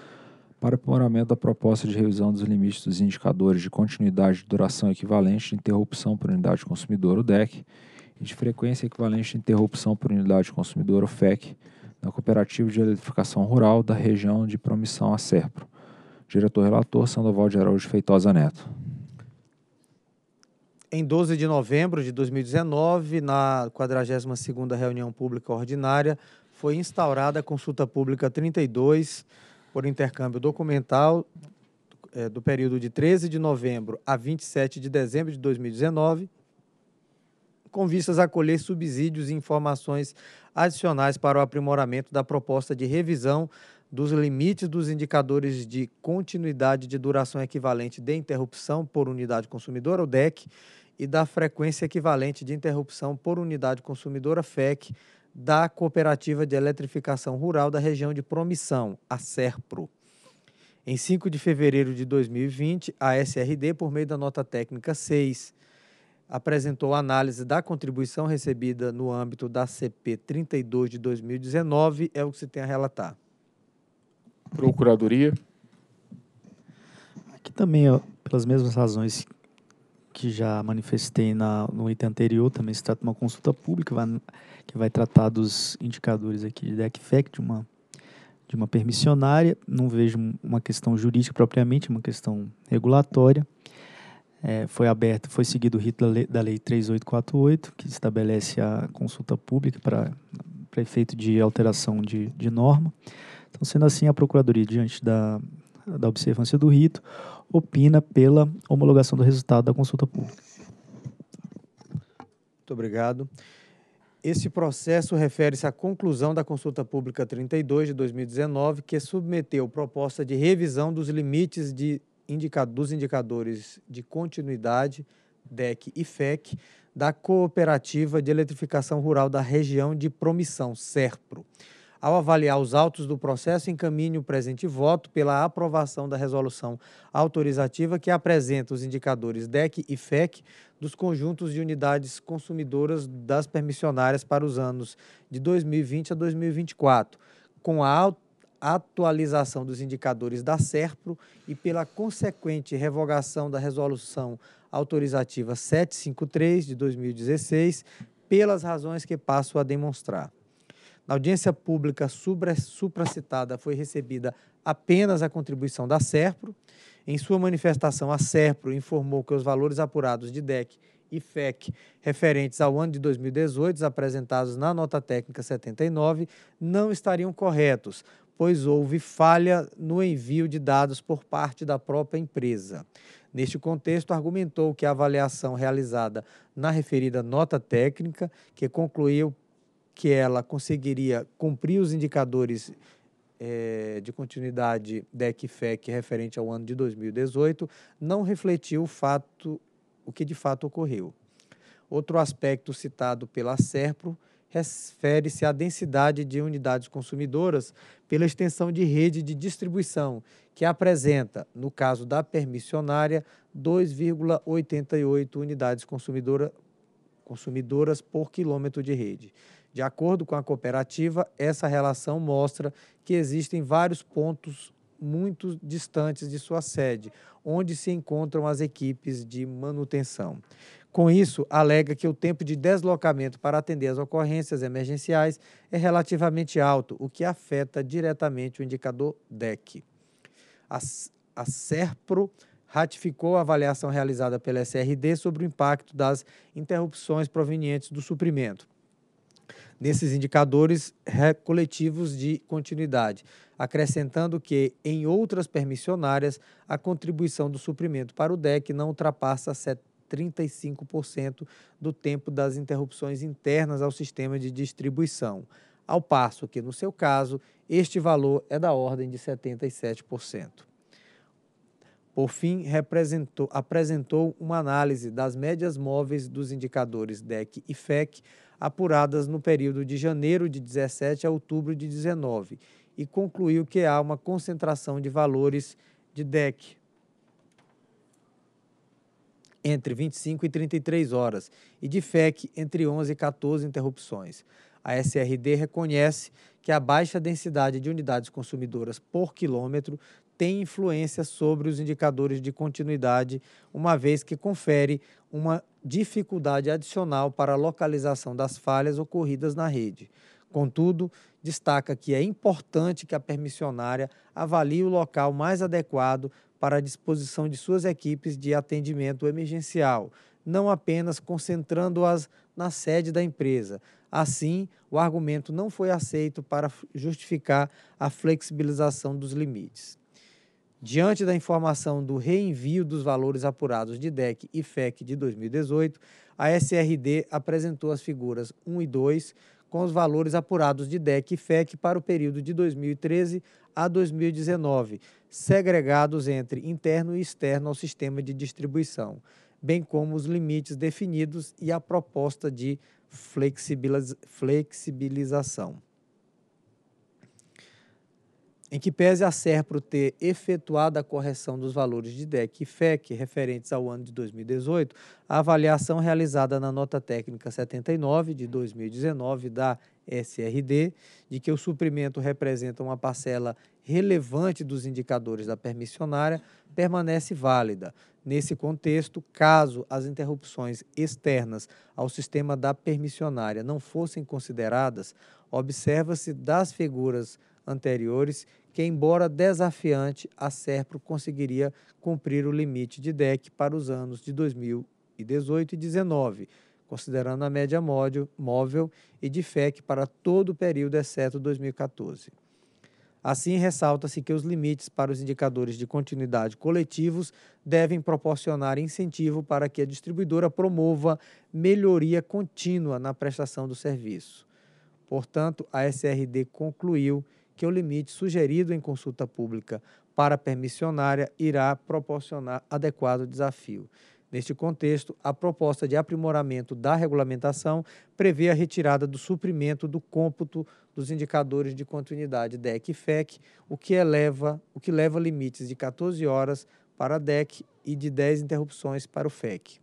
para o aprimoramento da proposta de revisão dos limites dos indicadores de continuidade de duração equivalente de interrupção por unidade consumidora, o DEC, e de frequência equivalente de interrupção por unidade consumidora, o FEC, na Cooperativa de Eletrificação Rural da região de Promissão a Serpro. Diretor-relator Sandoval de Araújo Feitosa Neto. Em 12 de novembro de 2019, na 42ª reunião pública ordinária, foi instaurada a consulta pública 32 por intercâmbio documental é, do período de 13 de novembro a 27 de dezembro de 2019, com vistas a colher subsídios e informações adicionais para o aprimoramento da proposta de revisão dos limites dos indicadores de continuidade de duração equivalente de interrupção por unidade consumidora, o DEC, e da frequência equivalente de interrupção por unidade consumidora, FEC, da Cooperativa de Eletrificação Rural da região de Promissão, a SERPRO. Em 5 de fevereiro de 2020, a SRD, por meio da nota técnica 6, apresentou análise da contribuição recebida no âmbito da CP 32 de 2019, é o que se tem a relatar. Procuradoria. Aqui também, ó, pelas mesmas razões que já manifestei na, no item anterior, também se trata de uma consulta pública vai, que vai tratar dos indicadores aqui de DECFEC, de uma, de uma permissionária. Não vejo uma questão jurídica propriamente, uma questão regulatória. É, foi aberto, foi seguido o rito da lei, da lei 3848, que estabelece a consulta pública para efeito de alteração de, de norma. Então, sendo assim, a Procuradoria, diante da, da observância do rito, opina pela homologação do resultado da consulta pública. Muito obrigado. Este processo refere-se à conclusão da consulta pública 32 de 2019, que submeteu proposta de revisão dos limites de indica dos indicadores de continuidade, DEC e FEC, da Cooperativa de Eletrificação Rural da Região de Promissão, SERPRO ao avaliar os autos do processo, encaminhe o presente voto pela aprovação da resolução autorizativa que apresenta os indicadores DEC e FEC dos conjuntos de unidades consumidoras das permissionárias para os anos de 2020 a 2024, com a atualização dos indicadores da SERPRO e pela consequente revogação da resolução autorizativa 753 de 2016, pelas razões que passo a demonstrar. Na audiência pública supracitada foi recebida apenas a contribuição da SERPRO. Em sua manifestação, a SERPRO informou que os valores apurados de DEC e FEC referentes ao ano de 2018, apresentados na nota técnica 79, não estariam corretos, pois houve falha no envio de dados por parte da própria empresa. Neste contexto, argumentou que a avaliação realizada na referida nota técnica, que concluiu que ela conseguiria cumprir os indicadores é, de continuidade DEC-FEC referente ao ano de 2018, não refletiu o fato, o que de fato ocorreu. Outro aspecto citado pela SERPRO refere-se à densidade de unidades consumidoras pela extensão de rede de distribuição, que apresenta, no caso da permissionária, 2,88 unidades consumidora, consumidoras por quilômetro de rede. De acordo com a cooperativa, essa relação mostra que existem vários pontos muito distantes de sua sede, onde se encontram as equipes de manutenção. Com isso, alega que o tempo de deslocamento para atender as ocorrências emergenciais é relativamente alto, o que afeta diretamente o indicador DEC. A, SERPRO ratificou a avaliação realizada pela SRD sobre o impacto das interrupções provenientes do suprimento nesses indicadores coletivos de continuidade, acrescentando que, em outras permissionárias, a contribuição do suprimento para o DEC não ultrapassa 35% do tempo das interrupções internas ao sistema de distribuição, ao passo que, no seu caso, este valor é da ordem de 77%. Por fim, apresentou uma análise das médias móveis dos indicadores DEC e FEC apuradas no período de janeiro de 17 a outubro de 19 e concluiu que há uma concentração de valores de DEC entre 25 e 33 horas e de FEC entre 11 e 14 interrupções. A SRD reconhece que a baixa densidade de unidades consumidoras por quilômetro tem influência sobre os indicadores de continuidade, uma vez que confere uma dificuldade adicional para a localização das falhas ocorridas na rede. Contudo, destaca que é importante que a permissionária avalie o local mais adequado para a disposição de suas equipes de atendimento emergencial, não apenas concentrando-as na sede da empresa. Assim, o argumento não foi aceito para justificar a flexibilização dos limites. Diante da informação do reenvio dos valores apurados de DEC e FEC de 2018, a SRD apresentou as figuras 1 e 2 com os valores apurados de DEC e FEC para o período de 2013 a 2019, segregados entre interno e externo ao sistema de distribuição, bem como os limites definidos e a proposta de flexibilização em que pese a SERPRO ter efetuado a correção dos valores de DEC e FEC referentes ao ano de 2018, a avaliação realizada na nota técnica 79 de 2019 da SRD, de que o suprimento representa uma parcela relevante dos indicadores da permissionária, permanece válida. Nesse contexto, caso as interrupções externas ao sistema da permissionária não fossem consideradas, observa-se das figuras anteriores que, embora desafiante, a SERPRO conseguiria cumprir o limite de DEC para os anos de 2018 e 2019, considerando a média móvel e de FEC para todo o período, exceto 2014. Assim, ressalta-se que os limites para os indicadores de continuidade coletivos devem proporcionar incentivo para que a distribuidora promova melhoria contínua na prestação do serviço. Portanto, a SRD concluiu que o limite sugerido em consulta pública para a permissionária irá proporcionar adequado desafio. Neste contexto, a proposta de aprimoramento da regulamentação prevê a retirada do suprimento do cômputo dos indicadores de continuidade DEC e FEC, o que, eleva, o que leva limites de 14 horas para a DEC e de 10 interrupções para o FEC.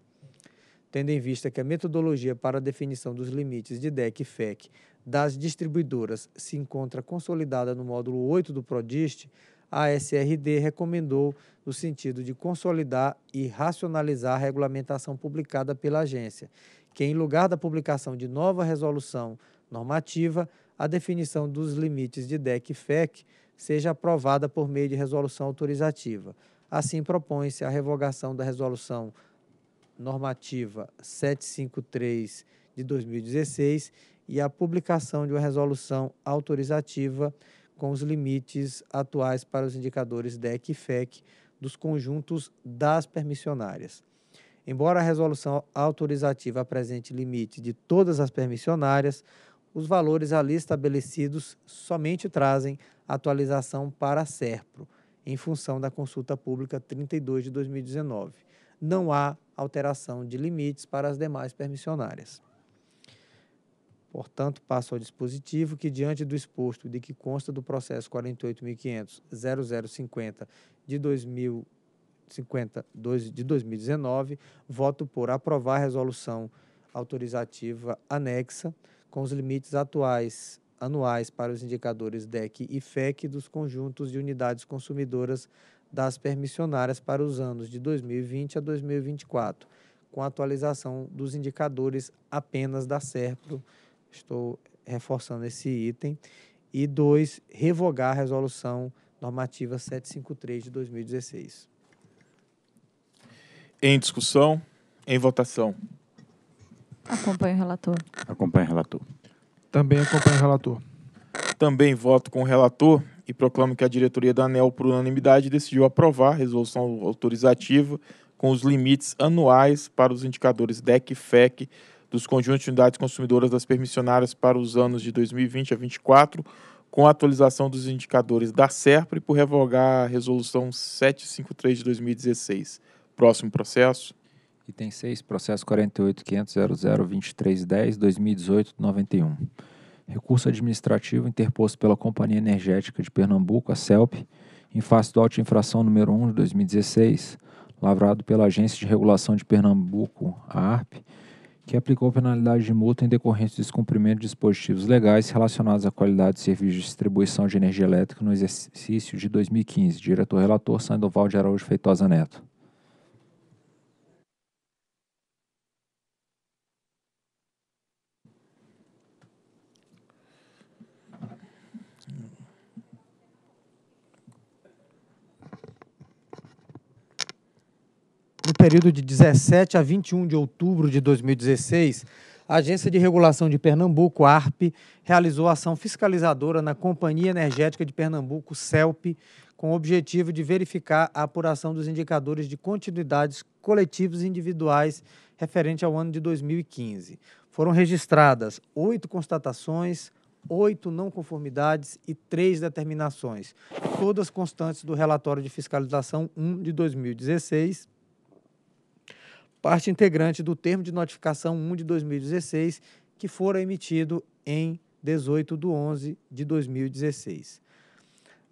Tendo em vista que a metodologia para a definição dos limites de DEC e FEC das distribuidoras se encontra consolidada no módulo 8 do Prodist, a SRD recomendou no sentido de consolidar e racionalizar a regulamentação publicada pela agência, que em lugar da publicação de nova resolução normativa, a definição dos limites de DEC e FEC seja aprovada por meio de resolução autorizativa. Assim, propõe-se a revogação da resolução normativa 753 de 2016, e a publicação de uma resolução autorizativa com os limites atuais para os indicadores DEC e FEC dos conjuntos das permissionárias. Embora a resolução autorizativa apresente limite de todas as permissionárias, os valores ali estabelecidos somente trazem atualização para a SERPRO, em função da consulta pública 32 de 2019. Não há alteração de limites para as demais permissionárias. Portanto, passo ao dispositivo que, diante do exposto de que consta do processo 48.500.0050 de de 2019, voto por aprovar a resolução autorizativa anexa com os limites atuais anuais para os indicadores DEC e FEC dos conjuntos de unidades consumidoras das permissionárias para os anos de 2020 a 2024, com atualização dos indicadores apenas da SERPRO Estou reforçando esse item. E dois, revogar a resolução normativa 753 de 2016. Em discussão, em votação. Acompanho o relator. Acompanho o relator. Também acompanho o relator. Também voto com o relator e proclamo que a diretoria da ANEL, por unanimidade, decidiu aprovar a resolução autorizativa com os limites anuais para os indicadores DEC e FEC dos conjuntos de unidades consumidoras das permissionárias para os anos de 2020 a 2024, com a atualização dos indicadores da SERPRE por revogar a Resolução 753 de 2016. Próximo processo. Item 6, processo 48.500.00.23.10.2018.91. Recurso administrativo interposto pela Companhia Energética de Pernambuco, a CELP, em face do auto infração número 1 de 2016, lavrado pela Agência de Regulação de Pernambuco, a ARP, que aplicou penalidade de multa em decorrência do descumprimento de dispositivos legais relacionados à qualidade de serviço de distribuição de energia elétrica no exercício de 2015. Diretor-relator Sandoval de Araújo Feitosa Neto. no período de 17 a 21 de outubro de 2016, a Agência de Regulação de Pernambuco, ARP, realizou ação fiscalizadora na Companhia Energética de Pernambuco, CELP, com o objetivo de verificar a apuração dos indicadores de continuidades coletivos e individuais referente ao ano de 2015. Foram registradas oito constatações, oito não conformidades e três determinações, todas constantes do relatório de fiscalização 1 de 2016 parte integrante do termo de notificação 1 de 2016, que fora emitido em 18 de 11 de 2016.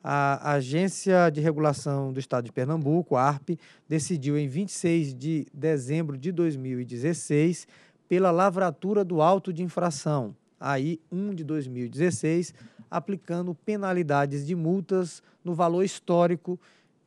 A Agência de Regulação do Estado de Pernambuco, ARP, decidiu em 26 de dezembro de 2016 pela lavratura do auto de infração, AI 1 de 2016, aplicando penalidades de multas no valor histórico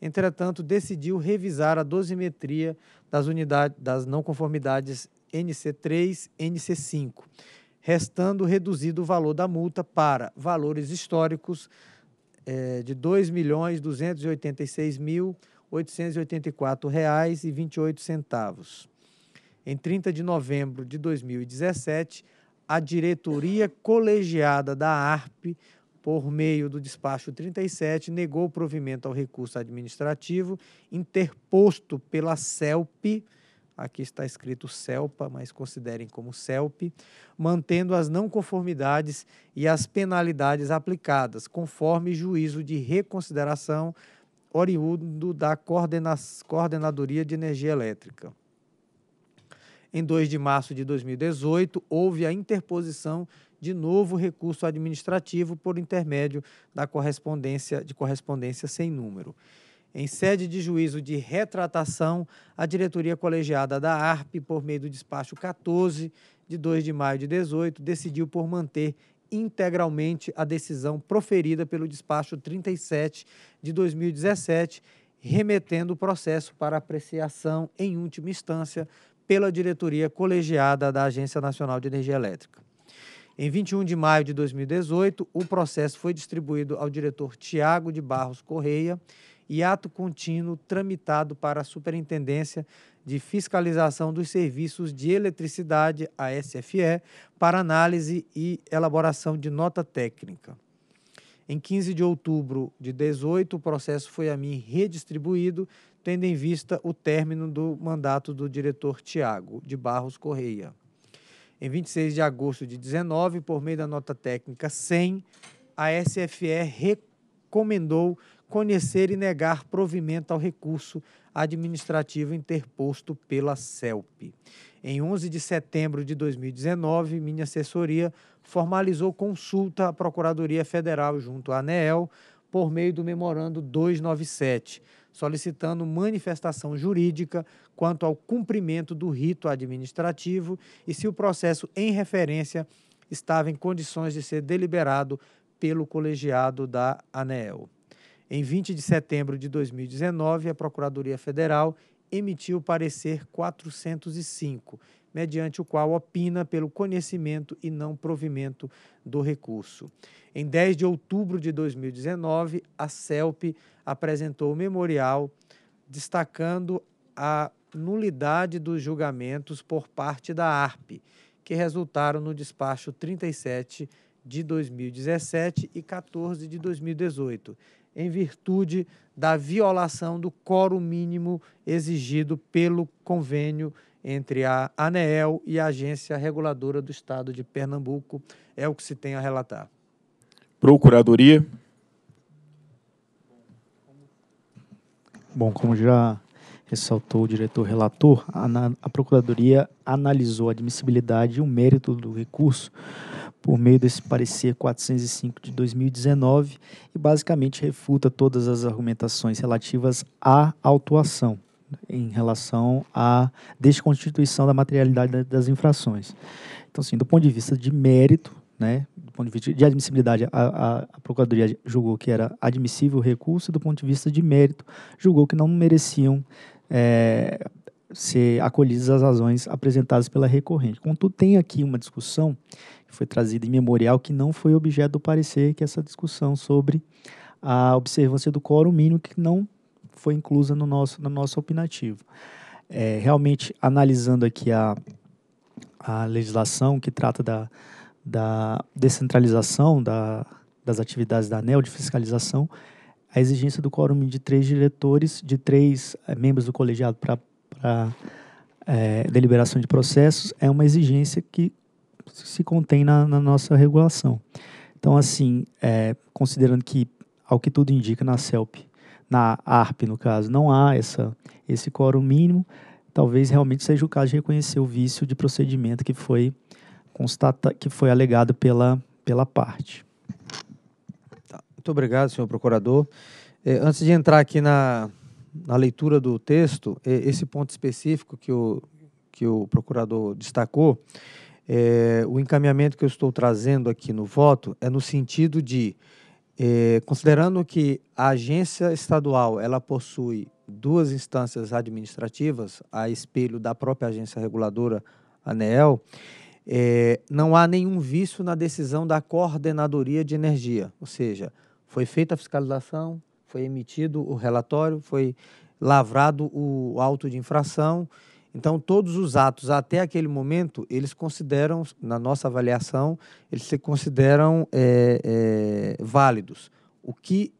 entretanto, decidiu revisar a dosimetria das unidades das não conformidades NC3, NC5, restando reduzido o valor da multa para valores históricos é, de R$ 2.286.884,28. Em 30 de novembro de 2017, a diretoria colegiada da ARP por meio do despacho 37, negou provimento ao recurso administrativo interposto pela CELP, aqui está escrito CELPA, mas considerem como CELP, mantendo as não conformidades e as penalidades aplicadas, conforme juízo de reconsideração oriundo da coordena Coordenadoria de Energia Elétrica. Em 2 de março de 2018, houve a interposição de novo recurso administrativo por intermédio da correspondência de correspondência sem número. Em sede de juízo de retratação, a diretoria colegiada da ARP, por meio do despacho 14 de 2 de maio de 18, decidiu por manter integralmente a decisão proferida pelo despacho 37 de 2017, remetendo o processo para apreciação em última instância pela diretoria colegiada da Agência Nacional de Energia Elétrica. Em 21 de maio de 2018, o processo foi distribuído ao diretor Tiago de Barros Correia e ato contínuo tramitado para a Superintendência de Fiscalização dos Serviços de Eletricidade, a SFE, para análise e elaboração de nota técnica. Em 15 de outubro de 2018, o processo foi a mim redistribuído, tendo em vista o término do mandato do diretor Tiago de Barros Correia em 26 de agosto de 19, por meio da nota técnica 100, a SFE recomendou conhecer e negar provimento ao recurso administrativo interposto pela CELP. Em 11 de setembro de 2019, minha assessoria formalizou consulta à Procuradoria Federal junto à ANEEL por meio do memorando 297 solicitando manifestação jurídica quanto ao cumprimento do rito administrativo e se o processo em referência estava em condições de ser deliberado pelo colegiado da ANEEL. Em 20 de setembro de 2019, a Procuradoria Federal emitiu o parecer 405, mediante o qual opina pelo conhecimento e não provimento do recurso. Em 10 de outubro de 2019, a CELP apresentou o memorial destacando a nulidade dos julgamentos por parte da ARP, que resultaram no despacho 37 de 2017 e 14 de 2018, em virtude da violação do quórum mínimo exigido pelo convênio entre a ANEEL e a Agência Reguladora do Estado de Pernambuco. É o que se tem a relatar. Procuradoria. Bom, como já ressaltou o diretor relator, a, a Procuradoria analisou a admissibilidade e o mérito do recurso por meio desse parecer 405 de 2019 e basicamente refuta todas as argumentações relativas à autuação em relação à desconstituição da materialidade das infrações. Então, assim, do ponto de vista de mérito, né, do ponto de vista de admissibilidade, a, a, a Procuradoria julgou que era admissível o recurso, e do ponto de vista de mérito, julgou que não mereciam é, ser acolhidas as razões apresentadas pela recorrente. Contudo, tem aqui uma discussão que foi trazida em memorial que não foi objeto do parecer, que é essa discussão sobre a observância do quórum mínimo, que não foi inclusa no nosso, no nosso opinativo. É, realmente, analisando aqui a, a legislação que trata da, da descentralização da, das atividades da ANEL de fiscalização, a exigência do quórum de três diretores, de três é, membros do colegiado para é, eh, deliberação de processos, é uma exigência que se contém na, na nossa regulação. Então, assim, é, considerando que, ao que tudo indica, na CELP na ARP, no caso, não há essa, esse quórum mínimo, talvez realmente seja o caso de reconhecer o vício de procedimento que foi constata que foi alegado pela, pela parte. Tá. Muito obrigado, senhor procurador. É, antes de entrar aqui na, na leitura do texto, é, esse ponto específico que o, que o procurador destacou, é, o encaminhamento que eu estou trazendo aqui no voto é no sentido de é, considerando que a agência estadual ela possui duas instâncias administrativas, a espelho da própria agência reguladora, ANEEL, é, não há nenhum vício na decisão da coordenadoria de energia, ou seja, foi feita a fiscalização, foi emitido o relatório, foi lavrado o auto de infração então, todos os atos até aquele momento, eles consideram, na nossa avaliação, eles se consideram é, é, válidos. O que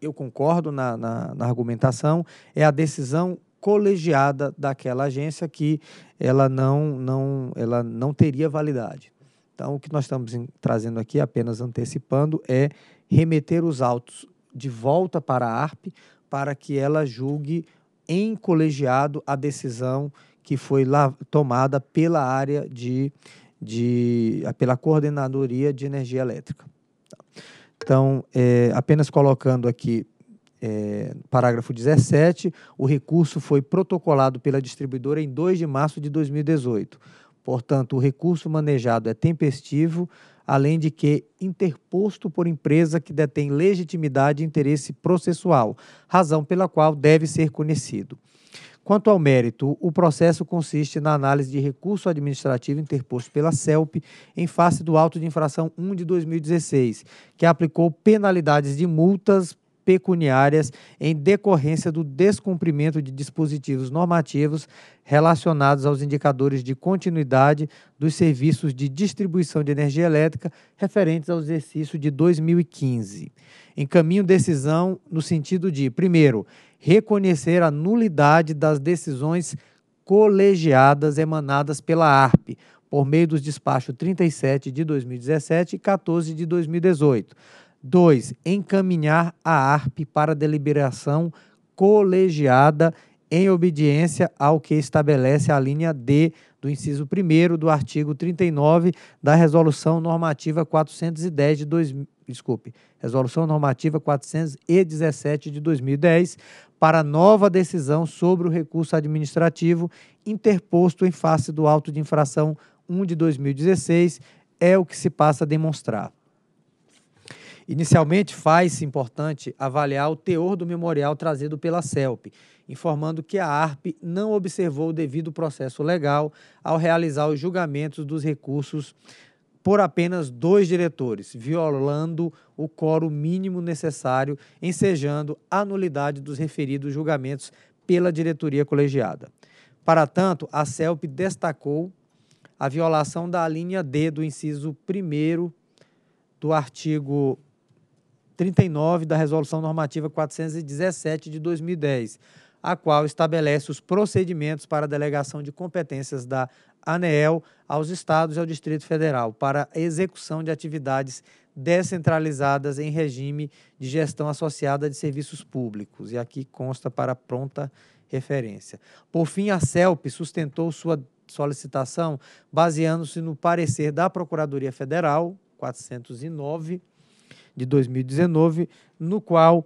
eu concordo na, na, na, argumentação é a decisão colegiada daquela agência que ela não, não, ela não teria validade. Então, o que nós estamos trazendo aqui, apenas antecipando, é remeter os autos de volta para a ARP para que ela julgue em colegiado a decisão que foi lá, tomada pela área de, de pela coordenadoria de energia elétrica. Então, é, apenas colocando aqui é, parágrafo 17, o recurso foi protocolado pela distribuidora em 2 de março de 2018. Portanto, o recurso manejado é tempestivo, além de que interposto por empresa que detém legitimidade e interesse processual, razão pela qual deve ser conhecido. Quanto ao mérito, o processo consiste na análise de recurso administrativo interposto pela CELP em face do auto de infração 1 de 2016, que aplicou penalidades de multas pecuniárias em decorrência do descumprimento de dispositivos normativos relacionados aos indicadores de continuidade dos serviços de distribuição de energia elétrica referentes ao exercício de 2015 encaminho decisão no sentido de, primeiro, reconhecer a nulidade das decisões colegiadas emanadas pela ARP, por meio dos despachos 37 de 2017 e 14 de 2018. dois Encaminhar a ARP para deliberação colegiada em obediência ao que estabelece a linha D do inciso 1 do artigo 39 da Resolução Normativa 410 de 2000 desculpe, Resolução Normativa 417 de 2010, para nova decisão sobre o recurso administrativo interposto em face do auto de infração 1 de 2016, é o que se passa a demonstrar. Inicialmente, faz-se importante avaliar o teor do memorial trazido pela CELP, informando que a ARP não observou o devido processo legal ao realizar os julgamentos dos recursos por apenas dois diretores, violando o coro mínimo necessário, ensejando a nulidade dos referidos julgamentos pela diretoria colegiada. Para tanto, a CELP destacou a violação da linha D do inciso 1 do artigo 39 da Resolução Normativa 417 de 2010, a qual estabelece os procedimentos para a delegação de competências da ANEEL aos estados e ao Distrito Federal para execução de atividades descentralizadas em regime de gestão associada de serviços públicos. E aqui consta para pronta referência. Por fim, a CELP sustentou sua solicitação baseando-se no parecer da Procuradoria Federal 409 de 2019, no qual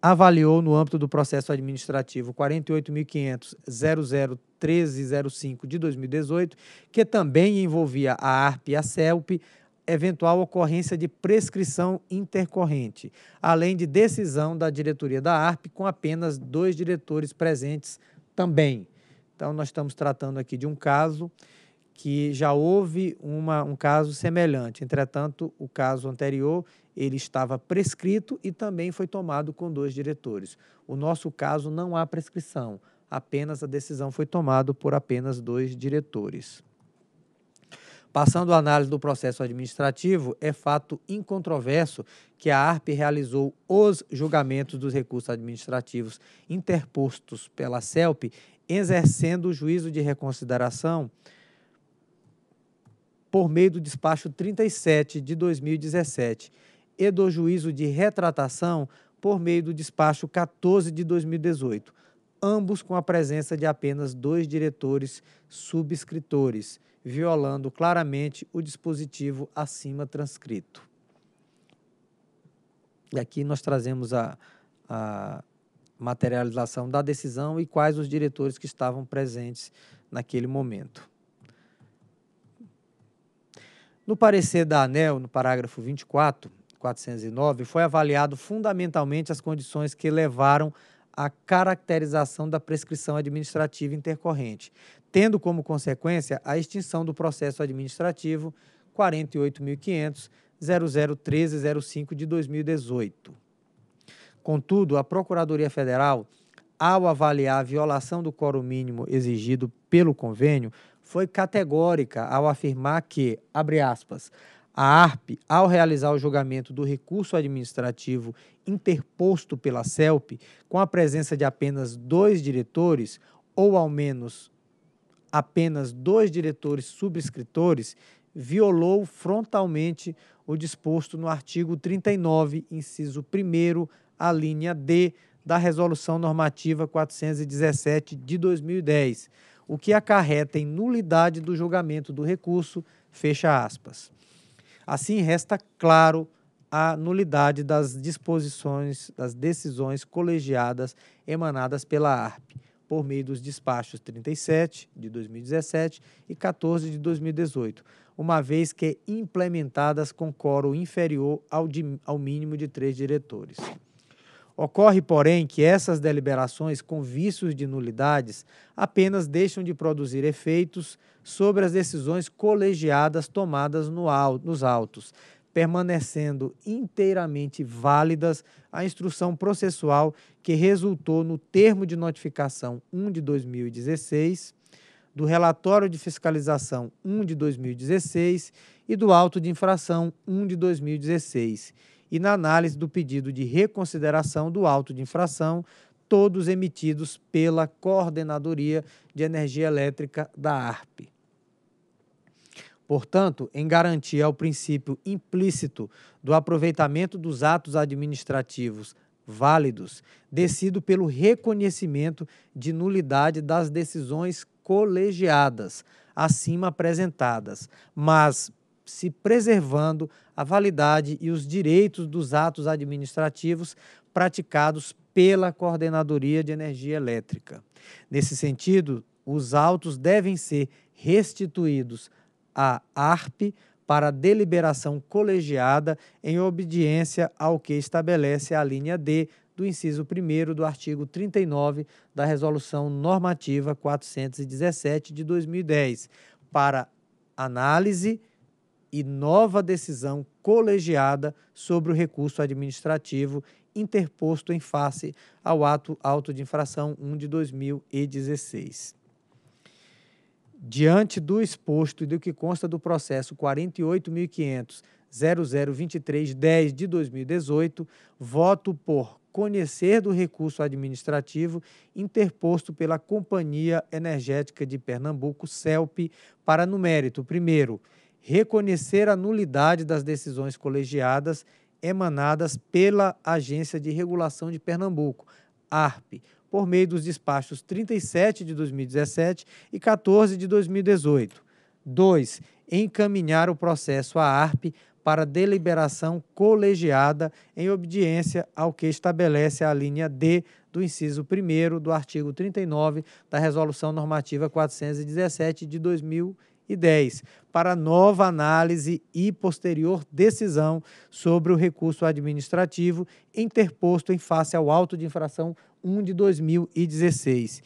avaliou no âmbito do processo administrativo 48.500.001305 de 2018, que também envolvia a ARP e a CELP, eventual ocorrência de prescrição intercorrente, além de decisão da diretoria da ARP com apenas dois diretores presentes também. Então, nós estamos tratando aqui de um caso que já houve uma, um caso semelhante. Entretanto, o caso anterior ele estava prescrito e também foi tomado com dois diretores. O nosso caso não há prescrição, apenas a decisão foi tomada por apenas dois diretores. Passando à análise do processo administrativo, é fato incontroverso que a ARP realizou os julgamentos dos recursos administrativos interpostos pela CELP, exercendo o juízo de reconsideração por meio do despacho 37 de 2017 e do juízo de retratação por meio do despacho 14 de 2018, ambos com a presença de apenas dois diretores subscritores, violando claramente o dispositivo acima transcrito. E aqui nós trazemos a, a materialização da decisão e quais os diretores que estavam presentes naquele momento. No parecer da ANEL, no parágrafo 24, 409, foi avaliado fundamentalmente as condições que levaram à caracterização da prescrição administrativa intercorrente, tendo como consequência a extinção do processo administrativo 48.500 001305 de 2018. Contudo, a Procuradoria Federal, ao avaliar a violação do quórum mínimo exigido pelo convênio, foi categórica ao afirmar que, abre aspas, a ARP, ao realizar o julgamento do recurso administrativo interposto pela CELP, com a presença de apenas dois diretores, ou ao menos apenas dois diretores subscritores, violou frontalmente o disposto no artigo 39, inciso 1, a linha D da Resolução Normativa 417 de 2010, o que acarreta em nulidade do julgamento do recurso, fecha aspas. Assim, resta claro a nulidade das disposições, das decisões colegiadas emanadas pela ARP, por meio dos despachos 37 de 2017 e 14 de 2018, uma vez que implementadas com coro inferior ao, de, ao mínimo de três diretores. Ocorre, porém, que essas deliberações com vícios de nulidades apenas deixam de produzir efeitos sobre as decisões colegiadas tomadas no nos autos, permanecendo inteiramente válidas a instrução processual que resultou no termo de notificação 1 de 2016, do relatório de fiscalização 1 de 2016 e do auto de infração 1 de 2016 e na análise do pedido de reconsideração do auto de infração, todos emitidos pela Coordenadoria de Energia Elétrica da ARP. Portanto, em garantia ao princípio implícito do aproveitamento dos atos administrativos válidos, decido pelo reconhecimento de nulidade das decisões colegiadas acima apresentadas, mas se preservando a validade e os direitos dos atos administrativos praticados pela Coordenadoria de Energia Elétrica. Nesse sentido, os autos devem ser restituídos à ARP para deliberação colegiada em obediência ao que estabelece a linha D do inciso 1 do artigo 39 da Resolução Normativa 417 de 2010, para análise, e nova decisão colegiada sobre o recurso administrativo interposto em face ao ato auto de infração 1 de 2016. Diante do exposto e do que consta do processo 48.500.002310 de 2018, voto por conhecer do recurso administrativo interposto pela Companhia Energética de Pernambuco, CELP, para no mérito, primeiro, reconhecer a nulidade das decisões colegiadas emanadas pela Agência de Regulação de Pernambuco, ARP, por meio dos despachos 37 de 2017 e 14 de 2018. 2. Encaminhar o processo à ARP para deliberação colegiada em obediência ao que estabelece a linha D do inciso 1 do artigo 39 da Resolução Normativa 417 de 2018 e 10, para nova análise e posterior decisão sobre o recurso administrativo interposto em face ao auto de infração 1 de 2016.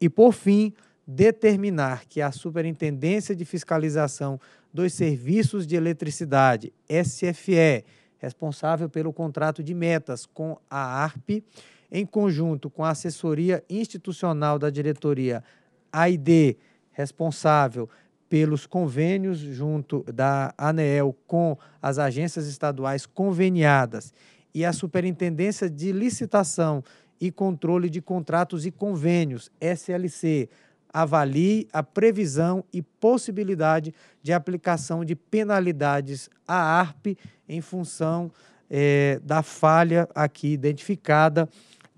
E, por fim, determinar que a Superintendência de Fiscalização dos Serviços de Eletricidade, SFE, responsável pelo contrato de metas com a ARP, em conjunto com a assessoria institucional da diretoria AID, responsável pelos convênios junto da ANEEL com as agências estaduais conveniadas e a Superintendência de Licitação e Controle de Contratos e Convênios, SLC, avalie a previsão e possibilidade de aplicação de penalidades à ARP em função eh, da falha aqui identificada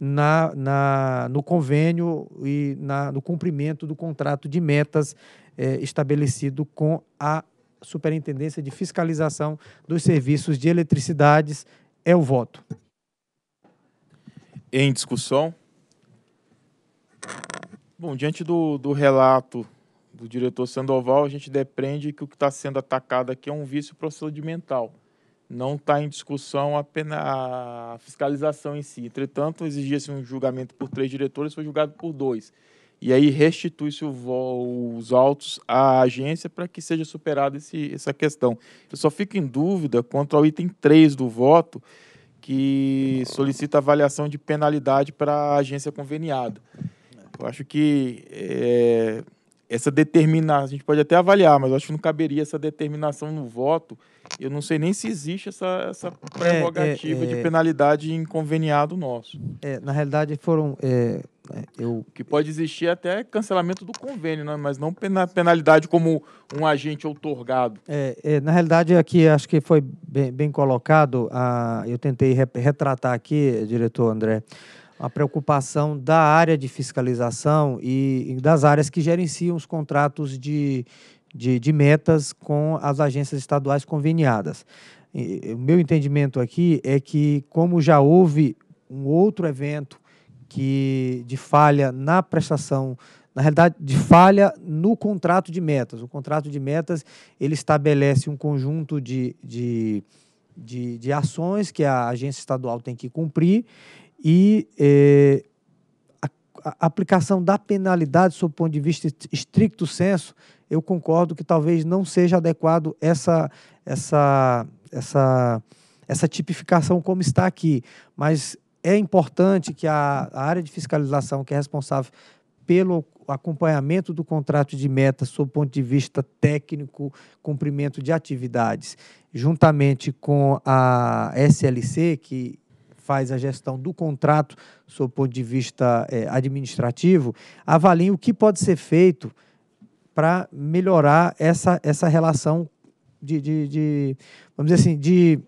na, na, no convênio e na, no cumprimento do contrato de metas é, estabelecido com a Superintendência de Fiscalização dos Serviços de Eletricidades. É o voto. Em discussão? Bom, diante do, do relato do diretor Sandoval, a gente depreende que o que está sendo atacado aqui é um vício procedimental não está em discussão a, pena, a fiscalização em si. Entretanto, exigia-se um julgamento por três diretores, foi julgado por dois. E aí restitui-se os autos à agência para que seja superada esse, essa questão. Eu só fico em dúvida quanto ao item 3 do voto, que solicita avaliação de penalidade para a agência conveniada. Eu acho que é, essa determinação, a gente pode até avaliar, mas eu acho que não caberia essa determinação no voto, eu não sei nem se existe essa, essa prerrogativa é, é, de é. penalidade em conveniado nosso. É, na realidade, foram. É, eu... Que pode existir até cancelamento do convênio, né? mas não pena, penalidade como um agente outorgado. na realidade, aqui acho que foi bem, bem colocado, a, eu tentei re, retratar aqui, diretor André a preocupação da área de fiscalização e, e, das áreas que gerenciam os contratos de, de, de metas com as agências estaduais conveniadas. E, o meu entendimento aqui é que, como já houve um outro evento que de falha na prestação na realidade, de falha no contrato de metas. O contrato de metas ele estabelece um conjunto de, de, de, de ações que a agência estadual tem que cumprir e eh, a, a, aplicação da penalidade, sob o ponto de vista estricto senso, eu concordo que talvez não seja adequado essa essa essa essa tipificação como está aqui, mas é importante que a, a área de fiscalização que é responsável pelo acompanhamento do contrato de meta, sob o ponto de vista técnico, cumprimento de atividades, juntamente com a SLC, que faz a gestão do contrato sob o ponto de vista é, administrativo, avaliem o que pode ser feito para melhorar essa, essa relação de, de, de, vamos dizer assim, de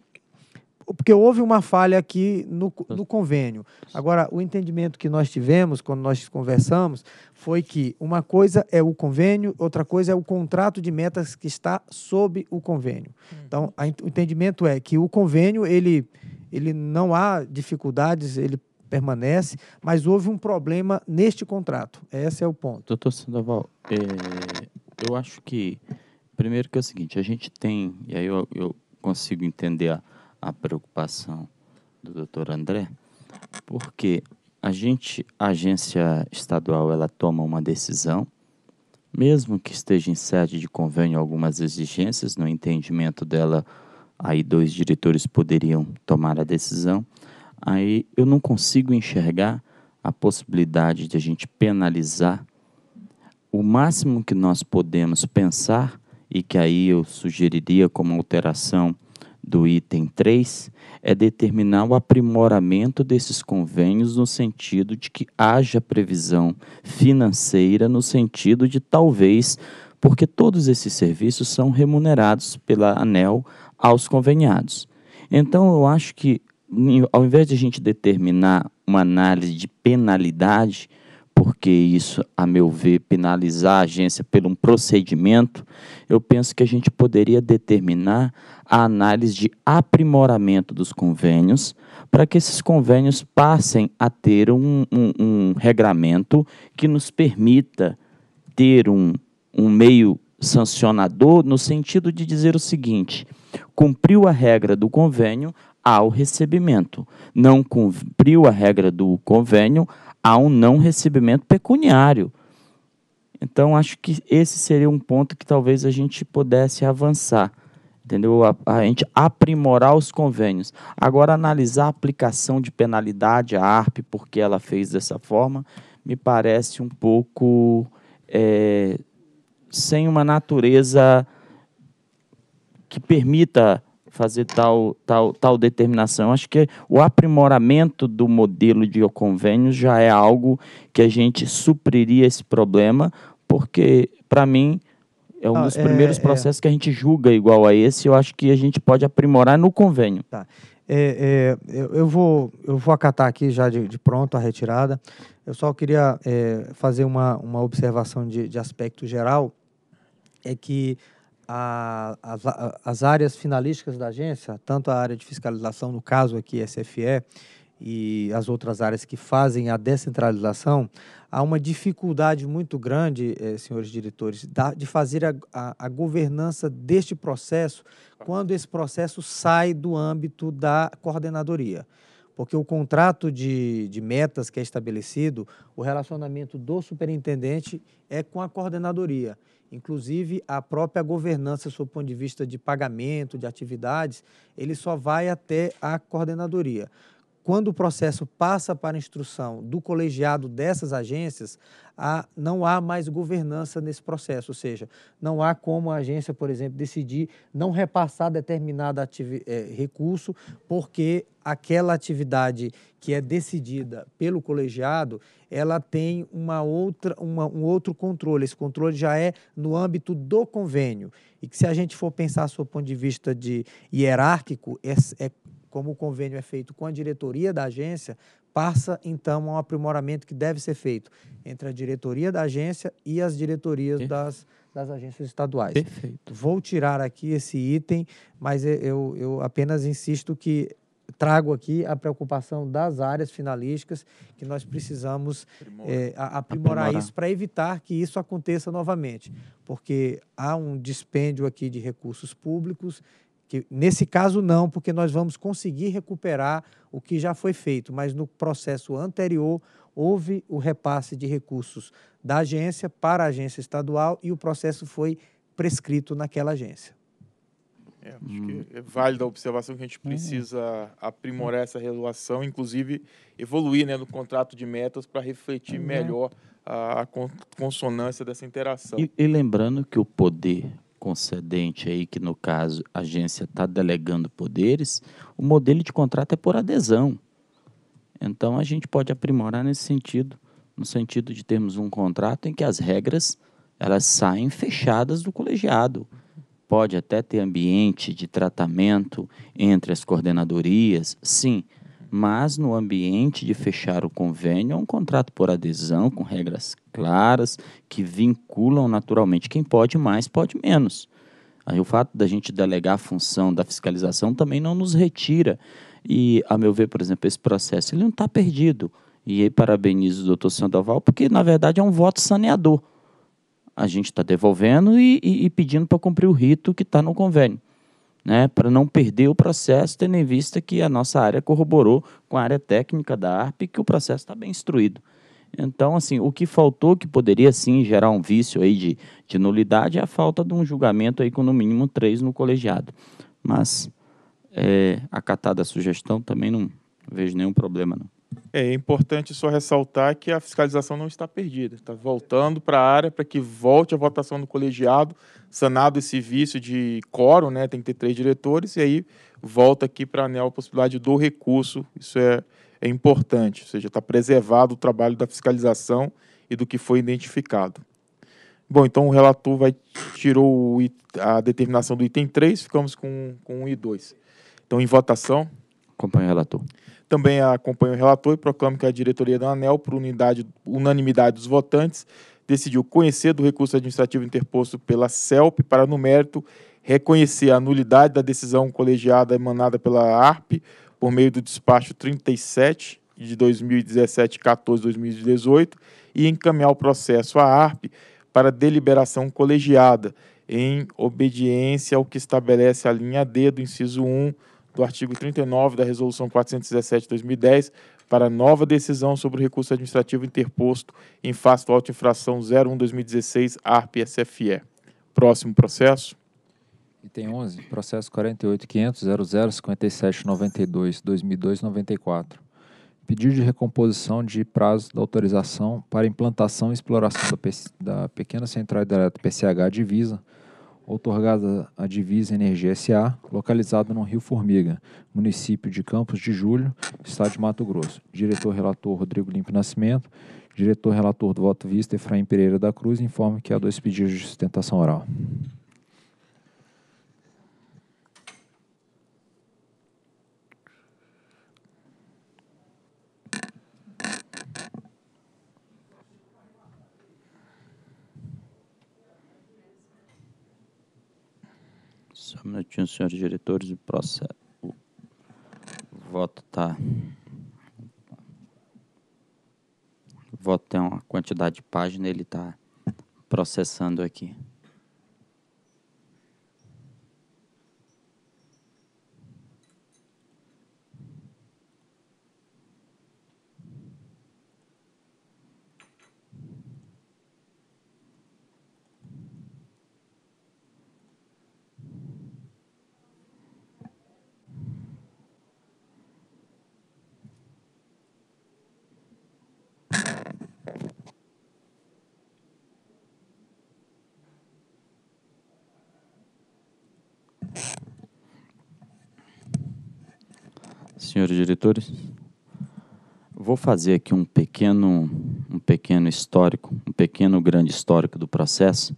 porque houve uma falha aqui no, no convênio. Agora, o entendimento que nós tivemos quando nós conversamos foi que uma coisa é o convênio, outra coisa é o contrato de metas que está sob o convênio. Hum. Então, a, o entendimento é que o convênio ele ele não há dificuldades, ele permanece, mas houve um problema neste contrato. Esse é o ponto. Doutor Sandoval, é, eu acho que, primeiro que é o seguinte, a gente tem, e aí eu, eu consigo entender a, a preocupação do doutor André, porque a gente, a agência estadual, ela toma uma decisão, mesmo que esteja em sede de convênio algumas exigências, no entendimento dela, aí dois diretores poderiam tomar a decisão, aí eu não consigo enxergar a possibilidade de a gente penalizar o máximo que nós podemos pensar, e que aí eu sugeriria como alteração do item 3, é determinar o aprimoramento desses convênios no sentido de que haja previsão financeira, no sentido de talvez, porque todos esses serviços são remunerados pela ANEL aos conveniados. Então, eu acho que ao invés de a gente determinar uma análise de penalidade, porque isso, a meu ver, penalizar a agência por um procedimento, eu penso que a gente poderia determinar a análise de aprimoramento dos convênios, para que esses convênios passem a ter um, um, um regramento que nos permita ter um, um meio sancionador no sentido de dizer o seguinte: cumpriu a regra do convênio, ao recebimento. Não cumpriu a regra do convênio, há um não recebimento pecuniário. Então, acho que esse seria um ponto que talvez a gente pudesse avançar, entendeu? A, a gente aprimorar os convênios. Agora, analisar a aplicação de penalidade à ARP, porque ela fez dessa forma, me parece um pouco é, sem uma natureza que permita fazer tal, tal, tal determinação. Acho que o aprimoramento do modelo de convênio já é algo que a gente supriria esse problema, porque, para mim, é um ah, dos primeiros é, é. processos é. que a gente julga igual a esse. Eu acho que a gente pode aprimorar no convênio. Tá. É, é eu, eu, vou, eu vou acatar aqui já de, de pronto a retirada. Eu só queria fazer uma, uma observação de, de aspecto geral. É que a, as, as, áreas finalísticas da agência, tanto a área de fiscalização, no caso aqui SFE, e as outras áreas que fazem a descentralização, há uma dificuldade muito grande, eh, senhores diretores, da, de fazer a, a, a governança deste processo quando esse processo sai do âmbito da coordenadoria porque o contrato de, de, metas que é estabelecido, o relacionamento do superintendente é com a coordenadoria. Inclusive, a própria governança, sob o ponto de vista de pagamento, de atividades, ele só vai até a coordenadoria. Quando o processo passa para a instrução do colegiado dessas agências, há, não há mais governança nesse processo, ou seja, não há como a agência, por exemplo, decidir não repassar determinado é, recurso, porque aquela atividade que é decidida pelo colegiado, ela tem uma outra, uma, um outro controle. Esse controle já é no âmbito do convênio. E que se a gente for pensar sob o ponto de vista de hierárquico, é, é como o convênio é feito com a diretoria da agência, passa então a um aprimoramento que deve ser feito entre a diretoria da agência e as diretorias das, das agências estaduais. Perfeito. Vou tirar aqui esse item, mas é, eu, eu apenas insisto que trago aqui a preocupação das áreas finalísticas, que nós precisamos é, aprimorar, aprimorar, isso para evitar que isso aconteça novamente, porque há um dispêndio aqui de recursos públicos, que nesse caso não, porque nós vamos conseguir recuperar o que já foi feito, mas no processo anterior houve o repasse de recursos da agência para a agência estadual e o processo foi prescrito naquela agência. É, acho uhum. que é válida a observação que a gente precisa aprimorar essa relação, inclusive evoluir né, no contrato de metas para refletir uhum. melhor a, a, consonância dessa interação. E, e, lembrando que o poder concedente aí, que no caso a agência está delegando poderes, o modelo de contrato é por adesão. Então a gente pode aprimorar nesse sentido, no sentido de termos um contrato em que as regras elas saem fechadas do colegiado pode até ter ambiente de tratamento entre as coordenadorias, sim, mas no ambiente de fechar o convênio é um contrato por adesão com regras claras que vinculam naturalmente quem pode mais, pode menos. Aí o fato da gente delegar a função da fiscalização também não nos retira. E, a meu ver, por exemplo, esse processo ele não está perdido. E aí parabenizo o doutor Sandoval, porque na verdade é um voto saneador a gente está devolvendo e, e, e pedindo para cumprir o rito que está no convênio, né, para não perder o processo, tendo em vista que a nossa área corroborou com a área técnica da ARP que o processo está bem instruído. Então, assim, o que faltou, que poderia sim gerar um vício aí de, de nulidade, é a falta de um julgamento aí com no mínimo três no colegiado. Mas, é, acatada a sugestão, também não vejo nenhum problema, não. É importante só ressaltar que a fiscalização não está perdida, está voltando para a área para que volte a votação do colegiado, sanado esse vício de coro, né? Tem que ter três diretores, e aí volta aqui para a ANEL a possibilidade do recurso. Isso é, é importante, ou seja, está preservado o trabalho da fiscalização e do que foi identificado. Bom, então o relator vai, tirou a determinação do item 3, ficamos com, com o e 2 Então, em votação. Acompanhe o relator. Também acompanho o relator e proclamo que a diretoria da ANEL, por unidade, unanimidade dos votantes, decidiu conhecer do recurso administrativo interposto pela CELP para, no mérito, reconhecer a nulidade da decisão colegiada emanada pela ARP por meio do despacho 37 de 2017, 14, 2018 e encaminhar o processo à ARP para deliberação colegiada, em obediência ao que estabelece a linha D do inciso 1 do artigo 39 da Resolução 417-2010 para nova decisão sobre o recurso administrativo interposto em face do auto infração 01-2016 ARP-SFE. Próximo processo. Item 11, processo 48.500.00.57.92.2002.94. Pedido de recomposição de prazo da autorização para implantação e exploração da, da pequena central hidrelétrica PCH Divisa, outorgada à Divisa Energia SA, localizada no Rio Formiga, município de Campos de Julho, estado de Mato Grosso. Diretor-relator Rodrigo Limpo Nascimento, diretor-relator do voto vista Efraim Pereira da Cruz, informa que há dois pedidos de sustentação oral. Um minutinho, senhores diretores, o processo. O voto está O voto tem uma quantidade de página, ele está processando aqui. senhores diretores. Vou fazer aqui um pequeno, um pequeno histórico, um pequeno grande histórico do processo,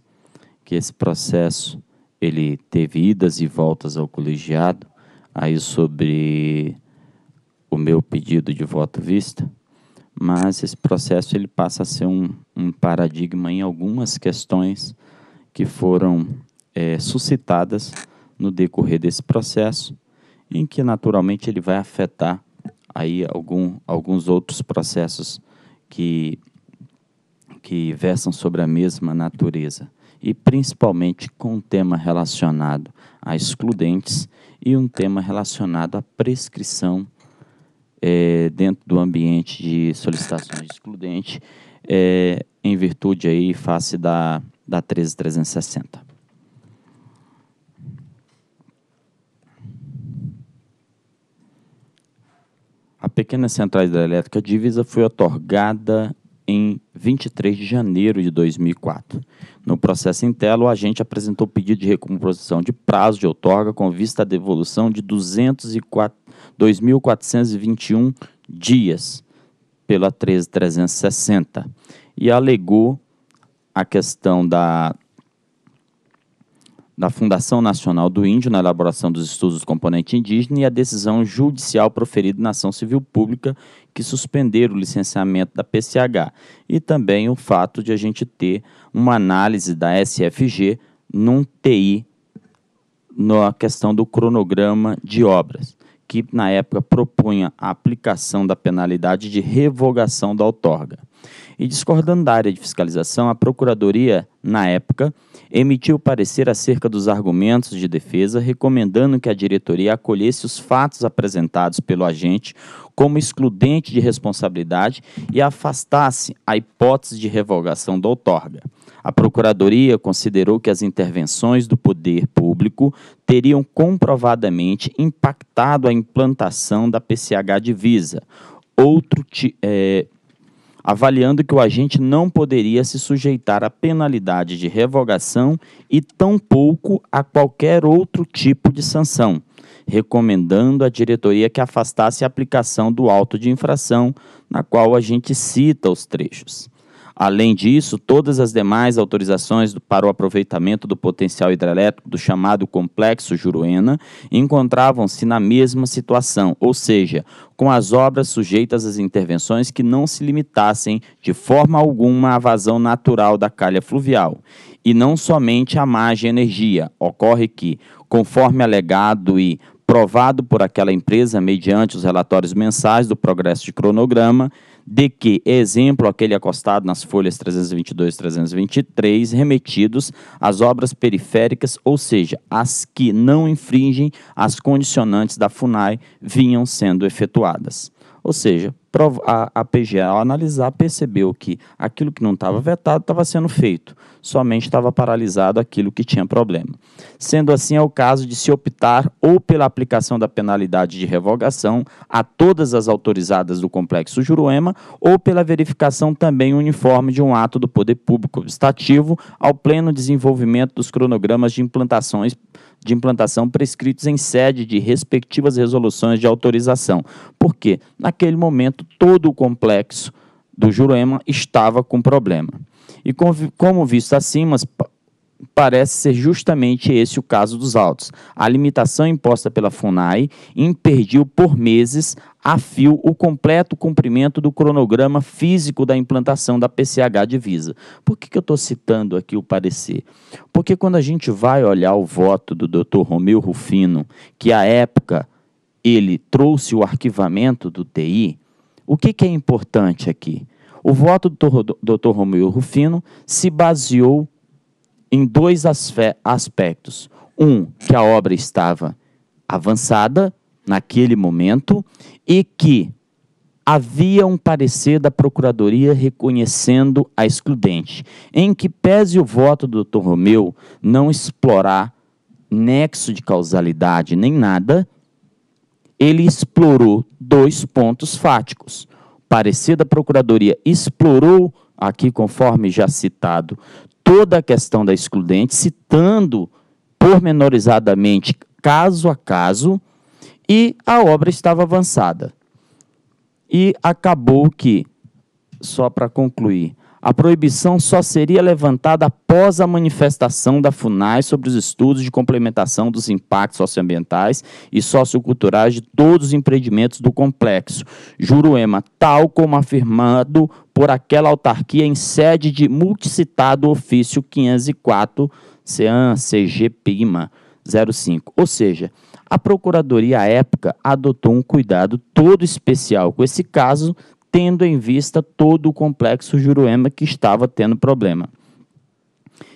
que esse processo ele teve idas e voltas ao colegiado, aí sobre o meu pedido de voto vista, mas esse processo ele passa a ser um, um paradigma em algumas questões que foram é, suscitadas no decorrer desse processo em que naturalmente ele vai afetar aí algum, alguns outros processos que, que versam sobre a mesma natureza, e principalmente com um tema relacionado a excludentes e um tema relacionado à prescrição é, dentro do ambiente de solicitações de excludente, é, em virtude aí face da, da 13360. A pequena central hidrelétrica Divisa foi otorgada em 23 de janeiro de 2004. No processo tela, o agente apresentou pedido de recomposição de prazo de outorga com vista à devolução de 2.421 dias pela 13.360 e alegou a questão da da Fundação Nacional do Índio na elaboração dos estudos do componente indígena e a decisão judicial proferida na ação civil pública que suspender o licenciamento da PCH e também o fato de a gente ter uma análise da SFG num TI na questão do cronograma de obras, que na época propunha a aplicação da penalidade de revogação da outorga. E discordando da área de fiscalização, a Procuradoria, na época, emitiu parecer acerca dos argumentos de defesa, recomendando que a diretoria acolhesse os fatos apresentados pelo agente como excludente de responsabilidade e afastasse a hipótese de revogação da outorga. A Procuradoria considerou que as intervenções do poder público teriam comprovadamente impactado a implantação da PCH Divisa, outro, é, avaliando que o agente não poderia se sujeitar à penalidade de revogação e tampouco a qualquer outro tipo de sanção, recomendando à diretoria que afastasse a aplicação do auto de infração, na qual o agente cita os trechos. Além disso, todas as demais autorizações para o aproveitamento do potencial hidrelétrico do chamado Complexo Juruena encontravam-se na mesma situação, ou seja, com as obras sujeitas às intervenções que não se limitassem de forma alguma à vazão natural da calha fluvial, e não somente à margem energia. Ocorre que, conforme alegado e provado por aquela empresa mediante os relatórios mensais do progresso de cronograma, de que, exemplo, aquele acostado nas folhas 322 e 323, remetidos às obras periféricas, ou seja, as que não infringem as condicionantes da FUNAI, vinham sendo efetuadas. Ou seja, a, a ao analisar, percebeu que aquilo que não estava vetado estava sendo feito, somente estava paralisado aquilo que tinha problema. Sendo assim, é o caso de se optar ou pela aplicação da penalidade de revogação a todas as autorizadas do complexo Juruema ou pela verificação também uniforme de um ato do poder público estativo ao pleno desenvolvimento dos cronogramas de implantações de implantação prescritos em sede de respectivas resoluções de autorização. Porque, naquele momento, todo o complexo do Jurema estava com problema. E como visto acima, parece ser justamente esse o caso dos autos. A limitação imposta pela FUNAI impediu por meses a fio o completo cumprimento do cronograma físico da implantação da PCH Divisa. Por que, que eu estou citando aqui o parecer? Porque quando a gente vai olhar o voto do Dr. Romeu Rufino, que à época ele trouxe o arquivamento do TI, o que, que é importante aqui? O voto do Dr. Romeu Rufino se baseou em dois aspectos. Um, que a obra estava avançada naquele momento e que havia um parecer da Procuradoria reconhecendo a excludente, em que pese o voto do Dr. Romeu não explorar nexo de causalidade nem nada, ele explorou dois pontos fáticos. O parecer da Procuradoria explorou, aqui conforme já citado, toda a questão da excludente, citando pormenorizadamente, caso a caso, e a obra estava avançada. E acabou que, só para concluir, a proibição só seria levantada após a manifestação da FUNAI sobre os estudos de complementação dos impactos socioambientais e socioculturais de todos os empreendimentos do complexo. Juruema, tal como afirmado por aquela autarquia em sede de multicitado ofício 504 CEAN CG PIMA 05. Ou seja, a Procuradoria à época adotou um cuidado todo especial com esse caso, tendo em vista todo o complexo Juruema que estava tendo problema.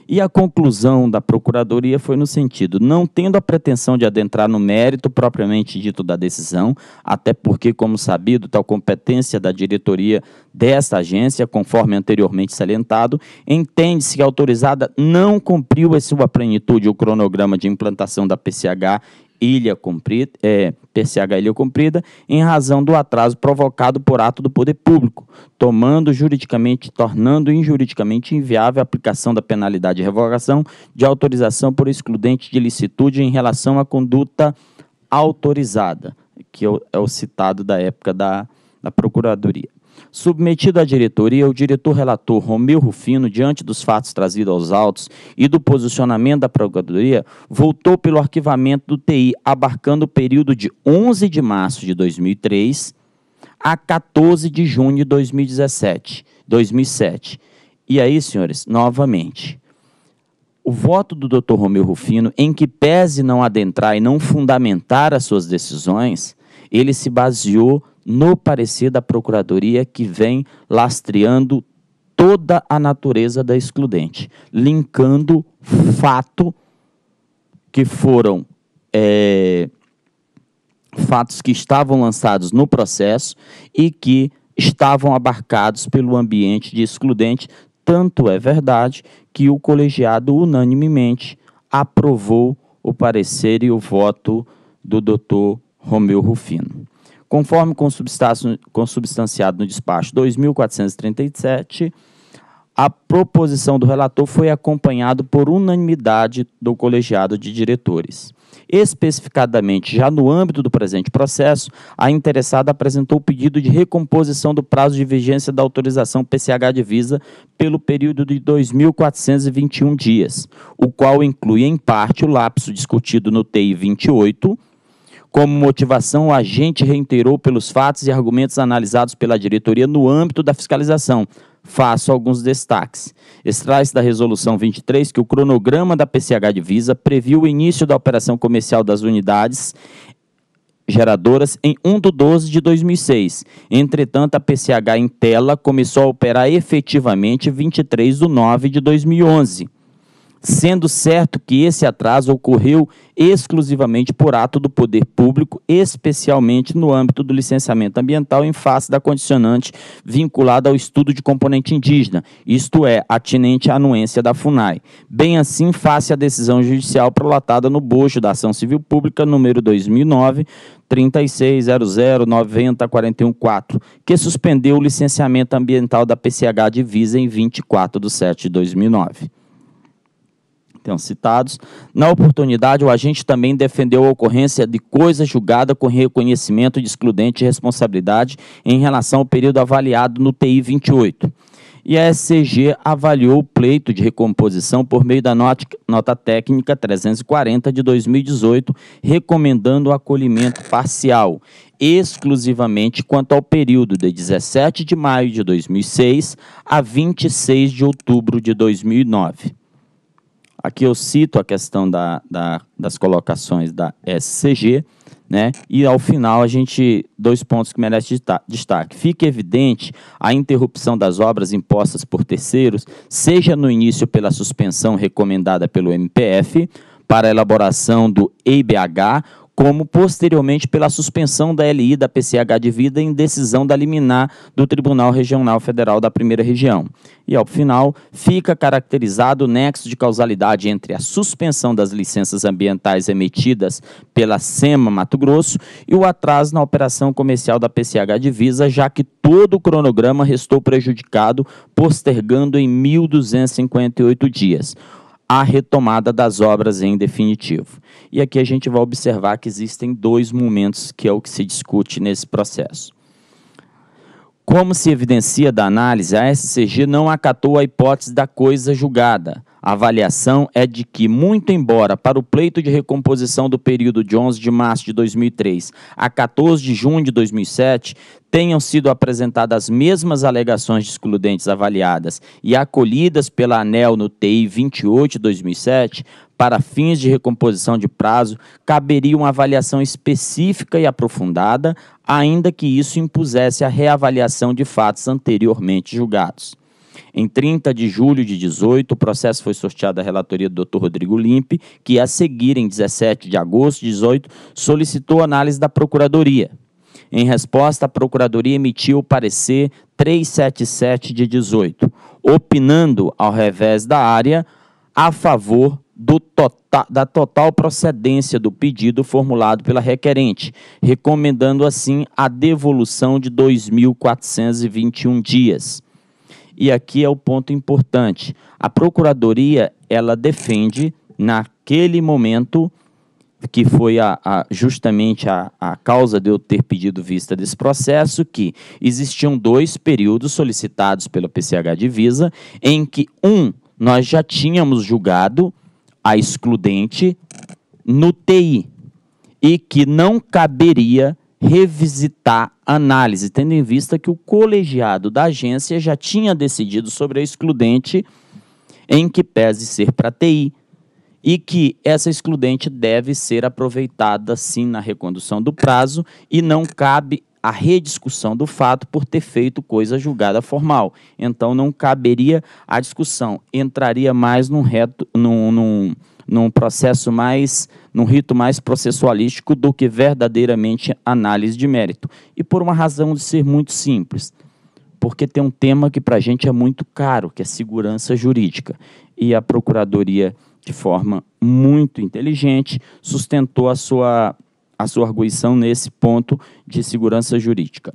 E a conclusão da Procuradoria foi no sentido: não tendo a pretensão de adentrar no mérito propriamente dito da decisão, até porque, como sabido, tal competência da diretoria desta agência, conforme anteriormente salientado, entende-se que a autorizada não cumpriu a sua plenitude o cronograma de implantação da PCH ilha comprida, é, PCH Ilha Comprida, em razão do atraso provocado por ato do poder público, tomando juridicamente, tornando injuridicamente inviável a aplicação da penalidade de revogação de autorização por excludente de licitude em relação à conduta autorizada, que é o, é o citado da época da, da Procuradoria submetido à diretoria, o diretor-relator Romeu Rufino, diante dos fatos trazidos aos autos e do posicionamento da Procuradoria, voltou pelo arquivamento do TI, abarcando o período de 11 de março de 2003 a 14 de junho de 2017, 2007. E aí, senhores, novamente, o voto do Dr. Romeu Rufino, em que pese não adentrar e não fundamentar as suas decisões, ele se baseou no parecer da Procuradoria que vem lastreando toda a natureza da excludente, linkando fato que foram é, fatos que estavam lançados no processo e que estavam abarcados pelo ambiente de excludente. Tanto é verdade que o colegiado unanimemente aprovou o parecer e o voto do doutor Romeu Rufino. Conforme consubstanciado no despacho 2437, a proposição do relator foi acompanhada por unanimidade do colegiado de diretores. Especificadamente, já no âmbito do presente processo, a interessada apresentou o pedido de recomposição do prazo de vigência da autorização PCH de Visa pelo período de 2.421 dias, o qual inclui em parte o lapso discutido no TI 28, como motivação, o agente reiterou pelos fatos e argumentos analisados pela diretoria no âmbito da fiscalização. Faço alguns destaques. Extrai-se da Resolução 23 que o cronograma da PCH Divisa previu o início da operação comercial das unidades geradoras em 1 de 12 de 2006. Entretanto, a PCH tela começou a operar efetivamente 23 de 9 de 2011 sendo certo que esse atraso ocorreu exclusivamente por ato do poder público, especialmente no âmbito do licenciamento ambiental em face da condicionante vinculada ao estudo de componente indígena, isto é, atinente à anuência da FUNAI, bem assim face à decisão judicial prolatada no bojo da ação civil pública número 2009 3600904144, que suspendeu o licenciamento ambiental da PCH Divisa em 24 de 7 de 2009 então citados. Na oportunidade, o agente também defendeu a ocorrência de coisa julgada com reconhecimento de excludente de responsabilidade em relação ao período avaliado no TI 28 e a SCG avaliou o pleito de recomposição por meio da nota técnica 340 de 2018, recomendando o acolhimento parcial, exclusivamente quanto ao período de 17 de maio de 2006 a 26 de outubro de 2009. Aqui eu cito a questão da, da, das colocações da SCG, né? E ao final a gente dois pontos que merece destaque. Fica evidente a interrupção das obras impostas por terceiros, seja no início pela suspensão recomendada pelo MPF para a elaboração do EIBH como posteriormente pela suspensão da LI da PCH de vida em decisão da liminar do Tribunal Regional Federal da Primeira Região. E ao final, fica caracterizado o nexo de causalidade entre a suspensão das licenças ambientais emitidas pela SEMA Mato Grosso e o atraso na operação comercial da PCH Divisa, já que todo o cronograma restou prejudicado, postergando em 1.258 dias a retomada das obras em definitivo. E aqui a gente vai observar que existem dois momentos que é o que se discute nesse processo. Como se evidencia da análise, a SCG não acatou a hipótese da coisa julgada, a avaliação é de que, muito embora para o pleito de recomposição do período de 11 de março de 2003 a 14 de junho de 2007, tenham sido apresentadas as mesmas alegações de excludentes avaliadas e acolhidas pela ANEL no TI 28 de 2007, para fins de recomposição de prazo, caberia uma avaliação específica e aprofundada, ainda que isso impusesse a reavaliação de fatos anteriormente julgados. Em 30 de julho de 18, o processo foi sorteado à relatoria do Dr. Rodrigo Limpe, que a seguir, em 17 de agosto de 18, solicitou análise da Procuradoria. Em resposta, a Procuradoria emitiu o parecer 377 de 18, opinando ao revés da área a favor tota-, da total procedência do pedido formulado pela requerente, recomendando assim a devolução de 2.421 dias e aqui é o ponto importante. A procuradoria, ela defende naquele momento que foi a, a, justamente a, a causa de eu ter pedido vista desse processo, que existiam dois períodos solicitados pela PCH Divisa, em que um nós já tínhamos julgado a excludente no TI e que não caberia revisitar análise, tendo em vista que o colegiado da agência já tinha decidido sobre a excludente em que pese ser para TI e que essa excludente deve ser aproveitada sim na recondução do prazo e não cabe a rediscussão do fato por ter feito coisa julgada formal. Então não caberia a discussão, entraria mais num reto, num, num num processo mais, num rito mais processualístico do que verdadeiramente análise de mérito. E por uma razão de ser muito simples, porque tem um tema que para a gente é muito caro, que é segurança jurídica. E a Procuradoria, de forma muito inteligente, sustentou a sua, a sua arguição nesse ponto de segurança jurídica.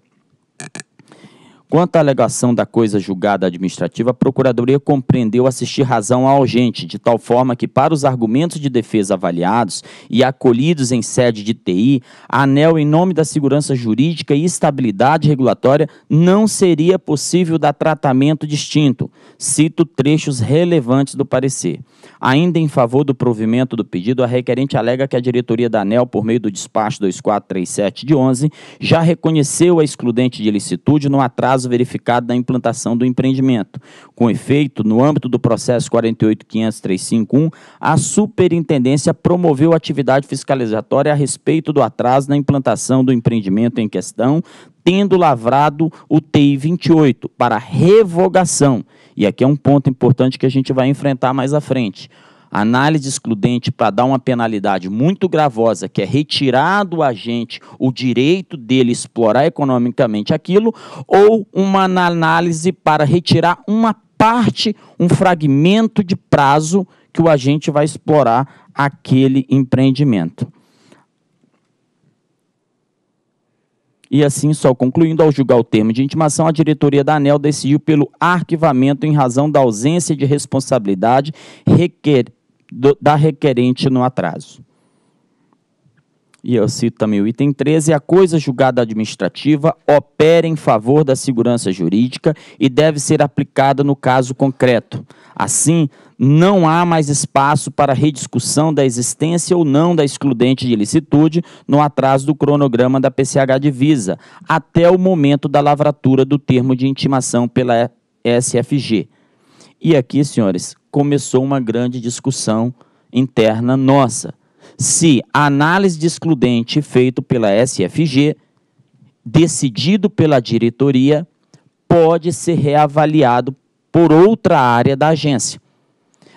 Quanto à alegação da coisa julgada administrativa, a Procuradoria compreendeu assistir razão ao agente, de tal forma que, para os argumentos de defesa avaliados e acolhidos em sede de TI, a ANEL, em nome da segurança jurídica e estabilidade regulatória, não seria possível dar tratamento distinto. Cito trechos relevantes do parecer. Ainda em favor do provimento do pedido, a requerente alega que a diretoria da ANEL, por meio do despacho 2437 de 11, já reconheceu a excludente de ilicitude no atraso verificado da implantação do empreendimento. Com efeito, no âmbito do processo 48.500.351, a Superintendência promoveu atividade fiscalizatória a respeito do atraso na implantação do empreendimento em questão, tendo lavrado o TI 28 para revogação. E aqui é um ponto importante que a gente vai enfrentar mais à frente análise excludente para dar uma penalidade muito gravosa, que é retirar do agente o direito dele explorar economicamente aquilo, ou uma análise para retirar uma parte, um fragmento de prazo que o agente vai explorar aquele empreendimento. E assim, só concluindo, ao julgar o termo de intimação, a diretoria da ANEL decidiu pelo arquivamento em razão da ausência de responsabilidade requer, do, da requerente no atraso. E eu cito também o item 13: a coisa julgada administrativa opera em favor da segurança jurídica e deve ser aplicada no caso concreto. Assim, não há mais espaço para rediscussão da existência ou não da excludente de ilicitude no atraso do cronograma da PCH Divisa, até o momento da lavratura do termo de intimação pela SFG. E aqui, senhores, começou uma grande discussão interna nossa. Se a análise de excludente feito pela SFG, decidido pela diretoria, pode ser reavaliado por outra área da agência,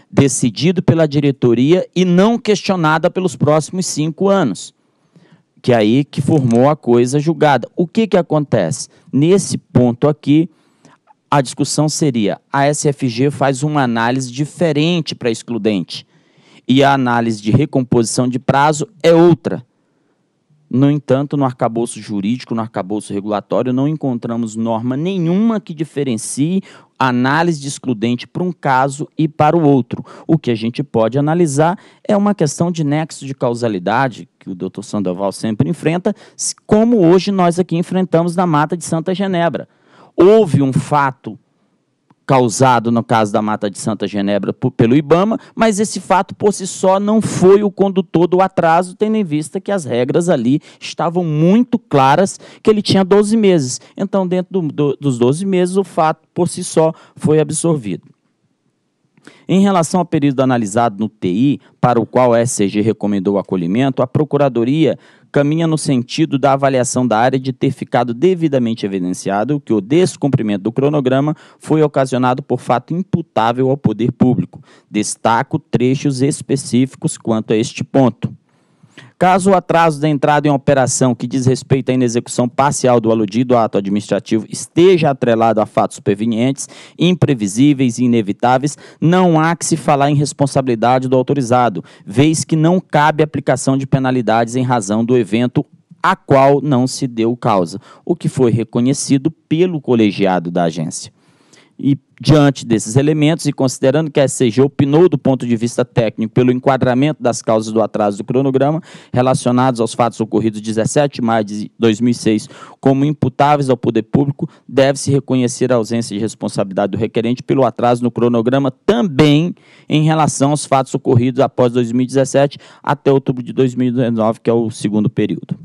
decidido pela diretoria e não questionada pelos próximos cinco anos. Que é aí que formou a coisa julgada. O que, que acontece? Nesse ponto aqui, a discussão seria: a SFG faz uma análise diferente para excludente e a análise de recomposição de prazo é outra. No entanto, no arcabouço jurídico, no arcabouço regulatório, não encontramos norma nenhuma que diferencie análise de excludente para um caso e para o outro. O que a gente pode analisar é uma questão de nexo de causalidade, que o doutor Sandoval sempre enfrenta, como hoje nós aqui enfrentamos na Mata de Santa Genebra houve um fato causado no caso da Mata de Santa Genebra pelo Ibama, mas esse fato por si só não foi o condutor do atraso, tendo em vista que as regras ali estavam muito claras que ele tinha 12 meses. Então, dentro do, do, dos 12 meses, o fato por si só foi absorvido. Em relação ao período analisado no TI, para o qual a SCG recomendou o acolhimento, a Procuradoria caminha no sentido da avaliação da área de ter ficado devidamente evidenciado que o descumprimento do cronograma foi ocasionado por fato imputável ao poder público. Destaco trechos específicos quanto a este ponto. Caso o atraso da entrada em operação que diz respeito à inexecução parcial do aludido ato administrativo esteja atrelado a fatos supervenientes, imprevisíveis e inevitáveis, não há que se falar em responsabilidade do autorizado, vez que não cabe aplicação de penalidades em razão do evento a qual não se deu causa, o que foi reconhecido pelo colegiado da agência. E diante desses elementos e considerando que a SCG opinou do ponto de vista técnico pelo enquadramento das causas do atraso do cronograma relacionados aos fatos ocorridos 17 de maio de 2006 como imputáveis ao poder público, deve-se reconhecer a ausência de responsabilidade do requerente pelo atraso no cronograma também em relação aos fatos ocorridos após 2017 até outubro de 2019, que é o segundo período.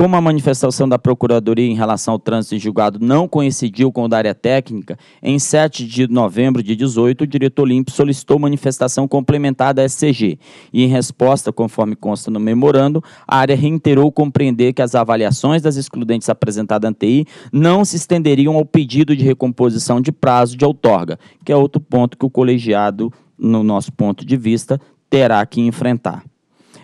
Como a manifestação da Procuradoria em relação ao trânsito em julgado não coincidiu com o da área técnica, em 7 de novembro de 18, o diretor Olímpio solicitou manifestação complementar da SCG e, em resposta, conforme consta no memorando, a área reiterou compreender que as avaliações das excludentes apresentadas ante TI não se estenderiam ao pedido de recomposição de prazo de outorga, que é outro ponto que o colegiado, no nosso ponto de vista, terá que enfrentar.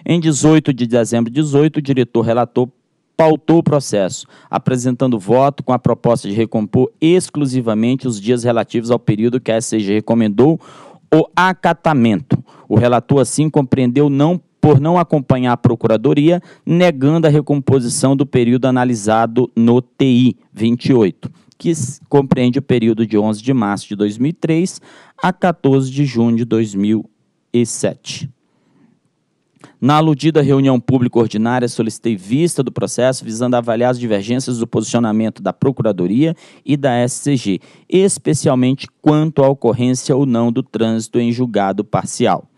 Em 18 de dezembro de 18, o diretor relatou pautou o processo, apresentando voto com a proposta de recompor exclusivamente os dias relativos ao período que a SCG recomendou o acatamento. O relator assim compreendeu não por não acompanhar a Procuradoria, negando a recomposição do período analisado no TI 28, que compreende o período de 11 de março de 2003 a 14 de junho de 2007. Na aludida reunião pública ordinária, solicitei vista do processo visando avaliar as divergências do posicionamento da Procuradoria e da SCG, especialmente quanto à ocorrência ou não do trânsito em julgado parcial.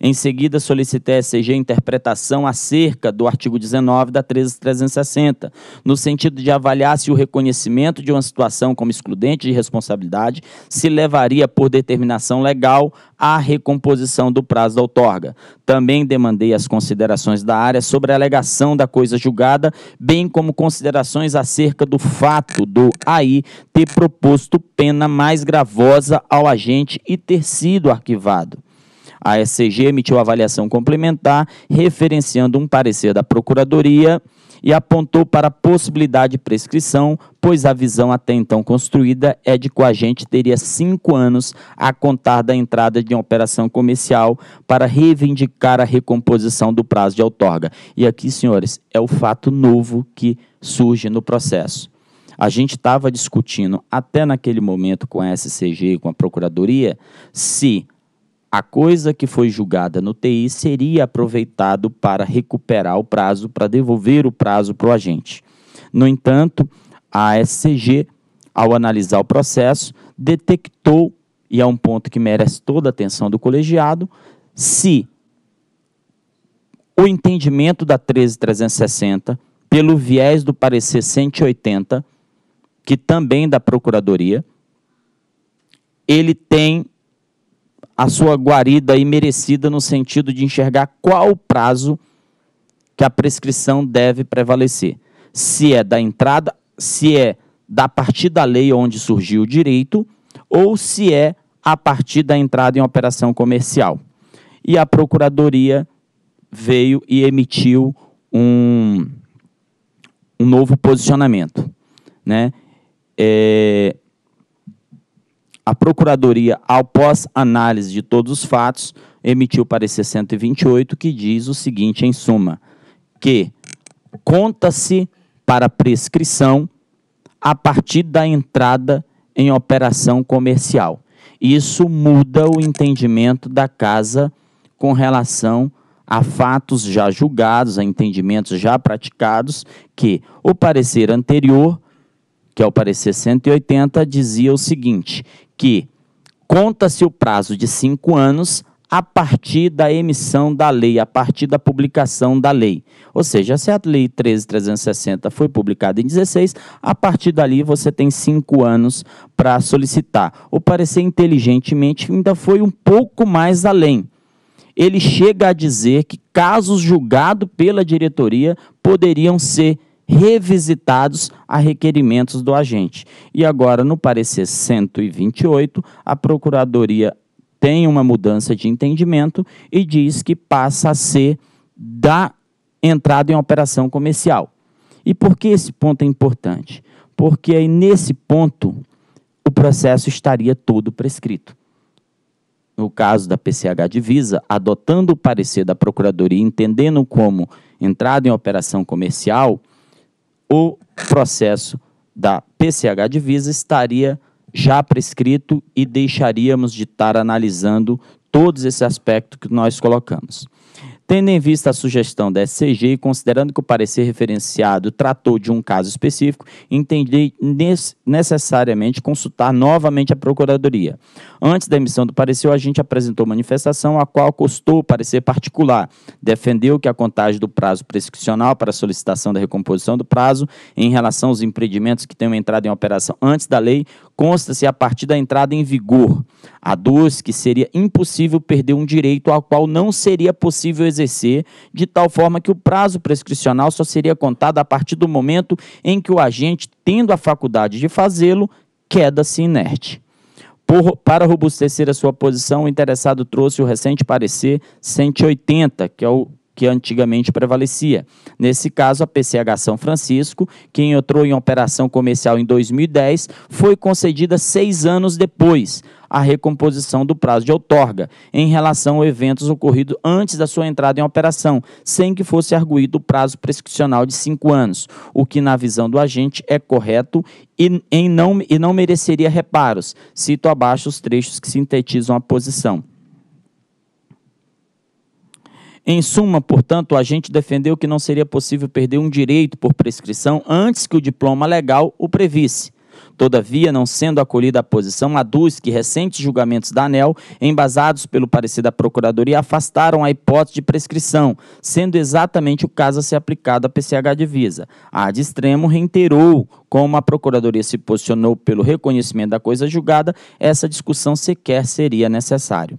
Em seguida, solicitei a CG interpretação acerca do artigo 19 da 13360, no sentido de avaliar se o reconhecimento de uma situação como excludente de responsabilidade se levaria por determinação legal à recomposição do prazo da outorga. Também demandei as considerações da área sobre a alegação da coisa julgada, bem como considerações acerca do fato do AI ter proposto pena mais gravosa ao agente e ter sido arquivado. A SCG emitiu avaliação complementar, referenciando um parecer da Procuradoria e apontou para a possibilidade de prescrição, pois a visão até então construída é de que o agente teria cinco anos a contar da entrada de uma operação comercial para reivindicar a recomposição do prazo de outorga. E aqui, senhores, é o fato novo que surge no processo. A gente estava discutindo até naquele momento com a SCG e com a Procuradoria se a coisa que foi julgada no TI seria aproveitado para recuperar o prazo, para devolver o prazo para o agente. No entanto, a SCG, ao analisar o processo, detectou, e é um ponto que merece toda a atenção do colegiado, se o entendimento da 13360, pelo viés do parecer 180, que também da Procuradoria, ele tem a sua guarida imerecida no sentido de enxergar qual o prazo que a prescrição deve prevalecer. Se é da entrada, se é da partir da lei onde surgiu o direito, ou se é a partir da entrada em operação comercial. E a Procuradoria veio e emitiu um, um novo posicionamento. Né? É, a Procuradoria, após análise de todos os fatos, emitiu parecer 128 que diz o seguinte em suma, que conta-se para prescrição a partir da entrada em operação comercial. Isso muda o entendimento da casa com relação a fatos já julgados, a entendimentos já praticados, que o parecer anterior que é o parecer 180, dizia o seguinte: que conta-se o prazo de cinco anos a partir da emissão da lei, a partir da publicação da lei. Ou seja, se a lei 13360 foi publicada em 16, a partir dali você tem cinco anos para solicitar. O parecer inteligentemente ainda foi um pouco mais além. Ele chega a dizer que casos julgados pela diretoria poderiam ser revisitados a requerimentos do agente. E agora, no parecer 128, a Procuradoria tem uma mudança de entendimento e diz que passa a ser da entrada em operação comercial. E por que esse ponto é importante? Porque aí nesse ponto o processo estaria todo prescrito. No caso da PCH Divisa, adotando o parecer da Procuradoria, entendendo como entrada em operação comercial, o processo da PCH Divisa estaria já prescrito e deixaríamos de estar analisando todos esses aspectos que nós colocamos. Tendo em vista a sugestão da SCG e considerando que o parecer referenciado tratou de um caso específico, entendi necessariamente consultar novamente a Procuradoria. Antes da emissão do parecer, o agente apresentou manifestação a qual custou o parecer particular. Defendeu que a contagem do prazo prescricional para solicitação da recomposição do prazo em relação aos empreendimentos que tenham entrado em operação antes da lei consta-se a partir da entrada em vigor, a dos que seria impossível perder um direito ao qual não seria possível exercer, de tal forma que o prazo prescricional só seria contado a partir do momento em que o agente, tendo a faculdade de fazê-lo, queda-se inerte. Por, para robustecer a sua posição, o interessado trouxe o recente parecer 180, que é o que antigamente prevalecia. Nesse caso, a PCH São Francisco, que entrou em operação comercial em 2010, foi concedida seis anos depois a recomposição do prazo de outorga em relação a eventos ocorridos antes da sua entrada em operação, sem que fosse arguído o prazo prescricional de cinco anos, o que, na visão do agente, é correto e, em não, e não mereceria reparos. Cito abaixo os trechos que sintetizam a posição. Em suma, portanto, a gente defendeu que não seria possível perder um direito por prescrição antes que o diploma legal o previsse. Todavia, não sendo acolhida a posição, aduz que recentes julgamentos da ANEL, embasados pelo parecer da Procuradoria, afastaram a hipótese de prescrição, sendo exatamente o caso a ser aplicado à PCH Divisa. A de extremo reiterou como a Procuradoria se posicionou pelo reconhecimento da coisa julgada, essa discussão sequer seria necessária.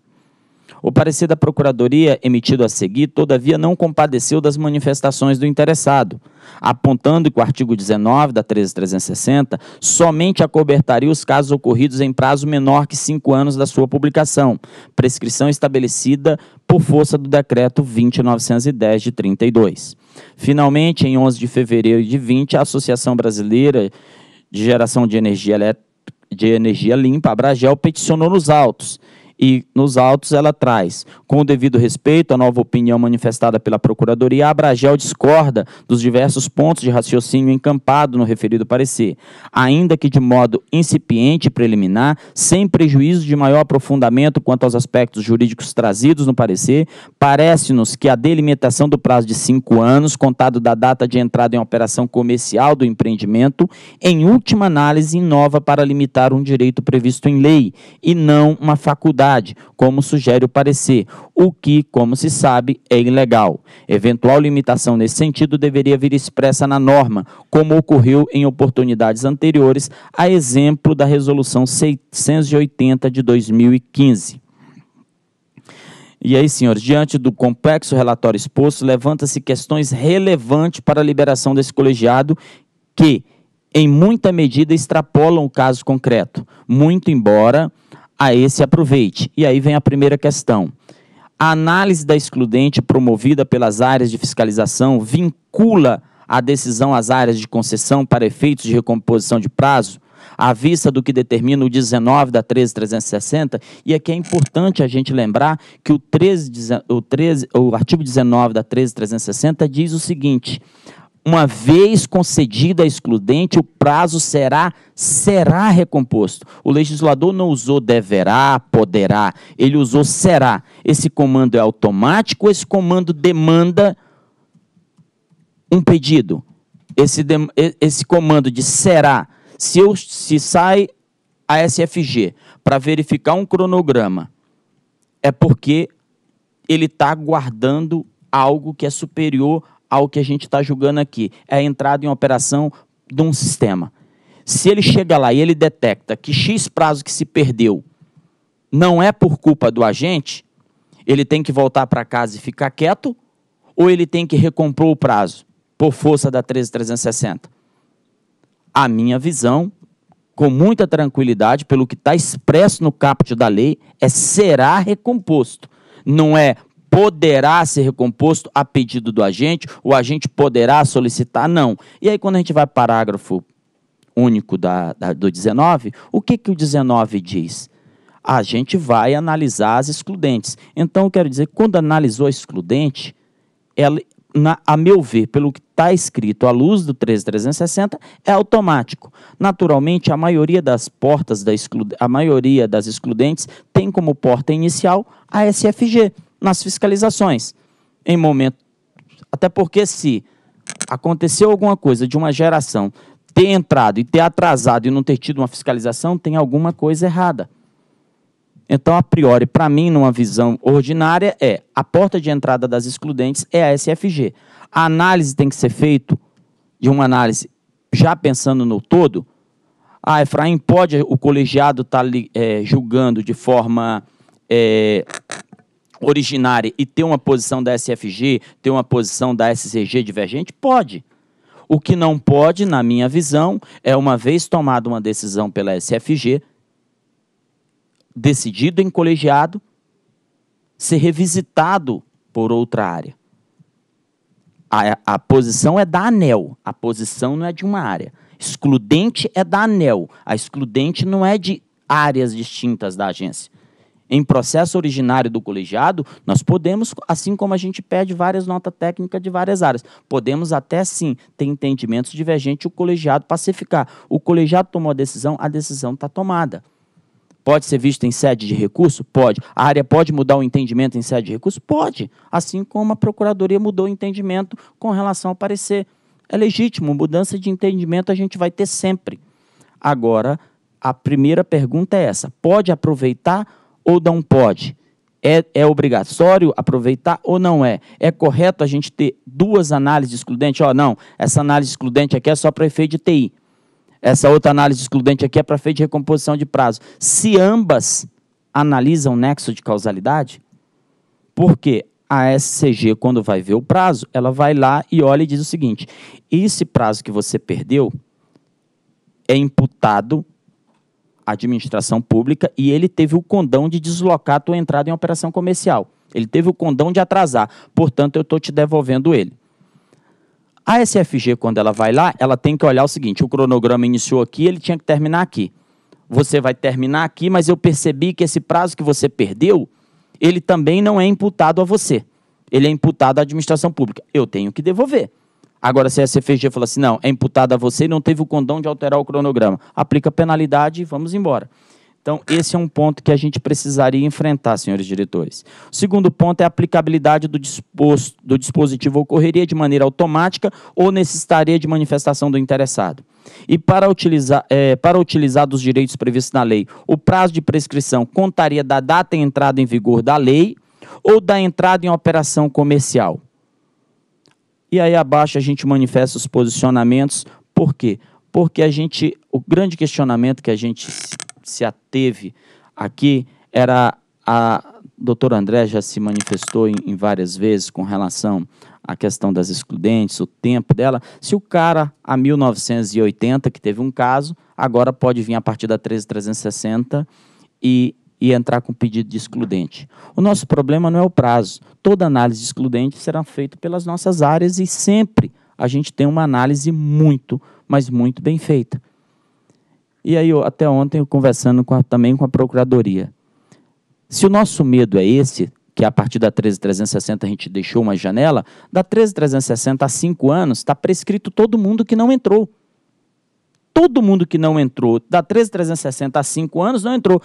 O parecer da Procuradoria, emitido a seguir, todavia não compadeceu das manifestações do interessado, apontando que o artigo 19 da 13360 somente acobertaria os casos ocorridos em prazo menor que cinco anos da sua publicação, prescrição estabelecida por força do Decreto 2910 de 32. Finalmente, em 11 de fevereiro de 20, a Associação Brasileira de Geração de Energia de Energia Limpa, a Bragel, peticionou nos autos e nos autos ela traz, com o devido respeito à nova opinião manifestada pela Procuradoria, a Abragel discorda dos diversos pontos de raciocínio encampado no referido parecer, ainda que de modo incipiente e preliminar, sem prejuízo de maior aprofundamento quanto aos aspectos jurídicos trazidos no parecer, parece-nos que a delimitação do prazo de cinco anos, contado da data de entrada em operação comercial do empreendimento, em última análise inova para limitar um direito previsto em lei, e não uma faculdade como sugere o parecer, o que, como se sabe, é ilegal. Eventual limitação nesse sentido deveria vir expressa na norma, como ocorreu em oportunidades anteriores, a exemplo da Resolução 680 de 2015. E aí, senhores, diante do complexo relatório exposto, levanta-se questões relevantes para a liberação desse colegiado que, em muita medida, extrapolam o caso concreto, muito embora a esse aproveite. E aí vem a primeira questão. A análise da excludente promovida pelas áreas de fiscalização vincula a decisão às áreas de concessão para efeitos de recomposição de prazo, à vista do que determina o 19 da 13360, e aqui é importante a gente lembrar que o, 13, o, 13, o artigo 19 da 13360 diz o seguinte: uma vez concedida a excludente, o prazo será será recomposto. O legislador não usou deverá, poderá, ele usou será. Esse comando é automático, esse comando demanda um pedido. Esse, de, esse comando de será, se, eu, se sai a SFG para verificar um cronograma, é porque ele está guardando algo que é superior ao que a gente está julgando aqui. É a entrada em operação de um sistema. Se ele chega lá e ele detecta que X prazo que se perdeu não é por culpa do agente, ele tem que voltar para casa e ficar quieto, ou ele tem que recompor o prazo por força da 13360? A minha visão, com muita tranquilidade, pelo que está expresso no caput da lei, é será recomposto. Não é poderá ser recomposto a pedido do agente, o agente poderá solicitar, não. E aí, quando a gente vai para o parágrafo único da, da, do 19, o que, que o 19 diz? A gente vai analisar as excludentes. Então, eu quero dizer, quando analisou a excludente, ela, na, a meu ver, pelo que está escrito à luz do 13360, é automático. Naturalmente, a maioria das portas, da exclu, a maioria das excludentes tem como porta inicial a SFG nas fiscalizações. Em momento. Até porque se aconteceu alguma coisa de uma geração ter entrado e ter atrasado e não ter tido uma fiscalização, tem alguma coisa errada. Então, a priori, para mim, numa visão ordinária, é a porta de entrada das excludentes é a SFG. A análise tem que ser feita de uma análise já pensando no todo. Ah, Efraim, pode o colegiado estar tá, é, julgando de forma é, originária e ter uma posição da SFG, ter uma posição da SCG divergente? Pode. O que não pode, na minha visão, é uma vez tomada uma decisão pela SFG, decidido em colegiado, ser revisitado por outra área. A, a posição é da ANEL, a posição não é de uma área. Excludente é da ANEL, a excludente não é de áreas distintas da agência em processo originário do colegiado, nós podemos, assim como a gente pede várias notas técnicas de várias áreas, podemos até sim ter entendimentos divergentes o colegiado pacificar. O colegiado tomou a decisão, a decisão está tomada. Pode ser visto em sede de recurso? Pode. A área pode mudar o entendimento em sede de recurso? Pode. Assim como a Procuradoria mudou o entendimento com relação ao parecer. É legítimo, mudança de entendimento a gente vai ter sempre. Agora, a primeira pergunta é essa: pode aproveitar ou não pode? É, é obrigatório aproveitar ou não é? É correto a gente ter duas análises excludentes? oh, não, essa análise excludente aqui é só para efeito de TI. Essa outra análise excludente aqui é para efeito de recomposição de prazo. Se ambas analisam nexo de causalidade, porque a SCG, quando vai ver o prazo, ela vai lá e olha e diz o seguinte: esse prazo que você perdeu é imputado administração pública e ele teve o condão de deslocar a tua entrada em operação comercial. Ele teve o condão de atrasar, portanto, eu estou te devolvendo ele. A SFG, quando ela vai lá, ela tem que olhar o seguinte: o cronograma iniciou aqui, ele tinha que terminar aqui. Você vai terminar aqui, mas eu percebi que esse prazo que você perdeu, ele também não é imputado a você. Ele é imputado à administração pública. Eu tenho que devolver. Agora, se a CFG fala assim, não, é imputada a você e não teve o condão de alterar o cronograma, aplica penalidade e vamos embora. Então, esse é um ponto que a gente precisaria enfrentar, senhores diretores. O segundo ponto é a aplicabilidade do, do dispositivo ocorreria de maneira automática ou necessitaria de manifestação do interessado. E para utilizar, é, para utilizar dos direitos previstos na lei, o prazo de prescrição contaria da data de entrada em vigor da lei ou da entrada em operação comercial. E aí abaixo a gente manifesta os posicionamentos. Por quê? Porque a gente, o grande questionamento que a gente se ateve aqui era a doutor André já se manifestou em, em, várias vezes com relação à questão das excludentes, o tempo dela. Se o cara, a 1980, que teve um caso, agora pode vir a partir da 13360 e e entrar com pedido de excludente. O nosso problema não é o prazo. Toda análise excludente será feita pelas nossas áreas e sempre a gente tem uma análise muito, mas muito bem feita. E aí, eu, até ontem, eu conversando com a, também com a Procuradoria. Se o nosso medo é esse, que a partir da 13.360 a gente deixou uma janela, da 13.360 a 5 anos está prescrito todo mundo que não entrou. Todo mundo que não entrou, da 13.360 a 5 anos, não entrou.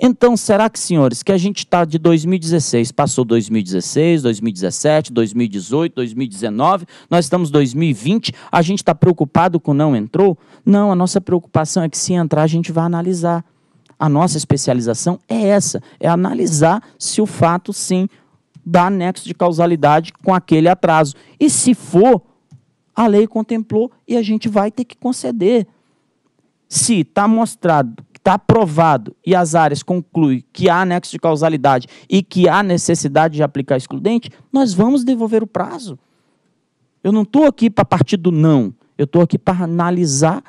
Então, será que, senhores, que a gente está de 2016, passou 2016, 2017, 2018, 2019, nós estamos 2020, a gente está preocupado com não entrou? Não, a nossa preocupação é que se entrar, a gente vai analisar. A nossa especialização é essa, é analisar se o fato, sim, dá nexo de causalidade com aquele atraso. E se for, a lei contemplou e a gente vai ter que conceder. Se está mostrado está provado e as áreas concluem que há anexo de causalidade e que há necessidade de aplicar excludente, nós vamos devolver o prazo. Eu não estou aqui para partir do não, eu estou aqui para analisar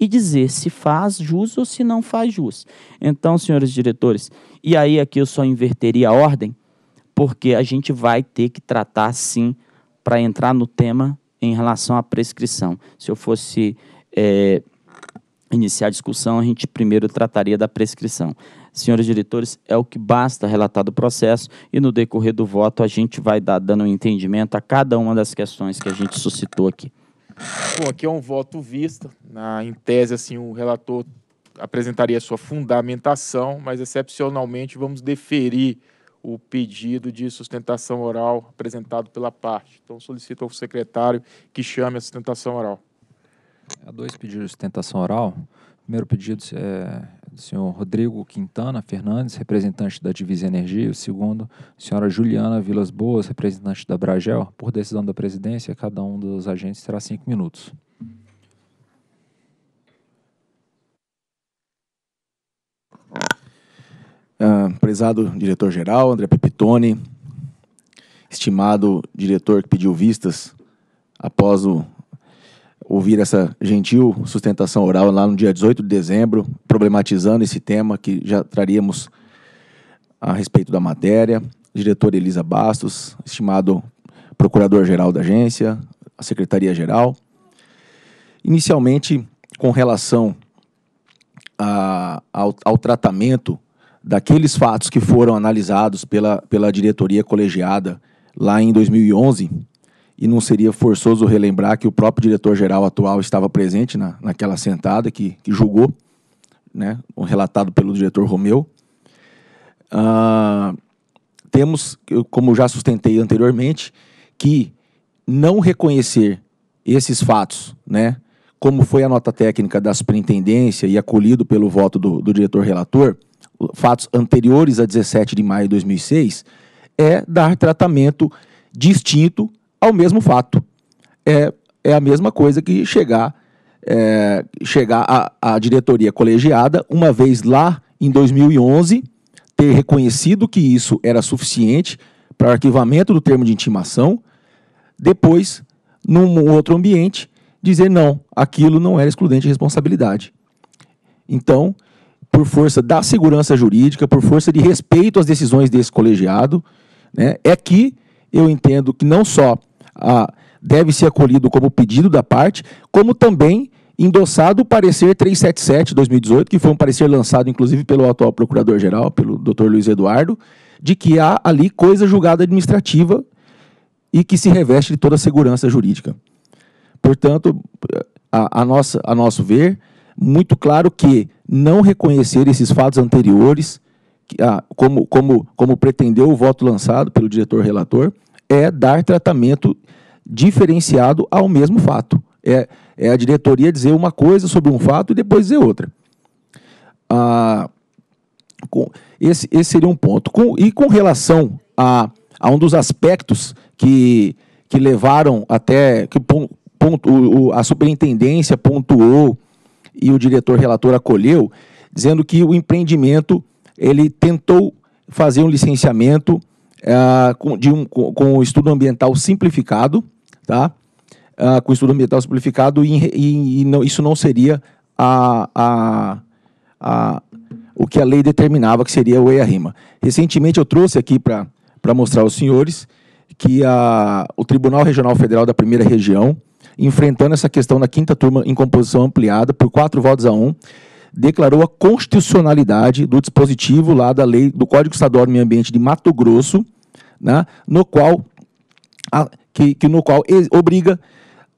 e dizer se faz jus ou se não faz jus. Então, senhores diretores, e aí aqui eu só inverteria a ordem, porque a gente vai ter que tratar sim para entrar no tema em relação à prescrição. Se eu fosse. É, iniciar a discussão, a gente primeiro trataria da prescrição. Senhores diretores, é o que basta relatar do processo e no decorrer do voto a gente vai dar, dando um entendimento a cada uma das questões que a gente suscitou aqui. Bom, aqui é um voto visto, Na, em tese, assim, o relator apresentaria sua fundamentação, mas excepcionalmente vamos deferir o pedido de sustentação oral apresentado pela parte. Então, solicito ao secretário que chame a sustentação oral. Há é dois pedidos de sustentação oral. O primeiro pedido é do senhor Rodrigo Quintana Fernandes, representante da Divisa Energia. O segundo, senhora Juliana Vilas Boas, representante da Bragel. Por decisão da presidência, cada um dos agentes terá cinco minutos. Uh, prezado diretor-geral, André Pepitone, estimado diretor que pediu vistas após o ouvir essa gentil sustentação oral lá no dia 18 de dezembro, problematizando esse tema que já traríamos a respeito da matéria. Diretora Elisa Bastos, estimado procurador-geral da agência, a secretaria-geral. Inicialmente, com relação a, ao, ao, tratamento daqueles fatos que foram analisados pela, pela diretoria colegiada lá em 2011, e não seria forçoso relembrar que o próprio diretor-geral atual estava presente na, naquela sentada que, que julgou, né, relatado pelo diretor Romeu. Ah, temos, como já sustentei anteriormente, que não reconhecer esses fatos, né, como foi a nota técnica da superintendência e acolhido pelo voto do, do diretor-relator, fatos anteriores a 17 de maio de 2006, é dar tratamento distinto ao mesmo fato. É, é a mesma coisa que chegar, é, chegar à, à diretoria colegiada, uma vez lá em 2011, ter reconhecido que isso era suficiente para arquivamento do termo de intimação, depois, num outro ambiente, dizer não, aquilo não era excludente de responsabilidade. Então, por força da segurança jurídica, por força de respeito às decisões desse colegiado, né, é que eu entendo que não só a, deve ser acolhido como pedido da parte, como também endossado o parecer 377-2018, que foi um parecer lançado, inclusive, pelo atual procurador-geral, pelo Dr. Luiz Eduardo, de que há ali coisa julgada administrativa e que se reveste de toda a segurança jurídica. Portanto, a, a, nossa, a nosso ver, muito claro que não reconhecer esses fatos anteriores, que, ah, como, como, como pretendeu o voto lançado pelo diretor relator, é dar tratamento diferenciado ao mesmo fato. É, é a diretoria dizer uma coisa sobre um fato e depois dizer outra. Ah, com, esse, esse seria um ponto. Com, e com relação a, a um dos aspectos que, que levaram até que ponto, a superintendência pontuou e o diretor relator acolheu, dizendo que o empreendimento ele tentou fazer um licenciamento é, com, um, com, com, o estudo ambiental simplificado, tá? É, com o estudo ambiental simplificado e, e, e não, isso não seria a, a, a, o que a lei determinava que seria o EIA-RIMA. Recentemente eu trouxe aqui para mostrar aos senhores que a, o Tribunal Regional Federal da Primeira Região, enfrentando essa questão na quinta turma em composição ampliada por quatro votos a um, declarou a constitucionalidade do dispositivo lá da lei do Código Estadual do Meio Ambiente de Mato Grosso, né, no qual a, que, que, no qual obriga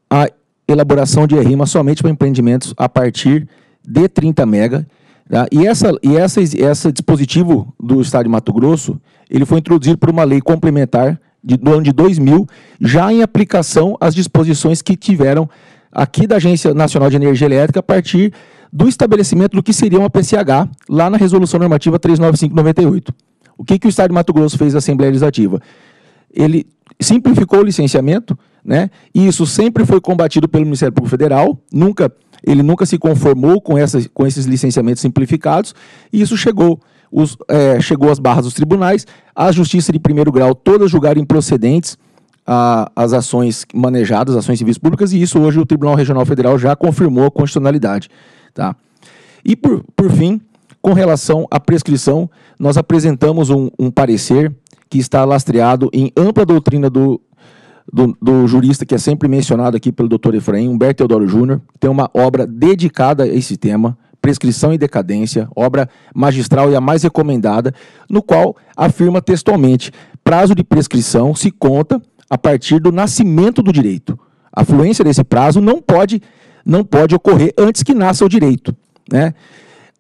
a elaboração de RIMA somente para empreendimentos a partir de 30 mega. Tá? E, essa, e essa, esse dispositivo do Estado de Mato Grosso, ele foi introduzido por uma lei complementar de, do ano de 2000, já em aplicação às disposições que tiveram aqui da Agência Nacional de Energia Elétrica a partir do estabelecimento do que seria uma PCH lá na Resolução Normativa 39598. O que, que o Estado de Mato Grosso fez na Assembleia Legislativa? Ele simplificou o licenciamento, né? E isso sempre foi combatido pelo Ministério Público Federal, nunca ele nunca se conformou com, com esses licenciamentos simplificados, e isso chegou os, é, chegou às barras dos tribunais, a justiça de primeiro grau todas julgaram improcedentes a, as ações manejadas, ações civis públicas, e isso hoje o Tribunal Regional Federal já confirmou a constitucionalidade. Tá? E por, por fim, com relação à prescrição, nós apresentamos um, um parecer que está lastreado em ampla doutrina do, do, do, jurista que é sempre mencionado aqui pelo doutor Efraim, Humberto Teodoro Júnior, tem uma obra dedicada a esse tema, Prescrição e Decadência, obra magistral e a mais recomendada, no qual afirma textualmente: prazo de prescrição se conta a partir do nascimento do direito. A fluência desse prazo não pode não pode ocorrer antes que nasça o direito. Né?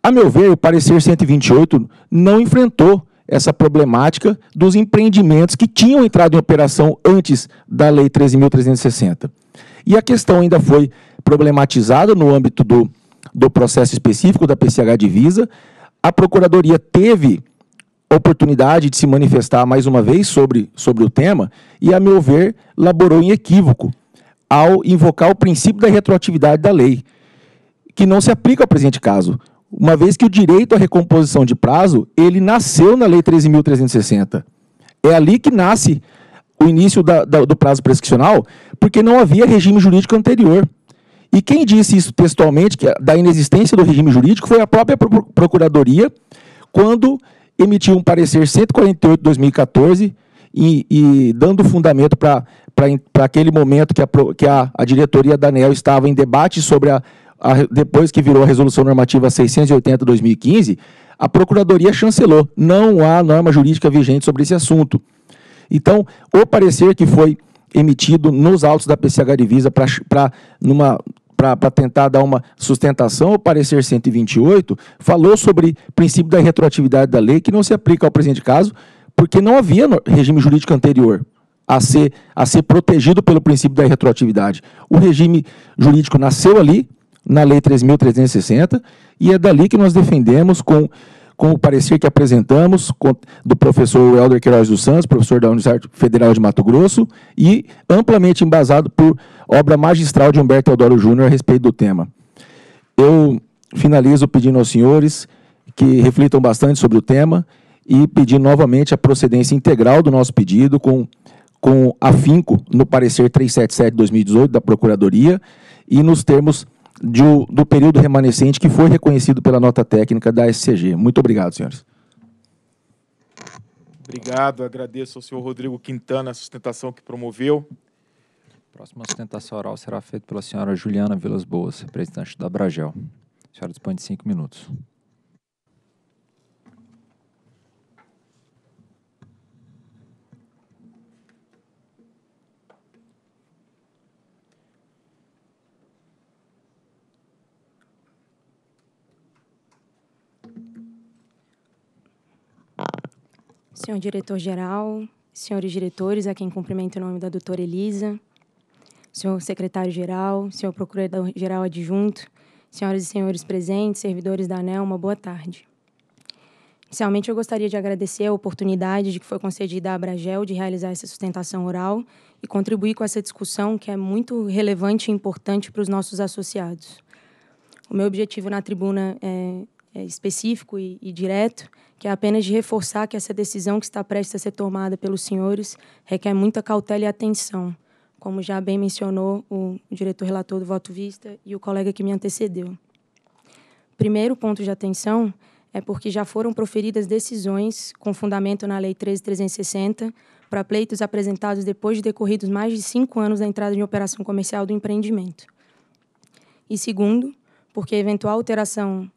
A meu ver, o parecer 128 não enfrentou essa problemática dos empreendimentos que tinham entrado em operação antes da Lei 13.360. E a questão ainda foi problematizada no âmbito do, do processo específico da PCH Divisa. A Procuradoria teve oportunidade de se manifestar mais uma vez sobre, sobre o tema e, a meu ver, laborou em equívoco ao invocar o princípio da retroatividade da lei, que não se aplica ao presente caso, uma vez que o direito à recomposição de prazo, ele nasceu na Lei 13.360. É ali que nasce o início da, da, do prazo prescricional, porque não havia regime jurídico anterior. E quem disse isso textualmente, que é da inexistência do regime jurídico, foi a própria Procuradoria, quando emitiu um parecer 148-2014, e, e dando fundamento para aquele momento que, a, que a, a diretoria da ANEL estava em debate sobre a, a, depois que virou a resolução normativa 680-2015, a Procuradoria chancelou. Não há norma jurídica vigente sobre esse assunto. Então, o parecer que foi emitido nos autos da PCH Divisa para numa para tentar dar uma sustentação, o parecer 128 falou sobre o princípio da retroatividade da lei que não se aplica ao presente caso, porque não havia regime jurídico anterior a ser, a ser protegido pelo princípio da retroatividade. O regime jurídico nasceu ali, na Lei 3.360, e é dali que nós defendemos com, com o parecer que apresentamos com, do professor Helder Queiroz dos Santos, professor da Universidade Federal de Mato Grosso, e amplamente embasado por obra magistral de Humberto Eudoro Júnior a respeito do tema. Eu finalizo pedindo aos senhores que reflitam bastante sobre o tema e pedir novamente a procedência integral do nosso pedido com, com afinco no parecer 377-2018 da Procuradoria e nos termos de, do período remanescente que foi reconhecido pela nota técnica da SCG. Muito obrigado, senhores. Obrigado, agradeço ao senhor Rodrigo Quintana a sustentação que promoveu. A próxima sustentação oral será feita pela senhora Juliana Vilas Boas, representante da Bragel. A senhora dispõe de cinco minutos. senhor diretor-geral, senhores diretores, a quem cumprimento em nome da doutora Elisa, senhor secretário-geral, senhor procurador-geral adjunto, senhoras e senhores presentes, servidores da ANEL, uma boa tarde. Inicialmente, eu gostaria de agradecer a oportunidade de que foi concedida à Abragel de realizar essa sustentação oral e contribuir com essa discussão que é muito relevante e importante para os nossos associados. O meu objetivo na tribuna é, é, específico e, e direto, que é apenas de reforçar que essa decisão que está prestes a ser tomada pelos senhores requer muita cautela e atenção, como já bem mencionou o diretor relator do voto vista e o colega que me antecedeu. Primeiro ponto de atenção é porque já foram proferidas decisões com fundamento na Lei 13.360 para pleitos apresentados depois de decorridos mais de cinco anos da entrada em operação comercial do empreendimento. E segundo, porque eventual alteração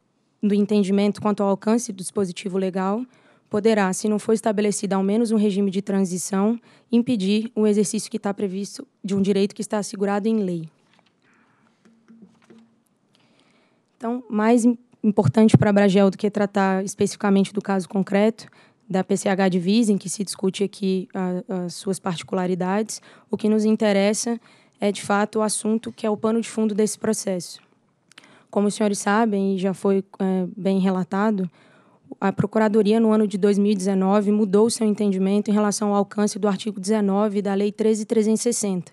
do entendimento quanto ao alcance do dispositivo legal, poderá, se não for estabelecido ao menos um regime de transição, impedir o exercício que está previsto de um direito que está assegurado em lei. Então, mais importante para a Bragel do que tratar especificamente do caso concreto da PCH de em que se discute aqui as suas particularidades, o que nos interessa é, de fato, o assunto que é o pano de fundo desse processo, como os senhores sabem e já foi é, bem relatado, a Procuradoria, no ano de 2019, mudou seu entendimento em relação ao alcance do artigo 19 da Lei 13.360,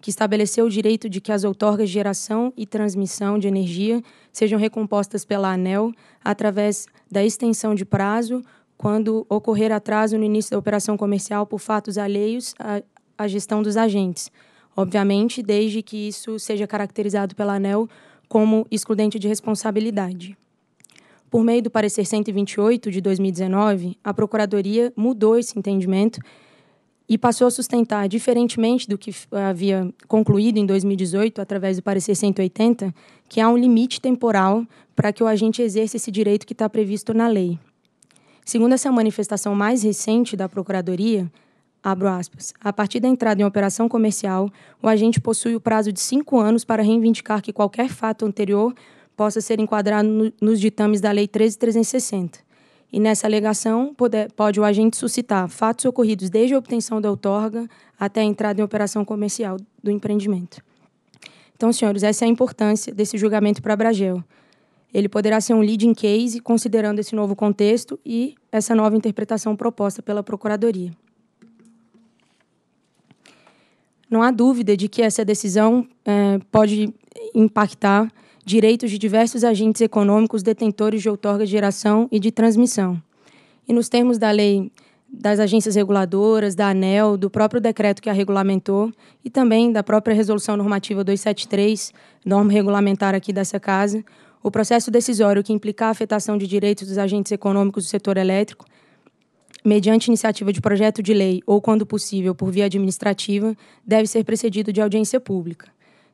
que estabeleceu o direito de que as outorgas de geração e transmissão de energia sejam recompostas pela ANEL através da extensão de prazo quando ocorrer atraso no início da operação comercial por fatos alheios à, à gestão dos agentes. Obviamente, desde que isso seja caracterizado pela ANEL como excludente de responsabilidade. Por meio do parecer 128 de 2019, a Procuradoria mudou esse entendimento e passou a sustentar, diferentemente do que havia concluído em 2018, através do parecer 180, que há um limite temporal para que o agente exerça esse direito que está previsto na lei. Segundo essa manifestação mais recente da Procuradoria, Abro aspas. A partir da entrada em operação comercial, o agente possui o prazo de cinco anos para reivindicar que qualquer fato anterior possa ser enquadrado no, nos ditames da Lei 13.360. E nessa alegação, pode, pode o agente suscitar fatos ocorridos desde a obtenção da outorga até a entrada em operação comercial do empreendimento. Então, senhores, essa é a importância desse julgamento para a Bragel. Ele poderá ser um leading case, considerando esse novo contexto e essa nova interpretação proposta pela Procuradoria. Não há dúvida de que essa decisão é, pode impactar direitos de diversos agentes econômicos detentores de outorga de geração e de transmissão. E nos termos da lei das agências reguladoras, da ANEL, do próprio decreto que a regulamentou e também da própria Resolução Normativa 273, norma regulamentar aqui dessa casa, o processo decisório que implicar a afetação de direitos dos agentes econômicos do setor elétrico mediante iniciativa de projeto de lei ou, quando possível, por via administrativa, deve ser precedido de audiência pública.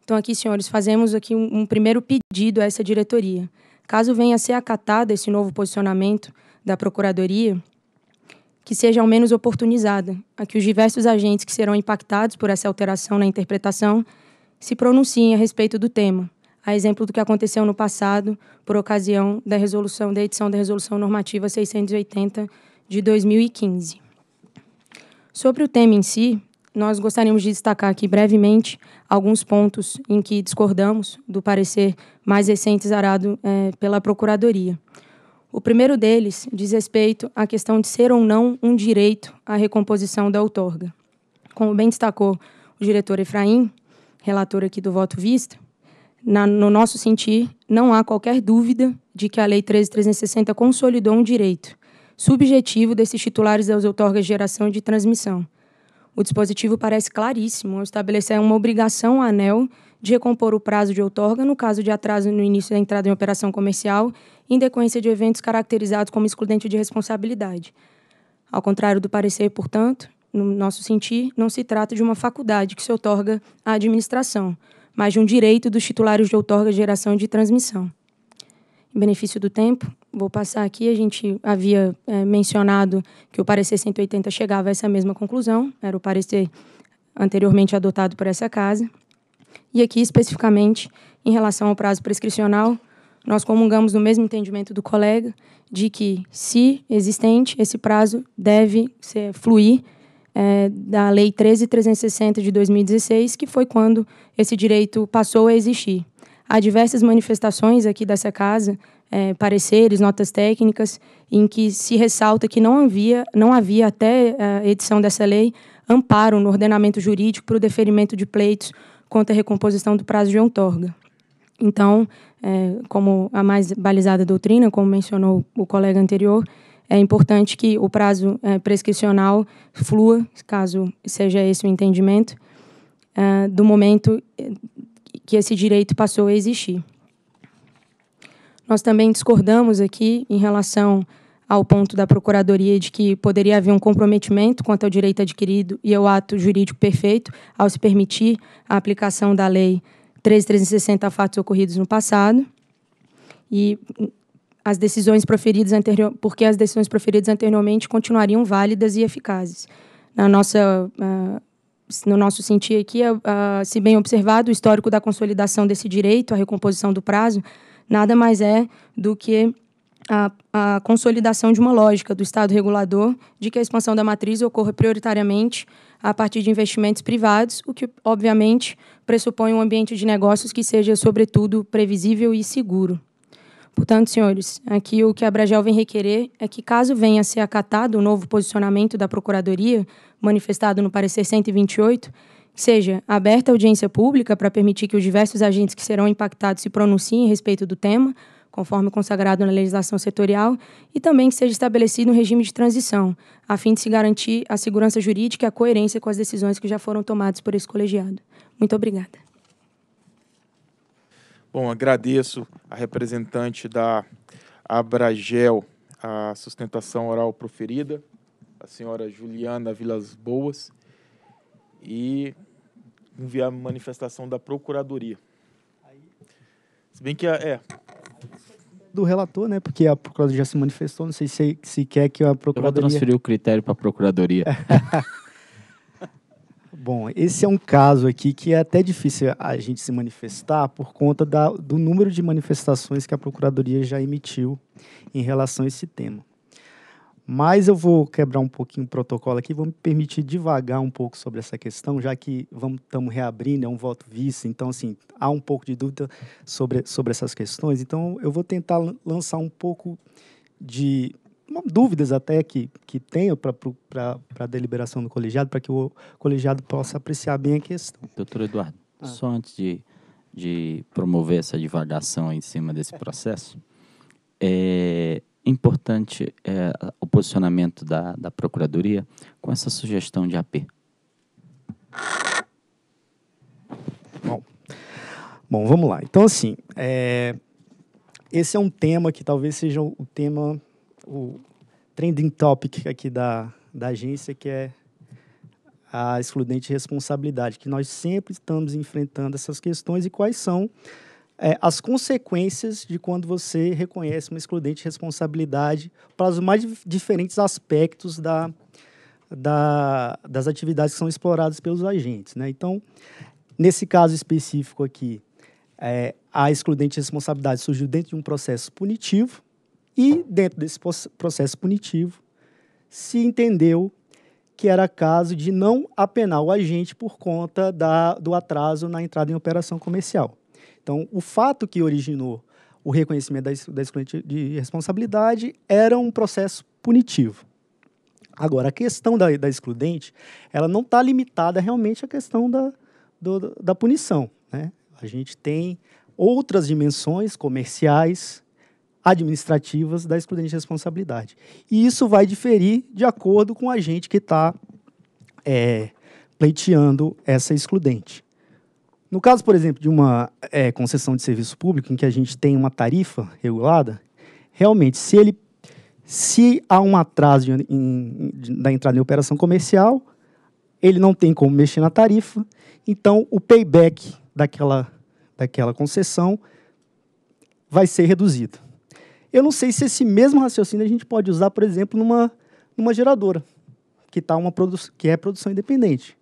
Então, aqui, senhores, fazemos aqui um, um primeiro pedido a essa diretoria. Caso venha a ser acatado esse novo posicionamento da Procuradoria, que seja ao menos oportunizada, a que os diversos agentes que serão impactados por essa alteração na interpretação se pronunciem a respeito do tema, a exemplo do que aconteceu no passado por ocasião da resolução da edição da Resolução Normativa 680 de 2015. Sobre o tema em si, nós gostaríamos de destacar aqui brevemente alguns pontos em que discordamos do parecer mais recente zarado é, pela Procuradoria. O primeiro deles diz respeito à questão de ser ou não um direito à recomposição da outorga. Como bem destacou o diretor Efraim, relator aqui do voto vista, na, no nosso sentir, não há qualquer dúvida de que a Lei 13.360 consolidou um direito, subjetivo desses titulares das outorgas de geração e de transmissão. O dispositivo parece claríssimo ao estabelecer uma obrigação à ANEL de recompor o prazo de outorga no caso de atraso no início da entrada em operação comercial em decorrência de eventos caracterizados como excludente de responsabilidade. Ao contrário do parecer, portanto, no nosso sentir, não se trata de uma faculdade que se outorga à administração, mas de um direito dos titulares de outorga, geração e de transmissão. Em benefício do tempo, Vou passar aqui, a gente havia é, mencionado que o parecer 180 chegava a essa mesma conclusão, era o parecer anteriormente adotado por essa casa. E aqui, especificamente, em relação ao prazo prescricional, nós comungamos no mesmo entendimento do colega de que, se existente, esse prazo deve ser, fluir é, da Lei 13.360 de 2016, que foi quando esse direito passou a existir. Há diversas manifestações aqui dessa casa é, pareceres, notas técnicas, em que se ressalta que não havia, não havia até é, a edição dessa lei, amparo no ordenamento jurídico para o deferimento de pleitos contra a recomposição do prazo de outorga. Então, é, como a mais balizada doutrina, como mencionou o colega anterior, é importante que o prazo é, prescricional flua, caso seja esse o entendimento, é, do momento que esse direito passou a existir. Nós também discordamos aqui em relação ao ponto da Procuradoria de que poderia haver um comprometimento quanto ao direito adquirido e ao ato jurídico perfeito ao se permitir a aplicação da Lei 3.360 a fatos ocorridos no passado. E as decisões proferidas anterior, porque as decisões proferidas anteriormente continuariam válidas e eficazes. Na nossa, uh, no nosso sentir aqui, uh, se bem observado, o histórico da consolidação desse direito a recomposição do prazo nada mais é do que a, a, consolidação de uma lógica do Estado regulador de que a expansão da matriz ocorra prioritariamente a partir de investimentos privados, o que, obviamente, pressupõe um ambiente de negócios que seja, sobretudo, previsível e seguro. Portanto, senhores, aqui o que a Bragel vem requerer é que, caso venha a ser acatado o novo posicionamento da Procuradoria, manifestado no parecer 128, Seja aberta audiência pública para permitir que os diversos agentes que serão impactados se pronunciem a respeito do tema, conforme consagrado na legislação setorial, e também que seja estabelecido um regime de transição, a fim de se garantir a segurança jurídica e a coerência com as decisões que já foram tomadas por esse colegiado. Muito obrigada. Bom, agradeço a representante da Abragel a sustentação oral proferida, a senhora Juliana Vilas Boas, e enviar manifestação da Procuradoria. Se bem que a, é. Do relator, né? Porque a Procuradoria já se manifestou, não sei se, se quer que a Procuradoria. Eu vou transferir o critério para a Procuradoria. Bom, esse é um caso aqui que é até difícil a gente se manifestar por conta da, do número de manifestações que a Procuradoria já emitiu em relação a esse tema. Mas eu vou quebrar um pouquinho o protocolo aqui, vou me permitir devagar um pouco sobre essa questão, já que estamos reabrindo, é um voto vice, então, assim, há um pouco de dúvida sobre, sobre essas questões. Então, eu vou tentar lançar um pouco de dúvidas até que, que tenho para a deliberação do colegiado, para que o colegiado possa apreciar bem a questão. Doutor Eduardo, ah. só antes de, de promover essa divagação em cima desse é. processo, é, importante é, o posicionamento da, da Procuradoria com essa sugestão de AP. Bom, bom vamos lá. Então, assim, é, esse é um tema que talvez seja o tema, o trending topic aqui da, da agência, que é a excludente responsabilidade, que nós sempre estamos enfrentando essas questões e quais são é, as consequências de quando você reconhece uma excludente responsabilidade para os mais diferentes aspectos da, da, das atividades que são exploradas pelos agentes. Né? Então, nesse caso específico aqui, é, a excludente responsabilidade surgiu dentro de um processo punitivo e, dentro desse processo punitivo, se entendeu que era caso de não apenar o agente por conta da, do atraso na entrada em operação comercial. Então, o fato que originou o reconhecimento da, da excludente de responsabilidade era um processo punitivo. Agora, a questão da, da excludente, ela não está limitada realmente à questão da, do, da punição. Né? A gente tem outras dimensões comerciais, administrativas da excludente de responsabilidade. E isso vai diferir de acordo com a gente que está é, eh, pleiteando essa excludente. No caso, por exemplo, de uma é, concessão de serviço público, em que a gente tem uma tarifa regulada, realmente, se ele se há um atraso em, da entrada em operação comercial, ele não tem como mexer na tarifa, então o payback daquela, daquela concessão vai ser reduzido. Eu não sei se esse mesmo raciocínio a gente pode usar, por exemplo, numa, numa geradora, que, tá uma que é produção independente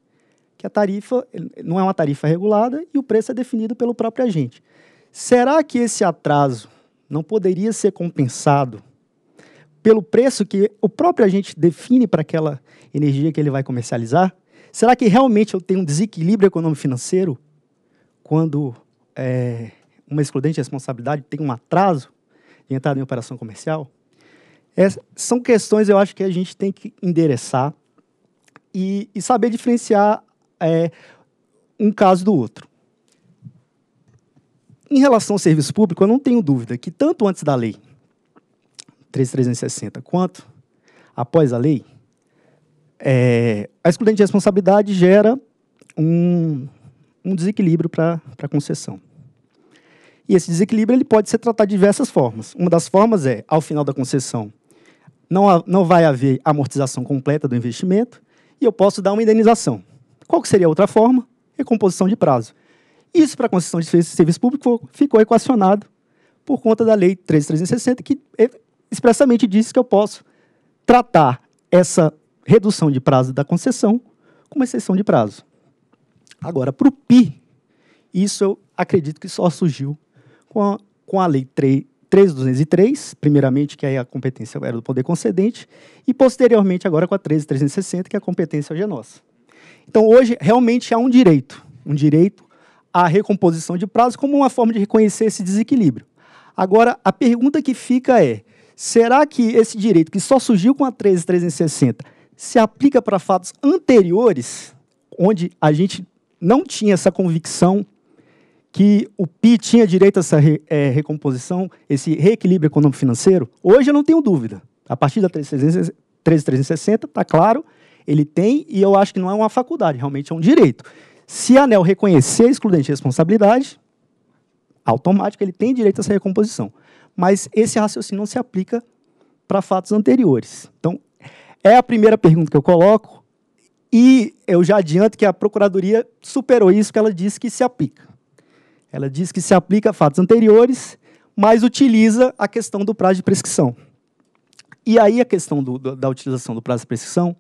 que a tarifa não é uma tarifa regulada e o preço é definido pelo próprio agente. Será que esse atraso não poderia ser compensado pelo preço que o próprio agente define para aquela energia que ele vai comercializar? Será que realmente eu tenho um desequilíbrio econômico-financeiro quando é, uma excludente de responsabilidade tem um atraso de entrada em operação comercial? É, são questões, eu acho, que a gente tem que endereçar e, e saber diferenciar é um caso do outro. Em relação ao serviço público, eu não tenho dúvida que tanto antes da lei 3.360 quanto após a lei, é, a excludente de responsabilidade gera um, um desequilíbrio para a concessão. E esse desequilíbrio ele pode ser tratado de diversas formas. Uma das formas é, ao final da concessão, não, não vai haver amortização completa do investimento e eu posso dar uma indenização. Qual que seria a outra forma? Recomposição de prazo. Isso para a concessão de serviço público ficou equacionado por conta da Lei 13360, que é, expressamente diz que eu posso tratar essa redução de prazo da concessão com uma exceção de prazo. Agora, para o PI, isso eu acredito que só surgiu com a, com a Lei 3.203, primeiramente, que aí a competência era do poder concedente, e posteriormente agora com a 13.360, que a competência hoje é nossa. Então, hoje, realmente há um direito, um direito à recomposição de prazos como uma forma de reconhecer esse desequilíbrio. Agora, a pergunta que fica é: será que esse direito, que só surgiu com a 13360, se aplica para fatos anteriores, onde a gente não tinha essa convicção que o PI tinha direito a essa re, é, recomposição, esse reequilíbrio econômico-financeiro? Hoje eu não tenho dúvida. A partir da 13360, está claro ele tem, e eu acho que não é uma faculdade, realmente é um direito. Se a ANEL reconhecer excludente responsabilidade, automático ele tem direito a essa recomposição. Mas esse raciocínio não se aplica para fatos anteriores. Então, é a primeira pergunta que eu coloco, e eu já adianto que a Procuradoria superou isso que ela disse que se aplica. Ela diz que se aplica a fatos anteriores, mas utiliza a questão do prazo de prescrição. E aí a questão do, do, da utilização do prazo de prescrição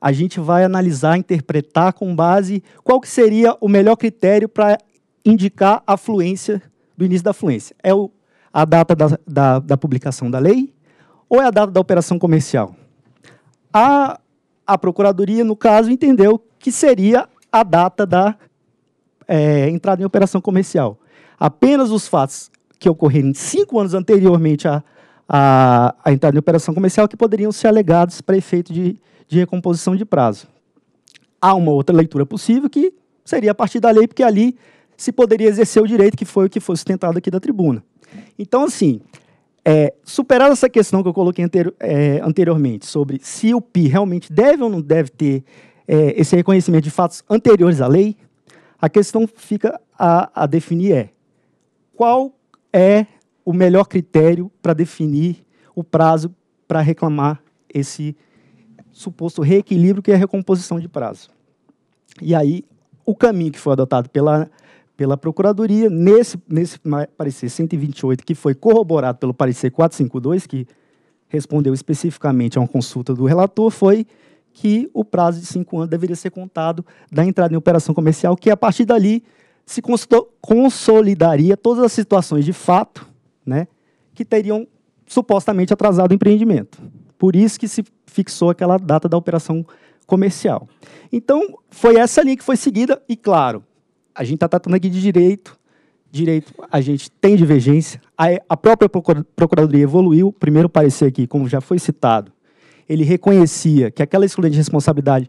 a gente vai analisar, interpretar com base qual que seria o melhor critério para indicar a fluência do início da fluência. É o, a data da, da, da, publicação da lei ou é a data da operação comercial? A, a Procuradoria, no caso, entendeu que seria a data da é, entrada em operação comercial. Apenas os fatos que ocorrerem cinco anos anteriormente à, à entrada em operação comercial que poderiam ser alegados para efeito de, de recomposição de prazo. Há uma outra leitura possível que seria a partir da lei, porque ali se poderia exercer o direito que foi o que foi sustentado aqui da tribuna. Então, assim, é, superada essa questão que eu coloquei é, anteriormente sobre se o PI realmente deve ou não deve ter é, esse reconhecimento de fatos anteriores à lei, a questão fica a, a definir é qual é o melhor critério para definir o prazo para reclamar esse suposto reequilíbrio que é a recomposição de prazo. E aí, o caminho que foi adotado pela, pela Procuradoria, nesse, nesse parecer 128, que foi corroborado pelo parecer 452, que respondeu especificamente a uma consulta do relator, foi que o prazo de cinco anos deveria ser contado da entrada em operação comercial, que a partir dali se consolidaria todas as situações de fato né, que teriam supostamente atrasado o empreendimento. Por isso que se fixou aquela data da operação comercial. Então, foi essa linha que foi seguida, e claro, a gente está tratando aqui de direito, direito a gente tem divergência, a, a própria Procuradoria evoluiu, o primeiro parecer aqui, como já foi citado, ele reconhecia que aquela escolha de responsabilidade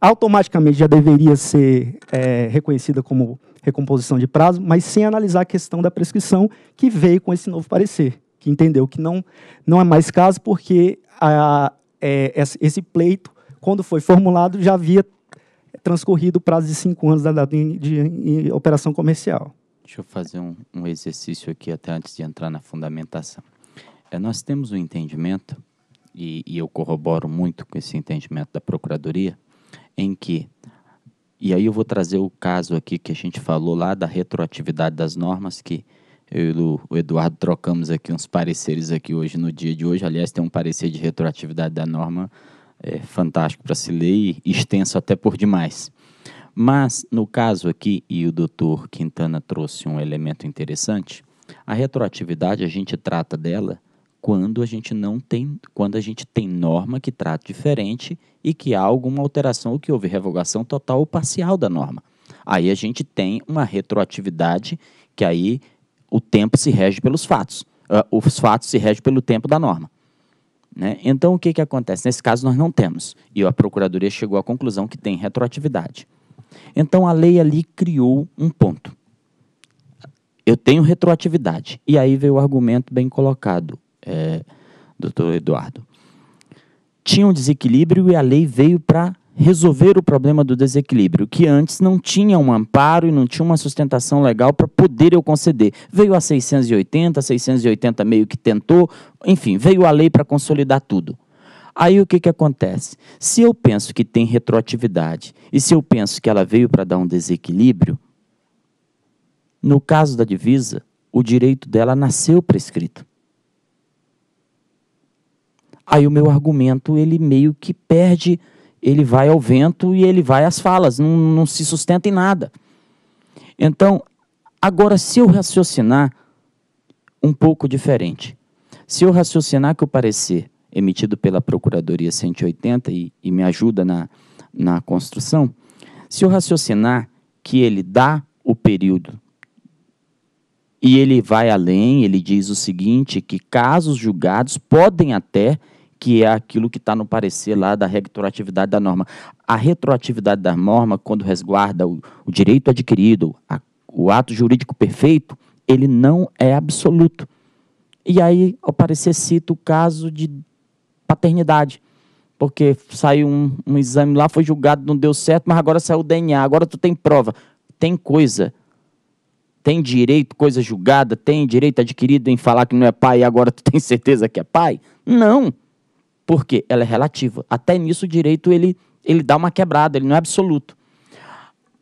automaticamente já deveria ser é, reconhecida como recomposição de prazo, mas sem analisar a questão da prescrição que veio com esse novo parecer que entendeu que não, não é mais caso, porque a, é, esse pleito, quando foi formulado, já havia transcorrido o prazo de cinco anos da data de, operação comercial. Deixa eu fazer um, um, exercício aqui até antes de entrar na fundamentação. É, nós temos um entendimento, e, e eu corroboro muito com esse entendimento da Procuradoria, em que e aí eu vou trazer o caso aqui que a gente falou lá da retroatividade das normas, que eu e o Eduardo trocamos aqui uns pareceres aqui hoje no dia de hoje. Aliás, tem um parecer de retroatividade da norma é, fantástico para se ler e extenso até por demais. Mas, no caso aqui, e o doutor Quintana trouxe um elemento interessante, a retroatividade a gente trata dela quando a gente não tem, quando a gente tem norma que trata diferente e que há alguma alteração ou que houve revogação total ou parcial da norma. Aí a gente tem uma retroatividade que aí o tempo se rege pelos fatos. Uh, os fatos se regem pelo tempo da norma. Né? Então, o que, que acontece? Nesse caso, nós não temos. E a Procuradoria chegou à conclusão que tem retroatividade. Então, a lei ali criou um ponto. Eu tenho retroatividade. E aí veio o argumento bem colocado, é, doutor Eduardo. Tinha um desequilíbrio e a lei veio para resolver o problema do desequilíbrio, que antes não tinha um amparo e não tinha uma sustentação legal para poder eu conceder. Veio a 680, 680 meio que tentou, enfim, veio a lei para consolidar tudo. Aí o que, que acontece? Se eu penso que tem retroatividade e se eu penso que ela veio para dar um desequilíbrio, no caso da divisa, o direito dela nasceu prescrito. Aí o meu argumento ele meio que perde ele vai ao vento e ele vai às falas, não, não se sustenta em nada. Então, agora, se eu raciocinar um pouco diferente, se eu raciocinar que o parecer emitido pela Procuradoria 180 e, e me ajuda na, na construção, se eu raciocinar que ele dá o período e ele vai além, ele diz o seguinte: que casos julgados podem até que é aquilo que está no parecer lá da retroatividade da norma. A retroatividade da norma, quando resguarda o, o direito adquirido, a, o ato jurídico perfeito, ele não é absoluto. E aí, ao parecer, cita o caso de paternidade. Porque saiu um, um exame lá, foi julgado, não deu certo, mas agora saiu o DNA, agora tu tem prova. Tem coisa tem direito, coisa julgada, tem direito adquirido em falar que não é pai e agora tu tem certeza que é pai? Não porque ela é relativa. Até nisso o direito ele, ele dá uma quebrada, ele não é absoluto.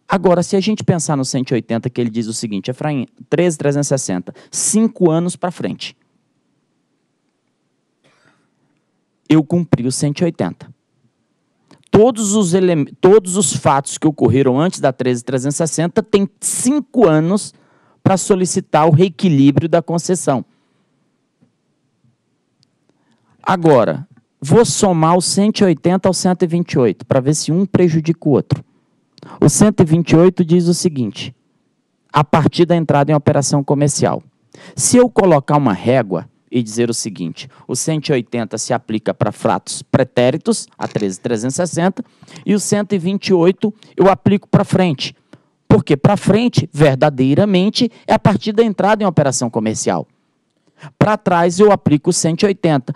Agora, se a gente pensar no 180, que ele diz o seguinte, Efraim, 13,360, cinco anos para frente. Eu cumpri o 180. Todos os, todos os fatos que ocorreram antes da 13,360 têm cinco anos para solicitar o reequilíbrio da concessão. Agora, vou somar o 180 ao 128 para ver se um prejudica o outro. O 128 diz o seguinte: a partir da entrada em operação comercial. Se eu colocar uma régua e dizer o seguinte: o 180 se aplica para fratos pretéritos, a 13,360, e o 128 eu aplico para frente. Porque para frente, verdadeiramente, é a partir da entrada em operação comercial. Para trás eu aplico 180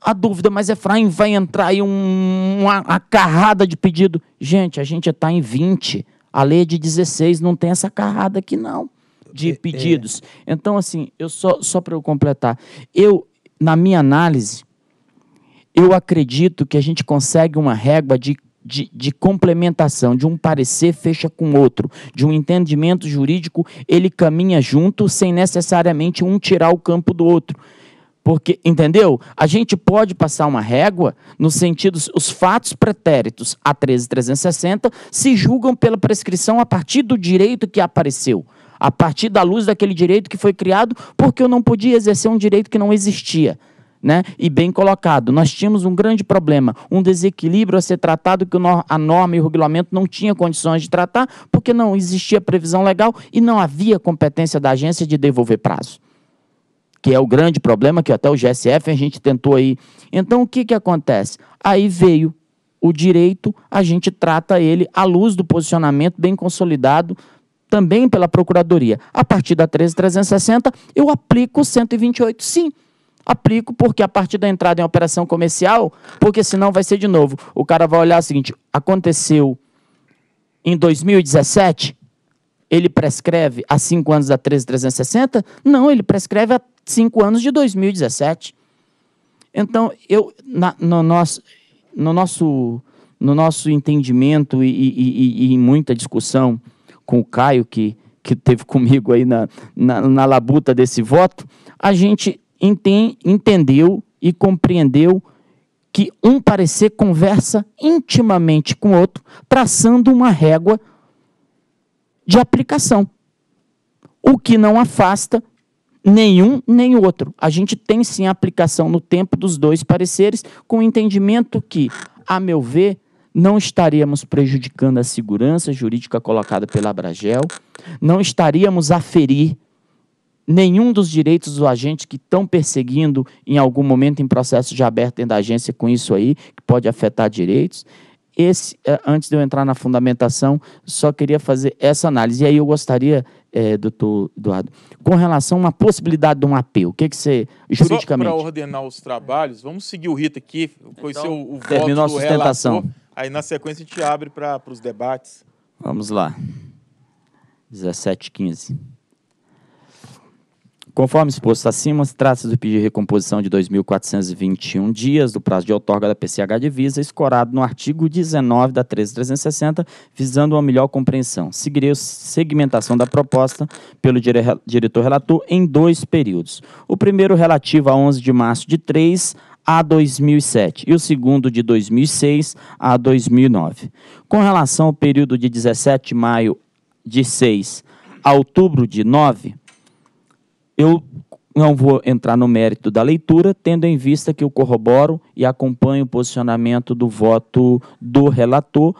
a dúvida, mas Efraim vai entrar aí um, uma, uma carrada de pedido. Gente, a gente está em 20. A lei é de 16 não tem essa carrada aqui, não, de pedidos. É, é. Então, assim, eu só, só para eu completar, eu, na minha análise, eu acredito que a gente consegue uma régua de, de, de complementação, de um parecer fecha com outro, de um entendimento jurídico, ele caminha junto sem necessariamente um tirar o campo do outro. Porque, entendeu? A gente pode passar uma régua no sentido os fatos pretéritos a 13360 se julgam pela prescrição a partir do direito que apareceu, a partir da luz daquele direito que foi criado, porque eu não podia exercer um direito que não existia. Né? E bem colocado, nós tínhamos um grande problema, um desequilíbrio a ser tratado que a norma e o regulamento não tinham condições de tratar, porque não existia previsão legal e não havia competência da agência de devolver prazo que é o grande problema, que até o GSF a gente tentou aí. Então, o que, que acontece? Aí veio o direito, a gente trata ele à luz do posicionamento bem consolidado também pela Procuradoria. A partir da 13360, eu aplico 128, sim. Aplico porque a partir da entrada em operação comercial, porque senão vai ser de novo. O cara vai olhar o seguinte: aconteceu em 2017, ele prescreve a cinco anos da 13360? Não, ele prescreve a cinco anos de 2017. Então, eu, na, no, nosso, no, nosso, no nosso entendimento e, e, e, e, muita discussão com o Caio, que, que teve comigo aí na, na, na labuta desse voto, a gente enten, entendeu e compreendeu que um parecer conversa intimamente com o outro, traçando uma régua de aplicação. O que não afasta nenhum nem outro. A gente tem sim a aplicação no tempo dos dois pareceres, com o entendimento que, a meu ver, não estaríamos prejudicando a segurança jurídica colocada pela Abragel, não estaríamos a ferir nenhum dos direitos do agente que estão perseguindo em algum momento em processo de aberto dentro da agência com isso aí, que pode afetar direitos esse, é, antes de eu entrar na fundamentação, só queria fazer essa análise. E aí eu gostaria, é, doutor Eduardo, com relação uma possibilidade de um apelo, o que, que você, juridicamente... Só para ordenar os trabalhos, vamos seguir o rito aqui, foi então, ser o, o voto do sustentação. Relator, aí na sequência a gente abre para os debates. Vamos lá. 17, 15. Conforme exposto acima, trata-se do pedido de recomposição de 2.421 dias do prazo de outorga da PCH de Visa, escorado no artigo 19 da 13360, visando uma melhor compreensão. Seguirei a segmentação da proposta pelo dire diretor relator em dois períodos. O primeiro relativo a 11 de março de 3 a 2007 e o segundo de 2006 a 2009. Com relação ao período de 17 de maio de 6 a outubro de 9, eu não vou entrar no mérito da leitura, tendo em vista que eu corroboro e acompanho o posicionamento do voto do relator,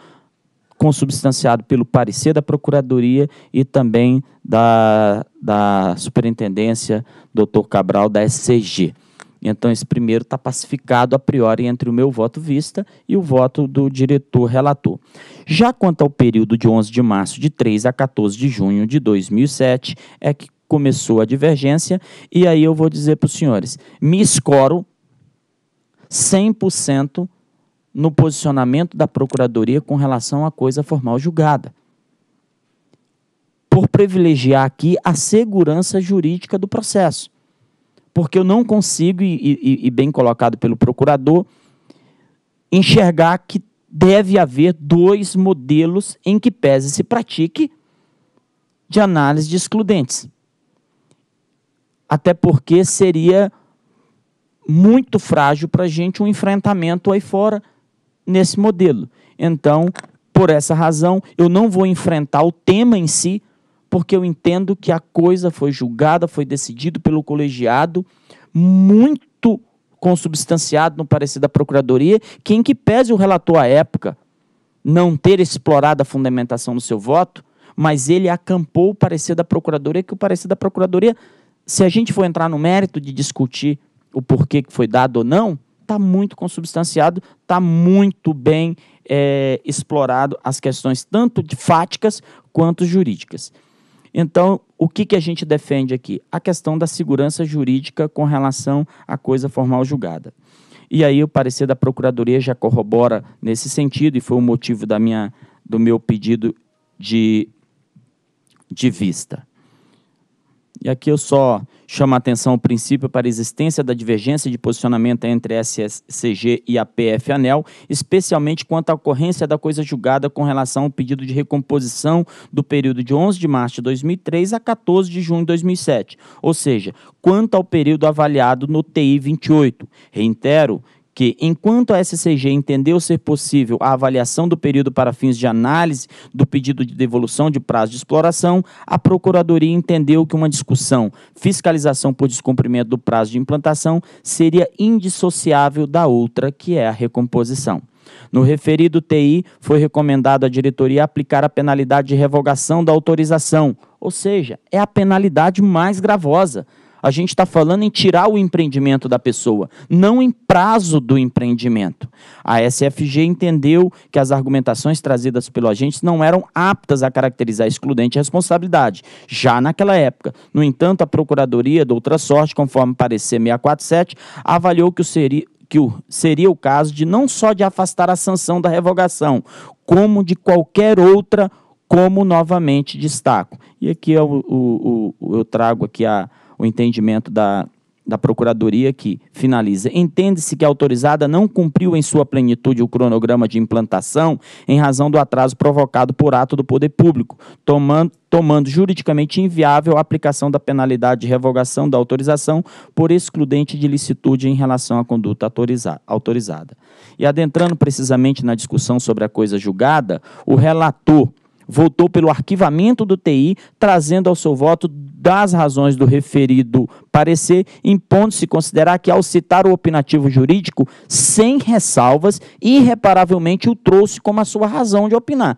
consubstanciado pelo parecer da Procuradoria e também da, da Superintendência doutor Cabral da SCG. Então, esse primeiro está pacificado a priori entre o meu voto vista e o voto do diretor relator. Já quanto ao período de 11 de março de 3 a 14 de junho de 2007, é que começou a divergência, e aí eu vou dizer para os senhores: me escoro 100% no posicionamento da Procuradoria com relação à coisa formal julgada. Por privilegiar aqui a segurança jurídica do processo. Porque eu não consigo, e, e, e bem colocado pelo procurador, enxergar que deve haver dois modelos em que pese se pratique de análise de excludentes até porque seria muito frágil para a gente um enfrentamento aí fora nesse modelo. Então, por essa razão, eu não vou enfrentar o tema em si, porque eu entendo que a coisa foi julgada, foi decidido pelo colegiado, muito consubstanciado no parecer da Procuradoria, que em que pese o relator à época não ter explorado a fundamentação do seu voto, mas ele acampou o parecer da Procuradoria, que o parecer da Procuradoria se a gente for entrar no mérito de discutir o porquê que foi dado ou não, está muito consubstanciado, está muito bem é, explorado as questões tanto de fáticas quanto jurídicas. Então, o que, que a gente defende aqui? A questão da segurança jurídica com relação à coisa formal julgada. E aí o parecer da Procuradoria já corrobora nesse sentido e foi o motivo da minha, do meu pedido de, de vista. E aqui eu só chamo a atenção o princípio para a existência da divergência de posicionamento entre SCG e a PF Anel, especialmente quanto à ocorrência da coisa julgada com relação ao pedido de recomposição do período de 11 de março de 2003 a 14 de junho de 2007, ou seja, quanto ao período avaliado no TI 28. Reitero que, enquanto a SCG entendeu ser possível a avaliação do período para fins de análise do pedido de devolução de prazo de exploração, a Procuradoria entendeu que uma discussão fiscalização por descumprimento do prazo de implantação seria indissociável da outra, que é a recomposição. No referido TI, foi recomendado à diretoria aplicar a penalidade de revogação da autorização, ou seja, é a penalidade mais gravosa, a gente está falando em tirar o empreendimento da pessoa, não em prazo do empreendimento. A SFG entendeu que as argumentações trazidas pelo agente não eram aptas a caracterizar excludente responsabilidade, já naquela época. No entanto, a Procuradoria, de outra sorte, conforme parecer 647, avaliou que o seria, que o, seria o caso de não só de afastar a sanção da revogação, como de qualquer outra, como novamente destaco. E aqui eu, eu, eu, eu trago aqui a o entendimento da, da Procuradoria que finaliza. Entende-se que a autorizada não cumpriu em sua plenitude o cronograma de implantação em razão do atraso provocado por ato do poder público, tomando, tomando juridicamente inviável a aplicação da penalidade de revogação da autorização por excludente de licitude em relação à conduta autorizada. E adentrando precisamente na discussão sobre a coisa julgada, o relator votou pelo arquivamento do TI, trazendo ao seu voto das razões do referido parecer, impondo-se considerar que, ao citar o opinativo jurídico, sem ressalvas, irreparavelmente o trouxe como a sua razão de opinar.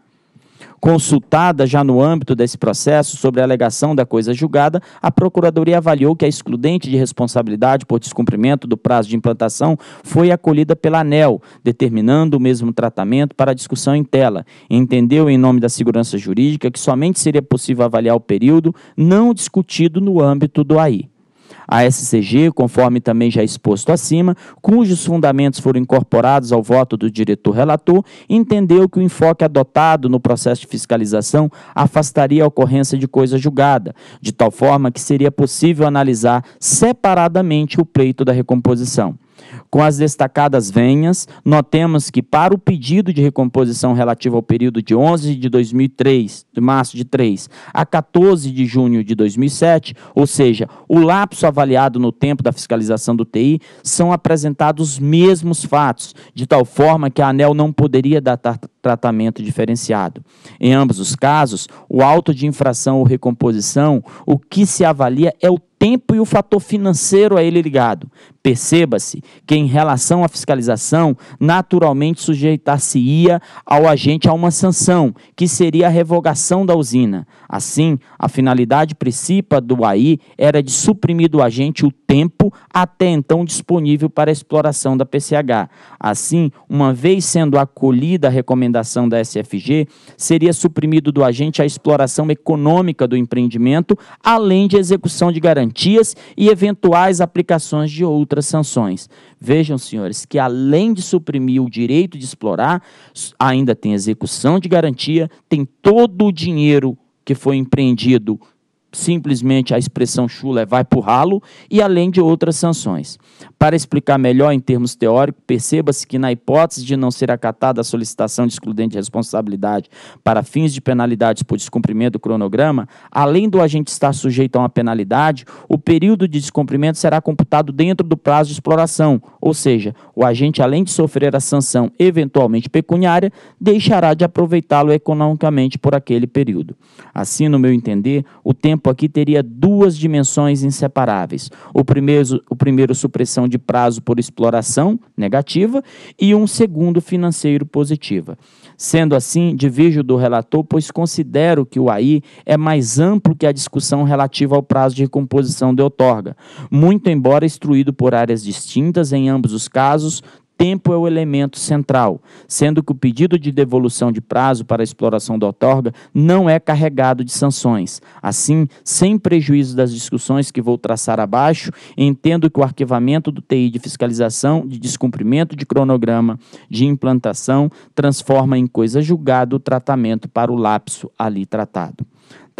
Consultada já no âmbito desse processo sobre a alegação da coisa julgada, a Procuradoria avaliou que a excludente de responsabilidade por descumprimento do prazo de implantação foi acolhida pela ANEL, determinando o mesmo tratamento para a discussão em tela. Entendeu, em nome da segurança jurídica, que somente seria possível avaliar o período não discutido no âmbito do AI. A SCG, conforme também já exposto acima, cujos fundamentos foram incorporados ao voto do diretor relator, entendeu que o enfoque adotado no processo de fiscalização afastaria a ocorrência de coisa julgada, de tal forma que seria possível analisar separadamente o pleito da recomposição. Com as destacadas venhas, notemos que para o pedido de recomposição relativo ao período de 11 de 2003, de março de 3 a 14 de junho de 2007, ou seja, o lapso avaliado no tempo da fiscalização do TI, são apresentados os mesmos fatos, de tal forma que a ANEL não poderia dar tratamento diferenciado. Em ambos os casos, o auto de infração ou recomposição, o que se avalia é o tempo e o fator financeiro a ele ligado. Perceba-se que, em relação à fiscalização, naturalmente sujeitar-se-ia ao agente a uma sanção, que seria a revogação da usina. Assim, a finalidade principal do AI era de suprimir do agente o tempo até então disponível para a exploração da PCH. Assim, uma vez sendo acolhida a recomendação da SFG, seria suprimido do agente a exploração econômica do empreendimento, além de execução de garantia garantias e eventuais aplicações de outras sanções. Vejam, senhores, que além de suprimir o direito de explorar, ainda tem execução de garantia, tem todo o dinheiro que foi empreendido simplesmente a expressão chula é vai o ralo, e além de outras sanções. Para explicar melhor em termos teóricos, perceba-se que na hipótese de não ser acatada a solicitação de excludente de responsabilidade para fins de penalidades por descumprimento do cronograma, além do agente estar sujeito a uma penalidade, o período de descumprimento será computado dentro do prazo de exploração, ou seja, o agente além de sofrer a sanção eventualmente pecuniária, deixará de aproveitá-lo economicamente por aquele período. Assim, no meu entender, o tempo tempo aqui teria duas dimensões inseparáveis. O primeiro, o primeiro supressão de prazo por exploração negativa e um segundo financeiro positiva. Sendo assim, divirjo do relator, pois considero que o AI é mais amplo que a discussão relativa ao prazo de recomposição de outorga, muito embora instruído por áreas distintas em ambos os casos, tempo é o elemento central, sendo que o pedido de devolução de prazo para a exploração da outorga não é carregado de sanções. Assim, sem prejuízo das discussões que vou traçar abaixo, entendo que o arquivamento do TI de fiscalização de descumprimento de cronograma de implantação transforma em coisa julgada o tratamento para o lapso ali tratado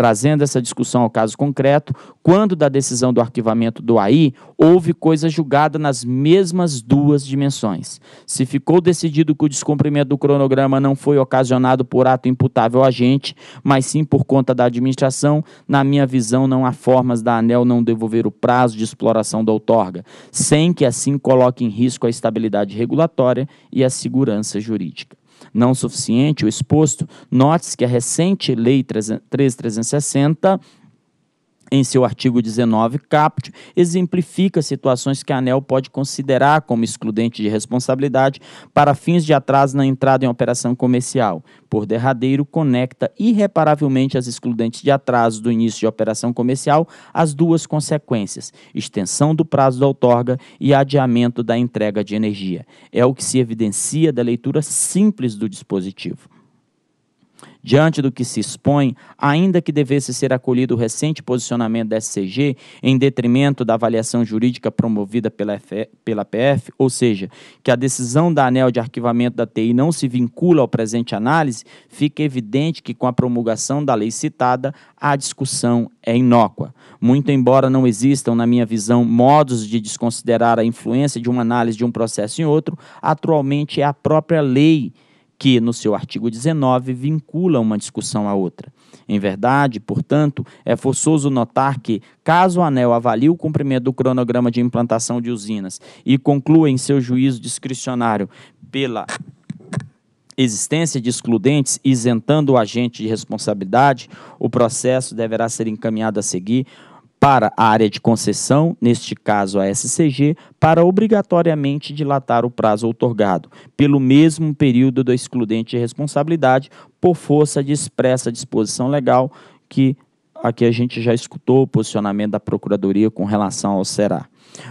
trazendo essa discussão ao caso concreto, quando da decisão do arquivamento do AI, houve coisa julgada nas mesmas duas dimensões. Se ficou decidido que o descumprimento do cronograma não foi ocasionado por ato imputável ao agente, mas sim por conta da administração, na minha visão não há formas da ANEL não devolver o prazo de exploração da outorga, sem que assim coloque em risco a estabilidade regulatória e a segurança jurídica não suficiente, o exposto, note-se que a recente Lei 13360 em seu artigo 19, caput, exemplifica situações que a ANEL pode considerar como excludente de responsabilidade para fins de atraso na entrada em operação comercial. Por derradeiro, conecta irreparavelmente as excludentes de atraso do início de operação comercial às duas consequências: extensão do prazo da outorga e adiamento da entrega de energia. É o que se evidencia da leitura simples do dispositivo. Diante do que se expõe, ainda que devesse ser acolhido o recente posicionamento da SCG em detrimento da avaliação jurídica promovida pela, F... pela PF, ou seja, que a decisão da ANEL de arquivamento da TI não se vincula ao presente análise, fica evidente que com a promulgação da lei citada, a discussão é inócua. Muito embora não existam, na minha visão, modos de desconsiderar a influência de uma análise de um processo em outro, atualmente é a própria lei que, no seu artigo 19, vincula uma discussão à outra. Em verdade, portanto, é forçoso notar que, caso o ANEL avalie o cumprimento do cronograma de implantação de usinas e conclua em seu juízo discricionário pela existência de excludentes isentando o agente de responsabilidade, o processo deverá ser encaminhado a seguir para a área de concessão, neste caso a SCG, para obrigatoriamente dilatar o prazo outorgado, pelo mesmo período do excludente de responsabilidade, por força de expressa disposição legal, que aqui a gente já escutou o posicionamento da Procuradoria com relação ao Será.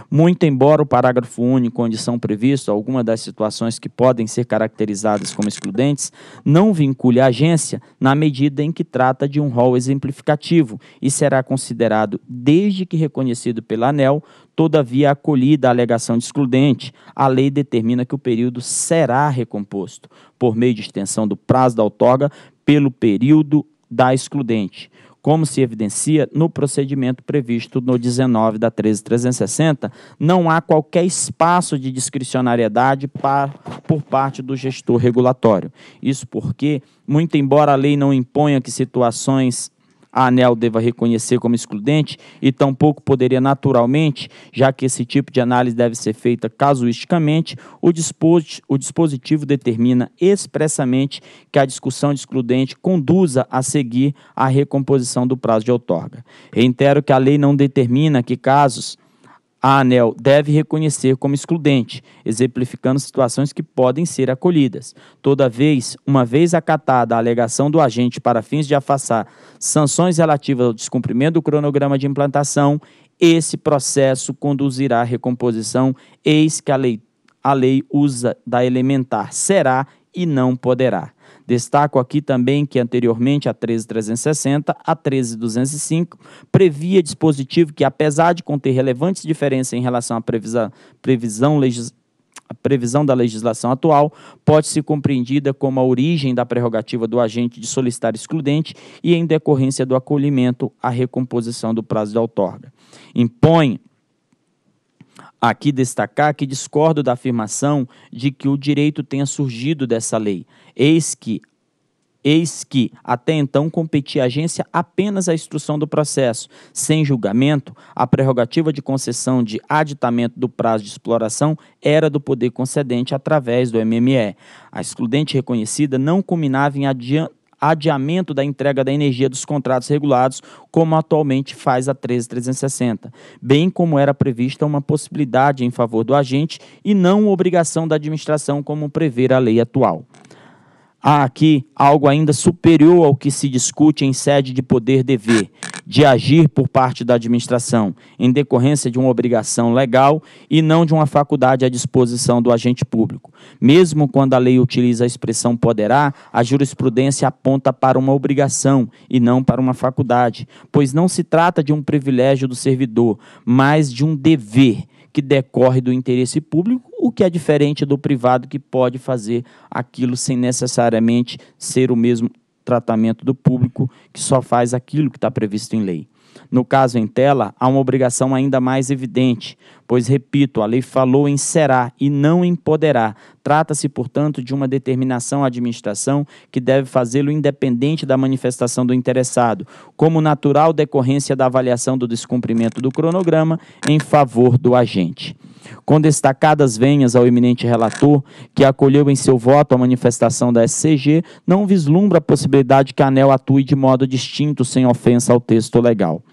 Muito embora o parágrafo único condição prevista alguma algumas das situações que podem ser caracterizadas como excludentes, não vincule a agência na medida em que trata de um rol exemplificativo e será considerado, desde que reconhecido pela ANEL, todavia acolhida a alegação de excludente, a lei determina que o período será recomposto por meio de extensão do prazo da outorga pelo período da excludente. Como se evidencia no procedimento previsto no 19 da 13360, não há qualquer espaço de discricionariedade par, por parte do gestor regulatório. Isso porque, muito embora a lei não imponha que situações a ANEL deva reconhecer como excludente e tampouco poderia naturalmente, já que esse tipo de análise deve ser feita casuisticamente, o, o dispositivo determina expressamente que a discussão de excludente conduza a seguir a recomposição do prazo de outorga. Reitero que a lei não determina que casos a ANEL deve reconhecer como excludente, exemplificando situações que podem ser acolhidas. Toda vez, uma vez acatada a alegação do agente para fins de afastar sanções relativas ao descumprimento do cronograma de implantação, esse processo conduzirá à recomposição, eis que a lei, a lei usa da elementar será e não poderá. Destaco aqui também que anteriormente a 13360, a 13205 previa dispositivo que, apesar de conter relevantes diferenças em relação à previsão, previsão legislativa, a previsão da legislação atual pode ser compreendida como a origem da prerrogativa do agente de solicitar excludente e, em decorrência do acolhimento, a recomposição do prazo de outorga. Impõe Aqui destacar que discordo da afirmação de que o direito tenha surgido dessa lei, eis que Eis que, até então, competia a agência apenas a instrução do processo, sem julgamento, a prerrogativa de concessão de aditamento do prazo de exploração era do poder concedente através do MME. A excludente reconhecida não culminava em adiantamento adiamento da entrega da energia dos contratos regulados, como atualmente faz a 13360, bem como era prevista uma possibilidade em favor do agente e não obrigação da administração como prever a lei atual há aqui algo ainda superior ao que se discute em sede de poder-dever, de agir por parte da administração, em decorrência de uma obrigação legal e não de uma faculdade à disposição do agente público. Mesmo quando a lei utiliza a expressão poderá, a jurisprudência aponta para uma obrigação e não para uma faculdade, pois não se trata de um privilégio do servidor, mas de um dever que decorre do interesse público o que é diferente do privado que pode fazer aquilo sem necessariamente ser o mesmo tratamento do público que só faz aquilo que está previsto em lei. No caso em tela, há uma obrigação ainda mais evidente, pois, repito, a lei falou em será e não em poderá. Trata-se, portanto, de uma determinação à administração que deve fazê-lo independente da manifestação do interessado, como natural decorrência da avaliação do descumprimento do cronograma em favor do agente com destacadas venhas ao eminente relator, que acolheu em seu voto a manifestação da SCG, não vislumbra a possibilidade que a ANEL atue de modo distinto, sem ofensa ao texto legal.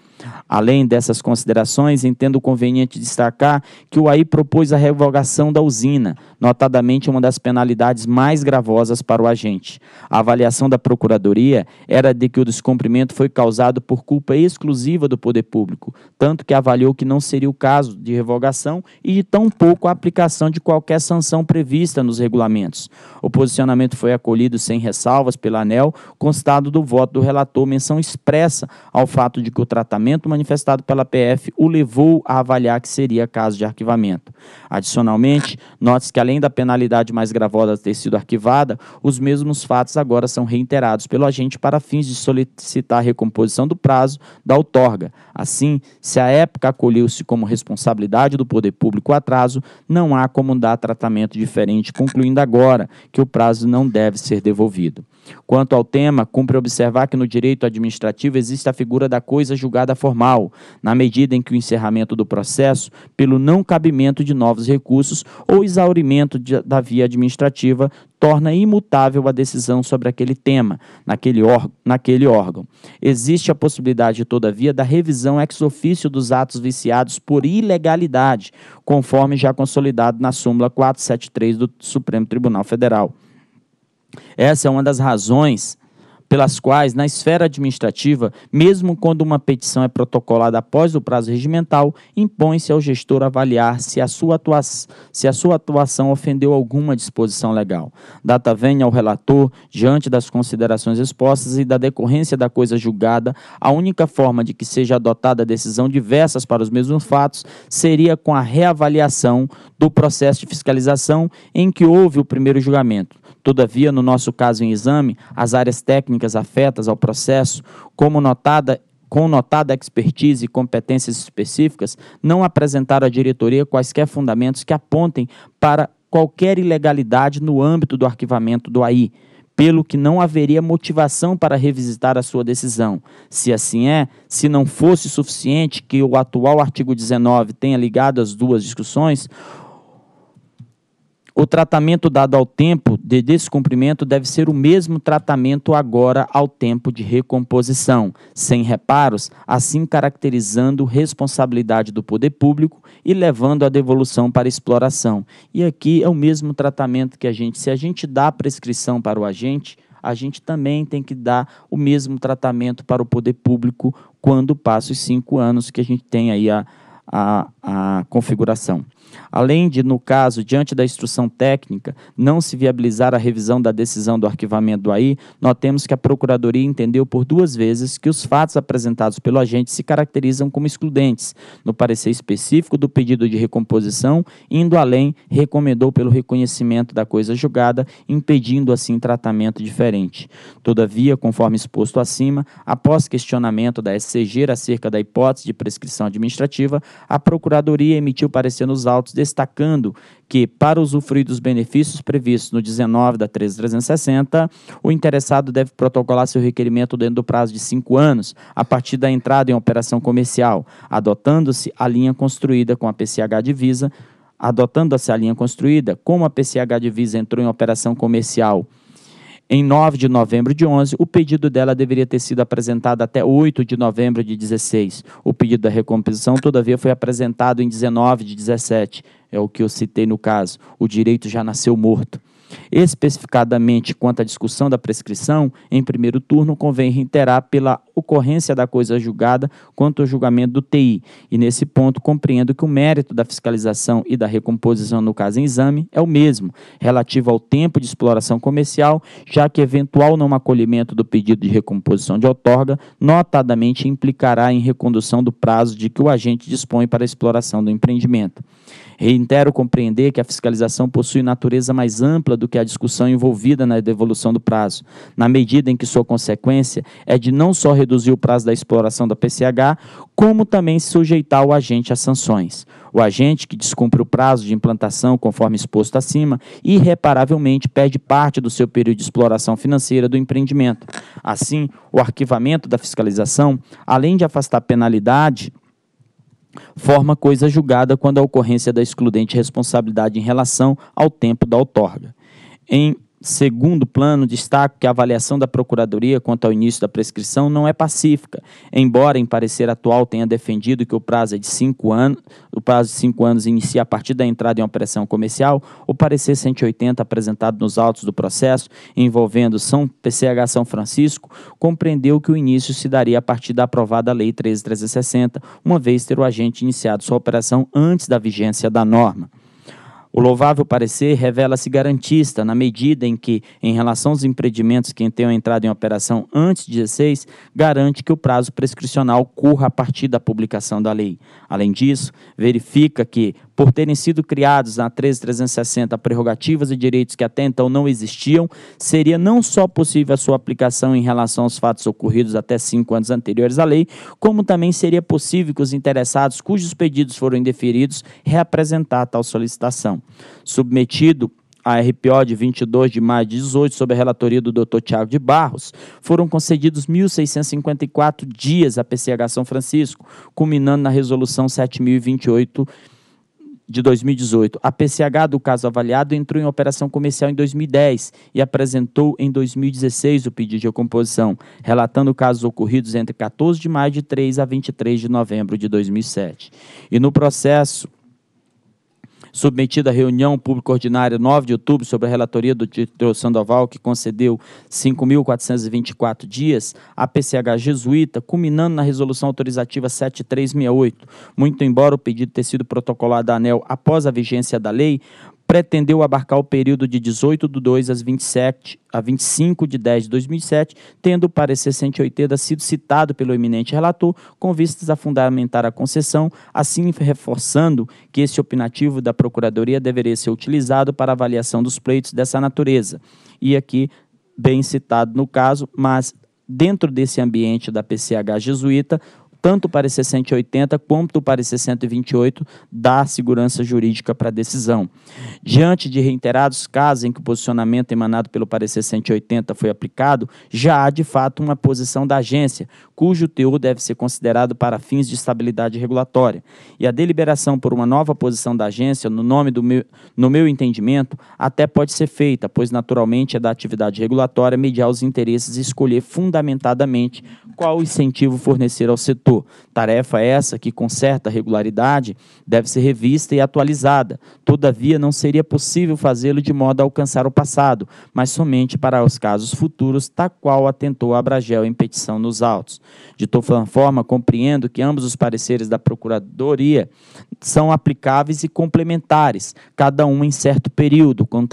Além dessas considerações, entendo conveniente destacar que o AI propôs a revogação da usina, notadamente uma das penalidades mais gravosas para o agente. A avaliação da Procuradoria era de que o descumprimento foi causado por culpa exclusiva do poder público, tanto que avaliou que não seria o caso de revogação e de tampouco a aplicação de qualquer sanção prevista nos regulamentos. O posicionamento foi acolhido sem ressalvas pela ANEL, constado do voto do relator menção expressa ao fato de que o tratamento manifestado pela PF o levou a avaliar que seria caso de arquivamento. Adicionalmente, note-se que além da penalidade mais gravosa ter sido arquivada, os mesmos fatos agora são reiterados pelo agente para fins de solicitar a recomposição do prazo da outorga. Assim, se a época acolheu-se como responsabilidade do poder público o atraso, não há como dar tratamento diferente, concluindo agora que o prazo não deve ser devolvido. Quanto ao tema, cumpre observar que no direito administrativo existe a figura da coisa julgada formal, na medida em que o encerramento do processo, pelo não cabimento de novos recursos ou exaurimento de, da via administrativa, torna imutável a decisão sobre aquele tema, naquele, naquele órgão. Existe a possibilidade, todavia, da revisão ex ofício dos atos viciados por ilegalidade, conforme já consolidado na súmula 473 do Supremo Tribunal Federal. Essa é uma das razões pelas quais, na esfera administrativa, mesmo quando uma petição é protocolada após o prazo regimental, impõe-se ao gestor avaliar se a, sua atuação, se a sua atuação ofendeu alguma disposição legal. Data vem ao relator, diante das considerações expostas e da decorrência da coisa julgada, a única forma de que seja adotada decisão diversas para os mesmos fatos seria com a reavaliação do processo de fiscalização em que houve o primeiro julgamento Todavia, no nosso caso em exame, as áreas técnicas afetas ao processo, como notada com notada expertise e competências específicas, não apresentaram à diretoria quaisquer fundamentos que apontem para qualquer ilegalidade no âmbito do arquivamento do AI, pelo que não haveria motivação para revisitar a sua decisão. Se assim é, se não fosse suficiente que o atual artigo 19 tenha ligado as duas discussões, o tratamento dado ao tempo de descumprimento deve ser o mesmo tratamento agora ao tempo de recomposição, sem reparos, assim caracterizando responsabilidade do poder público e levando a devolução para exploração. E aqui é o mesmo tratamento que a gente, se a gente dá a prescrição para o agente, a gente também tem que dar o mesmo tratamento para o poder público quando passa os cinco anos que a gente tem aí a, a, a configuração. Além de, no caso, diante da instrução técnica, não se viabilizar a revisão da decisão do arquivamento do AI, notemos que a Procuradoria entendeu por duas vezes que os fatos apresentados pelo agente se caracterizam como excludentes, no parecer específico do pedido de recomposição, indo além, recomendou pelo reconhecimento da coisa julgada, impedindo assim tratamento diferente. Todavia, conforme exposto acima, após questionamento da SCG acerca da hipótese de prescrição administrativa, a Procuradoria emitiu parecer nos autos ressaltos, destacando que, para usufruir dos benefícios previstos no 19 da 13360, o interessado deve protocolar seu requerimento dentro do prazo de cinco anos, a partir da entrada em operação comercial, adotando-se a linha construída com a PCH Divisa, adotando-se a linha construída, como a PCH Divisa entrou em operação comercial em 9 de novembro de 11, o pedido dela deveria ter sido apresentado até 8 de novembro de 16. O pedido da recomposição, todavia, foi apresentado em 19 de 17. É o que eu citei no caso. O direito já nasceu morto. Especificadamente quanto à discussão da prescrição, em primeiro turno convém reiterar pela ocorrência da coisa julgada quanto ao julgamento do TI, e nesse ponto compreendo que o mérito da fiscalização e da recomposição no caso em exame é o mesmo, relativo ao tempo de exploração comercial, já que eventual não acolhimento do pedido de recomposição de outorga, notadamente implicará em recondução do prazo de que o agente dispõe para a exploração do empreendimento. Reitero compreender que a fiscalização possui natureza mais ampla do que a discussão envolvida na devolução do prazo, na medida em que sua consequência é de não só reduzir o prazo da exploração da PCH, como também sujeitar o agente a sanções. O agente que descumpre o prazo de implantação, conforme exposto acima, irreparavelmente perde parte do seu período de exploração financeira do empreendimento. Assim, o arquivamento da fiscalização, além de afastar penalidade forma coisa julgada quando a ocorrência da excludente responsabilidade em relação ao tempo da outorga. Em Segundo plano, destaco que a avaliação da Procuradoria quanto ao início da prescrição não é pacífica, embora em parecer atual tenha defendido que o prazo é de cinco anos, o prazo de cinco anos inicia a partir da entrada em operação comercial, o parecer 180 apresentado nos autos do processo envolvendo São PCH São Francisco compreendeu que o início se daria a partir da aprovada Lei 13360, uma vez ter o agente iniciado sua operação antes da vigência da norma. O louvável parecer revela-se garantista na medida em que, em relação aos empreendimentos que tenham entrado em operação antes de 16, garante que o prazo prescricional corra a partir da publicação da lei. Além disso, verifica que, por terem sido criados na 13360 prerrogativas e direitos que até então não existiam, seria não só possível a sua aplicação em relação aos fatos ocorridos até cinco anos anteriores à lei, como também seria possível que os interessados cujos pedidos foram indeferidos reapresentar tal solicitação. Submetido a RPO de 22 de maio de 18, sob a relatoria do Dr. Tiago de Barros, foram concedidos 1.654 dias à PCH São Francisco, culminando na resolução 7.028 de 2018. A PCH do caso avaliado entrou em operação comercial em 2010 e apresentou em 2016 o pedido de recomposição, relatando casos ocorridos entre 14 de maio de 3 a 23 de novembro de 2007. E no processo submetida à reunião pública ordinária 9 de outubro sobre a relatoria do diretor Sandoval, que concedeu 5.424 dias, à PCH jesuíta, culminando na resolução autorizativa 7368. Muito embora o pedido tenha sido protocolado à ANEL após a vigência da lei, pretendeu abarcar o período de 18 de 2 às 27, a 25 de 10 de 2007, tendo o parecer 180 sido citado pelo eminente relator com vistas a fundamentar a concessão, assim reforçando que esse opinativo da Procuradoria deveria ser utilizado para avaliação dos pleitos dessa natureza. E aqui, bem citado no caso, mas dentro desse ambiente da PCH jesuíta, tanto o parecer 180 quanto o parecer 128 dá segurança jurídica para a decisão. Diante de reiterados casos em que o posicionamento emanado pelo parecer 180 foi aplicado, já há de fato uma posição da agência, cujo teor deve ser considerado para fins de estabilidade regulatória. E a deliberação por uma nova posição da agência, no nome do meu, no meu entendimento, até pode ser feita, pois naturalmente é da atividade regulatória mediar os interesses e escolher fundamentadamente qual incentivo fornecer ao setor. Tarefa essa que, com certa regularidade, deve ser revista e atualizada. Todavia, não seria possível fazê-lo de modo a alcançar o passado, mas somente para os casos futuros, tal qual atentou a Abragel em petição nos autos. De toda forma, compreendo que ambos os pareceres da Procuradoria são aplicáveis e complementares, cada um em certo período, com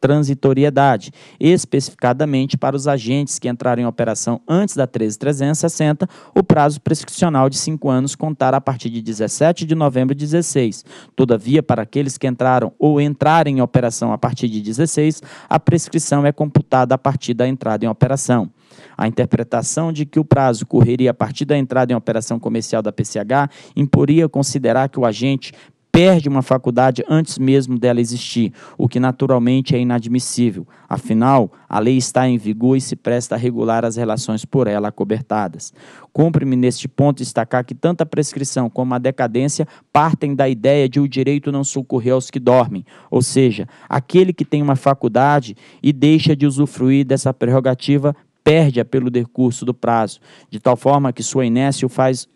transitoriedade, especificadamente para os agentes que entraram em operação antes da 13360, o prazo prescricional de cinco anos contará a partir de 17 de novembro de 16. Todavia, para aqueles que entraram ou entrarem em operação a partir de 16, a prescrição é computada a partir da entrada em operação. A interpretação de que o prazo correria a partir da entrada em operação comercial da PCH imporia considerar que o agente perde uma faculdade antes mesmo dela existir, o que naturalmente é inadmissível. Afinal, a lei está em vigor e se presta a regular as relações por ela cobertadas. Cumpre-me neste ponto destacar que tanto a prescrição como a decadência partem da ideia de o direito não socorrer aos que dormem, ou seja, aquele que tem uma faculdade e deixa de usufruir dessa prerrogativa perde-a pelo decurso do prazo, de tal forma que sua inércia o faz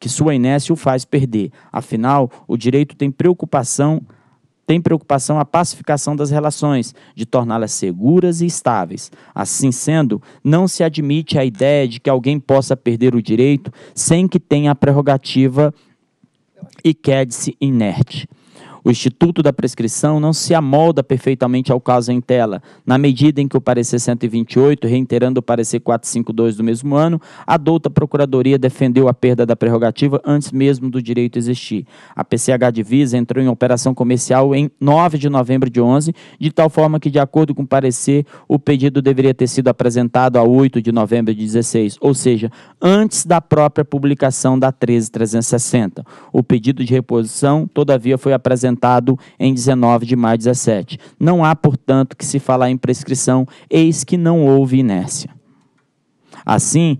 que sua inércia o faz perder. Afinal, o direito tem preocupação tem preocupação a pacificação das relações, de torná-las seguras e estáveis. Assim sendo, não se admite a ideia de que alguém possa perder o direito sem que tenha a prerrogativa e quede-se inerte. O Instituto da Prescrição não se amolda perfeitamente ao caso em tela, na medida em que o parecer 128, reiterando o parecer 452 do mesmo ano, a douta Procuradoria defendeu a perda da prerrogativa antes mesmo do direito existir. A PCH Divisa entrou em operação comercial em 9 de novembro de 11, de tal forma que, de acordo com o parecer, o pedido deveria ter sido apresentado a 8 de novembro de 16, ou seja, antes da própria publicação da 13360. O pedido de reposição, todavia, foi apresentado em 19 de maio de 17. Não há, portanto, que se falar em prescrição, eis que não houve inércia. Assim,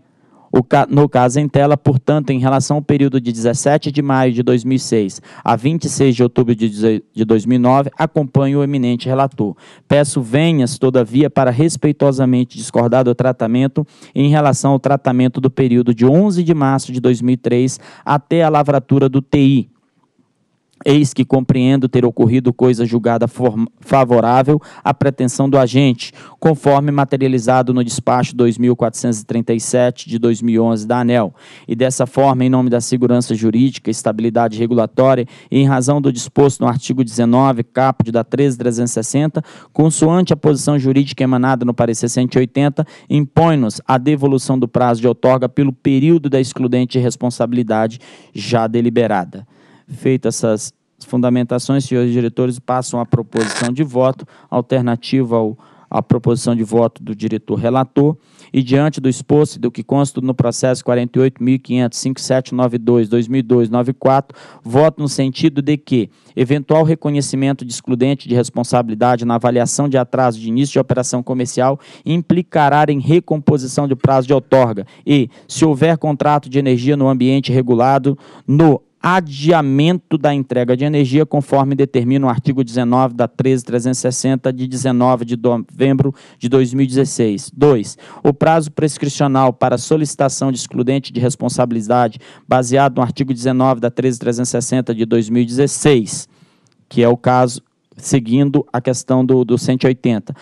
no caso em tela, portanto, em relação ao período de 17 de maio de 2006 a 26 de outubro de 2009, acompanho o eminente relator. Peço venhas, todavia, para respeitosamente discordar do tratamento em relação ao tratamento do período de 11 de março de 2003 até a lavratura do TI, Eis que compreendo ter ocorrido coisa julgada favorável à pretensão do agente, conforme materializado no despacho 2437 de 2011 da ANEL. E dessa forma, em nome da segurança jurídica, estabilidade regulatória e em razão do disposto no artigo 19, caput da 13360, consoante a posição jurídica emanada no parecer 180, impõe-nos a devolução do prazo de outorga pelo período da excludente responsabilidade já deliberada. Feita essas fundamentações, senhores diretores passam a proposição de voto alternativa ao a proposição de voto do diretor relator e diante do exposto do que consta no processo 48.500.5792.2002.94, voto no sentido de que eventual reconhecimento de excludente de responsabilidade na avaliação de atraso de início de operação comercial implicará em recomposição de prazo de outorga e, se houver contrato de energia no ambiente regulado, no adiamento da entrega de energia, conforme determina o artigo 19 da 13360 de 19 de novembro de 2016. 2. O prazo prescricional para solicitação de excludente de responsabilidade, baseado no artigo 19 da 13360 de 2016, que é o caso seguindo a questão do, do 180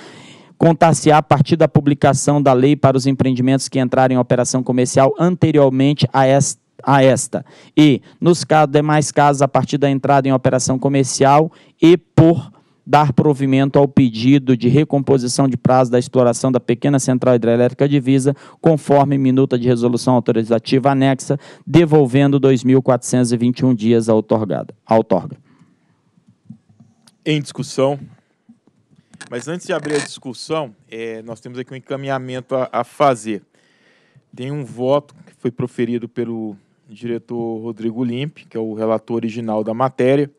contar-se a partir da publicação da lei para os empreendimentos que entrarem em operação comercial anteriormente a esta a esta e, nos demais casos, a partir da entrada em operação comercial e por dar provimento ao pedido de recomposição de prazo da exploração da pequena central hidrelétrica Divisa, conforme minuta de resolução autorizativa anexa, devolvendo 2.421 dias à à outorga. Em discussão. Mas antes de abrir a discussão, é, nós temos aqui um encaminhamento a, a fazer. Tem um voto que foi proferido pelo diretor Rodrigo Limpe, que é o relator original da matéria,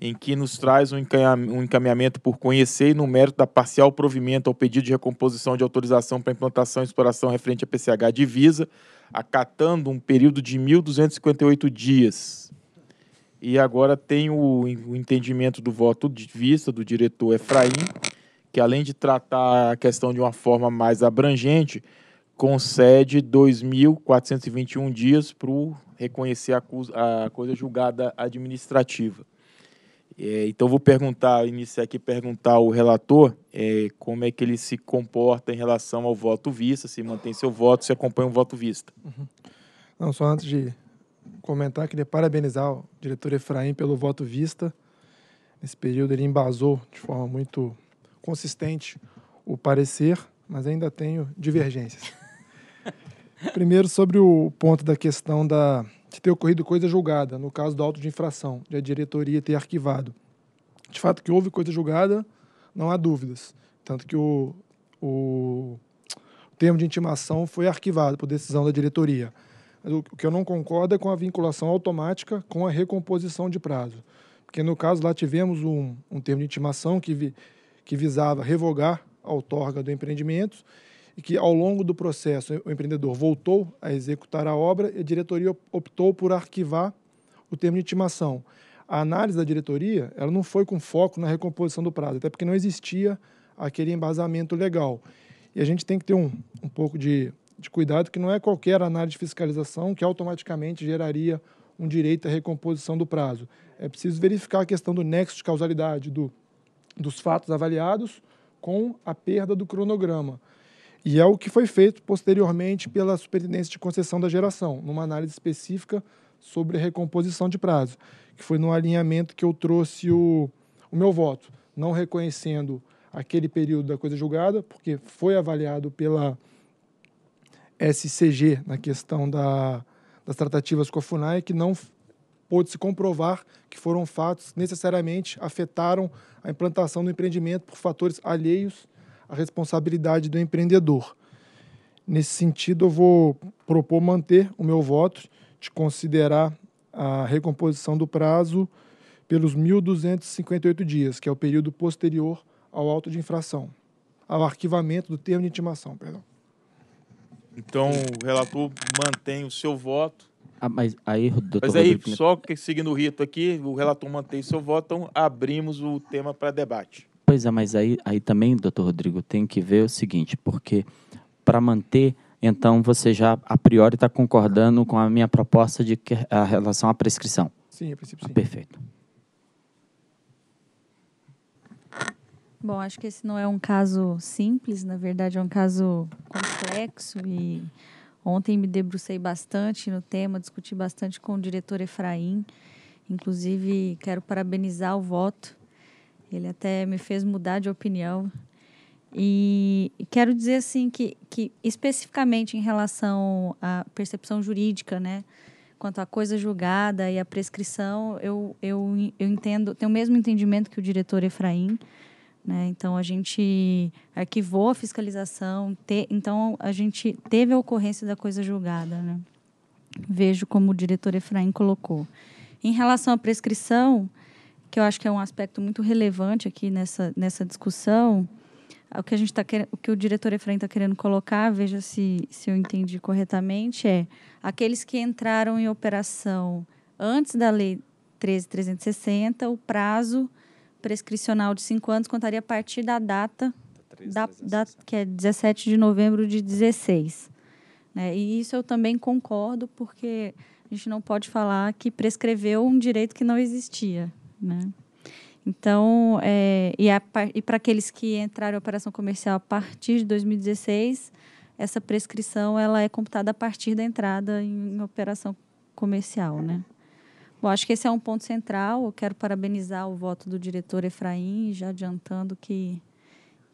em que nos traz um encaminhamento por conhecer e no mérito da parcial provimento ao pedido de recomposição de autorização para implantação e exploração referente à PCH Divisa, acatando um período de 1.258 dias. E agora tem o entendimento do voto de vista do diretor Efraim, que além de tratar a questão de uma forma mais abrangente, concede 2.421 dias para reconhecer a, a, coisa julgada administrativa. É, então, vou perguntar, iniciar aqui, perguntar ao relator é, como é que ele se comporta em relação ao voto vista, se mantém seu voto, se acompanha o voto vista. Uhum. Não, só antes de comentar, queria parabenizar o diretor Efraim pelo voto vista. Nesse período ele embasou de forma muito consistente o parecer, mas ainda tenho divergências. Primeiro, sobre o ponto da questão da, de ter ocorrido coisa julgada, no caso do auto de infração, de a diretoria ter arquivado. De fato, que houve coisa julgada, não há dúvidas. Tanto que o, o termo de intimação foi arquivado por decisão da diretoria. O que eu não concordo é com a vinculação automática com a recomposição de prazo. Porque, no caso, lá tivemos um, um termo de intimação que, vi, que visava revogar a outorga do empreendimento e que, ao longo do processo, o empreendedor voltou a executar a obra e a diretoria optou por arquivar o termo de intimação. A análise da diretoria ela não foi com foco na recomposição do prazo, até porque não existia aquele embasamento legal. E a gente tem que ter um, um pouco de, de cuidado, que não é qualquer análise de fiscalização que automaticamente geraria um direito à recomposição do prazo. É preciso verificar a questão do nexo de causalidade do, dos fatos avaliados com a perda do cronograma. E é o que foi feito posteriormente pela Superintendência de Concessão da Geração, numa análise específica sobre recomposição de prazo, que foi no alinhamento que eu trouxe o, o meu voto, não reconhecendo aquele período da coisa julgada, porque foi avaliado pela SCG na questão da, das tratativas com a FUNAI, que não pôde se comprovar que foram fatos necessariamente afetaram a implantação do empreendimento por fatores alheios a responsabilidade do empreendedor. Nesse sentido, eu vou propor manter o meu voto de considerar a recomposição do prazo pelos 1.258 dias, que é o período posterior ao auto de infração, ao arquivamento do termo de intimação, perdão. Então, o relator mantém o seu voto. Ah, mas aí, doutor Mas aí, só que, seguindo o rito aqui, o relator mantém seu voto, então abrimos o tema para debate. Pois é, mas aí, aí também, doutor Rodrigo, tem que ver o seguinte, porque para manter, então você já a priori está concordando com a minha proposta de que, a relação à prescrição. Sim, a princípio sim. Ah, perfeito. Bom, acho que esse não é um caso simples, na verdade é um caso complexo e ontem me debrucei bastante no tema, discuti bastante com o diretor Efraim. Inclusive, quero parabenizar o voto ele até me fez mudar de opinião. E quero dizer assim que, que especificamente em relação à percepção jurídica, né, quanto à coisa julgada e à prescrição, eu, eu, eu entendo, tenho o mesmo entendimento que o diretor Efraim. Né? Então a gente arquivou a fiscalização, te, então a gente teve a ocorrência da coisa julgada. Né? Vejo como o diretor Efraim colocou. Em relação à prescrição, que eu acho que é um aspecto muito relevante aqui nessa, nessa discussão, o que a gente está o que o diretor Efraim está querendo colocar, veja se, se eu entendi corretamente, é aqueles que entraram em operação antes da lei 13.360, o prazo prescricional de cinco anos contaria a partir da data, da, da, que é 17 de novembro de 16. Né? E isso eu também concordo, porque a gente não pode falar que prescreveu um direito que não existia né? Então, é, e, e para aqueles que entraram em operação comercial a partir de 2016, essa prescrição ela é computada a partir da entrada em, em operação comercial, né? Bom, acho que esse é um ponto central. Eu quero parabenizar o voto do diretor Efraim, já adiantando que,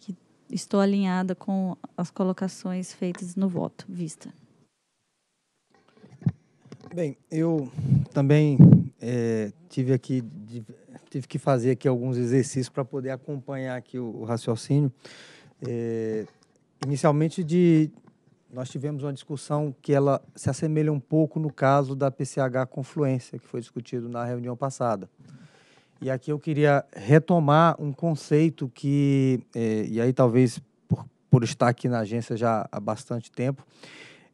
que estou alinhada com as colocações feitas no voto. Vista. Bem, eu também é, tive aqui tive que fazer aqui alguns exercícios para poder acompanhar aqui o, o raciocínio. É, inicialmente de nós tivemos uma discussão que ela se assemelha um pouco no caso da PCH confluência que foi discutido na reunião passada. E aqui eu queria retomar um conceito que é, e aí talvez por, por estar aqui na agência já há bastante tempo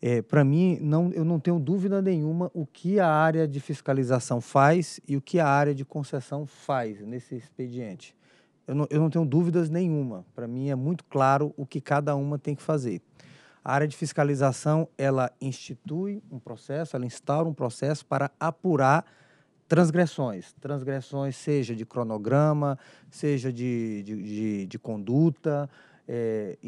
é, Para mim, não, eu não tenho dúvida nenhuma o que a área de fiscalização faz e o que a área de concessão faz nesse expediente. Eu não, eu não tenho dúvidas nenhuma. Para mim é muito claro o que cada uma tem que fazer. A área de fiscalização ela institui um processo, ela instaura um processo para apurar transgressões. Transgressões, seja de cronograma, seja de, de, de, de conduta, é,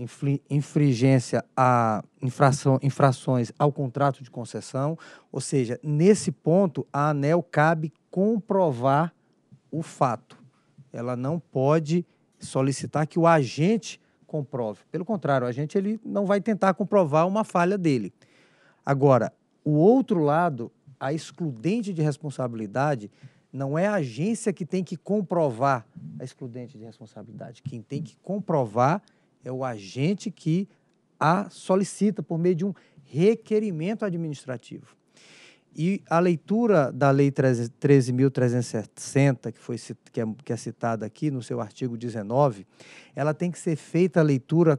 infringência a infração, infrações ao contrato de concessão, ou seja, nesse ponto a ANEL cabe comprovar o fato. Ela não pode solicitar que o agente comprove. Pelo contrário, o agente ele não vai tentar comprovar uma falha dele. Agora, o outro lado, a excludente de responsabilidade, não é a agência que tem que comprovar a excludente de responsabilidade. Quem tem que comprovar é o agente que a solicita por meio de um requerimento administrativo. E a leitura da Lei 13.360, que, foi, que, é, que é citada aqui no seu artigo 19, ela tem que ser feita a leitura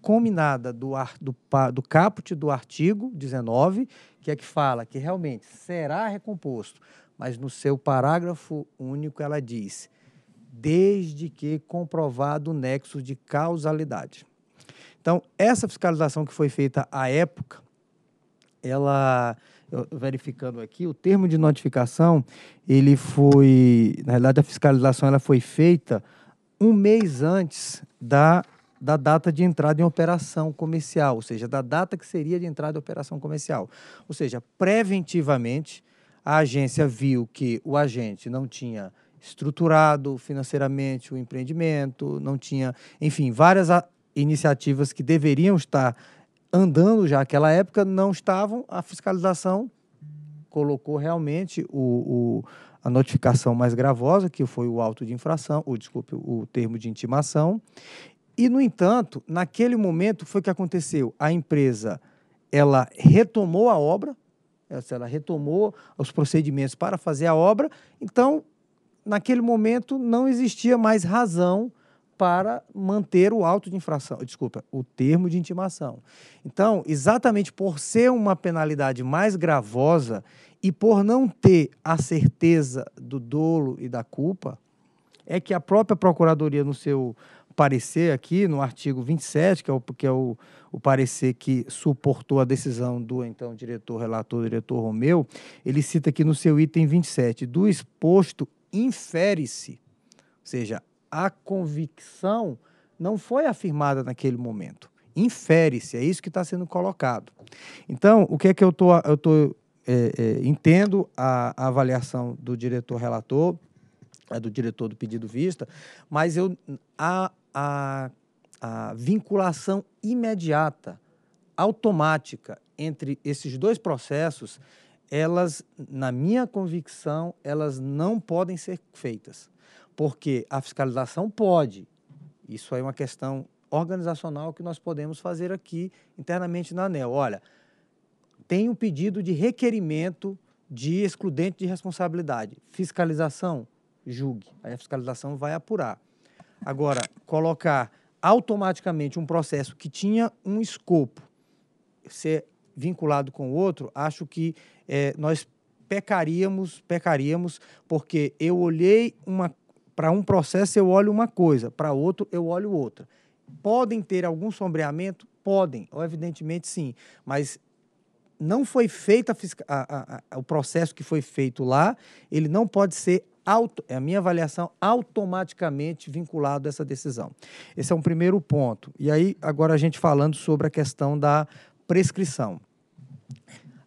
combinada do, ar, do, do caput do artigo 19, que é que fala que realmente será recomposto, mas no seu parágrafo único ela diz desde que comprovado o nexo de causalidade. Então, essa fiscalização que foi feita à época, ela verificando aqui, o termo de notificação, ele foi, na realidade, a fiscalização ela foi feita um mês antes da, da data de entrada em operação comercial, ou seja, da data que seria de entrada em operação comercial. Ou seja, preventivamente, a agência viu que o agente não tinha estruturado financeiramente o empreendimento, não tinha, enfim, várias iniciativas que deveriam estar andando já naquela época não estavam. A fiscalização colocou realmente o, o, a notificação mais gravosa, que foi o auto de infração, ou desculpe, o termo de intimação. E, no entanto, naquele momento foi o que aconteceu. A empresa ela retomou a obra, ela retomou os procedimentos para fazer a obra, então naquele momento não existia mais razão para manter o auto de infração, desculpa, o termo de intimação. Então, exatamente por ser uma penalidade mais gravosa e por não ter a certeza do dolo e da culpa, é que a própria Procuradoria, no seu parecer aqui, no artigo 27, que é o, que é o, o parecer que suportou a decisão do então diretor, relator, diretor Romeu, ele cita aqui no seu item 27, do exposto infere-se. Ou seja, a convicção não foi afirmada naquele momento. Infere-se, é isso que está sendo colocado. Então, o que é que eu tô, eu tô, é, é, entendo a, a, avaliação do diretor relator, é, do diretor do pedido vista, mas eu, a, a, a vinculação imediata, automática, entre esses dois processos elas, na minha convicção, elas não podem ser feitas. Porque a fiscalização pode. Isso é uma questão organizacional que nós podemos fazer aqui internamente na ANEL. Olha, tem um pedido de requerimento de excludente de responsabilidade. Fiscalização, julgue. Aí a fiscalização vai apurar. Agora, colocar automaticamente um processo que tinha um escopo ser vinculado com o outro, acho que é, nós pecaríamos, pecaríamos, porque eu olhei uma para um processo eu olho uma coisa, para outro eu olho outra. Podem ter algum sombreamento? Podem, evidentemente sim, mas não foi feita o processo que foi feito lá, ele não pode ser auto, é a minha avaliação automaticamente vinculado a essa decisão. Esse é um primeiro ponto. E aí agora a gente falando sobre a questão da prescrição.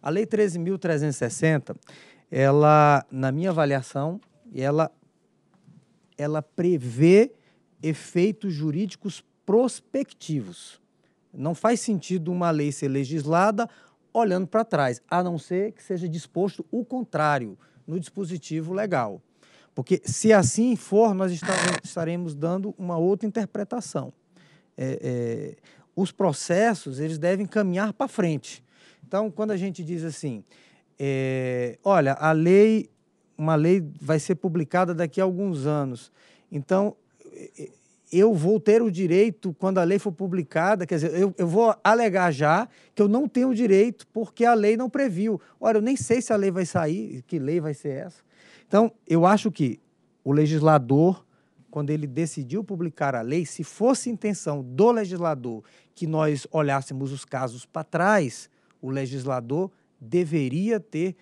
A Lei 13.360, ela, na minha avaliação, ela, ela prevê efeitos jurídicos prospectivos. Não faz sentido uma lei ser legislada olhando para trás, a não ser que seja disposto o contrário no dispositivo legal. Porque se assim for, nós estaremos dando uma outra interpretação. É, é, os processos eles devem caminhar para frente. Então, quando a gente diz assim, é, olha, a lei, uma lei vai ser publicada daqui a alguns anos, então é, é, eu vou ter o direito, quando a lei for publicada, quer dizer, eu, eu vou alegar já que eu não tenho o direito porque a lei não previu. Olha, eu nem sei se a lei vai sair, que lei vai ser essa. Então, eu acho que o legislador, quando ele decidiu publicar a lei, se fosse intenção do legislador que nós olhássemos os casos para trás, o legislador deveria ter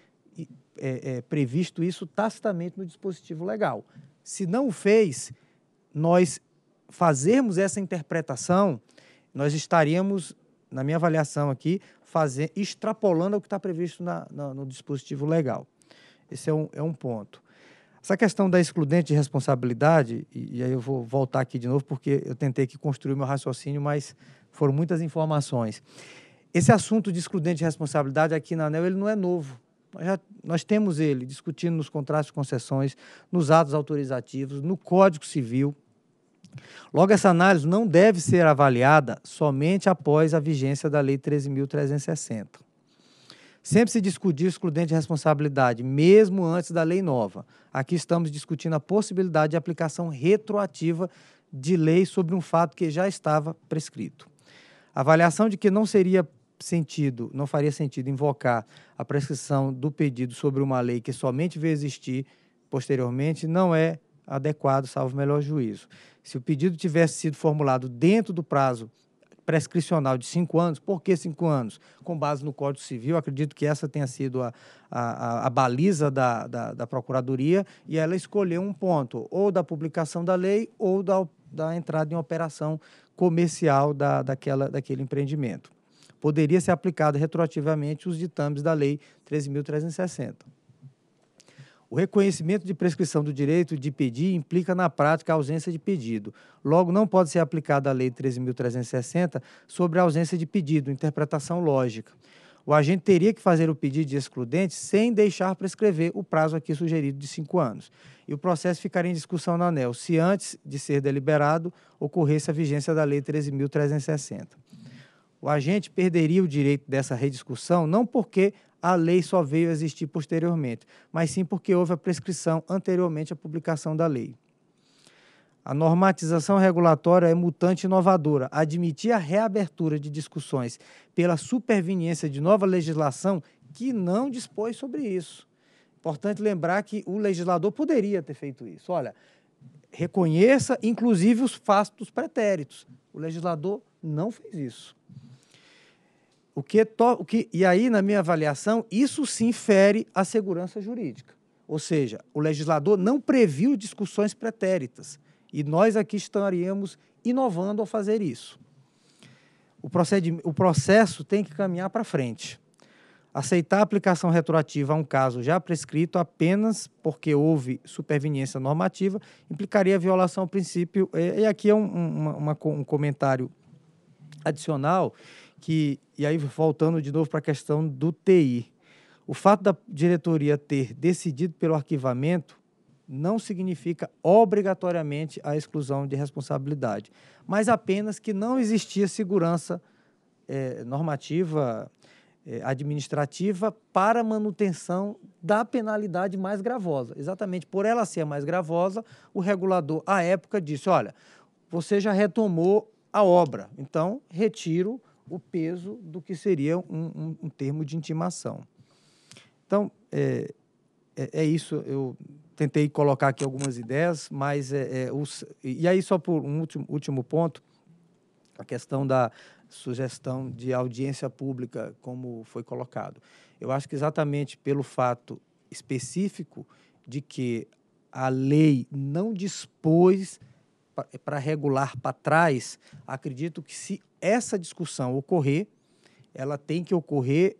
é, é, previsto isso tacitamente no dispositivo legal. Se não fez, nós fazermos essa interpretação, nós estaríamos, na minha avaliação aqui, fazer, extrapolando o que está previsto na, na, no dispositivo legal. Esse é um, é um ponto. Essa questão da excludente de responsabilidade, e, e, aí eu vou voltar aqui de novo, porque eu tentei aqui construir meu raciocínio, mas foram muitas informações. Esse assunto de excludente de responsabilidade aqui na ANEL ele não é novo. Nós, já, nós temos ele discutindo nos contratos de concessões, nos atos autorizativos, no Código Civil. Logo, essa análise não deve ser avaliada somente após a vigência da Lei 13.360. Sempre se discutiu excludente de responsabilidade, mesmo antes da lei nova. Aqui estamos discutindo a possibilidade de aplicação retroativa de lei sobre um fato que já estava prescrito. A avaliação de que não seria sentido, não faria sentido invocar a prescrição do pedido sobre uma lei que somente veio existir posteriormente, não é adequado, salvo melhor juízo. Se o pedido tivesse sido formulado dentro do prazo prescricional de cinco anos, por que cinco anos? Com base no Código Civil, acredito que essa tenha sido a, a, a baliza da, da, da, Procuradoria e ela escolheu um ponto, ou da publicação da lei ou da, da entrada em operação comercial da, daquela, daquele empreendimento poderia ser aplicado retroativamente os ditames da Lei 13.360. O reconhecimento de prescrição do direito de pedir implica, na prática, a ausência de pedido. Logo, não pode ser aplicada a Lei 13.360 sobre a ausência de pedido, interpretação lógica. O agente teria que fazer o pedido de excludente sem deixar prescrever o prazo aqui sugerido de cinco anos. E o processo ficaria em discussão na ANEL, se antes de ser deliberado ocorresse a vigência da Lei 13.360. O agente perderia o direito dessa rediscussão não porque a lei só veio a existir posteriormente, mas sim porque houve a prescrição anteriormente à publicação da lei. A normatização regulatória é mutante e inovadora. Admitir a reabertura de discussões pela superveniência de nova legislação que não dispõe sobre isso. Importante lembrar que o legislador poderia ter feito isso. Olha, reconheça inclusive os fatos pretéritos. O legislador não fez isso. O que, é to, o que E aí, na minha avaliação, isso sim fere a segurança jurídica. Ou seja, o legislador não previu discussões pretéritas. E nós aqui estaríamos inovando ao fazer isso. O, o processo tem que caminhar para frente. Aceitar a aplicação retroativa a um caso já prescrito apenas porque houve superveniência normativa implicaria violação ao princípio. É, e aqui é um, uma, uma, um comentário adicional que, e aí voltando de novo para a questão do TI, o fato da diretoria ter decidido pelo arquivamento não significa obrigatoriamente a exclusão de responsabilidade, mas apenas que não existia segurança é, normativa é, administrativa para manutenção da penalidade mais gravosa. Exatamente por ela ser mais gravosa, o regulador, à época, disse: olha, você já retomou a obra, então retiro o peso do que seria um, um, um termo de intimação. Então, é, é, é, isso. Eu tentei colocar aqui algumas ideias, mas. É, é os, e aí, só por um último, último ponto, a questão da sugestão de audiência pública, como foi colocado. Eu acho que exatamente pelo fato específico de que a lei não dispôs para regular para trás, acredito que se essa discussão ocorrer, ela tem que ocorrer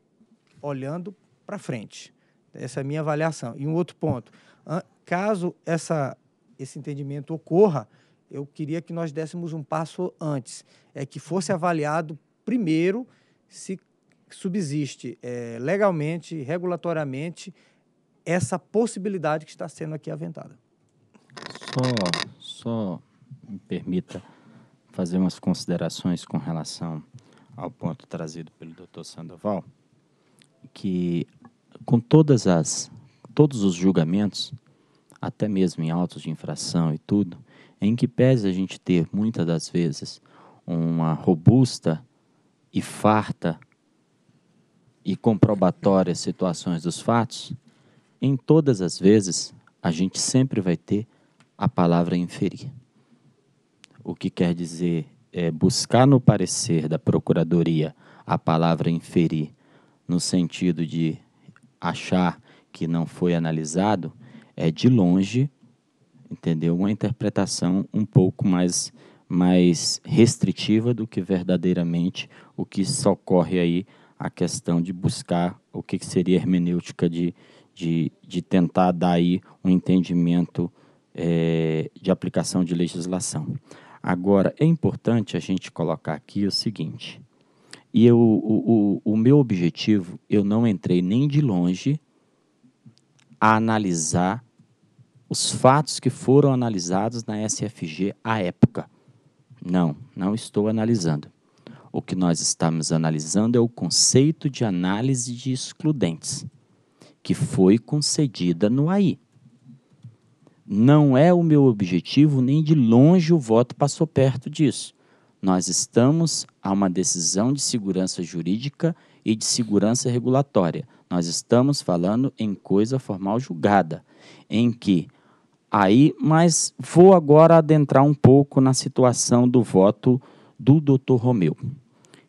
olhando para frente. Essa é a minha avaliação. E um outro ponto, caso essa, esse entendimento ocorra, eu queria que nós dessemos um passo antes, é que fosse avaliado primeiro se subsiste é, legalmente, regulatoriamente, essa possibilidade que está sendo aqui aventada. Só, só me permita fazer umas considerações com relação ao ponto trazido pelo Dr. Sandoval, que com todas as todos os julgamentos, até mesmo em autos de infração e tudo, em que pese a gente ter muitas das vezes uma robusta e farta e comprobatória situações dos fatos, em todas as vezes a gente sempre vai ter a palavra inferir o que quer dizer é, buscar no parecer da Procuradoria a palavra inferir, no sentido de achar que não foi analisado, é de longe, entendeu? Uma interpretação um pouco mais, mais restritiva do que verdadeiramente o que socorre aí a questão de buscar o que, seria hermenêutica de, de, de tentar dar aí um entendimento é, de aplicação de legislação. Agora, é importante a gente colocar aqui o seguinte. E eu, o, o, o meu objetivo, eu não entrei nem de longe a analisar os fatos que foram analisados na SFG à época. Não, não estou analisando. O que nós estamos analisando é o conceito de análise de excludentes, que foi concedida no AI. Não é o meu objetivo, nem de longe o voto passou perto disso. Nós estamos a uma decisão de segurança jurídica e de segurança regulatória. Nós estamos falando em coisa formal julgada, em que aí, mas vou agora adentrar um pouco na situação do voto do Dr. Romeu,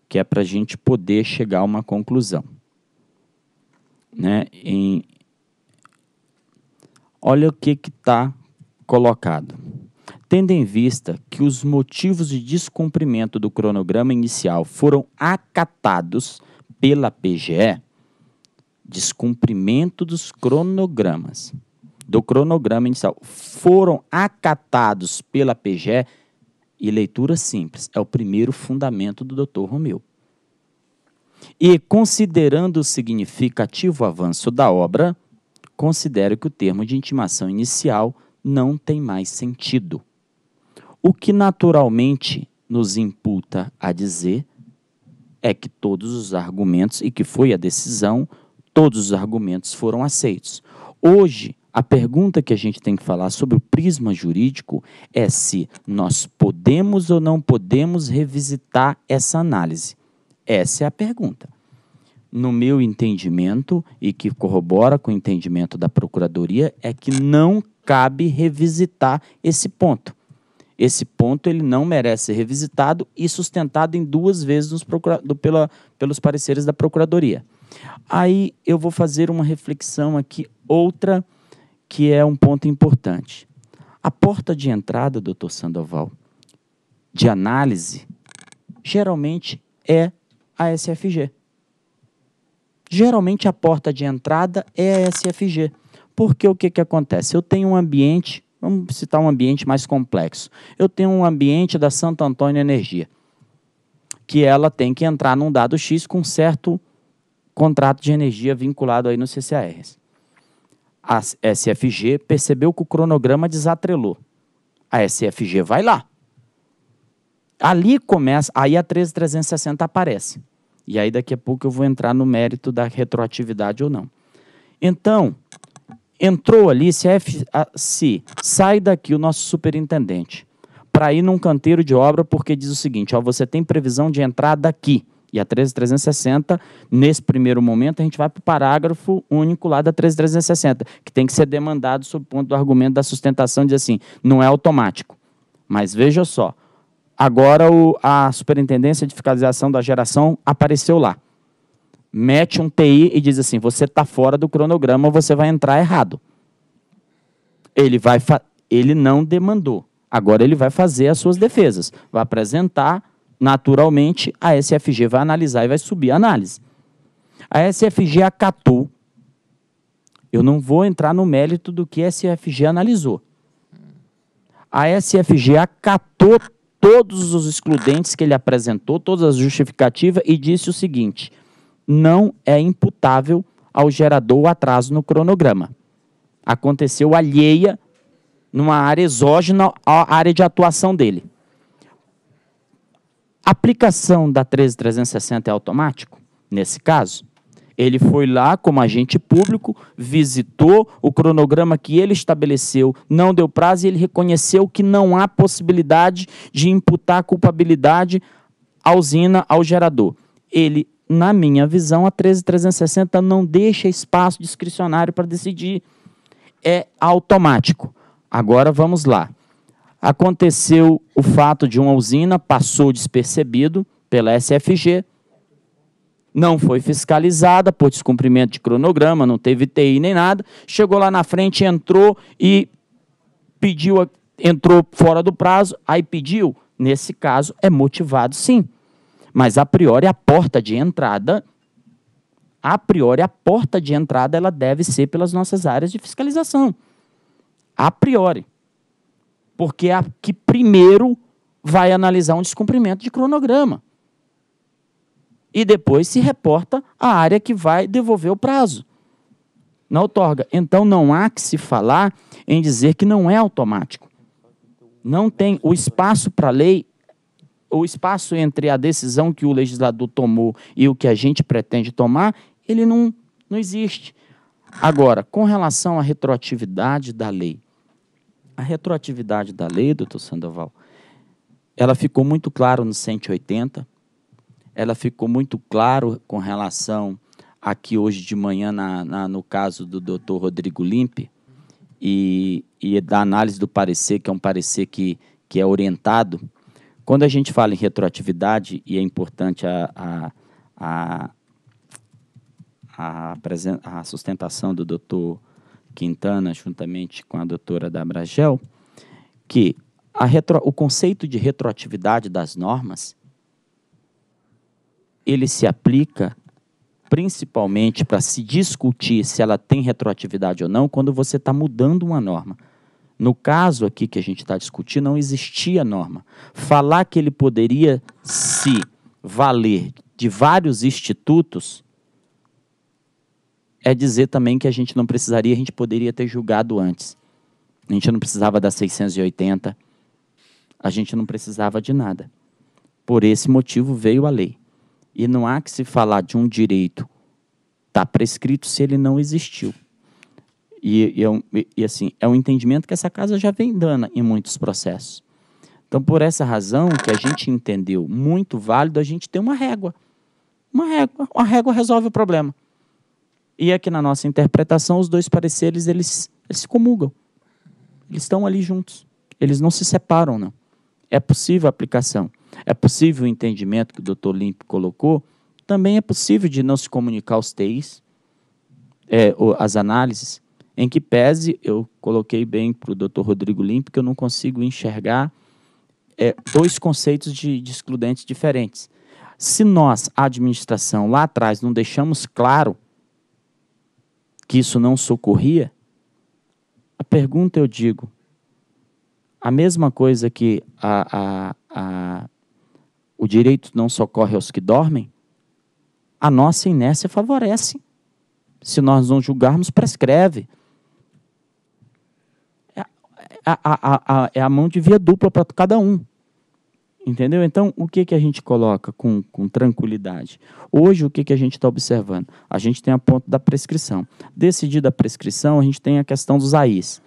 que é para a gente poder chegar a uma conclusão. Né? Em, Olha o que está colocado. Tendo em vista que os motivos de descumprimento do cronograma inicial foram acatados pela PGE, descumprimento dos cronogramas do cronograma inicial foram acatados pela PGE e leitura simples é o primeiro fundamento do Dr. Romeu. E considerando o significativo avanço da obra, considero que o termo de intimação inicial não tem mais sentido. O que naturalmente nos imputa a dizer é que todos os argumentos, e que foi a decisão, todos os argumentos foram aceitos. Hoje, a pergunta que a gente tem que falar sobre o prisma jurídico é se nós podemos ou não podemos revisitar essa análise. Essa é a pergunta no meu entendimento, e que corrobora com o entendimento da Procuradoria, é que não cabe revisitar esse ponto. Esse ponto ele não merece ser revisitado e sustentado em duas vezes nos procura, do, pela, pelos pareceres da Procuradoria. Aí eu vou fazer uma reflexão aqui, outra, que é um ponto importante. A porta de entrada, doutor Sandoval, de análise, geralmente é a SFG geralmente a porta de entrada é a SFG. Porque o que, que acontece? Eu tenho um ambiente, vamos citar um ambiente mais complexo. Eu tenho um ambiente da Santo Antônio Energia, que ela tem que entrar num dado X com certo contrato de energia vinculado aí no CCARs. A SFG percebeu que o cronograma desatrelou. A SFG vai lá. Ali começa, aí a 13360 aparece. E aí daqui a pouco eu vou entrar no mérito da retroatividade ou não. Então, entrou ali, se, é se sai daqui o nosso superintendente para ir num canteiro de obra porque diz o seguinte, ó, você tem previsão de entrar daqui. E a 13360, nesse primeiro momento, a gente vai para o parágrafo único lá da 13360, que tem que ser demandado sob o ponto do argumento da sustentação, diz assim, não é automático. Mas veja só, Agora o, a Superintendência de Fiscalização da Geração apareceu lá. Mete um TI e diz assim: você está fora do cronograma, você vai entrar errado. Ele, vai ele não demandou. Agora ele vai fazer as suas defesas. Vai apresentar, naturalmente, a SFG vai analisar e vai subir a análise. A SFG acatou. Eu não vou entrar no mérito do que a SFG analisou. A SFG acatou todos os excludentes que ele apresentou, todas as justificativas, e disse o seguinte: não é imputável ao gerador o atraso no cronograma. Aconteceu alheia numa área exógena à área de atuação dele. aplicação da 13360 é automático? Nesse caso, ele foi lá como agente público, visitou o cronograma que ele estabeleceu, não deu prazo e ele reconheceu que não há possibilidade de imputar culpabilidade à usina, ao gerador. Ele, na minha visão, a 13360 não deixa espaço discricionário para decidir. É automático. Agora vamos lá. Aconteceu o fato de uma usina, passou despercebido pela SFG, não foi fiscalizada por descumprimento de cronograma, não teve TI nem nada. Chegou lá na frente, entrou e pediu, entrou fora do prazo, aí pediu. Nesse caso, é motivado sim. Mas a priori, a porta de entrada, a priori, a porta de entrada, ela deve ser pelas nossas áreas de fiscalização. A priori. Porque é a que primeiro vai analisar um descumprimento de cronograma e depois se reporta à área que vai devolver o prazo na outorga. Então não há que se falar em dizer que não é automático. Não tem o espaço para a lei, o espaço entre a decisão que o legislador tomou e o que a gente pretende tomar, ele não, não existe. Agora, com relação à retroatividade da lei. A retroatividade da lei, doutor Sandoval, ela ficou muito claro no 180, ela ficou muito claro com relação aqui hoje de manhã na, na no caso do Dr. Rodrigo Limpe e, e é da análise do parecer, que é um parecer que, que é orientado. Quando a gente fala em retroatividade, e é importante a, a, a, a, a sustentação do Dr. Quintana, juntamente com a doutora Dabragel, que a retro, o conceito de retroatividade das normas ele se aplica principalmente para se discutir se ela tem retroatividade ou não quando você está mudando uma norma. No caso aqui que a gente está discutindo, não existia norma. Falar que ele poderia se valer de vários institutos é dizer também que a gente não precisaria, a gente poderia ter julgado antes. A gente não precisava da 680, a gente não precisava de nada. Por esse motivo veio a lei. E não há que se falar de um direito está prescrito se ele não existiu. E, é e, e, assim, é um entendimento que essa casa já vem dando em muitos processos. Então, por essa razão que a gente entendeu muito válido, a gente tem uma régua. Uma régua, uma régua resolve o problema. E aqui é na nossa interpretação, os dois pareceres, eles, eles se comungam Eles estão ali juntos. Eles não se separam, não. É possível a aplicação é possível o entendimento que o doutor Limpo colocou, também é possível de não se comunicar os TIs, é, as análises, em que pese, eu coloquei bem para o doutor Rodrigo Limpo, que eu não consigo enxergar é, dois conceitos de, de excludentes diferentes. Se nós, a administração, lá atrás, não deixamos claro que isso não socorria, a pergunta eu digo, a mesma coisa que a, a, a o direito não socorre aos que dormem, a nossa inércia favorece. Se nós não julgarmos, prescreve. É a, a, a, é a mão de via dupla para cada um. Entendeu? Então, o que, que a gente coloca com, com tranquilidade? Hoje, o que, que a gente está observando? A gente tem a ponta da prescrição. Decidida a prescrição, a gente tem a questão dos AIs.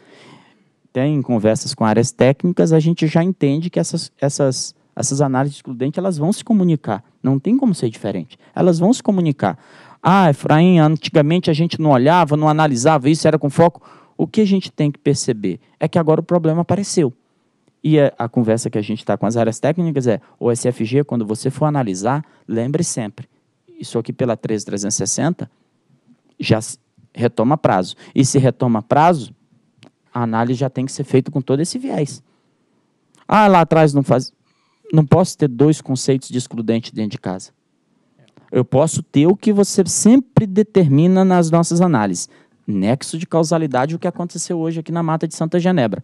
Tem conversas com áreas técnicas, a gente já entende que essas, essas essas análises excludentes, elas vão se comunicar. Não tem como ser diferente. Elas vão se comunicar. Ah, Efraim, antigamente a gente não olhava, não analisava isso, era com foco. O que a gente tem que perceber é que agora o problema apareceu. E a, é a conversa que a gente está com as áreas técnicas é: o SFG, quando você for analisar, lembre sempre, isso aqui pela 13360 já retoma prazo. E se retoma prazo, a análise já tem que ser feita com todo esse viés. Ah, lá atrás não faz não posso ter dois conceitos de excludente dentro de casa. Eu posso ter o que você sempre determina nas nossas análises. Nexo de causalidade, o que aconteceu hoje aqui na Mata de Santa Genebra.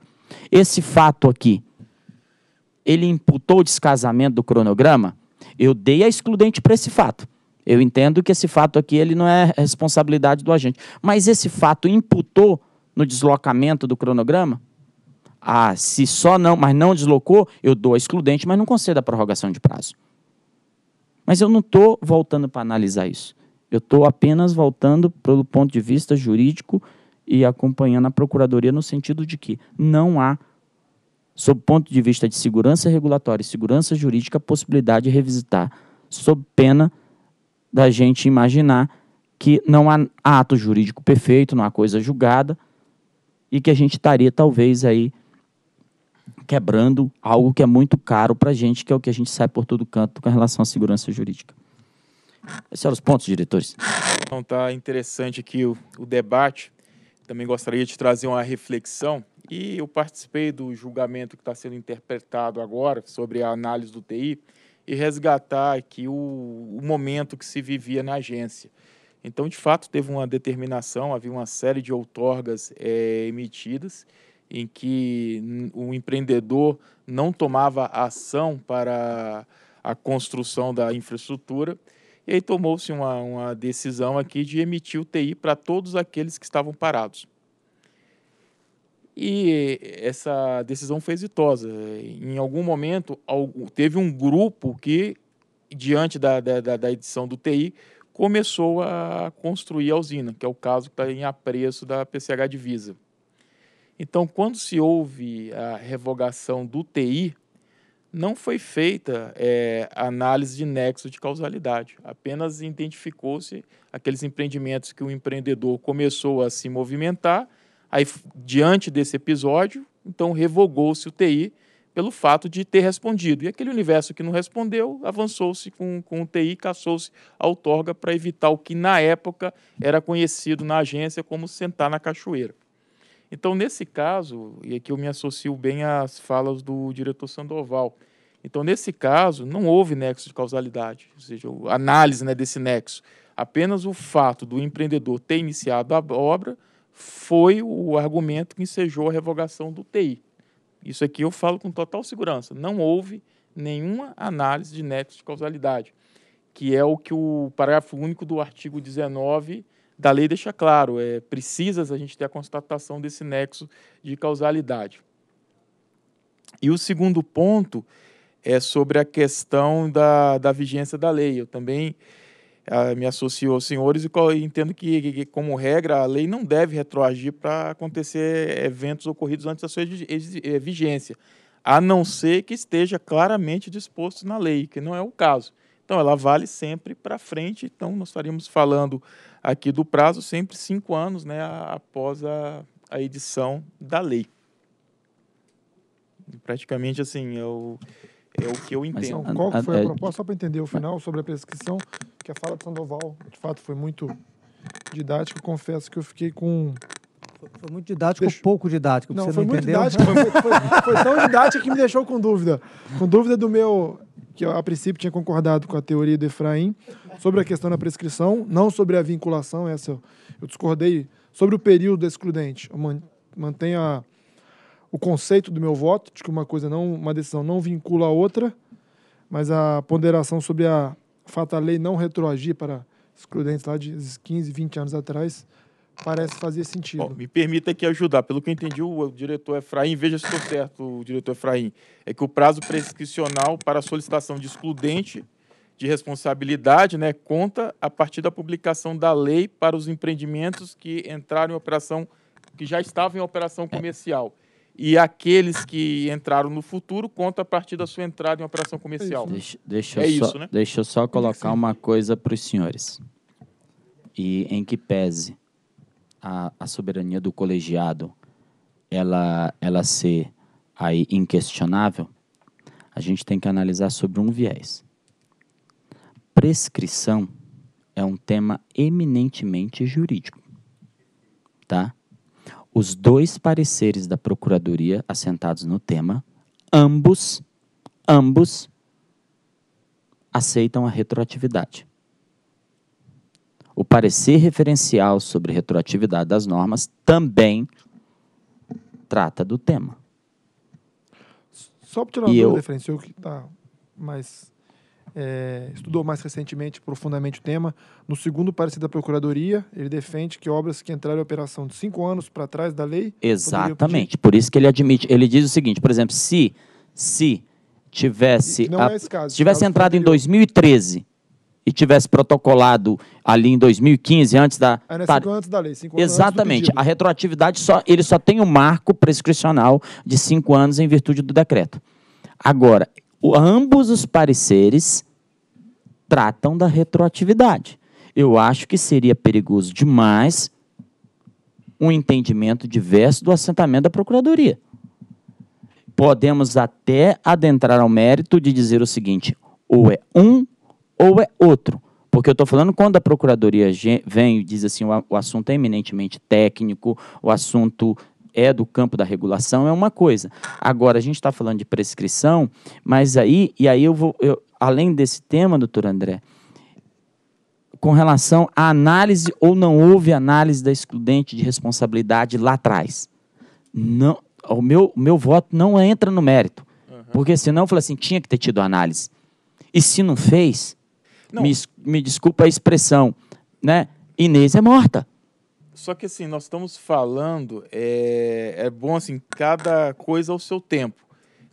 Esse fato aqui, ele imputou o descasamento do cronograma? Eu dei a excludente para esse fato. Eu entendo que esse fato aqui ele não é responsabilidade do agente. Mas esse fato imputou no deslocamento do cronograma? Ah, se só não, mas não deslocou, eu dou a excludente, mas não concedo a prorrogação de prazo. Mas eu não estou voltando para analisar isso. Eu estou apenas voltando pelo ponto de vista jurídico e acompanhando a Procuradoria no sentido de que não há, sob ponto de vista de segurança regulatória e segurança jurídica, possibilidade de revisitar, sob pena da gente imaginar que não há ato jurídico perfeito, não há coisa julgada e que a gente estaria talvez aí quebrando algo que é muito caro para a gente, que é o que a gente sai por todo canto com relação à segurança jurídica. Esses são os pontos, diretores. Então tá interessante aqui o, o debate. Também gostaria de trazer uma reflexão. E eu participei do julgamento que está sendo interpretado agora sobre a análise do TI e resgatar aqui o, o momento que se vivia na agência. Então, de fato, teve uma determinação, havia uma série de outorgas é, emitidas em que o empreendedor não tomava ação para a construção da infraestrutura. E aí tomou-se uma, uma decisão aqui de emitir o TI para todos aqueles que estavam parados. E essa decisão foi exitosa. Em algum momento, teve um grupo que, diante da, da, da edição do TI, começou a construir a usina, que é o caso que está em apreço da PCH Divisa. Então, quando se houve a revogação do TI, não foi feita é, análise de nexo de causalidade, apenas identificou-se aqueles empreendimentos que o empreendedor começou a se movimentar, aí, diante desse episódio, então revogou-se o TI pelo fato de ter respondido. E aquele universo que não respondeu avançou-se com, com o TI, caçou-se a outorga para evitar o que na época era conhecido na agência como sentar na cachoeira. Então, nesse caso, e aqui eu me associo bem às falas do diretor Sandoval, então, nesse caso, não houve nexo de causalidade, ou seja, análise né, desse nexo. Apenas o fato do empreendedor ter iniciado a obra foi o argumento que ensejou a revogação do TI. Isso aqui eu falo com total segurança. Não houve nenhuma análise de nexo de causalidade, que é o que o parágrafo único do artigo 19 da lei deixa claro, é precisa a gente ter a constatação desse nexo de causalidade. E o segundo ponto é sobre a questão da, da vigência da lei. Eu também ah, me associo aos senhores e entendo que, que, como regra, a lei não deve retroagir para acontecer eventos ocorridos antes da sua eh, vigência, a não ser que esteja claramente disposto na lei, que não é o caso. Então, ela vale sempre para frente. Então, nós estaríamos falando aqui do prazo, sempre cinco anos né, após a, a edição da lei. Praticamente assim, eu, é, é o que eu entendo. É Mas, qual foi a é- proposta, só para entender o final, sobre a prescrição, que a fala de Sandoval, de fato, foi muito didática. Confesso que eu fiquei com foi, muito didático Deixa... pouco didático? Não, você foi não muito entendeu? didático. foi, foi, foi, tão didático que me deixou com dúvida. Com dúvida do meu... Que eu, a princípio tinha concordado com a teoria do Efraim sobre a questão da prescrição, não sobre a vinculação, essa eu, eu discordei. Sobre o período excludente, eu man, mantenho a, o conceito do meu voto, de que uma coisa não, uma decisão não vincula a outra, mas a ponderação sobre a fata lei não retroagir para excludentes lá de 15, 20 anos atrás, parece fazer sentido. Bom, me permita aqui ajudar. Pelo que eu entendi, o diretor Efraim, veja se estou certo, o diretor Efraim, é que o prazo prescricional para a solicitação de excludente de responsabilidade né, conta a partir da publicação da lei para os empreendimentos que entraram em operação, que já estavam em operação é. comercial. E aqueles que entraram no futuro conta a partir da sua entrada em operação comercial. É né? Deixa, deixa é eu, isso, só, né? deixa eu só colocar uma coisa para os senhores. E em que pese a, a soberania do colegiado ela, ela ser aí inquestionável, a gente tem que analisar sobre um viés. Prescrição é um tema eminentemente jurídico, tá? Os dois pareceres da Procuradoria assentados no tema, ambos, ambos aceitam a retroatividade. O parecer referencial sobre retroatividade das normas também trata do tema. Só para tirar uma dúvida, eu... referência, que tá mais é, estudou mais recentemente profundamente o tema. No segundo parecer da Procuradoria, ele defende que obras que entraram em operação de cinco anos para trás da lei. Exatamente. Por isso que ele admite. Ele diz o seguinte, por exemplo, se, se tivesse, é a, é caso, se tivesse entrado em 2013 e tivesse protocolado ali em 2015, antes da. Era é, né, tar... cinco antes da lei, cinco anos Exatamente. a retroatividade só ele só tem o um marco prescricional de cinco anos em virtude do decreto. Agora, o, ambos os pareceres tratam da retroatividade. Eu acho que seria perigoso demais um entendimento diverso do assentamento da Procuradoria. Podemos até adentrar ao mérito de dizer o seguinte: ou é um ou é outro. Porque eu estou falando quando a procuradoria vem e diz assim, o, assunto é eminentemente técnico, o assunto é do campo da regulação, é uma coisa. Agora, a gente está falando de prescrição, mas aí, e aí eu vou, eu, além desse tema, doutor André, com relação à análise ou não houve análise da excludente de responsabilidade lá atrás. Não, o meu, o meu voto não entra no mérito. Uhum. Porque senão eu falo assim, tinha que ter tido análise. E se não fez, me, me, desculpa a expressão, né? Inês é morta. Só que assim, nós estamos falando, é, é bom assim, cada coisa ao seu tempo.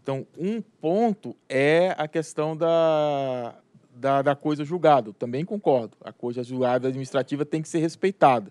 Então, um ponto é a questão da, da, da coisa julgada. Eu também concordo. A coisa julgada administrativa tem que ser respeitada.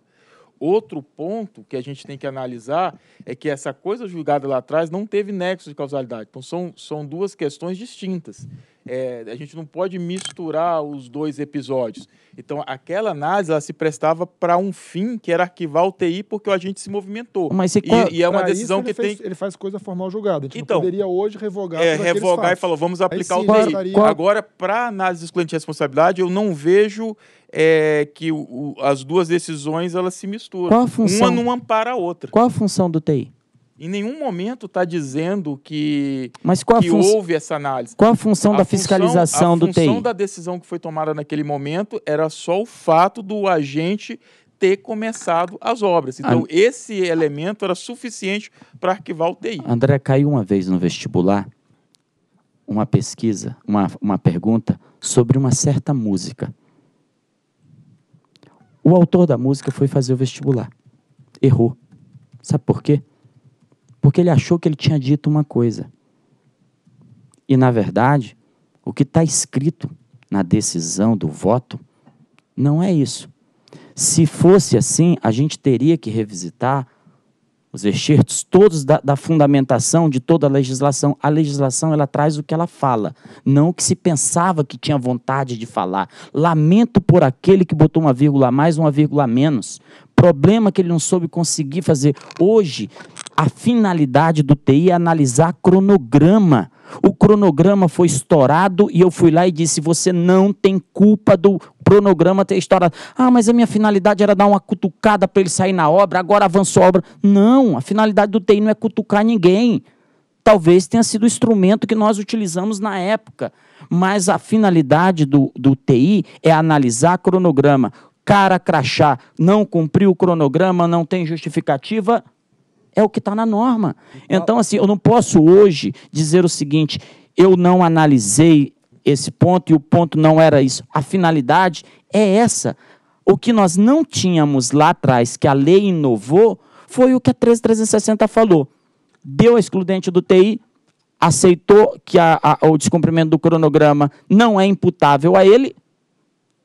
Outro ponto que a gente tem que analisar é que essa coisa julgada lá atrás não teve nexo de causalidade. Então, são, são duas questões distintas é, a gente não pode misturar os dois episódios. Então, aquela análise ela se prestava para um fim que era arquivar o TI porque o agente se movimentou. Mas se, e, e é uma decisão que fez, tem. Ele faz coisa formal julgada. A gente então, poderia hoje revogar. É, revogar e falou, vamos aplicar sim, o TI. Agora, para análise dos clientes de responsabilidade, eu não vejo é, que o, o, as duas decisões elas se misturam. Qual a função? Uma não ampara a outra. Qual a função do TI? Em nenhum momento está dizendo que, Mas qual que houve essa análise. Qual a função a da função, fiscalização do TI? A função da decisão que foi tomada naquele momento era só o fato do agente ter começado as obras. Então, esse elemento era suficiente para arquivar o TI. André, caiu uma vez no vestibular uma pesquisa, uma, uma pergunta sobre uma certa música. O autor da música foi fazer o vestibular. Errou. Sabe por quê? porque ele achou que ele tinha dito uma coisa. E, na verdade, o que está escrito na decisão do voto não é isso. Se fosse assim, a gente teria que revisitar os excertos todos da, da, fundamentação de toda a legislação. A legislação ela traz o que ela fala, não o que se pensava que tinha vontade de falar. Lamento por aquele que botou uma vírgula a mais, uma vírgula a menos. Problema que ele não soube conseguir fazer. Hoje, a finalidade do TI é analisar cronograma. O cronograma foi estourado e eu fui lá e disse: você não tem culpa do cronograma ter estourado. Ah, mas a minha finalidade era dar uma cutucada para ele sair na obra, agora avançou a obra. Não, a finalidade do TI não é cutucar ninguém. Talvez tenha sido o instrumento que nós utilizamos na época, mas a finalidade do, do TI é analisar cronograma. Cara crachá, não cumpriu o cronograma, não tem justificativa, é o que está na norma. Então-, então, assim, eu não posso hoje dizer o seguinte: eu não analisei esse ponto e o ponto não era isso. A finalidade é essa. O que nós não tínhamos lá atrás, que a lei inovou, foi o que a 13360 falou. Deu a excludente do TI, aceitou que a, a, o descumprimento do cronograma não é imputável a ele,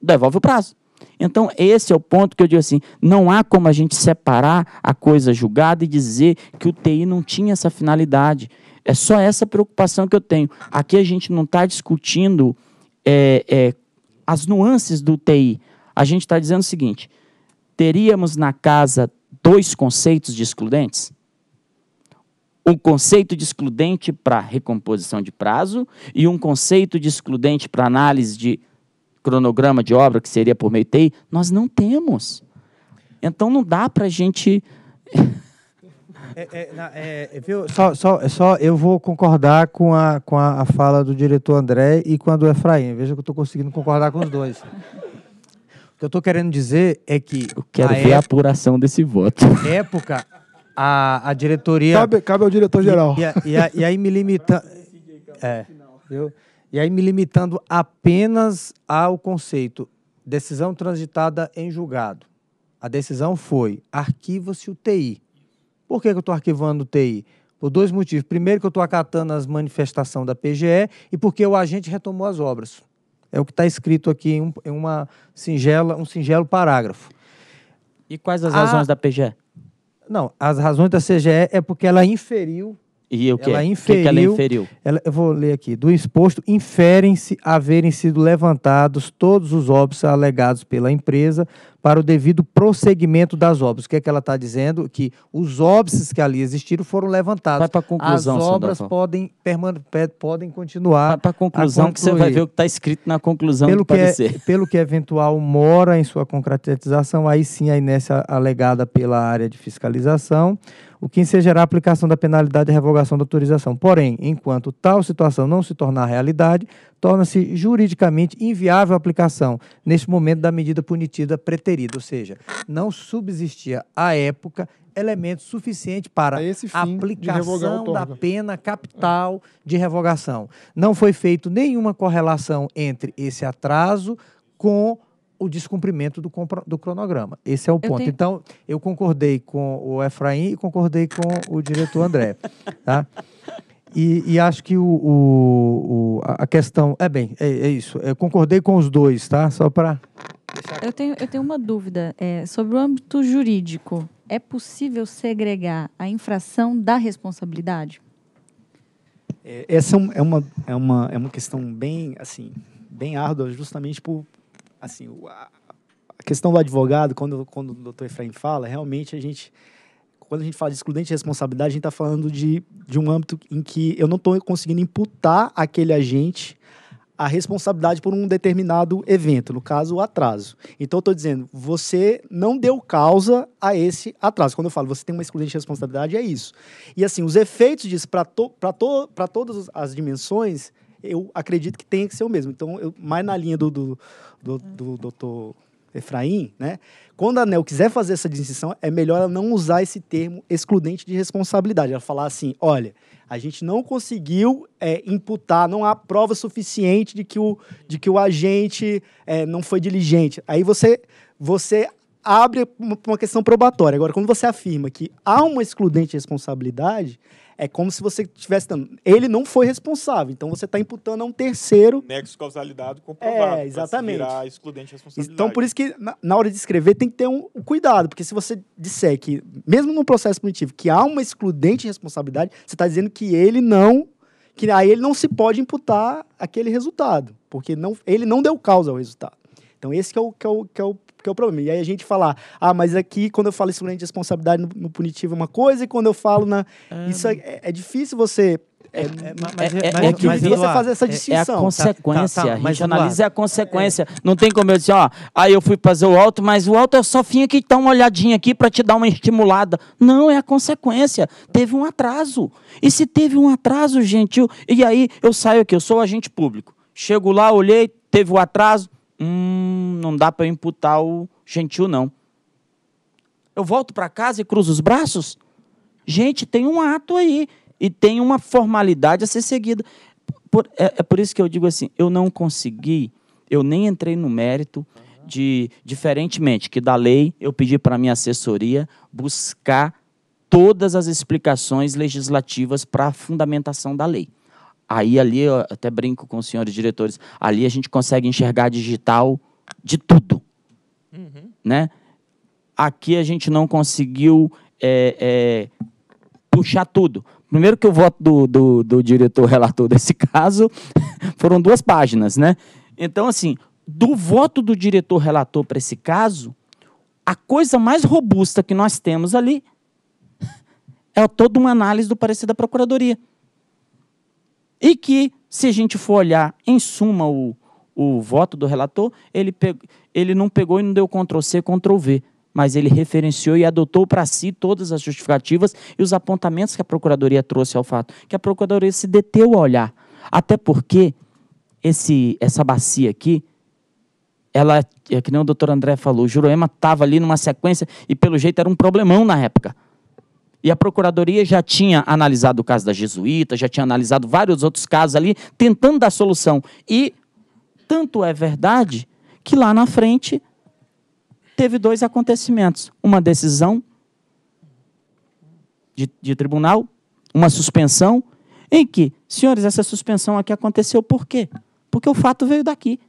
devolve o prazo. Então, esse é o ponto que eu digo assim: não há como a gente separar a coisa julgada e dizer que o TI não tinha essa finalidade. É só essa preocupação que eu tenho. Aqui a gente não está discutindo é, é, as nuances do TI. A gente está dizendo o seguinte: teríamos na casa dois conceitos de excludentes? um conceito de excludente para recomposição de prazo e um conceito de excludente para análise de cronograma de obra, que seria por meio TI, nós não temos. Então não dá para a gente. É, é, é, é só, só, é só eu vou concordar com, a, com a, a, fala do diretor André e com a do Efraim. Veja que eu estou conseguindo concordar com os dois. o que eu estou querendo dizer é que. Eu quero a ver época, a apuração desse voto. Época, a, a diretoria. Cabe, cabe ao diretor-geral. E, e, e, aí me limita. É, viu e aí me limitando apenas ao conceito decisão transitada em julgado. A decisão foi arquiva-se o TI. Por que, que eu estou arquivando o TI? Por dois motivos. Primeiro, que eu estou acatando as manifestações da PGE e porque o agente retomou as obras. É o que está escrito aqui em, um, em, uma singela, um singelo parágrafo. E quais as a... razões da PGE? Não, as razões da CGE é porque ela inferiu e o que? Ela inferiu, que, que ela inferiu? Ela, eu vou ler aqui. Do exposto, inferem-se haverem sido levantados todos os óbitos alegados pela empresa para o devido prosseguimento das obras. O que é que ela está dizendo? Que os óbices que ali existiram foram levantados. Vai para conclusão, conclusão, As obras podem, podem continuar. Vai para a conclusão, que você vai ver o que está escrito na conclusão pelo do que é parecer. É, pelo que eventual mora em sua concretização, aí sim a inércia alegada pela área de fiscalização, o que ensejará a aplicação da penalidade e revogação da autorização. Porém, enquanto tal situação não se tornar realidade, torna-se juridicamente inviável a aplicação, neste momento, da medida punitiva preterida, ou seja, não subsistia à época elemento suficiente para a é aplicação da pena capital de revogação. Não foi feita nenhuma correlação entre esse atraso com o descumprimento do, do cronograma. Esse é o eu ponto. Tenho... Então, eu concordei com o Efraim e concordei com o diretor André. Tá? E, e acho que o, o, a questão. É bem, é, é, isso. Eu concordei com os dois, tá? Só para. Eu tenho, eu tenho uma dúvida é, sobre o âmbito jurídico. É possível segregar a infração da responsabilidade? É, essa é, é uma, é, uma, é uma questão bem assim bem árdua, justamente por assim a questão do advogado. Quando, quando o doutor Efraim fala, realmente a gente quando a gente fala de excludente de responsabilidade, a gente está falando de, de um âmbito em que eu não estou conseguindo imputar aquele agente a responsabilidade por um determinado evento, no caso, o atraso. Então, eu estou dizendo, você não deu causa a esse atraso. Quando eu falo, você tem uma excludente de responsabilidade, é isso. E, assim, os efeitos disso para to, to, todas as dimensões, eu acredito que tem que ser o mesmo. Então, eu, mais na linha do, do, do, do doutor Efraim, né? Quando a ANEL quiser fazer essa distinção, é melhor ela não usar esse termo excludente de responsabilidade. Ela falar assim: olha, a gente não conseguiu é, imputar, não há prova suficiente de que o, de que o agente é, não foi diligente. Aí você, você abre uma, uma questão probatória. Agora, quando você afirma que há uma excludente de responsabilidade, é como se você tivesse dando. Ele não foi responsável, então você está imputando a um terceiro. Nexo causalidade comprovado. É, exatamente. excludente responsabilidade. Então, por isso que na, na hora de escrever tem que ter um, um, cuidado, porque se você disser que, mesmo no processo punitivo, que há uma excludente responsabilidade, você está dizendo que ele não. que aí ele não se pode imputar aquele resultado, porque não, ele não deu causa ao resultado. Então, esse que é o, que é o, que é o porque é o problema. E aí a gente falar, ah, mas aqui quando eu falo isso né, de responsabilidade no, no punitivo é uma coisa, e quando eu falo na. Ah, isso é, é, difícil você. É, é, é mas, é, é mas, é, que mas, você fazer essa distinção. É a consequência. Tá, tá, tá, a gente mas, analisa a consequência. Não tem como eu dizer, ó, aí eu fui fazer o alto, mas o alto eu só finha que dá uma olhadinha aqui para te dar uma estimulada. Não, é a consequência. Teve um atraso. E se teve um atraso, gente e aí eu saio aqui, eu sou agente público. Chego lá, olhei, teve o um atraso, Hum, não dá para imputar o gentil, não. Eu volto para casa e cruzo os braços? Gente, tem um ato aí e tem uma formalidade a ser seguida. Por, é, é, por isso que eu digo assim: eu não consegui, eu nem entrei no mérito de, diferentemente que da lei, eu pedi para minha assessoria buscar todas as explicações legislativas para a fundamentação da lei. Aí ali, eu até brinco com os senhores diretores, ali a gente consegue enxergar digital de tudo. Uhum. Né? Aqui a gente não conseguiu é, é, puxar tudo. Primeiro que o voto do, do, do diretor relator desse caso foram duas páginas, né? Então, assim, do voto do diretor relator para esse caso, a coisa mais robusta que nós temos ali é toda uma análise do parecer da procuradoria. E que, se a gente for olhar em suma o, o voto do relator, ele, ele não pegou e não deu Ctrl-C, Ctrl-V, mas ele referenciou e adotou para si todas as justificativas e os apontamentos que a Procuradoria trouxe ao fato, que a Procuradoria se deteu a olhar. Até porque esse, essa bacia aqui, ela, é que nem o doutor André falou, o Jurema estava ali numa sequência e, pelo jeito, era um problemão na época. E a Procuradoria já tinha analisado o caso da Jesuíta, já tinha analisado vários outros casos ali, tentando dar solução. E tanto é verdade que lá na frente teve dois acontecimentos: uma decisão de, de tribunal, uma suspensão, em que, senhores, essa suspensão aqui aconteceu por quê? Porque o fato veio daqui.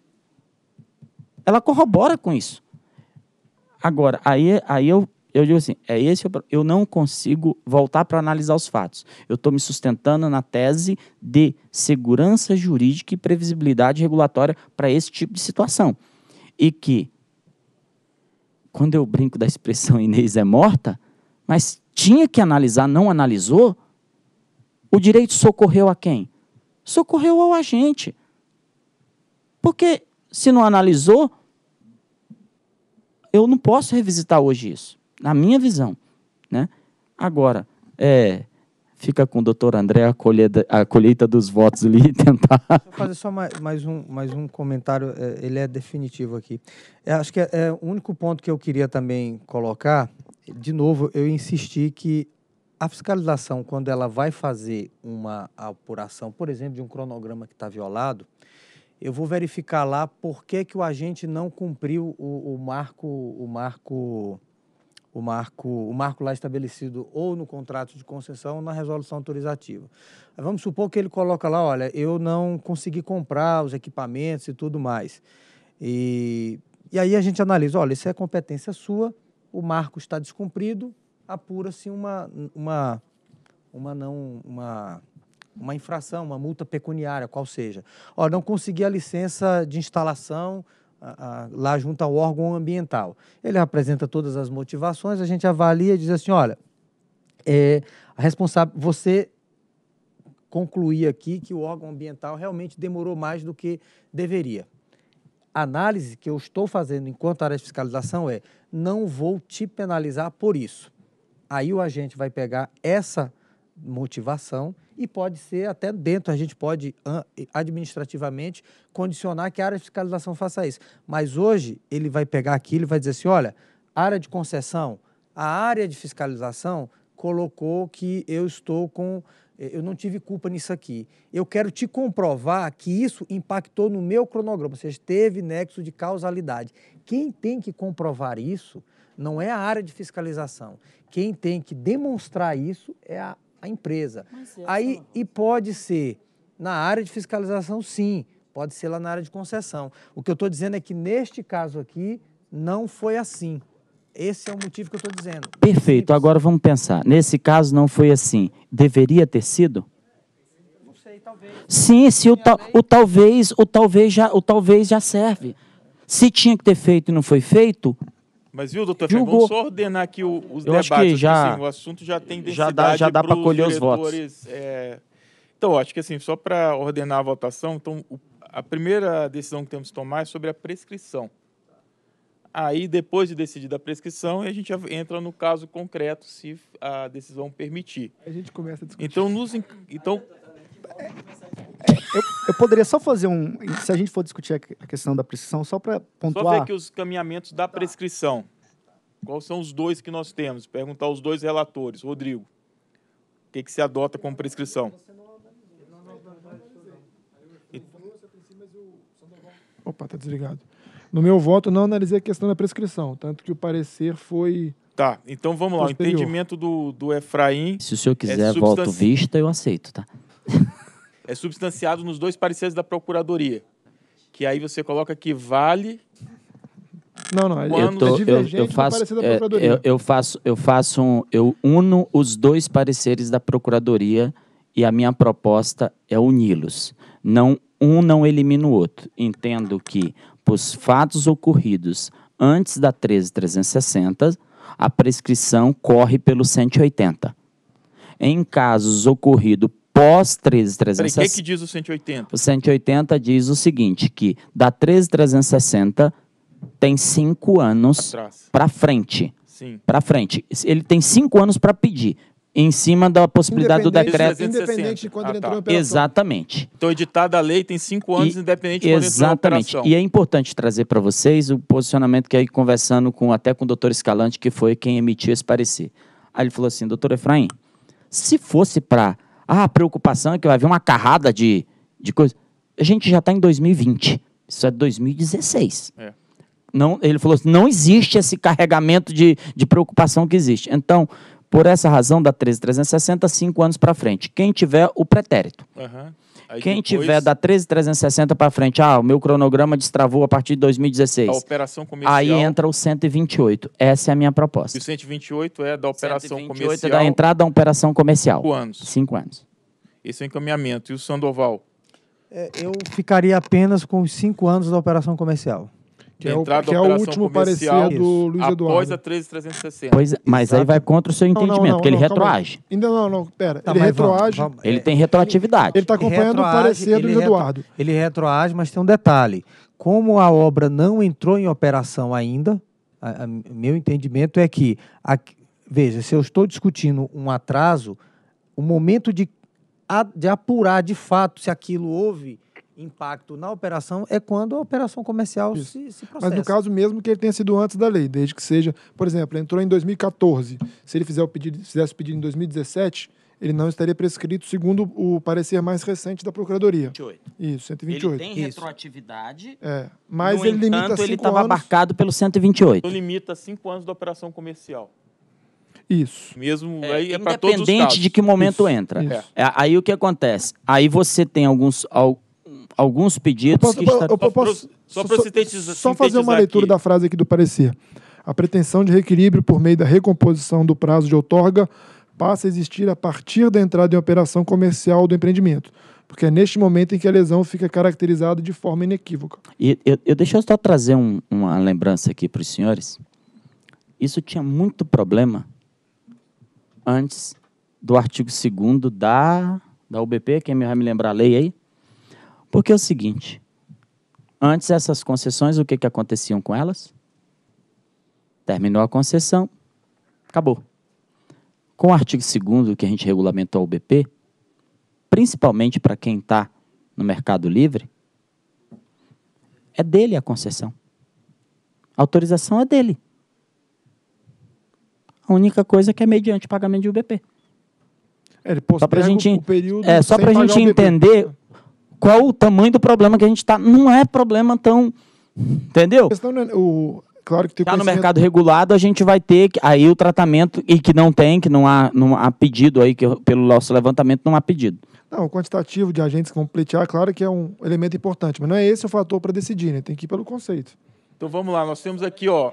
Ela corrobora com isso. Agora, aí, aí eu eu digo assim, é esse eu não consigo voltar para analisar os fatos. Eu estou me sustentando na tese de segurança jurídica e previsibilidade regulatória para esse tipo de situação. E que, quando eu brinco da expressão Inês é morta, mas tinha que analisar, não analisou, o direito socorreu a quem? Socorreu ao agente. Porque se não analisou, eu não posso revisitar hoje isso na minha visão. Né? Agora, é, fica com o doutor André a colheita, a colheita dos votos ali e tentar. Vou fazer só mais, mais, um, mais um comentário, é, ele é definitivo aqui. É, acho que é, é, o único ponto que eu queria também colocar, de novo, eu insisti que a fiscalização, quando ela vai fazer uma apuração, por exemplo, de um cronograma que está violado, eu vou verificar lá por que, que o agente não cumpriu o, o marco. O marco o marco, o marco lá estabelecido ou no contrato de concessão ou na resolução autorizativa. Vamos supor que ele coloca lá, olha, eu não consegui comprar os equipamentos e tudo mais. E, e aí a gente analisa, olha, isso é competência sua, o marco está descumprido, apura-se uma, uma, uma não, uma uma infração, uma multa pecuniária, qual seja. olha não consegui a licença de instalação a, a, lá junto ao órgão ambiental. Ele apresenta todas as motivações, a gente avalia e diz assim, olha, é, a responsável, você concluir aqui que o órgão ambiental realmente demorou mais do que deveria. A análise que eu estou fazendo enquanto área de fiscalização é: não vou te penalizar por isso. Aí o agente vai pegar essa motivação e pode ser até dentro, a gente pode administrativamente condicionar que a área de fiscalização faça isso. Mas hoje ele vai pegar aquilo e vai dizer assim, olha, área de concessão, a área de fiscalização colocou que eu estou com eh, eu não tive culpa nisso aqui. Eu quero te comprovar que isso impactou no meu cronograma, ou seja, teve nexo de causalidade. Quem tem que comprovar isso não é a área de fiscalização. Quem tem que demonstrar isso é a a empresa. Aí, e pode ser na área de fiscalização, sim, pode ser lá na área de concessão. O que eu estou dizendo é que neste caso aqui não foi assim. Esse é o motivo que eu estou dizendo. Perfeito. Simples. Agora vamos pensar. Nesse caso não foi assim. Deveria ter sido? Não sei, talvez. Sim, se o, ta o talvez, o talvez já, o talvez já serve. Se tinha que ter feito e não foi feito, mas viu, doutor Fernando, é vamos só ordenar aqui os eu debates. Acho que já, assim, o assunto já tem densidade. Já dá, dá para colher os votos. É... Então, acho que assim, só para ordenar a votação, então, a primeira decisão que temos que tomar é sobre a prescrição. Aí, depois de decidida a prescrição, a gente entra no caso concreto, se a decisão permitir. A gente começa a discutir. Então, nos, então é, eu, eu, poderia só fazer um. Se a gente for discutir a questão da prescrição, só para pontuar. Só ver que os caminhamentos da prescrição. Quais são os dois que nós temos? Perguntar aos dois relatores. Rodrigo, o que, que se adota como prescrição? Opa, tá desligado. No meu voto, não analisei a questão da prescrição, tanto que o parecer foi. Tá, então vamos lá. O entendimento do, do Efraim. Se o senhor quiser é substanci... voto vista, eu aceito, tá? é substanciado nos dois pareceres da Procuradoria. Que aí você coloca que vale. Não, não, é eu, tô, é eu, eu faço, é, eu, eu, faço, eu faço um, eu uno os dois pareceres da Procuradoria e a minha proposta é uni-los. Não um não elimina o outro. Entendo que os fatos ocorridos antes da 13360, a prescrição corre pelo 180. Em casos ocorrido pós 13360. O que, que diz o 180? O 180 diz o seguinte, que da 13360 tem cinco anos para frente. Para frente. Ele tem cinco anos para pedir. Em cima da possibilidade do decreto. Independente de quando ah, ele entrou tá. entrou Exatamente. Então, editada a lei tem cinco anos, e, independente de quando Exatamente. Entrou e é importante trazer para vocês o posicionamento que aí, conversando com até com o doutor Escalante, que foi quem emitiu esse parecer. Aí ele falou assim: doutor Efraim, se fosse para ah, a preocupação é que vai haver uma carrada de, de coisas. A gente já está em 2020. Isso é 2016. É. Não, ele falou assim, não existe esse carregamento de, de preocupação que existe. Então, por essa razão, da 13360, cinco anos para frente. Quem tiver o pretérito. Uhum. Aí Quem depois... tiver da 13360 para frente, ah, o meu cronograma destravou a partir de 2016. A operação comercial. Aí entra o 128. Essa é a minha proposta. E o 128 é da operação 128 comercial. é da entrada da operação comercial. Cinco anos. Cinco anos. Esse é o encaminhamento. E o Sandoval? É, eu ficaria apenas com os cinco anos da operação comercial que é o, que é o último parecer do Luiz Eduardo. Após a 13360. Pois, é, mas Exato. aí vai contra o seu entendimento, não, não, não, porque ele retroage. Ainda não, não, pera. Tá, ele retroage. Vamos, vamos. ele tem retroatividade. Ele está acompanhando retroage, o parecer do Luiz retro, Eduardo. Ele retroage, mas tem um detalhe. Como a obra não entrou em operação ainda, a, a, meu entendimento é que, a, veja, se eu estou discutindo um atraso, o momento de, de apurar de fato se aquilo houve impacto na operação é quando a operação comercial se, se processa. Mas no caso mesmo que ele tenha sido antes da lei, desde que seja, por exemplo, entrou em 2014, se ele fizer o pedido, fizesse o pedido em 2017, ele não estaria prescrito segundo o parecer mais recente da Procuradoria. 28. Isso, 128. Ele tem Isso. retroatividade. É, mas no ele entanto, limita cinco ele estava abarcado pelo 128. Ele limita cinco anos da operação comercial. Isso. Mesmo é, aí é para todos os Independente de que momento Isso. entra. Isso. É, aí o que acontece? Aí você tem alguns, al, alguns pedidos posso, que... Está... Eu, eu só para sintetizar Só fazer uma leitura aqui. da frase aqui do parecer. A pretensão de reequilíbrio por meio da recomposição do prazo de outorga passa a existir a partir da entrada em operação comercial do empreendimento, porque é neste momento em que a lesão fica caracterizada de forma inequívoca. E, eu, eu deixa eu só trazer um, uma lembrança aqui para os senhores. Isso tinha muito problema antes do artigo 2 da, da UBP, quem vai me lembrar a lei aí? Porque é o seguinte, antes essas concessões, o que, que aconteciam com elas? Terminou a concessão, acabou. Com o artigo 2 que a gente regulamentou o BP, principalmente para quem está no mercado livre, é dele a concessão. A autorização é dele. A única coisa é que é mediante pagamento de UBP. É, ele só para gente, é, só para gente entender qual o tamanho do problema que a gente está. Não é problema tão. Entendeu? É o, claro que tem tá no mercado regulado, a gente vai ter que, aí o tratamento, e que não tem, que não há, não há pedido aí, que pelo nosso levantamento não há pedido. Não, o quantitativo de agentes que vão pleitear, claro que é um elemento importante, mas não é esse o fator para decidir, né? Tem que ir pelo conceito. Então vamos lá, nós temos aqui, ó,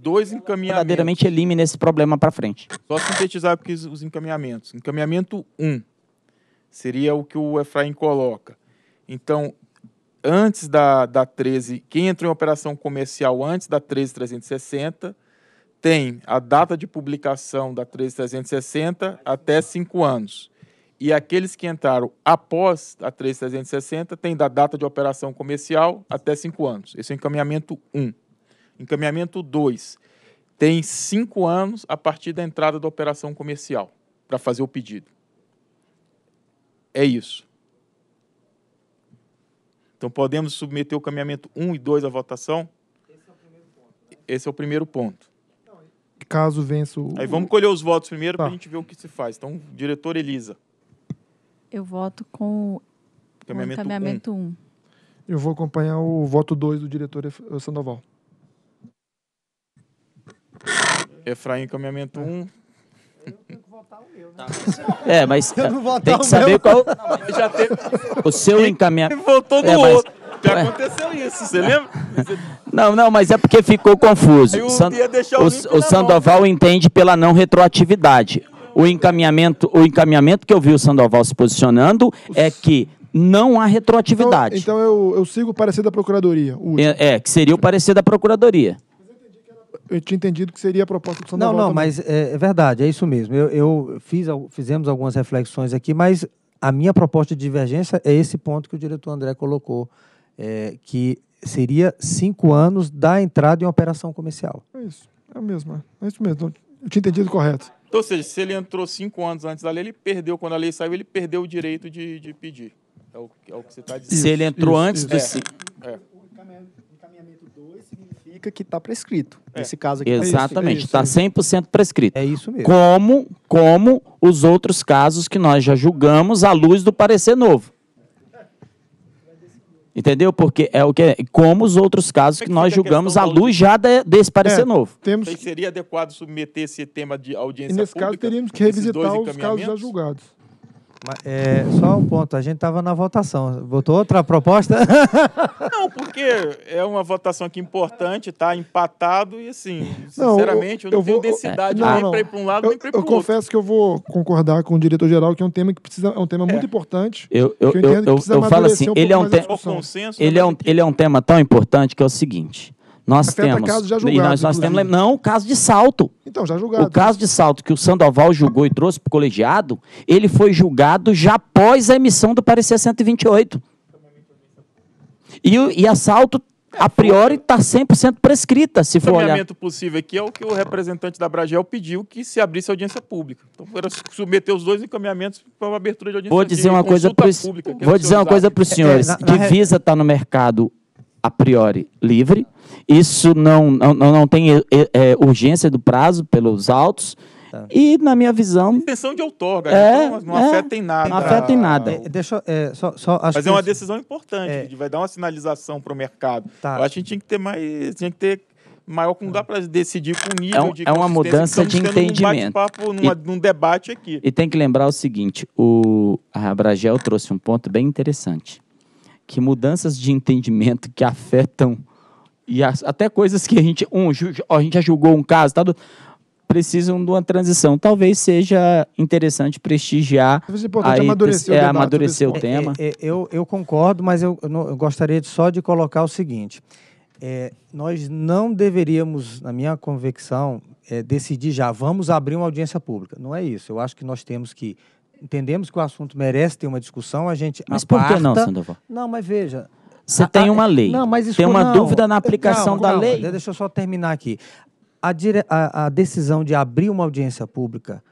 dois encaminhamentos. Verdadeiramente elimina esse problema para frente. Só sintetizar porque os encaminhamentos. Encaminhamento 1 um, seria o que o Efraim coloca. Então, antes da, da 13, quem entrou em operação comercial antes da 13360 tem a data de publicação da 13360 até 5 anos. E aqueles que entraram após a 13360 têm da data de operação comercial até 5 anos. Esse é o encaminhamento 1. Encaminhamento 2. Tem 5 anos a partir da entrada da operação comercial para fazer o pedido. É isso. Então, podemos submeter o caminhamento 1 e 2 à votação? Esse é o primeiro ponto. Né? Esse é o primeiro ponto. Caso vença o. Aí vamos colher os votos primeiro tá. para a gente ver o que se faz. Então, diretor Elisa. Eu voto com o caminhamento, caminhamento 1. 1. Eu vou acompanhar o voto 2 do diretor Sandoval. Efraim, caminhamento 1. Eu tenho que votar o meu, né? Tá. É, mas tem que saber qual. Não, já teve... O seu encaminhamento. Votou no é, mas... outro. Já aconteceu isso, você é. lembra? Não, não, mas é porque ficou confuso. San... o, o Sandoval entende pela não retroatividade. O encaminhamento, o encaminhamento que eu vi o Sandoval se posicionando é que não há retroatividade. Então, então eu, eu sigo o parecer da Procuradoria. É, é, que seria o parecer da Procuradoria eu tinha entendido que seria a proposta do Sandoval. Não, não, também. mas é, é, verdade, é isso mesmo. Eu, eu fiz, fizemos algumas reflexões aqui, mas a minha proposta de divergência é esse ponto que o diretor André colocou, é, que seria cinco anos da entrada em operação comercial. É isso, é mesmo, é isso mesmo. Eu tinha entendido correto. Então, ou seja, se ele entrou cinco anos antes da lei, ele perdeu, quando a lei saiu, ele perdeu o direito de, de pedir. É o, é o que você está dizendo. Se ele entrou isso, antes isso, do. É, é que está prescrito. É. Nesse caso aqui. Exatamente, está é 100% tá é prescrito. É isso mesmo. Como, como os outros casos que nós já julgamos à luz do parecer novo. Entendeu? Porque é o que é, como os outros casos é que, que nós julgamos à luz já de, desse parecer é, novo. Temos... Então, seria adequado submeter esse tema de audiência e nesse pública, caso, teríamos que revisitar os casos já julgados. É, só um ponto, a gente estava na votação. Botou outra proposta? Não, porque é uma votação aqui importante, está empatado e assim, sinceramente, não, eu, eu, eu não vou, tenho densidade não, nem para ir para um lado, eu, nem para ir para o outro. Eu confesso que eu vou concordar com o diretor-geral que é um tema que precisa, é um tema é. muito importante. Eu, eu, eu, eu, falo assim, um é ele, é um te... ele, é um, ele é um tema tão importante que é o seguinte, nós Mas temos. Caso já julgado, e nós, nós temos. Não, o caso de salto. Então, já julgado. O caso de salto que o Sandoval julgou e trouxe para o colegiado, ele foi julgado já após a emissão do parecer 128. E, e assalto a é, priori está 100% prescrita, se for olhar. O caminhamento possível aqui é o que o representante da Bragel pediu que se abrisse a audiência pública. Então, era submeter os dois encaminhamentos para uma abertura de audiência Vou dizer uma coisa para os é Vou dizer uma coisa para o senhor. Divisa está no mercado a priori livre. Isso não, não, não tem é, é, urgência do prazo pelos autos. Tá. E, na minha visão. Intenção de outorga, né? é, então não é, afeta em nada. Não afeta em nada. É, é deixa é, só, só Mas é uma decisão importante, é. vai dar uma sinalização para o mercado. Tá. Eu acho que tinha que ter mais. Tinha que ter maior como dá para decidir com o nível é um, de É uma mudança então, de entendimento. Um numa, e, num debate aqui. E tem que lembrar o seguinte: o a Abragel trouxe um ponto bem interessante que mudanças de entendimento que afetam e as, até coisas que a gente um a gente já julgou um caso tal, precisam de uma transição. Talvez seja interessante prestigiar. Talvez é amadurecer, é, o, amadurecer o é, tema. É, é, é, eu, eu concordo, mas eu, eu gostaria de, só de colocar o seguinte. É, nós não deveríamos, na minha convicção, é, decidir já, vamos abrir uma audiência pública. Não é isso. Eu acho que nós temos que entendemos que o assunto merece ter uma discussão, a gente mas aparta. por que não, Sandoval? Não, mas veja. Você tem uma lei. Não, mas isso, tem uma não, dúvida na eh, aplicação da lei. Deixa eu só terminar aqui. A, dire, a, a decisão de abrir uma audiência pública,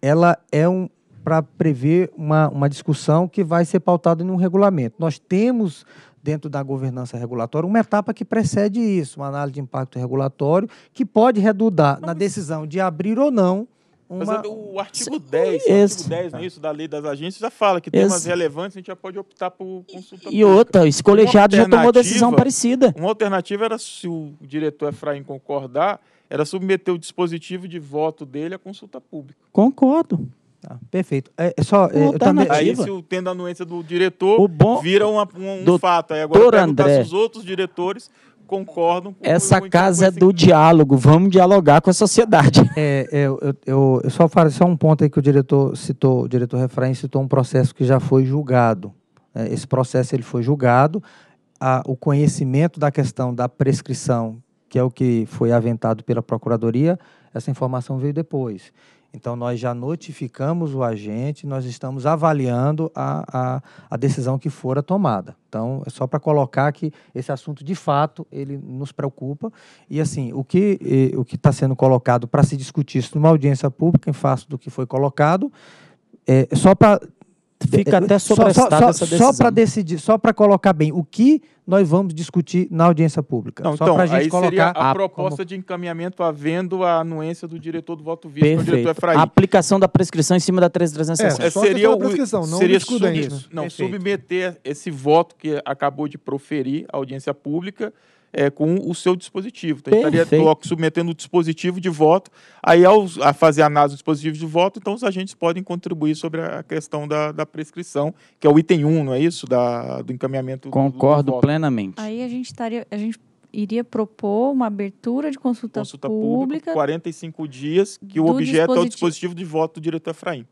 ela é um para prever uma, uma discussão que vai ser pautada em um regulamento. Nós temos dentro da governança regulatória, uma etapa que precede isso, uma análise de impacto regulatório, que pode redundar na decisão de abrir ou não uma... Mas o artigo 10, o é artigo 10 é da lei das agências, já fala que temas Esse. relevantes a gente já pode optar por consulta. E outra, esse colegiado já tomou decisão parecida. Uma alternativa era, se o diretor Efraim concordar, era submeter o dispositivo de voto dele à consulta pública. Concordo. Tá, perfeito. É, é só, é, também... Aí, se o, tendo a anuência do diretor, o bom... vira uma, um, um fato. Aí agora para se os outros diretores concordam. Essa casa é do diálogo, vamos dialogar com a sociedade. É, é, eu, eu, eu, só faço só um ponto aí que o diretor citou, o diretor Refrain citou um processo que já foi julgado. Né? Esse processo ele foi julgado, a, o conhecimento da questão da prescrição, que é o que foi aventado pela Procuradoria, essa informação veio depois. Então, nós já notificamos o agente, nós estamos avaliando a, a, a decisão que fora tomada. Então, é só para colocar que esse assunto, de fato, ele nos preocupa. E, assim, o que o está sendo colocado para se discutir isso numa audiência pública, em face do que foi colocado, é, só para Fica é, até sobrestada só, só, essa decisão. Só para decidir, só para colocar bem, o que nós vamos discutir na audiência pública? Não, só então, para seria a, a ah, proposta como... de encaminhamento havendo a anuência do diretor do voto vivo, o diretor é Efraim. A aplicação da prescrição em cima da 3.360. É, é seria o, prescrição, não seria submeter, isso. não, Perfeito. submeter esse voto que acabou de proferir a audiência pública é, com o seu dispositivo. Então, estaria submetendo o dispositivo de voto. Aí, ao a fazer a análise do dispositivo de voto, então os agentes podem contribuir sobre a questão da, da prescrição, que é o item 1, não é isso? Da, do encaminhamento Concordo do, do plenamente. Aí a gente estaria. A gente iria propor uma abertura de consulta, consulta pública, pública 45 dias que o objeto é o dispositivo de voto do diretor Efraim.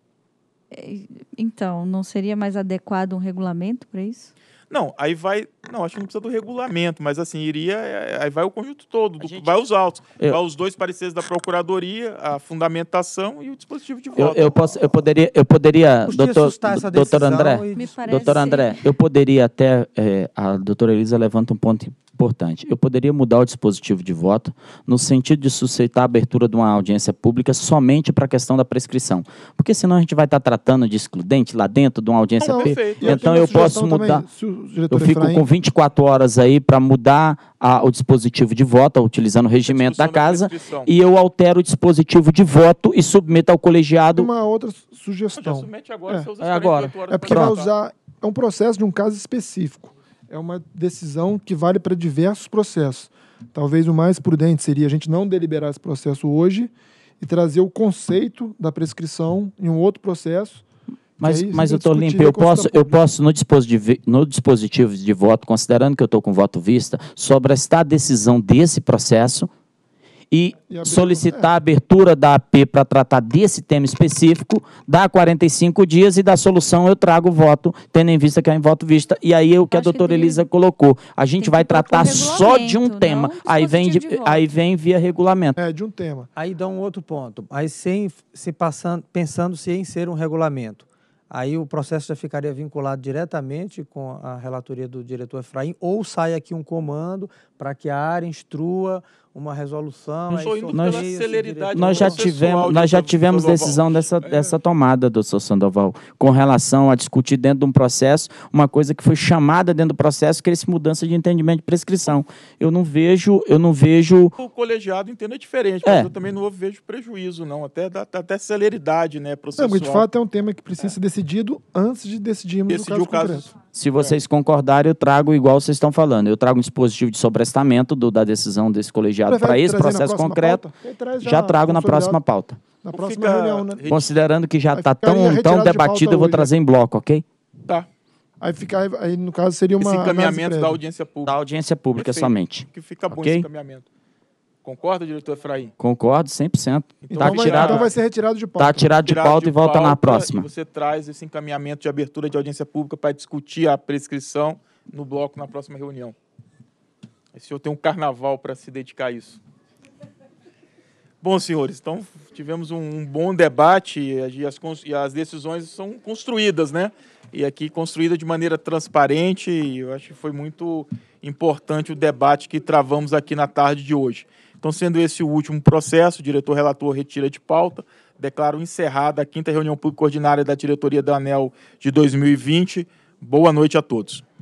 É, então, não seria mais adequado um regulamento para isso? Não, aí vai. Não, acho que não precisa do regulamento, mas assim, iria. É, aí vai o conjunto todo, do, gente... vai os autos. Eu... Vai os dois pareceres da Procuradoria, a fundamentação e o dispositivo de voto. Eu, eu posso, eu poderia, eu poderia, doutor, doutor André. E... Doutor André, eu poderia até. É, a doutora Elisa levanta um ponto Importante, eu poderia mudar o dispositivo de voto no sentido de suscitar a abertura de uma audiência pública somente para a questão da prescrição, porque senão a gente vai estar tá tratando de excludente lá dentro de uma audiência ah, pública. Então eu, posso mudar, também, eu fico com 24 horas aí para mudar a, o dispositivo de voto, utilizando o regimento da casa, e eu altero o dispositivo de voto e submeto ao colegiado. Uma outra sugestão. Agora, é. é. agora. é porque vai usar, é um processo de um caso específico é uma decisão que vale para diversos processos. Talvez o mais prudente seria a gente não deliberar esse processo hoje e trazer o conceito da prescrição em um outro processo. Mas, mas eu estou limpo, eu posso, eu posso no, dispositivo, no dispositivo de voto, considerando que eu estou com voto vista, sobrestar a decisão desse processo e, solicitar é. a abertura da AP para tratar desse tema específico, dá 45 dias e da solução eu trago o voto, tendo em vista que é em voto vista. E aí é o que Acho a doutora que tem... Elisa colocou. A gente vai tratar só de um tema. Aí vem, de aí vem via regulamento. É, de um tema. Aí dá um outro ponto. Aí sem, se passando, pensando se em ser um regulamento. Aí o processo já ficaria vinculado diretamente com a relatoria do diretor Efraim, ou sai aqui um comando para que a área instrua uma resolução. Não sou indo nós, pela celeridade nós já tivemos Nós já tivemos decisão dessa, é. dessa tomada, doutor Sandoval, com relação a discutir dentro de um processo uma coisa que foi chamada dentro do processo, que é essa mudança de entendimento de prescrição. Eu não vejo, eu não vejo. O colegiado entende é diferente, é. mas é. eu também não vejo prejuízo, não. Até, até celeridade, né? Processual. Não, de fato é um tema que precisa é. ser decidido antes de decidirmos o caso, o caso se é. vocês é. concordarem, eu trago igual vocês estão falando. Eu trago um dispositivo de sobrestamento do, da decisão desse colegiado para esse processo concreto. Já, trago na próxima pauta. Na próxima reunião, né? Considerando que já está tão, tão debatido, de eu vou hoje. Né? trazer em bloco, ok? Tá. Aí, fica, aí, no caso, seria uma. Esse encaminhamento da audiência pública. Da audiência pública Perfeito. somente. Que fica bom okay? esse encaminhamento. Concorda, diretor Efraim? Concordo, 100%. Então, tá vai, tirado, então vai ser retirado de pauta. Está tirado de pauta, de pauta e volta pauta, na próxima. você traz esse encaminhamento de abertura de audiência pública para discutir a prescrição no bloco na próxima reunião. Esse senhor tem um carnaval para se dedicar a isso. Bom, senhores, então tivemos um, um bom debate e as, e as, decisões são construídas, né? E aqui construída de maneira transparente, e eu acho que foi muito importante o debate que travamos aqui na tarde de hoje. Então, sendo esse o último processo, o diretor relator retira de pauta. Declaro encerrada a quinta reunião pública ordinária da diretoria da ANEL de 2020. Boa noite a todos.